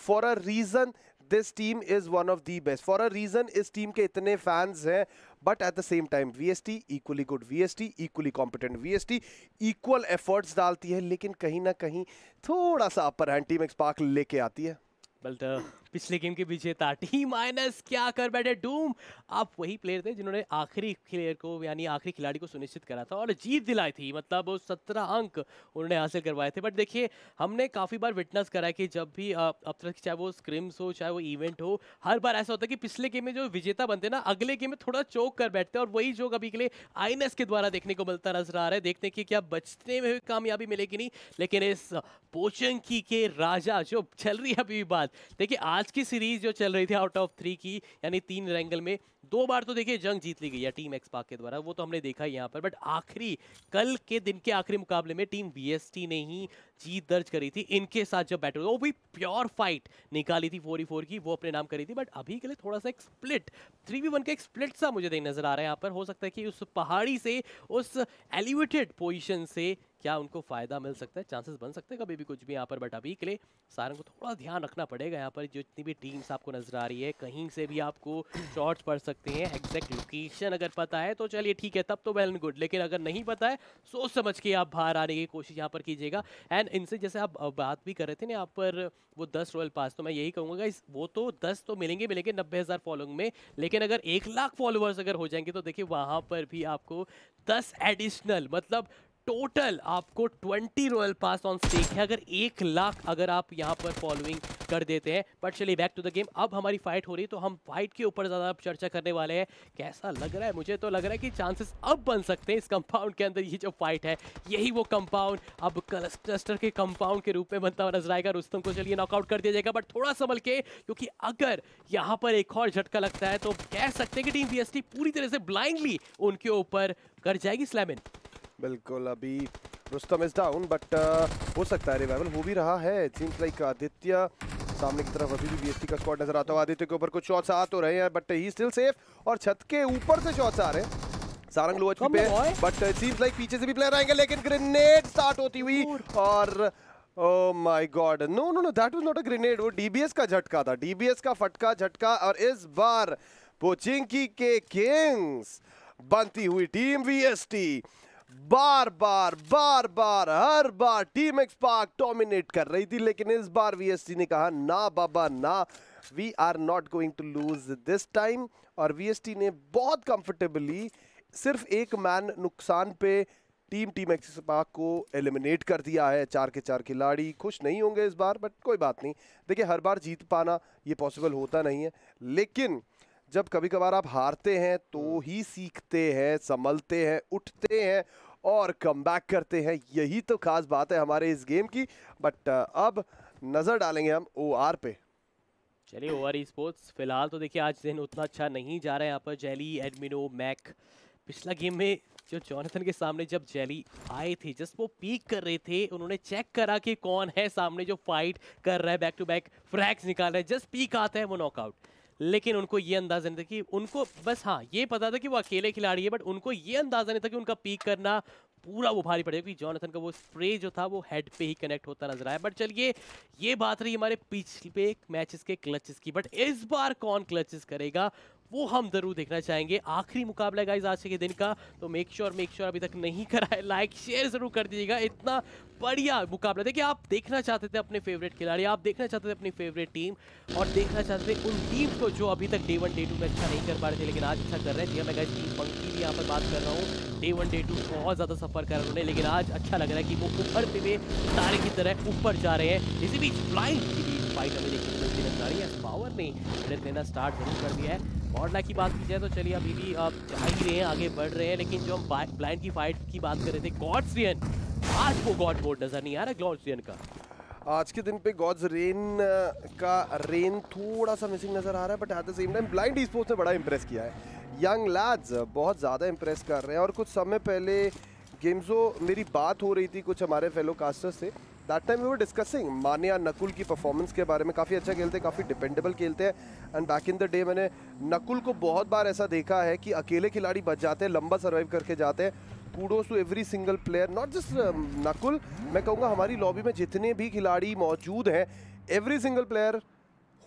for a reason this team is one of the best for a reason इस टीम के इतने फैंस हैं but at the same time V S T equally good V S T equally competent V S T equal efforts डालती है लेकिन कहीं ना कहीं थोड़ा सा upper hand team x park लेके आती है बल्ट पिछले गेम के विजेता टी माइनस क्या कर बैठे डूम आप वही प्लेयर थे जिन्होंने आखिरी प्लेयर को यानी आखिरी खिलाड़ी को सुनिश्चित करा था और जीत दिलाई थी मतलब वो सत्रह अंक उन्होंने हासिल करवाए थे बट देखिए हमने काफ़ी बार विटनेस करा कि जब भी अब तक चाहे वो स्क्रिम्स हो चाहे वो इवेंट हो हर बार ऐसा होता है कि पिछले गेम में जो विजेता बनते ना अगले गेम में थोड़ा चौक कर बैठते और वही जो अभी के लिए आई के द्वारा देखने को मिलता नजर आ रहा है देखने कि क्या बचने में कामयाबी मिलेगी नहीं लेकिन इस पोचंकी के राजा जो चल रही है अभी बात देखिए आज आज की सीरीज जो चल रही थी आउट ऑफ थ्री की यानी तीन रैंगल में दो बार तो देखिए जंग जीत ली गई है टीम एक्स पाक के द्वारा वो तो हमने देखा ही यहाँ पर बट आखिरी कल के दिन के आखिरी मुकाबले में टीम बी ने ही जीत दर्ज करी थी इनके साथ जब बैटल वो भी प्योर फाइट निकाली थी फोर ई फोर की वो अपने नाम करी थी बट अभी के लिए थोड़ा सा एक स्प्लिट थ्री वी वन का एक स्प्लिट सा मुझे नजर आ रहा है यहाँ पर हो सकता है कि उस पहाड़ी से उस एलिवेटेड पोजिशन से क्या उनको फ़ायदा मिल सकता है चांसेस बन सकते हैं कभी भी कुछ भी यहाँ पर बट अभी के लिए सारंग को थोड़ा ध्यान रखना पड़ेगा यहाँ पर जो जितनी भी टीम्स आपको नज़र आ रही है कहीं से भी आपको शॉर्ट्स पड़ सकते हैं एग्जैक्ट लोकेशन अगर पता है तो चलिए ठीक है तब तो वेल एंड गुड लेकिन अगर नहीं पता है सोच समझ के आप बाहर आने की कोशिश यहाँ पर कीजिएगा एंड इनसे जैसे आप बात भी कर रहे थे ना यहाँ पर वो दस रॉयल पास तो मैं यही कहूँगा इस वो तो दस तो मिलेंगे मिलेंगे नब्बे हज़ार फॉलोइंग में लेकिन अगर एक लाख फॉलोअर्स अगर हो जाएंगे तो देखिए वहाँ पर भी आपको दस एडिशनल मतलब टोटल आपको 20 रॉयल पास ऑन स्टेक है अगर एक लाख अगर आप यहाँ पर फॉलोइंग कर देते हैं बट चलिए बैक टू द गेम अब हमारी फाइट हो रही है तो हम फाइट के ऊपर ज़्यादा चर्चा करने वाले हैं कैसा लग रहा है मुझे तो लग रहा है कि चांसेस अब बन सकते हैं इस कंपाउंड के अंदर ये जो फाइट है यही वो कंपाउंड अब क्लस्टर के कंपाउंड के रूप में बनता हुआ नजर आएगा रुस्तम को चलिए नॉकआउट कर दिया जाएगा बट थोड़ा संभल के क्योंकि अगर यहाँ पर एक और झटका लगता है तो कह सकते हैं कि टीम बी पूरी तरह से ब्लाइंडली उनके ऊपर कर जाएगी स्लैमिन बिल्कुल अभी रुस्तम इज डाउन बट हो सकता है रिवाइवल हो भी रहा है सीम्स लाइक आदित्य सामने की तरफ अभी भी बीएसटी का स्क्वाड नजर आता है आदित्य के ऊपर कुछ शॉट्स आ तो रहे हैं बट ही स्टिल सेफ और छत के ऊपर से शॉट्स आ रहे हैं सारंग लो एचपी पे बट इट सीम्स लाइक पीछे से भी प्लेयर आएंगे लेकिन ग्रेनेड स्टार्ट होती हुई और oh my god no no no that was not a grenade वो डीबीएस का झटका था डीबीएस का फटका झटका और इस बार पोचिंकी के किंग्स बनती हुई टीम वीएसटी बार बार बार बार हर बार टीम एक्स पार्क डोमिनेट कर रही थी लेकिन इस बार वीएसटी ने कहा ना बाबा ना we are not going to lose this time और वीएसटी ने बहुत कंफर्टेबली सिर्फ एक मैन नुकसान पे टीम टीम एक्सिस पाक को एलिमिनेट कर दिया है चार के चार खिलाड़ी खुश नहीं होंगे इस बार बट कोई बात नहीं देखिए हर बार जीत पाना ये पॉसिबल होता नहीं है लेकिन जब कभी कभार आप हारते हैं तो ही सीखते हैं संभलते हैं उठते हैं और कम करते हैं यही तो खास बात है हमारे इस गेम की बट uh, अब नज़र डालेंगे हम ओ पे चलिए ओवर ई स्पोर्ट्स फिलहाल तो देखिए आज दिन उतना अच्छा नहीं जा रहा है यहाँ पर जैली एडमिनो मैक पिछला गेम में जो जॉनथन के सामने जब जैली आए थे जस्ट वो पीक कर रहे थे उन्होंने चेक करा कि कौन है सामने जो फाइट कर रहा है बैक टू बैक फ्रैक्स निकाल रहे हैं जस्ट पीक आता है वो नॉकआउट लेकिन उनको ये अंदाजा नहीं था कि उनको बस हाँ ये पता था कि वो अकेले खिलाड़ी है बट उनको ये अंदाजा नहीं था कि उनका पीक करना पूरा वो भारी पड़ेगा क्योंकि जॉनथन का वो स्प्रे जो था वो हेड पे ही कनेक्ट होता नजर आया बट चलिए ये बात रही हमारे पिछले मैचेस के क्लचेस की बट इस बार कौन क्लचेस करेगा वो हम जरूर देखना चाहेंगे आखिरी मुकाबला गाइज आज के दिन का तो मेक श्योर मेक श्योर अभी तक नहीं करा है लाइक शेयर जरूर कर दीजिएगा इतना बढ़िया मुकाबला देखिए आप देखना चाहते थे अपने फेवरेट खिलाड़ी आप देखना चाहते थे अपनी फेवरेट टीम और देखना चाहते थे उन टीम को जो अभी तक डे वन डे टू में अच्छा नहीं कर पा रहे थे लेकिन आज अच्छा कर रहे हैं जी हाँ, मैं गाइज टीम पंक्ति भी यहाँ पर बात कर रहा हूँ डे वन डे टू बहुत ज़्यादा सफ़र कर उन्होंने लेकिन आज अच्छा लग रहा है कि वो उभरते हुए तारे की तरह ऊपर जा रहे हैं इसी बीच फ्लाइंग की फाइट अभी देखिए हाल में क्रेडिट लेना स्टार्ट जरूर कर दिया है मॉडला की बात की जाए तो चलिए अभी भी आप जा ही रहे हैं आगे बढ़ रहे हैं लेकिन जो हम ब्लाइंड की फाइट की बात कर रहे थे गॉड्सियन आज वो गॉड बोर्ड नजर नहीं आ रहा गॉड्सियन का आज के दिन पे गॉड्स रेन का रेन थोड़ा सा मिसिंग नजर आ रहा है but at the same time blind E sports ने बड़ा इंप्रेस किया है यंग लैड्स बहुत ज़्यादा इंप्रेस कर रहे हैं और कुछ समय पहले गेम्सो मेरी बात हो रही थी कुछ हमारे फेलो कास्टर्स से that time we were discussing Manya Nakul की परफॉर्मेंस के बारे में काफ़ी अच्छा खेलते हैं काफ़ी डिपेंडेबल खेलते हैं and back in the day मैंने नकुल को बहुत बार ऐसा देखा है कि अकेले खिलाड़ी बच जाते हैं लंबा सर्वाइव करके जाते हैं kudos to every single player not just Nakul मैं कहूँगा हमारी लॉबी में जितने भी खिलाड़ी मौजूद हैं every single player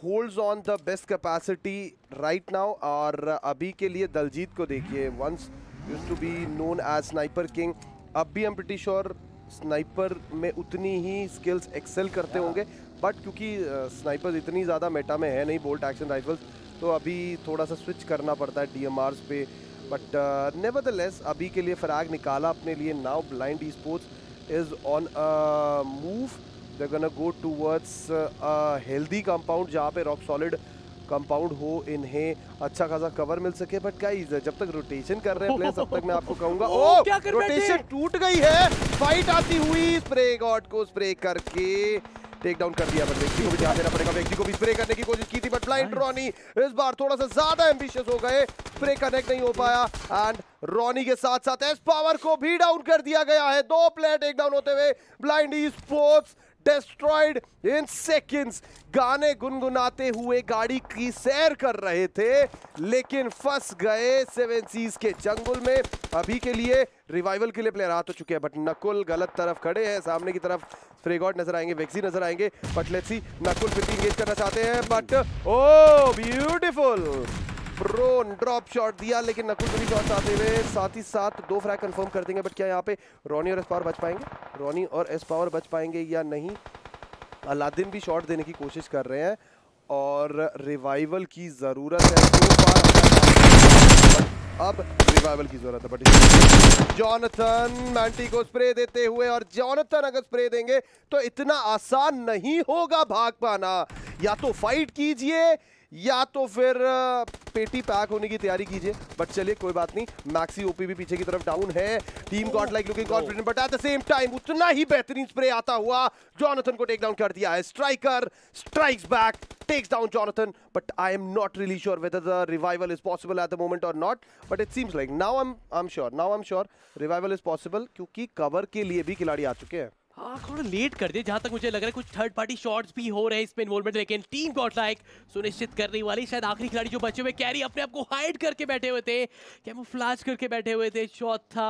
hold on the best capacity right now और अभी के लिए दलजीत को देखिए once used to be known as sniper king अब भी एम ब्रिटिश और स्नाइपर में उतनी ही स्किल्स एक्सेल करते हाँ। होंगे बट क्योंकि स्नाइपर इतनी ज़्यादा मेटा में है नहीं बोल्ट एक्शन राइफल्स तो अभी थोड़ा सा स्विच करना पड़ता है डी पे बट नेवर द लेस अभी के लिए फ्रैग निकाला अपने लिए now blind E sports is on move they gun go towards healthy compound जहाँ पे रॉक सॉलिड कंपाउंड हो इन्हें अच्छा खासा कवर मिल सके बट गाइस जब तक रोटेशन कर रहे हैं प्लेयर्स तब तक मैं आपको कहूंगा ओ ओ क्या रोटेशन टूट गई है फाइट आती हुई स्प्रे गॉड को स्प्रे करके टेक डाउन कर दिया बट व्यक्ति को भी ध्यान देना पड़ेगा व्यक्ति को भी स्प्रे करने की कोशिश की थी बट ब्लाइंड रॉनी इस बार थोड़ा सा ज्यादा एम्बिशियस हो गए स्प्रे कनेक्ट नहीं हो पाया एंड रॉनी के साथ साथ एस पावर को भी डाउन कर दिया गया है दो प्लेयर टेक डाउन होते हुए blind E sports destroyed in seconds. गाने गुनगुनाते हुए गाड़ी की सैर कर रहे थे लेकिन फंस गए सेवन सीज के जंगल में अभी के लिए रिवाइवल के लिए प्लेयर आ तो चुके हैं बट नकुल गलत तरफ खड़े हैं सामने की तरफ फ्रेगॉट नजर आएंगे वेक्सी नजर आएंगे बट लेट्स सी नकुल फिर इंगेज करना चाहते हैं but oh beautiful prone drop shot दिया लेकिन नकुल भी शॉट आते हुए साथ ही साथ दो फ्रैक कंफर्म कर देंगे बट क्या यहाँ पे रोनी और एस पावर बच पाएंगे रोनी और एस पावर बच पाएंगे या नहीं अलादीन भी शॉट देने की कोशिश कर रहे हैं और रिवाइवल की ज़रूरत है दो बार अब रिवाइवल की जरूरत है बट जॉनथन मैंटी को स्प्रे देते हुए और जॉनथन अगर स्प्रे देंगे तो इतना आसान नहीं होगा भाग पाना या तो फाइट कीजिए या तो फिर पेटी पैक होने की तैयारी कीजिए बट चलिए कोई बात नहीं मैक्सी ओपी भी पीछे की तरफ डाउन है team got like looking confident but at the same time उतना ही बेहतरीन स्प्रे आता हुआ जॉनथन को टेक डाउन कर दिया है striker strikes back takes down Jonathan, but I am not really sure whether the revival is possible at the moment or not. But it seems like now I'm I'm sure. Now I'm sure revival is possible kyunki cover ke liye bhi khiladi aa chuke hain हाँ थोड़ा late कर दिया जहाँ तक मुझे लग रहा है कुछ थर्ड पार्टी शॉट्स भी हो रहे हैं इसमें इन्वॉल्वमेंट लेकिन टीम गॉट लाइक सुनिश्चित करने वाली शायद आखिरी खिलाड़ी जो बचे हुए कैरी अपने आप को हाइड करके बैठे हुए थे क्या वो फ्लैश करके बैठे हुए थे चौथा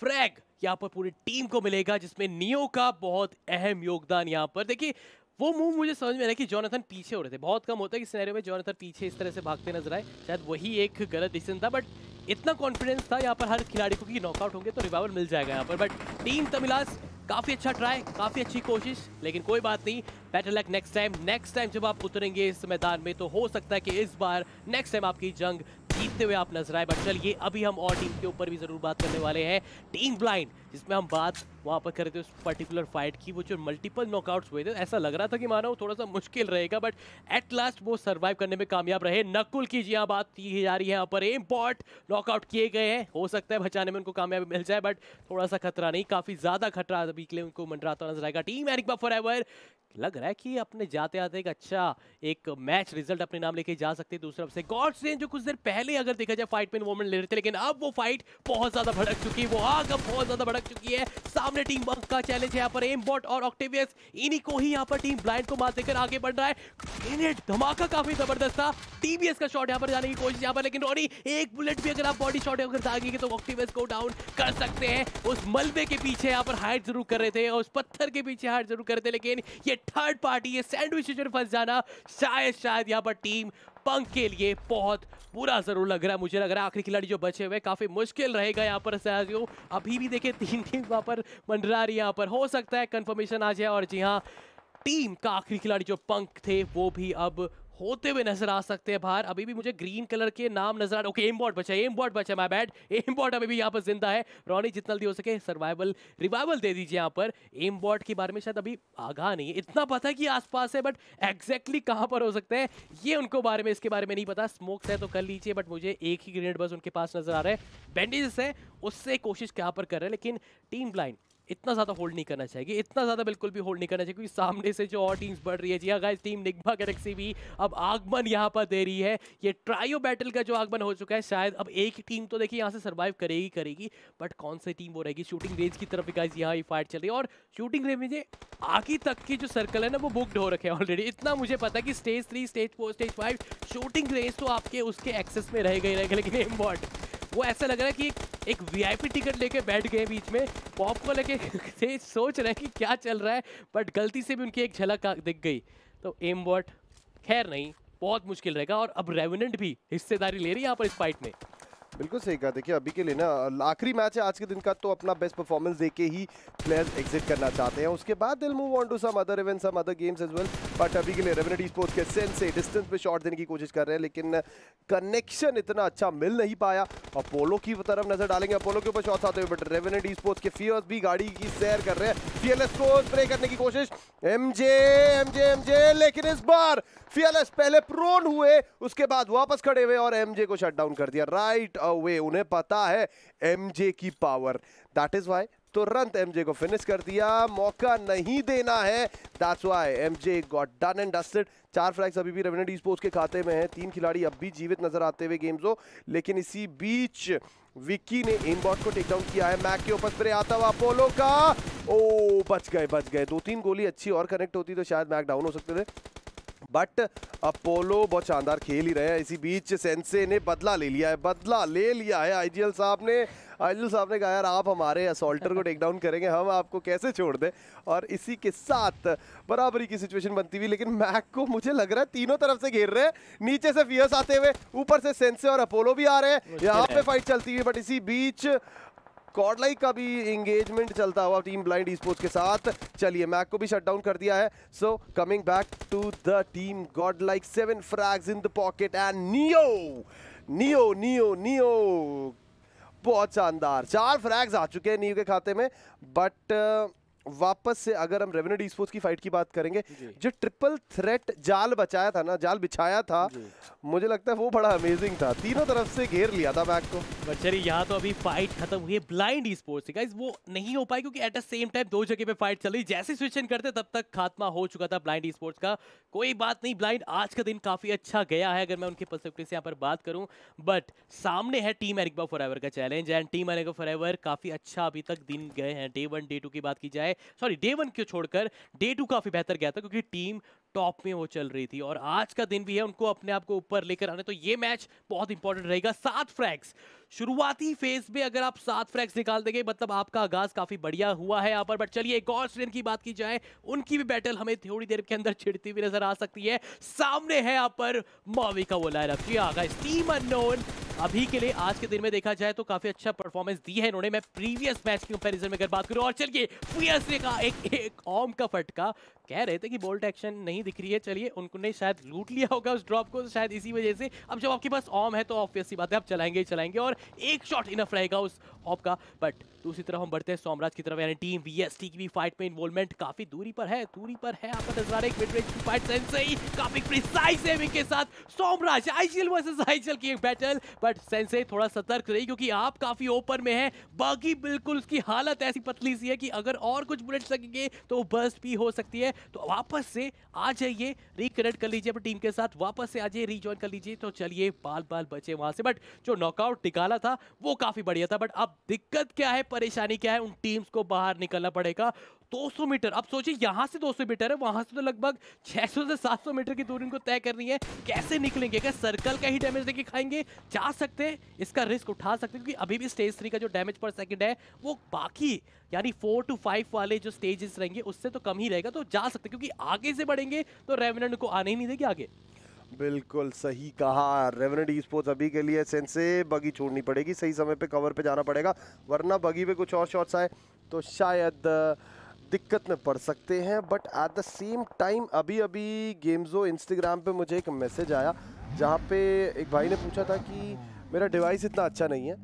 फ्रैग यहाँ पर पूरी टीम को मिलेगा जिसमें नियो का बहुत अहम योगदान यहाँ पर देखिए वो मूव मुझे समझ में आया कि जॉनथन पीछे हो रहे थे बहुत कम होता है कि सिनेरियो में जॉनथन पीछे इस तरह से भागते नजर आए शायद वही एक गलत डिसीजन था बट इतना कॉन्फिडेंस था यहाँ पर हर खिलाड़ी को कि नॉकआउट होंगे तो रिवाइवल मिल जाएगा यहाँ पर बट टीम तमिलास काफ़ी अच्छा ट्राई काफ़ी अच्छी कोशिश लेकिन कोई बात नहीं better luck next time next time जब आप उतरेंगे इस मैदान में तो हो सकता है कि इस बार नेक्स्ट टाइम आपकी जंग जीतते हुए आप नजर आए बट चलिए अभी हम और टीम के ऊपर भी ज़रूर बात करने वाले हैं टीम ब्लाइंड जिसमें हम बात वहाँ पर कर रहे थे उस पर्टिकुलर फाइट की वो जो मल्टीपल नॉकआउट्स हुए थे ऐसा लग रहा था कि मानो थोड़ा सा मुश्किल रहेगा बट एट लास्ट वो सर्वाइव करने में कामयाब रहे नकुल की जी हाँ बात की जा रही है यहाँ पर इम्पॉर्ट नॉकआउट किए गए हैं हो सकता है बचाने में उनको कामयाबी मिल जाए बट थोड़ा सा खतरा नहीं काफ़ी ज़्यादा खतरा अभी के लिए उनको मंडराता नजर आएगा टीम एनिकबा फॉर एवर लग रहा है कि अपने जाते आते एक अच्छा एक मैच रिजल्ट अपने नाम लेके जा सकते हैं दूसरे से गॉड से जो कुछ देर पहले अगर देखा जाए फाइट में इन्वॉल्वमेंट ले रहे थे लेकिन अब वो फाइट बहुत ज़्यादा भड़क चुकी वो आग अब बहुत ज़्यादा भड़क चुकी है सामने टीम बंक का चैलेंज यहाँ पर एम बॉट और ऑक्टेवियस इन्हीं को ही यहाँ पर टीम ब्लाइंड को मार देकर आगे बढ़ रहा है ग्रेनेड धमाका काफी जबरदस्त था टीबीएस का शॉट यहाँ पर जाने की कोशिश यहाँ पर लेकिन रोनी एक बुलेट भी अगर आप बॉडी शॉट अगर दागेंगे तो ऑक्टेवियस को डाउन कर सकते हैं उस मलबे के पीछे यहाँ पर हाइट जरूर कर रहे थे उस पत्थर के पीछे हाइट जरूर कर रहे थे लेकिन ये थर्ड पार्टी ये सैंडविच फंस जाना शायद शायद यहाँ पर टीम पंख के लिए बहुत बुरा जरूर लग रहा है मुझे लग रहा है आखिरी खिलाड़ी जो बचे हुए काफ़ी मुश्किल रहेगा यहाँ पर सहजियो अभी भी देखे तीन टीम वहाँ पर मंडरा रही यहाँ पर हो सकता है कन्फर्मेशन आ जाए और जी हाँ टीम का आखिरी खिलाड़ी जो पंख थे वो भी अब होते हुए नजर आ सकते हैं बाहर अभी भी मुझे ग्रीन कलर के नाम नजर आ ओके एम बॉट बचा एम बॉट बचा माय बैड एम बॉट अभी भी यहाँ पर जिंदा है रॉनी जितना जल्दी हो सके सर्वाइवल रिवाइवल दे दीजिए यहाँ पर एम बॉट के बारे में शायद अभी आगा नहीं है इतना पता है कि आसपास है बट एग्जैक्टली कहाँ पर हो सकते हैं ये उनको बारे में इसके बारे में नहीं पता स्मोक्स है तो कर लीजिए बट मुझे एक ही ग्रेनेड बस उनके पास नजर आ रहा है बैंडेजेस है उससे कोशिश कहाँ पर कर रहे हैं लेकिन टीम ब्लाइंड इतना ज़्यादा होल्ड नहीं करना चाहिए इतना ज़्यादा बिल्कुल भी होल्ड नहीं करना चाहिए क्योंकि सामने से जो और टीम्स बढ़ रही है जी हाँ टीम निगमा गैलेक्सी भी अब आगमन यहाँ पर दे रही है ये ट्रायो बैटल का जो आगमन हो चुका है शायद अब एक ही टीम तो देखिए यहाँ से सर्वाइव करेगी करेगी बट कौन सी टीम वो रहेगी शूटिंग रेंज की तरफ गाइज यहाँ ही फाइट चल रही है और शूटिंग रेंज में आगे तक की जो सर्कल है ना वो बुकड हो रखे ऑलरेडी इतना मुझे पता है कि stage three stage four stage five shooting range तो आपके उसके एक्सेस में रह गए रहेगा लेकिन इम्पॉर्टेंट वो ऐसा लग रहा है कि एक वीआईपी टिकट लेके बैठ गए बीच में पॉप को लेके से सोच रहे हैं कि क्या चल रहा है बट गलती से भी उनकी एक झलक दिख गई तो एम वॉट खैर नहीं बहुत मुश्किल रहेगा और अब रेवनेंट भी हिस्सेदारी ले रही है यहाँ पर इस फाइट में बिल्कुल सही कहा देखिए अभी के लिए ना आखिरी मैच है आज के दिन का तो अपना बेस्ट परफॉर्मेंस दे के ही प्लेयर्स एग्जिट करना चाहते हैं उसके बाद दिल move on to some other event some other games as well but अभी के लिए रेवनेडी स्पोर्ट्स के सेंस से डिस्टेंस पे शॉट देने की कोशिश कर रहे हैं लेकिन कनेक्शन इतना अच्छा मिल नहीं पाया अपोलो की तरफ नजर डालेंगे अपोलो के ऊपर शॉट्स आते हुए बट रेवनेडी स्पोर्ट्स के फियर्स भी गाड़ी की सैर कर रहे हैं फियरलेस को स्प्रे करने की कोशिश M M J J M J लेकिन इस बार फियरलेस पहले प्रोन हुए उसके बाद वापस खड़े हुए और एम जे को शट डाउन कर दिया राइट अवे उन्हें पता है एमजे की पावर दैट इज वाई तुरंत एमजे को फिनिश कर दिया मौका नहीं देना है that's why MJ got done and dusted चार फ्लैग्स अभी भी रेवेन्यू स्पोर्ट्स के खाते में हैं तीन खिलाड़ी अब भी जीवित नजर आते हुए गेम्स हो लेकिन इसी बीच विक्की ने एम बॉट को टेक डाउन किया है मैक के ऊपर स्प्रे आता हुआ अपोलो का ओ बच गए बच गए दो तीन गोली अच्छी और कनेक्ट होती तो शायद मैक डाउन हो सकते थे बट अपोलो बहुत शानदार खेल ही रहे हैं इसी बीच सेंसे ने बदला ले लिया है बदला ले लिया है आईजीएल साहब ने आईजीएल साहब ने कहा यार आप हमारे असोल्टर को टेक डाउन करेंगे हम आपको कैसे छोड़ दें और इसी के साथ बराबरी की सिचुएशन बनती हुई लेकिन मैक को मुझे लग रहा है तीनों तरफ से घेर रहे हैं नीचे से फियर्स आते हुए ऊपर से सेंसे और अपोलो भी आ रहे हैं यहाँ पे फाइट चलती हुई बट इसी बीच कॉडलाइक का भी इंगेजमेंट चलता हुआ टीम ब्लाइंड ई के साथ चलिए मैक को भी शट डाउन कर दिया है so coming back to the team God like seven frags in the pocket and neo neo neo neo बहुत शानदार चार फ्रैग्स आ चुके हैं नियो के खाते में बट वापस से अगर हम रेवेन्यू डिस्पोज की फाइट की बात करेंगे जो ट्रिपल थ्रेट जाल बचाया था ना जाल बिछाया था मुझे लगता है वो बड़ा अमेजिंग था तीनों तरफ से घेर लिया था बैक को बच्चरी यहाँ तो अभी फाइट खत्म हुई है ब्लाइंड स्पोर्ट्स e गाइस वो नहीं हो पाई क्योंकि एट द सेम टाइम दो जगह पे फाइट चल रही जैसे स्विच इन करते तब तक खात्मा हो चुका था ब्लाइंड स्पोर्ट्स का कोई बात नहीं ब्लाइंड आज का दिन काफी अच्छा गया है अगर मैं उनके पर्सपेक्टिव से यहाँ पर बात करूँ बट सामने है टीम एरिकबा फॉर का चैलेंज एंड टीम एरिकबा फॉर काफी अच्छा अभी तक दिन गए हैं डे वन डे टू की बात की जाए है सॉरी डे वन क्यों छोड़कर डे टू काफ़ी बेहतर गया था क्योंकि टीम टॉप में वो चल रही थी और आज का दिन भी है उनको अपने आप को ऊपर लेकर आने तो ये मैच बहुत इंपॉर्टेंट रहेगा सात फ्रैक्स शुरुआती फेज में अगर आप सात फ्रैक्स निकाल देंगे मतलब आपका आगाज काफी बढ़िया हुआ है यहाँ पर बट चलिए एक और स्ट्रेन की बात की जाए उनकी भी बैटल हमें थोड़ी देर के अंदर छिड़ती हुई नजर आ सकती है सामने है यहाँ पर मावी का वो लाइनअप जी हाँ, अभी के लिए आज के दिन में देखा जाए तो काफी अच्छा परफॉर्मेंस दी है इन्होंने मैं प्रीवियस मैच की कंपैरिजन में अगर बात करूं और चलिए पीएस ने एक एक ओम का फटका कह रहे थे कि बोल्ट एक्शन नहीं दिख रही है चलिए उनने शायद लूट लिया होगा उस ड्रॉप को शायद इसी वजह से अब जब आपके पास ओम है तो ऑब्वियस सी बात है आप चलाएंगे ही चलाएंगे और एक शॉट इनफ रहेगा उस हॉप का बट दूसरी तरफ हम बढ़ते हैं सोमराज की तरफ यानी टीम वीएसटी की भी फाइट में इन्वॉल्वमेंट काफी दूरी पर है दूरी पर है आपका नजर एक मिड रेंज की फाइट सेंसेई काफी प्रिसाइज एमिंग के साथ सोमराज आईजीएल वर्सेस आईजीएल की एक बैटल बट सेंसेई थोड़ा सतर्क रही क्योंकि आप काफी ओपन में है बाकी बिल्कुल उसकी हालत ऐसी पतली सी है कि अगर और कुछ बुलेट लगेंगे तो बर्स्ट भी हो सकती है तो वापस से आ जाइए रिकनेक्ट कर लीजिए अपनी टीम के साथ वापस से आ जाइए रिजॉइन कर लीजिए तो चलिए बाल बाल बचे वहां से बट जो नॉकआउट निकाला वाला था वो काफ़ी बढ़िया था बट अब दिक्कत क्या है परेशानी क्या है उन टीम्स को बाहर निकलना पड़ेगा 200 मीटर अब सोचिए यहाँ से 200 मीटर है वहां से तो लगभग 600 से 700 मीटर की दूरी इनको तय करनी है कैसे निकलेंगे क्या सर्कल का ही डैमेज लेके खाएंगे जा सकते हैं इसका रिस्क उठा सकते हैं क्योंकि अभी भी स्टेज थ्री का जो डैमेज पर सेकंड है वो बाकी यानी फोर टू फाइव वाले जो स्टेजेस रहेंगे उससे तो कम ही रहेगा तो जा सकते क्योंकि आगे से बढ़ेंगे तो रेवनेंट को आने ही नहीं देगी आगे बिल्कुल सही कहा रेवनेड स्पोर्ट्स अभी के लिए सेंसे बगी छोड़नी पड़ेगी सही समय पे कवर पे जाना पड़ेगा वरना बगी पे कुछ और शॉट्स आए तो शायद दिक्कत में पड़ सकते हैं but at the same time अभी अभी गेम्सो इंस्टाग्राम पे मुझे एक मैसेज आया जहाँ पे एक भाई ने पूछा था कि मेरा डिवाइस इतना अच्छा नहीं है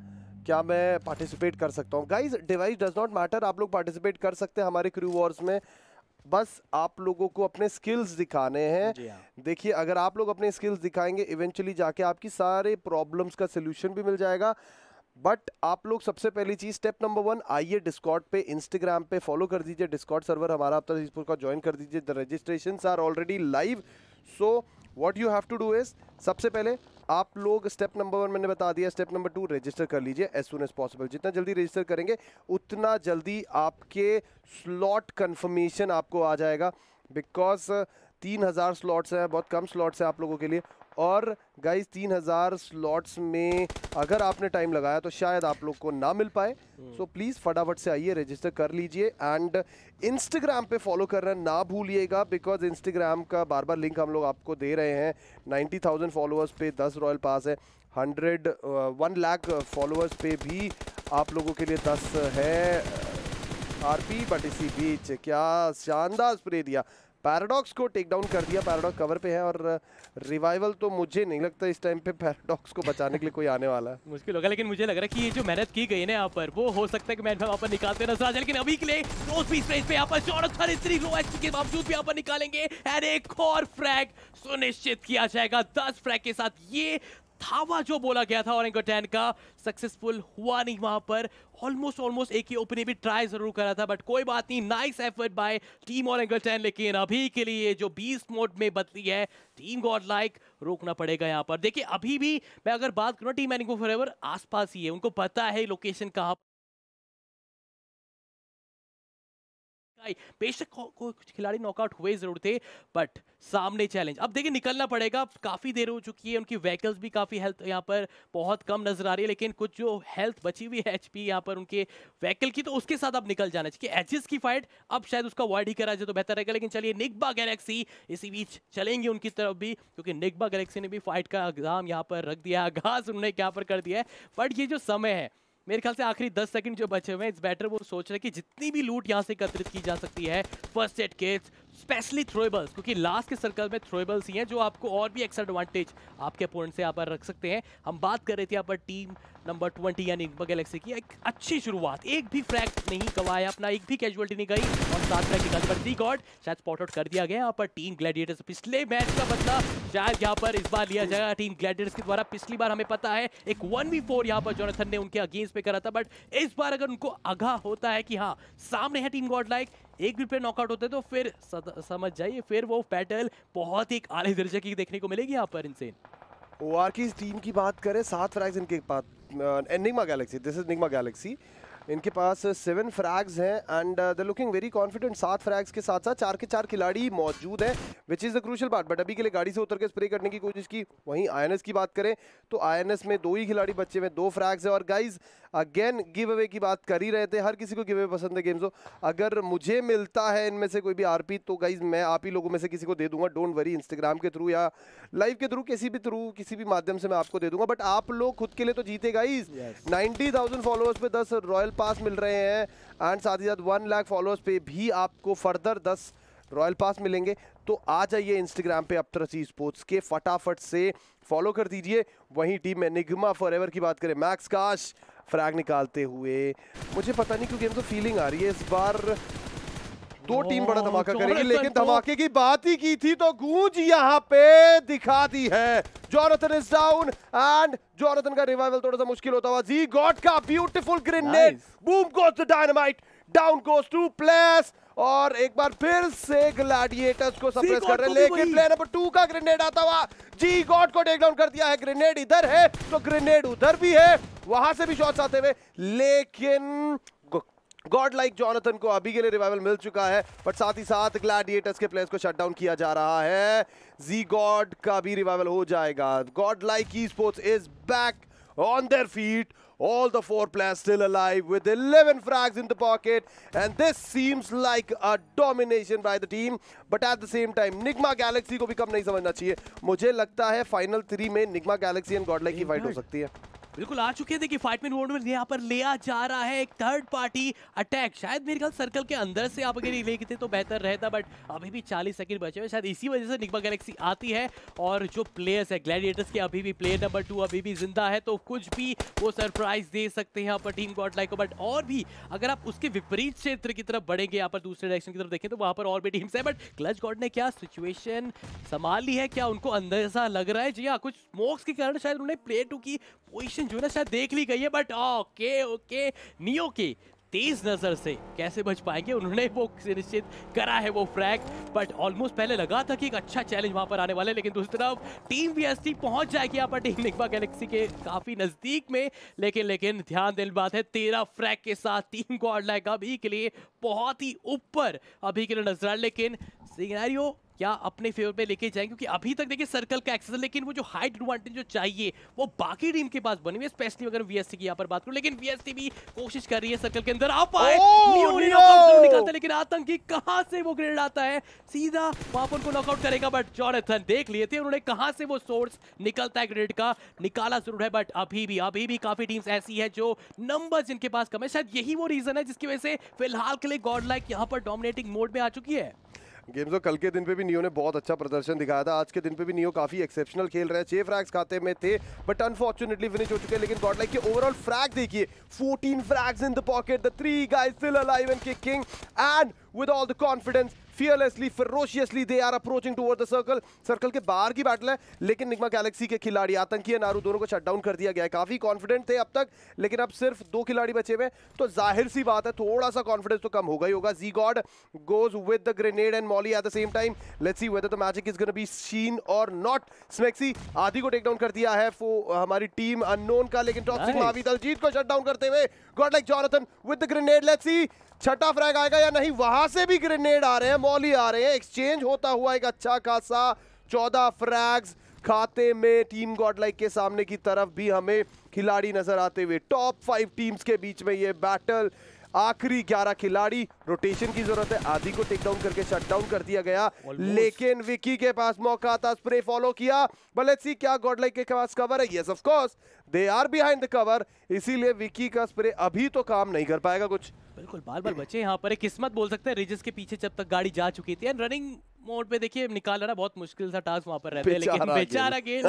क्या मैं पार्टिसिपेट कर सकता हूँ guys device does not matter आप लोग पार्टिसिपेट कर सकते हैं हमारे क्रू वॉर्स में बस आप लोगों को अपने स्किल्स दिखाने हैं हाँ। देखिए अगर आप लोग अपने स्किल्स दिखाएंगे इवेंचुअली जाके आपकी सारे प्रॉब्लम्स का सोल्यूशन भी मिल जाएगा बट आप लोग सबसे पहली चीज स्टेप नंबर वन आइए डिस्कॉट पे इंस्टाग्राम पे फॉलो कर दीजिए डिस्कॉट सर्वर हमारा आप तक का ज्वाइन कर दीजिए the registration are already live so so, what you have to do is सबसे पहले आप लोग स्टेप नंबर वन मैंने बता दिया स्टेप नंबर टू रजिस्टर कर लीजिए एज सुन एज पॉसिबल जितना जल्दी रजिस्टर करेंगे उतना जल्दी आपके स्लॉट कन्फर्मेशन आपको आ जाएगा बिकॉज uh, तीन हज़ार स्लॉट्स हैं बहुत कम स्लॉट्स हैं आप लोगों के लिए और गाइस तीन हज़ार स्लॉट्स में अगर आपने टाइम लगाया तो शायद आप लोग को ना मिल पाए सो हम्म। प्लीज़ फटाफट से आइए रजिस्टर कर लीजिए एंड इंस्टाग्राम पे फॉलो करना ना भूलिएगा बिकॉज इंस्टाग्राम का बार बार लिंक हम लोग आपको दे रहे हैं नाइन्टी थाउजेंड फॉलोअर्स पे दस रॉयल पास है हंड्रेड वन लाख फॉलोअर्स पे भी आप लोगों के लिए दस है आर पी बट इसी बीच क्या शानदार स्प्रे दिया पैराडॉक्स को टेक डाउन कर दिया पैराडॉक्स कवर पे है और रिवाइवल तो मुझे नहीं लगता इस टाइम पे पैराडॉक्स को बचाने के लिए कोई आने वाला है मुश्किल होगा लेकिन मुझे लग रहा है कि ये जो मेहनत की गई ना यहाँ पर वो हो सकता है कि मैच वहाँ पर निकालते नजर आ जाए लेकिन अभी के लिए दो पीस पे यहाँ पर चौड़ा हर स्त्री लो एच के बावजूद भी यहाँ पर निकालेंगे एंड एक और फ्रैग सुनिश्चित किया जाएगा दस फ्रैग के साथ ये थावा जो बोला गया था और का सक्सेसफुल हुआ नहीं वहां पर ऑलमोस्ट ऑलमोस्ट एक ही ओपनिंग भी ट्राई जरूर करा था बट कोई बात नहीं नाइस एफर्ट बाय टीम और टेन लेकिन अभी के लिए जो बीस मोड में बदली है टीम गॉड लाइक रोकना पड़ेगा यहाँ पर देखिए अभी भी मैं अगर बात करूँ टीम एनिंग फॉर एवर आस ही है उनको पता है लोकेशन कहाँ बेशक कुछ खिलाड़ी नॉकआउट हुए जरूर थे बट सामने चैलेंज अब देखिए निकलना पड़ेगा काफ़ी देर हो चुकी है उनकी व्हीकल्स भी काफ़ी हेल्थ यहाँ पर बहुत कम नजर आ रही है लेकिन कुछ जो हेल्थ बची हुई है एच यहाँ पर उनके व्हीकल की तो उसके साथ अब निकल जाना चाहिए एचिस की फाइट अब शायद उसका अवॉइड ही करा जाए तो बेहतर रहेगा लेकिन चलिए निकबा गैलेक्सी इसी बीच चलेंगे उनकी तरफ भी क्योंकि निकबा गैलेक्सी ने भी फाइट का एग्जाम यहाँ पर रख दिया घास उन्होंने यहाँ पर कर दिया है बट ये जो समय है मेरे ख्याल से आखिरी दस सेकंड जो बचे हुए हैं इट्स बेटर वो सोच रहे कि जितनी भी लूट यहाँ से एकत्रित की जा सकती है first aid kits specially throwables क्योंकि लास्ट के सर्कल में थ्रोएबल्स ही हैं जो आपको और भी एक्स्ट्रा एडवांटेज आपके अपोनेंट से यहाँ पर रख सकते हैं हम बात कर रहे थे यहाँ पर टीम नंबर ट्वेंटी यानी गैलेक्सी की एक अच्छी शुरुआत एक भी फ्रैक नहीं गवाया अपना एक भी कैजुअलिटी नहीं गई और साथ में निकाल पर दी गॉड शायद स्पॉट आउट कर दिया गया यहाँ पर टीम ग्लैडिएटर्स पिछले मैच का बदला शायद यहाँ पर इस बार लिया जाएगा टीम ग्लैडिएटर्स के द्वारा पिछली बार हमें पता है एक वन वी फोर यहाँ पर जोनाथन ने उनके अगेंस्ट पे करा था बट इस बार अगर उनको आगाह होता है कि हाँ सामने है टीम गॉड लाइक एक भी प्लेयर नॉकआउट होते तो फिर समझ जाइए फिर वो बैटल बहुत ही आले दर्जे की देखने को मिलेगी यहाँ पर इनसे ओ आर की टीम की बात करें सात फ्रैग्स इनके पास nigma galaxy this is nigma galaxy इनके पास सेवन फ्रैग्स हैं and the looking very confident सात फ्रैग्स के साथ साथ चार के चार खिलाड़ी मौजूद हैं which is the crucial part but अभी के लिए गाड़ी से उतर के स्प्रे करने की कोशिश की वहीं आई की बात करें तो आई में दो ही खिलाड़ी बच्चे हुए दो फ्रैग्स हैं और गाइज अगेन गिव अवे की बात कर ही रहे थे हर किसी को गिव अवे पसंद है गेम्स हो तो अगर मुझे मिलता है इनमें से कोई भी आरपी तो गाइज मैं आप ही लोगों में से किसी को दे दूंगा डोंट वरी इंस्टाग्राम के थ्रू या लाइव के थ्रू किसी भी थ्रू किसी भी माध्यम से मैं आपको दे दूंगा बट आप लोग खुद के लिए तो जीते गाइज नाइन्टी थाउजेंड फॉलोअर्स पे दस रॉयल पास मिल रहे हैं एंड साथ ही साथ वन लाख फॉलोअर्स पे भी आपको फर्दर दस रॉयल पास मिलेंगे तो आ जाइए इंस्टाग्राम पे अब अपतरसी स्पोर्ट्स के फटाफट से फॉलो कर दीजिए वहीं टीम में निगमा फॉर की बात करें मैक्स काश फ्रैग निकालते हुए मुझे पता नहीं क्यों गेम तो फीलिंग आ रही है इस बार दो टीम बड़ा धमाका करेगी लेकिन धमाके की बात ही की थी तो गूंज यहाँ पे दिखा दी है Jonathan is down and Jonathan का रिवाइवल थोड़ा सा मुश्किल होता हुआ जी गॉड का beautiful grenade boom goes the dynamite down goes to place और एक बार फिर से ग्लाडिएटर्स को सप्रेस कर रहे हैं लेकिन प्लेयर नंबर टू का ग्रेनेड आता हुआ जी गॉड को टेक डाउन कर दिया है ग्रेनेड इधर है तो ग्रेनेड उधर भी है वहां से भी शॉट्स आते हुए लेकिन गॉड लाइक जॉनथन को अभी के लिए रिवाइवल मिल चुका है बट साथ ही साथ ग्लाडिएटर्स के प्लेयर्स को शट डाउन किया जा रहा है जी गॉड का भी रिवाइवल हो जाएगा God like esports is back on their feet All the four players still alive with 11 frags in the pocket. And this seems like a domination by the team. But at the same time, Nigma Galaxy को भी कम नहीं समझना चाहिए मुझे लगता है final three में Nigma Galaxy and Godlike की fight हो सकती है बिल्कुल आ चुके हैं देखिए फाइट में होल्ड में यहाँ पर लिया जा रहा है एक थर्ड पार्टी अटैक शायद मेरे ख्याल सर्कल के अंदर से आप अगर ले लेते तो बेहतर रहता बट अभी भी 40 सेकंड बचे हुए शायद इसी वजह से निकमा गैलेक्सी आती है और जो प्लेयर्स है ग्लैडिएटर्स के अभी भी प्लेयर नंबर टू अभी भी जिंदा है तो कुछ भी वो सरप्राइज दे सकते हैं यहाँ पर टीम गॉड लाइक बट और भी अगर आप उसके विपरीत क्षेत्र की तरफ बढ़ेंगे यहाँ पर दूसरे डायरेक्शन की तरफ देखें तो वहाँ पर और भी टीम्स है बट क्लच गॉड ने क्या सिचुएशन संभाल ली है क्या उनको अंदर लग रहा है जी हाँ कुछ स्मोक्स के कारण शायद उन्हें प्ले टू की पोजीशन जो ना शायद देख ली गई है बट ओके ओके नियो के तेज नजर से कैसे बच पाएंगे उन्होंने वो सुनिश्चित करा है वो फ्रैग बट ऑलमोस्ट पहले लगा था कि एक अच्छा चैलेंज वहां पर आने वाला है लेकिन दूसरी तरफ टीम वीएसटी पहुंच जाएगी यहाँ पर टीम निकबा गैलेक्सी के काफी नजदीक में लेकिन लेकिन ध्यान देने बात है तेरह फ्रैग के साथ टीम गॉड लाइक अभी के लिए बहुत ही ऊपर अभी के लिए नजर लेकिन सिग्नारियो या अपने फेवर पे लेके जाएंगे क्योंकि अभी तक देखिए सर्कल का एक्सेस है लेकिन वो जो हाइट एडवांटेज जो चाहिए वो बाकी टीम के पास बनी हुई है स्पेशली अगर वीएससी की यहाँ पर बात करूँ लेकिन वी भी कोशिश कर रही है सर्कल के अंदर आ पाए oh, निकालता लेकिन आतंकी कहाँ से वो ग्रेड आता है सीधा वहां पर नॉकआउट करेगा बट जॉनथन देख लिए थे उन्होंने कहाँ से वो सोर्स निकलता है ग्रेड का निकाला जरूर है बट अभी भी अभी भी काफी टीम्स ऐसी है जो नंबर जिनके पास कम है शायद यही वो रीजन है जिसकी वजह से फिलहाल के लिए गॉड लाइक यहाँ पर डोमिनेटिंग मोड में आ चुकी है गेम्सो कल के दिन पे भी नियो ने बहुत अच्छा प्रदर्शन दिखाया था आज के दिन पे भी नियो काफी एक्सेप्शनल खेल रहे हैं छह फ्रैग्स खाते में थे बट अनफॉर्चुनेटली फिनिश हो चुके हैं लेकिन गॉडलाइक के ओवरऑल फ्रैग देखिए 14 frags in the pocket the three guys still alive and kicking and with all the confidence fearlessly ferociously they are approaching toward the circle circle के बाहर की battle है लेकिन निगमा गैलेक्सी के खिलाड़ी आतंकी है नारू दोनों को शट डाउन कर दिया गया है काफी कॉन्फिडेंट थे अब तक लेकिन अब सिर्फ दो खिलाड़ी बचे हुए तो जाहिर सी बात है थोड़ा सा कॉन्फिडेंस तो कम हो गई होगा जी God goes with the grenade and molly at the same time let's see whether the magic is gonna be seen or not smexy Aadi को टेक डाउन कर दिया है हमारी टीम अननोन का लेकिन टॉक्सिक सिक्स मावी दलजीत को शट डाउन करते हुए God Like Jonathan with the grenade let's see छठा फ्रैग आएगा या नहीं वहां से भी ग्रेनेड आ रहे हैं मॉली आ रहे हैं एक्सचेंज होता हुआ एक अच्छा खासा चौदह फ्रैग्स खाते में टीम गॉडलाइक के सामने की तरफ भी हमें खिलाड़ी नजर आते हुए टॉप फाइव टीम्स के बीच में ये बैटल आखिरी 11 खिलाड़ी रोटेशन की जरूरत है आदि को टेक डाउन करके शट डाउन कर दिया गया लेकिन विकी के पास मौका था स्प्रे फॉलो किया बल सी क्या गॉडलाइक के पास कवर है yes of course they are behind the cover इसीलिए विकी का स्प्रे अभी तो काम नहीं कर पाएगा कुछ बिल्कुल बाल बाल बचे यहाँ पर एक किस्मत बोल सकते हैं रिजिस के पीछे जब तक गाड़ी जा चुकी थी एंड रनिंग मोड पे देखिए निकाल रहा बहुत मुश्किल सा टास्क वहां पर रहते हैं लेकिन बेचारा गेल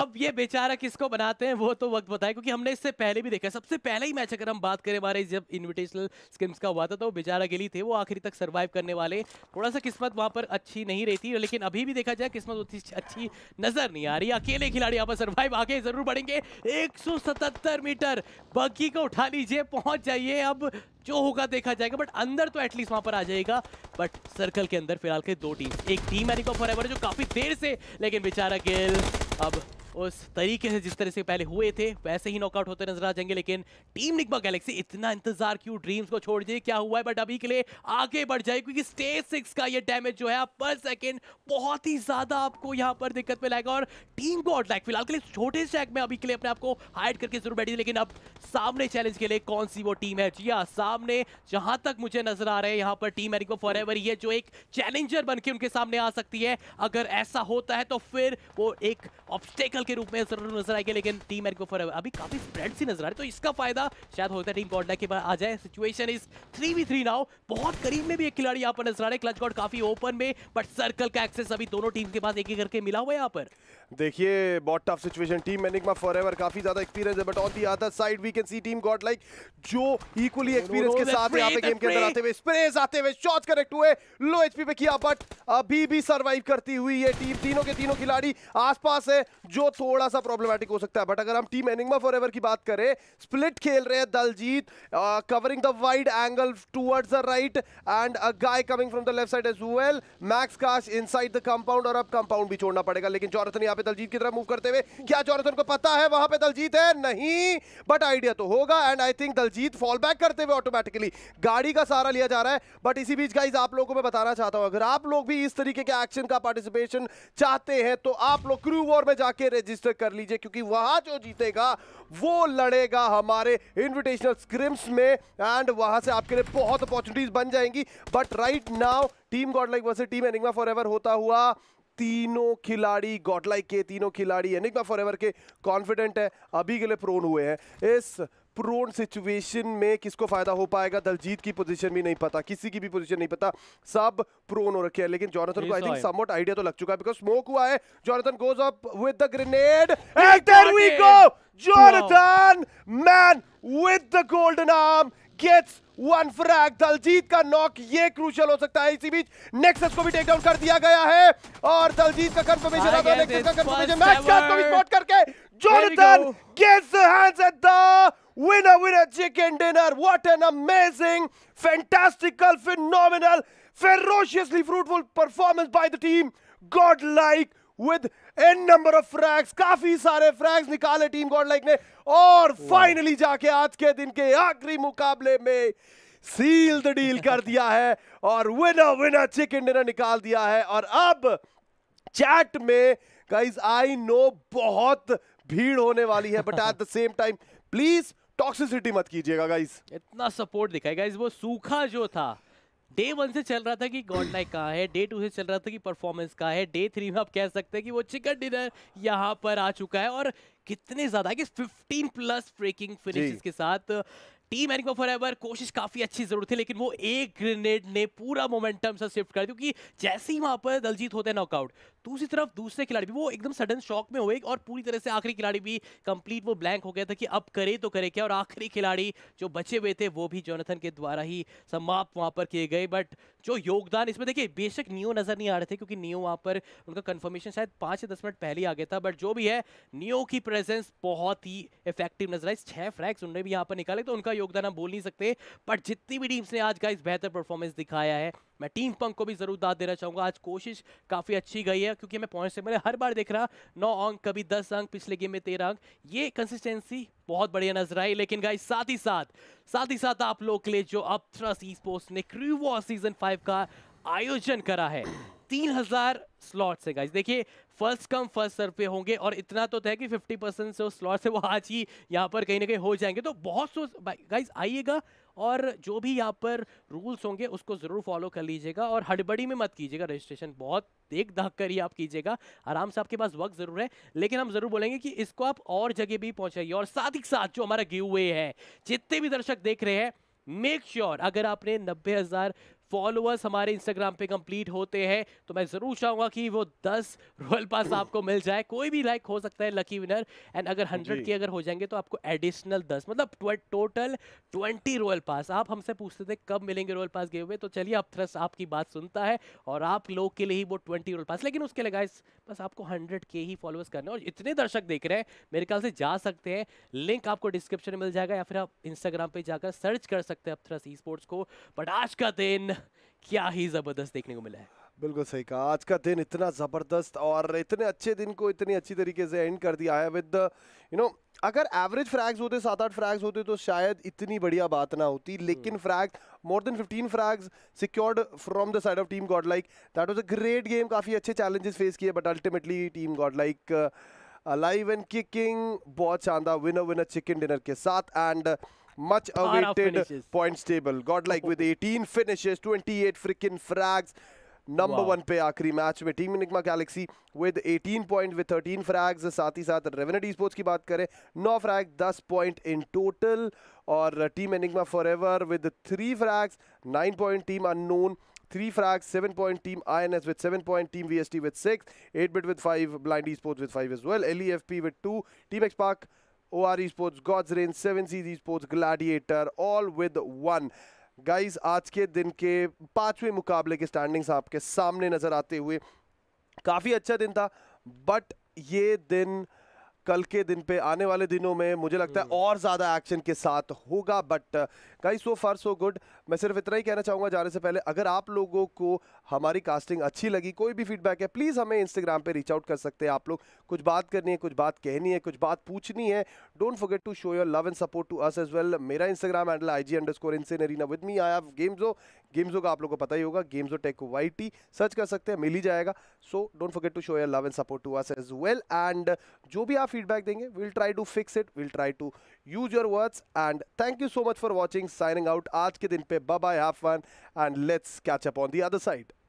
अब ये बेचारा किसको बनाते हैं वो तो वक्त बताए क्योंकि हमने इससे पहले भी देखा सबसे पहले ही मैच अगर हम बात करें हमारे जब इन्विटेशनल स्किम्स का हुआ था तो बेचारा गेली थे वो आखिरी तक सर्वाइव करने वाले थोड़ा सा किस्मत वहां पर अच्छी नहीं रहती लेकिन अभी भी देखा जाए किस्मत उतनी अच्छी नजर नहीं आ रही अकेले खिलाड़ी यहाँ पर सर्वाइव आगे जरूर बढ़ेंगे एक मीटर बग्गी को उठा लीजिए पहुंच जाइए अब जो होगा देखा जाएगा बट अंदर तो एटलीस्ट वहां पर आ जाएगा बट सर्कल के अंदर फिलहाल के दो टीम एक टीम एनिको फॉर जो काफी देर से लेकिन बेचारा गेल अब उस तरीके से जिस तरह से पहले हुए थे वैसे ही नॉकआउट होते नजर आ जाएंगे लेकिन टीम निकमा गैलेक्सी इतना इंतजार क्यों ड्रीम्स को छोड़ दिए क्या हुआ है बट अभी के लिए आगे बढ़ जाए क्योंकि स्टेज सिक्स का ये डैमेज जो है आप पर सेकेंड बहुत ही ज्यादा आपको यहाँ पर दिक्कत में लाएगा और टीम को आउटलैक फिलहाल के लिए छोटे से में अभी के लिए अपने आपको हाइड करके जरूर बैठी लेकिन अब सामने चैलेंज के लिए कौन सी वो टीम है जी हाँ सामने जहां तक मुझे नजर आ रहा है यहाँ पर टीम एरिको फॉर ये जो एक चैलेंजर बन के उनके सामने आ सकती है अगर ऐसा होता है तो फिर वो एक ऑब्स्टेकल फाइनल के रूप में नजर आएगी लेकिन टीम एट को फॉर अभी काफी स्प्रेड सी नजर आ रही तो इसका फायदा शायद होता है टीम गॉडला के बाद आ जाए situation is three v three now बहुत करीब में भी एक खिलाड़ी यहाँ पर नजर आ रहे है क्लच गॉड काफी ओपन में बट सर्कल का एक्सेस अभी दोनों टीम के पास एक एक करके मिला हुआ है यहाँ पर देखिए बहुत tough situation team Enigma ever काफी ज्यादा एक्सपीरियंस है but on the other side we can see team got Like जो इक्वली एक्सपीरियंस के साथ यहां पे गेम के अंदर आते हुए स्प्रेस आते हुए शॉट्स कनेक्ट हुए लो एचपी पे किया बट अभी भी सरवाइव करती हुई ये टीम तीनों के तीनों खिलाड़ी आसपास है जो थोड़ा सा प्रॉब्लमेटिक हो सकता है बट अगर हम टीम एनिंगमा एवर की बात करें स्प्लिट खेल रहे हैं Daljeet covering the wide angle towards the right and a guy coming from the left side as well Max Kash inside the compound और अब कंपाउंड भी छोड़ना पड़ेगा लेकिन जॉनथन यहां पे दलजीत की तरफ मूव करते हुए क्या जॉनथन को पता है वहां पे दलजीत है नहीं बट आइडिया तो होगा and I think Daljeet fall back करते हुए ऑटोमेटिकली गाड़ी का सहारा लिया जा रहा है बट इसी बीच गाइज आप लोगों को मैं बताना चाहता हूं अगर आप लोग भी इस तरीके के एक्शन का पार्टिसिपेशन चाहते हैं तो आप लोग क्रू वॉर में जाके रजिस्टर कर लीजिए क्योंकि वहां जो जीतेगा वो लड़ेगा हमारे इन्विटेशनल स्क्रिम्स में एंड वहां से आपके लिए बहुत अपॉर्चुनिटीज बन जाएंगी but right now team God Like versus team Enigma for होता हुआ तीनों खिलाड़ी गॉडलाइक के तीनों खिलाड़ी एनिग्मा फॉरएवर के कॉन्फिडेंट है अभी के लिए प्रोन हुए हैं इस प्रोन सिचुएशन में किसको फायदा हो पाएगा दलजीत की पोजीशन भी नहीं पता किसी की भी पोजीशन नहीं पता सब प्रोन हो रखे हैं लेकिन जॉनथन को आई थिंक समवट आइडिया तो लग चुका है बिकॉज स्मोक हुआ है Jonathan goes up with the grenade and there we go Jonathan man with the golden arm gets one frag Daljeet का नॉक ये क्रूशल हो सकता है इसी बीच नेक्सस को भी टेक डाउन कर दिया गया है और दलजीत का कंफर्मेशन आता है नेक्सस का कंफर्मेशन मैच का को भी स्पॉट करके Jonathan gets hands at the winner winner chicken dinner what an amazing fantastical phenomenal ferociously fruitful performance by the team godlike with n number of frags काफी सारे frags निकाले team godlike ने और finally जाके आज के दिन के आखिरी मुकाबले में द डील कर दिया है और विनर विनर चिकन डिनर निकाल दिया है और अब चैट में गाइज आई नो बहुत भीड़ होने वाली है but at the same time please toxicity मत कीजिएगा गाइज इतना सपोर्ट दिखाई गाइज वो सूखा जो था डे वन से चल रहा था कि गॉड लाइक कहाँ है डे टू से चल रहा था कि परफॉर्मेंस कहाँ है डे थ्री में आप कह सकते हैं कि वो चिकन डिनर यहाँ पर आ चुका है और कितने ज़्यादा कि 15 प्लस ब्रेकिंग फिनिशेस के साथ टीम फॉर एवर कोशिश काफी अच्छी जरूर थी लेकिन वो एक ग्रेनेड ने पूरा मोमेंटम से शिफ्ट कर दिया क्योंकि जैसे ही वहां पर दलजीत होते हैं नॉकआउट दूसरी तरफ दूसरे खिलाड़ी भी वो एकदम सडन शॉक में हुए और पूरी तरह से आखिरी खिलाड़ी भी कंप्लीट वो ब्लैंक हो गया था कि अब करे तो करे क्या और आखिरी खिलाड़ी जो बचे हुए थे वो भी जोनाथन के द्वारा ही समाप्त वहाँ पर किए गए बट जो योगदान इसमें देखिए बेशक नियो नज़र नहीं आ रहे थे क्योंकि नियो वहाँ पर उनका कन्फर्मेशन शायद पाँच या दस मिनट पहले आ गया था बट जो भी है नियो की प्रेजेंस बहुत ही इफेक्टिव नजर आई छः फ्रैक्स उन्होंने भी यहाँ पर निकाले तो उनका योगदान हम बोल नहीं सकते बट जितनी भी टीम्स ने आज का इस बेहतर परफॉर्मेंस दिखाया है मैं टीम पंक को भी जरूर दाद देना चाहूंगा आज कोशिश काफ़ी अच्छी गई है क्योंकि मैं पॉइंट से मैंने हर बार देख रहा नौ अंक कभी दस अंक पिछले गेम में तेरह अंक ये कंसिस्टेंसी बहुत बढ़िया नजर आई लेकिन गाइस साथ ही साथ साथ ही साथ आप लोग के लिए जो अब थ्रस ने क्रूवॉ सीजन फाइव का आयोजन करा है तीन हजार स्लॉट से गाइस देखिए फर्स्ट कम फर्स्ट सर पे होंगे और इतना तो तय कि 50 परसेंट से स्लॉट से वो आज ही यहाँ पर कहीं ना कहीं हो जाएंगे तो बहुत सोच गाइस आइएगा और जो भी यहाँ पर रूल्स होंगे उसको ज़रूर फॉलो कर लीजिएगा और हड़बड़ी में मत कीजिएगा रजिस्ट्रेशन बहुत देख दाख कर ही आप कीजिएगा आराम से आपके पास वक्त ज़रूर है लेकिन हम ज़रूर बोलेंगे कि इसको आप और जगह भी पहुँचाइए और साथ ही साथ जो हमारा गिव वे है जितने भी दर्शक देख रहे हैं मेक श्योर sure, अगर आपने नब्बे हज़ार फॉलोअर्स हमारे इंस्टाग्राम पे कंप्लीट होते हैं तो मैं ज़रूर चाहूँगा कि वो दस रॉयल पास आपको मिल जाए कोई भी लाइक हो सकता है लकी विनर एंड अगर हंड्रेड के अगर हो जाएंगे तो आपको एडिशनल दस मतलब टोटल ट्वेंटी रॉयल पास आप हमसे पूछते थे कब मिलेंगे रॉयल पास गए हुए तो चलिए अब थ्रस आपकी बात सुनता है और आप लोग के लिए ही वो ट्वेंटी रॉयल पास लेकिन उसके लगा बस आपको हंड्रेड के ही फॉलोअर्स करने और इतने दर्शक देख रहे हैं मेरे ख्याल से जा सकते हैं लिंक आपको डिस्क्रिप्शन में मिल जाएगा या फिर आप इंस्टाग्राम पे जाकर सर्च कर सकते हैं थ्रस ई स्पोर्ट्स को बट आज का दिन क्या ही जबरदस्त देखने को मिला है बिल्कुल सही कहा आज का दिन इतना ज़बरदस्त और इतने अच्छे दिन को इतनी अच्छी तरीके से एंड कर दिया है विद यू नो अगर एवरेज फ्रैग्स होते सात आठ फ्रैग्स होते तो शायद इतनी बढ़िया बात ना होती हम्म। लेकिन frag more than fifteen frags secured from the side of team God Like that was a great game काफ़ी अच्छे चैलेंजेस फेस किए but ultimately team God Like live and kicking बहुत शानदार विनर विनर चिकन डिनर के साथ and uh, much awaited points table. Godlike with 18 finishes, 28 freaking frags. Number one पे आखिरी match में team Nigma Galaxy with 18 point with 13 frags साथ ही साथ रेवेनेट स्पोर्ट्स की बात करें 9 फ्रैग 10 पॉइंट इन टोटल और team Enigma forever with three frags 9 point team unknown three frags, seven point team INS with seven point team VST with six, eight bit with five, blind esports with five as well, LEFP with two, Team X Park OR Esports, God's Reign, 7Cs Esports, Gladiator, all with one. Guys आज के दिन के पांचवें मुकाबले के standings आपके सामने नज़र आते हुए काफ़ी अच्छा दिन था बट ये दिन कल के दिन पे आने वाले दिनों में मुझे लगता है हम्म। और ज़्यादा एक्शन के साथ होगा but guys so far so good मैं सिर्फ इतना ही कहना चाहूँगा जाने से पहले अगर आप लोगों को हमारी कास्टिंग अच्छी लगी कोई भी फीडबैक है प्लीज़ हमें इंस्टाग्राम पर रीच आउट कर सकते हैं आप लोग कुछ बात करनी है कुछ बात कहनी है कुछ बात पूछनी है don't forget to show your love and support to us as well मेरा Instagram handle I G underscore इनसे नरीना विद मी आई गेम्सो गेम्सो का आप लोगों को पता ही होगा गेम्सो टेक वाई टी सर्च कर सकते हैं मिल ही जाएगा so don't forget to show your love and support to us as well and जो भी आप फीडबैक देंगे will try to fix it will try to use your words and thank you so much for watching signing out. Aaj ke Bye bye, have fun, and let's catch up on the other side.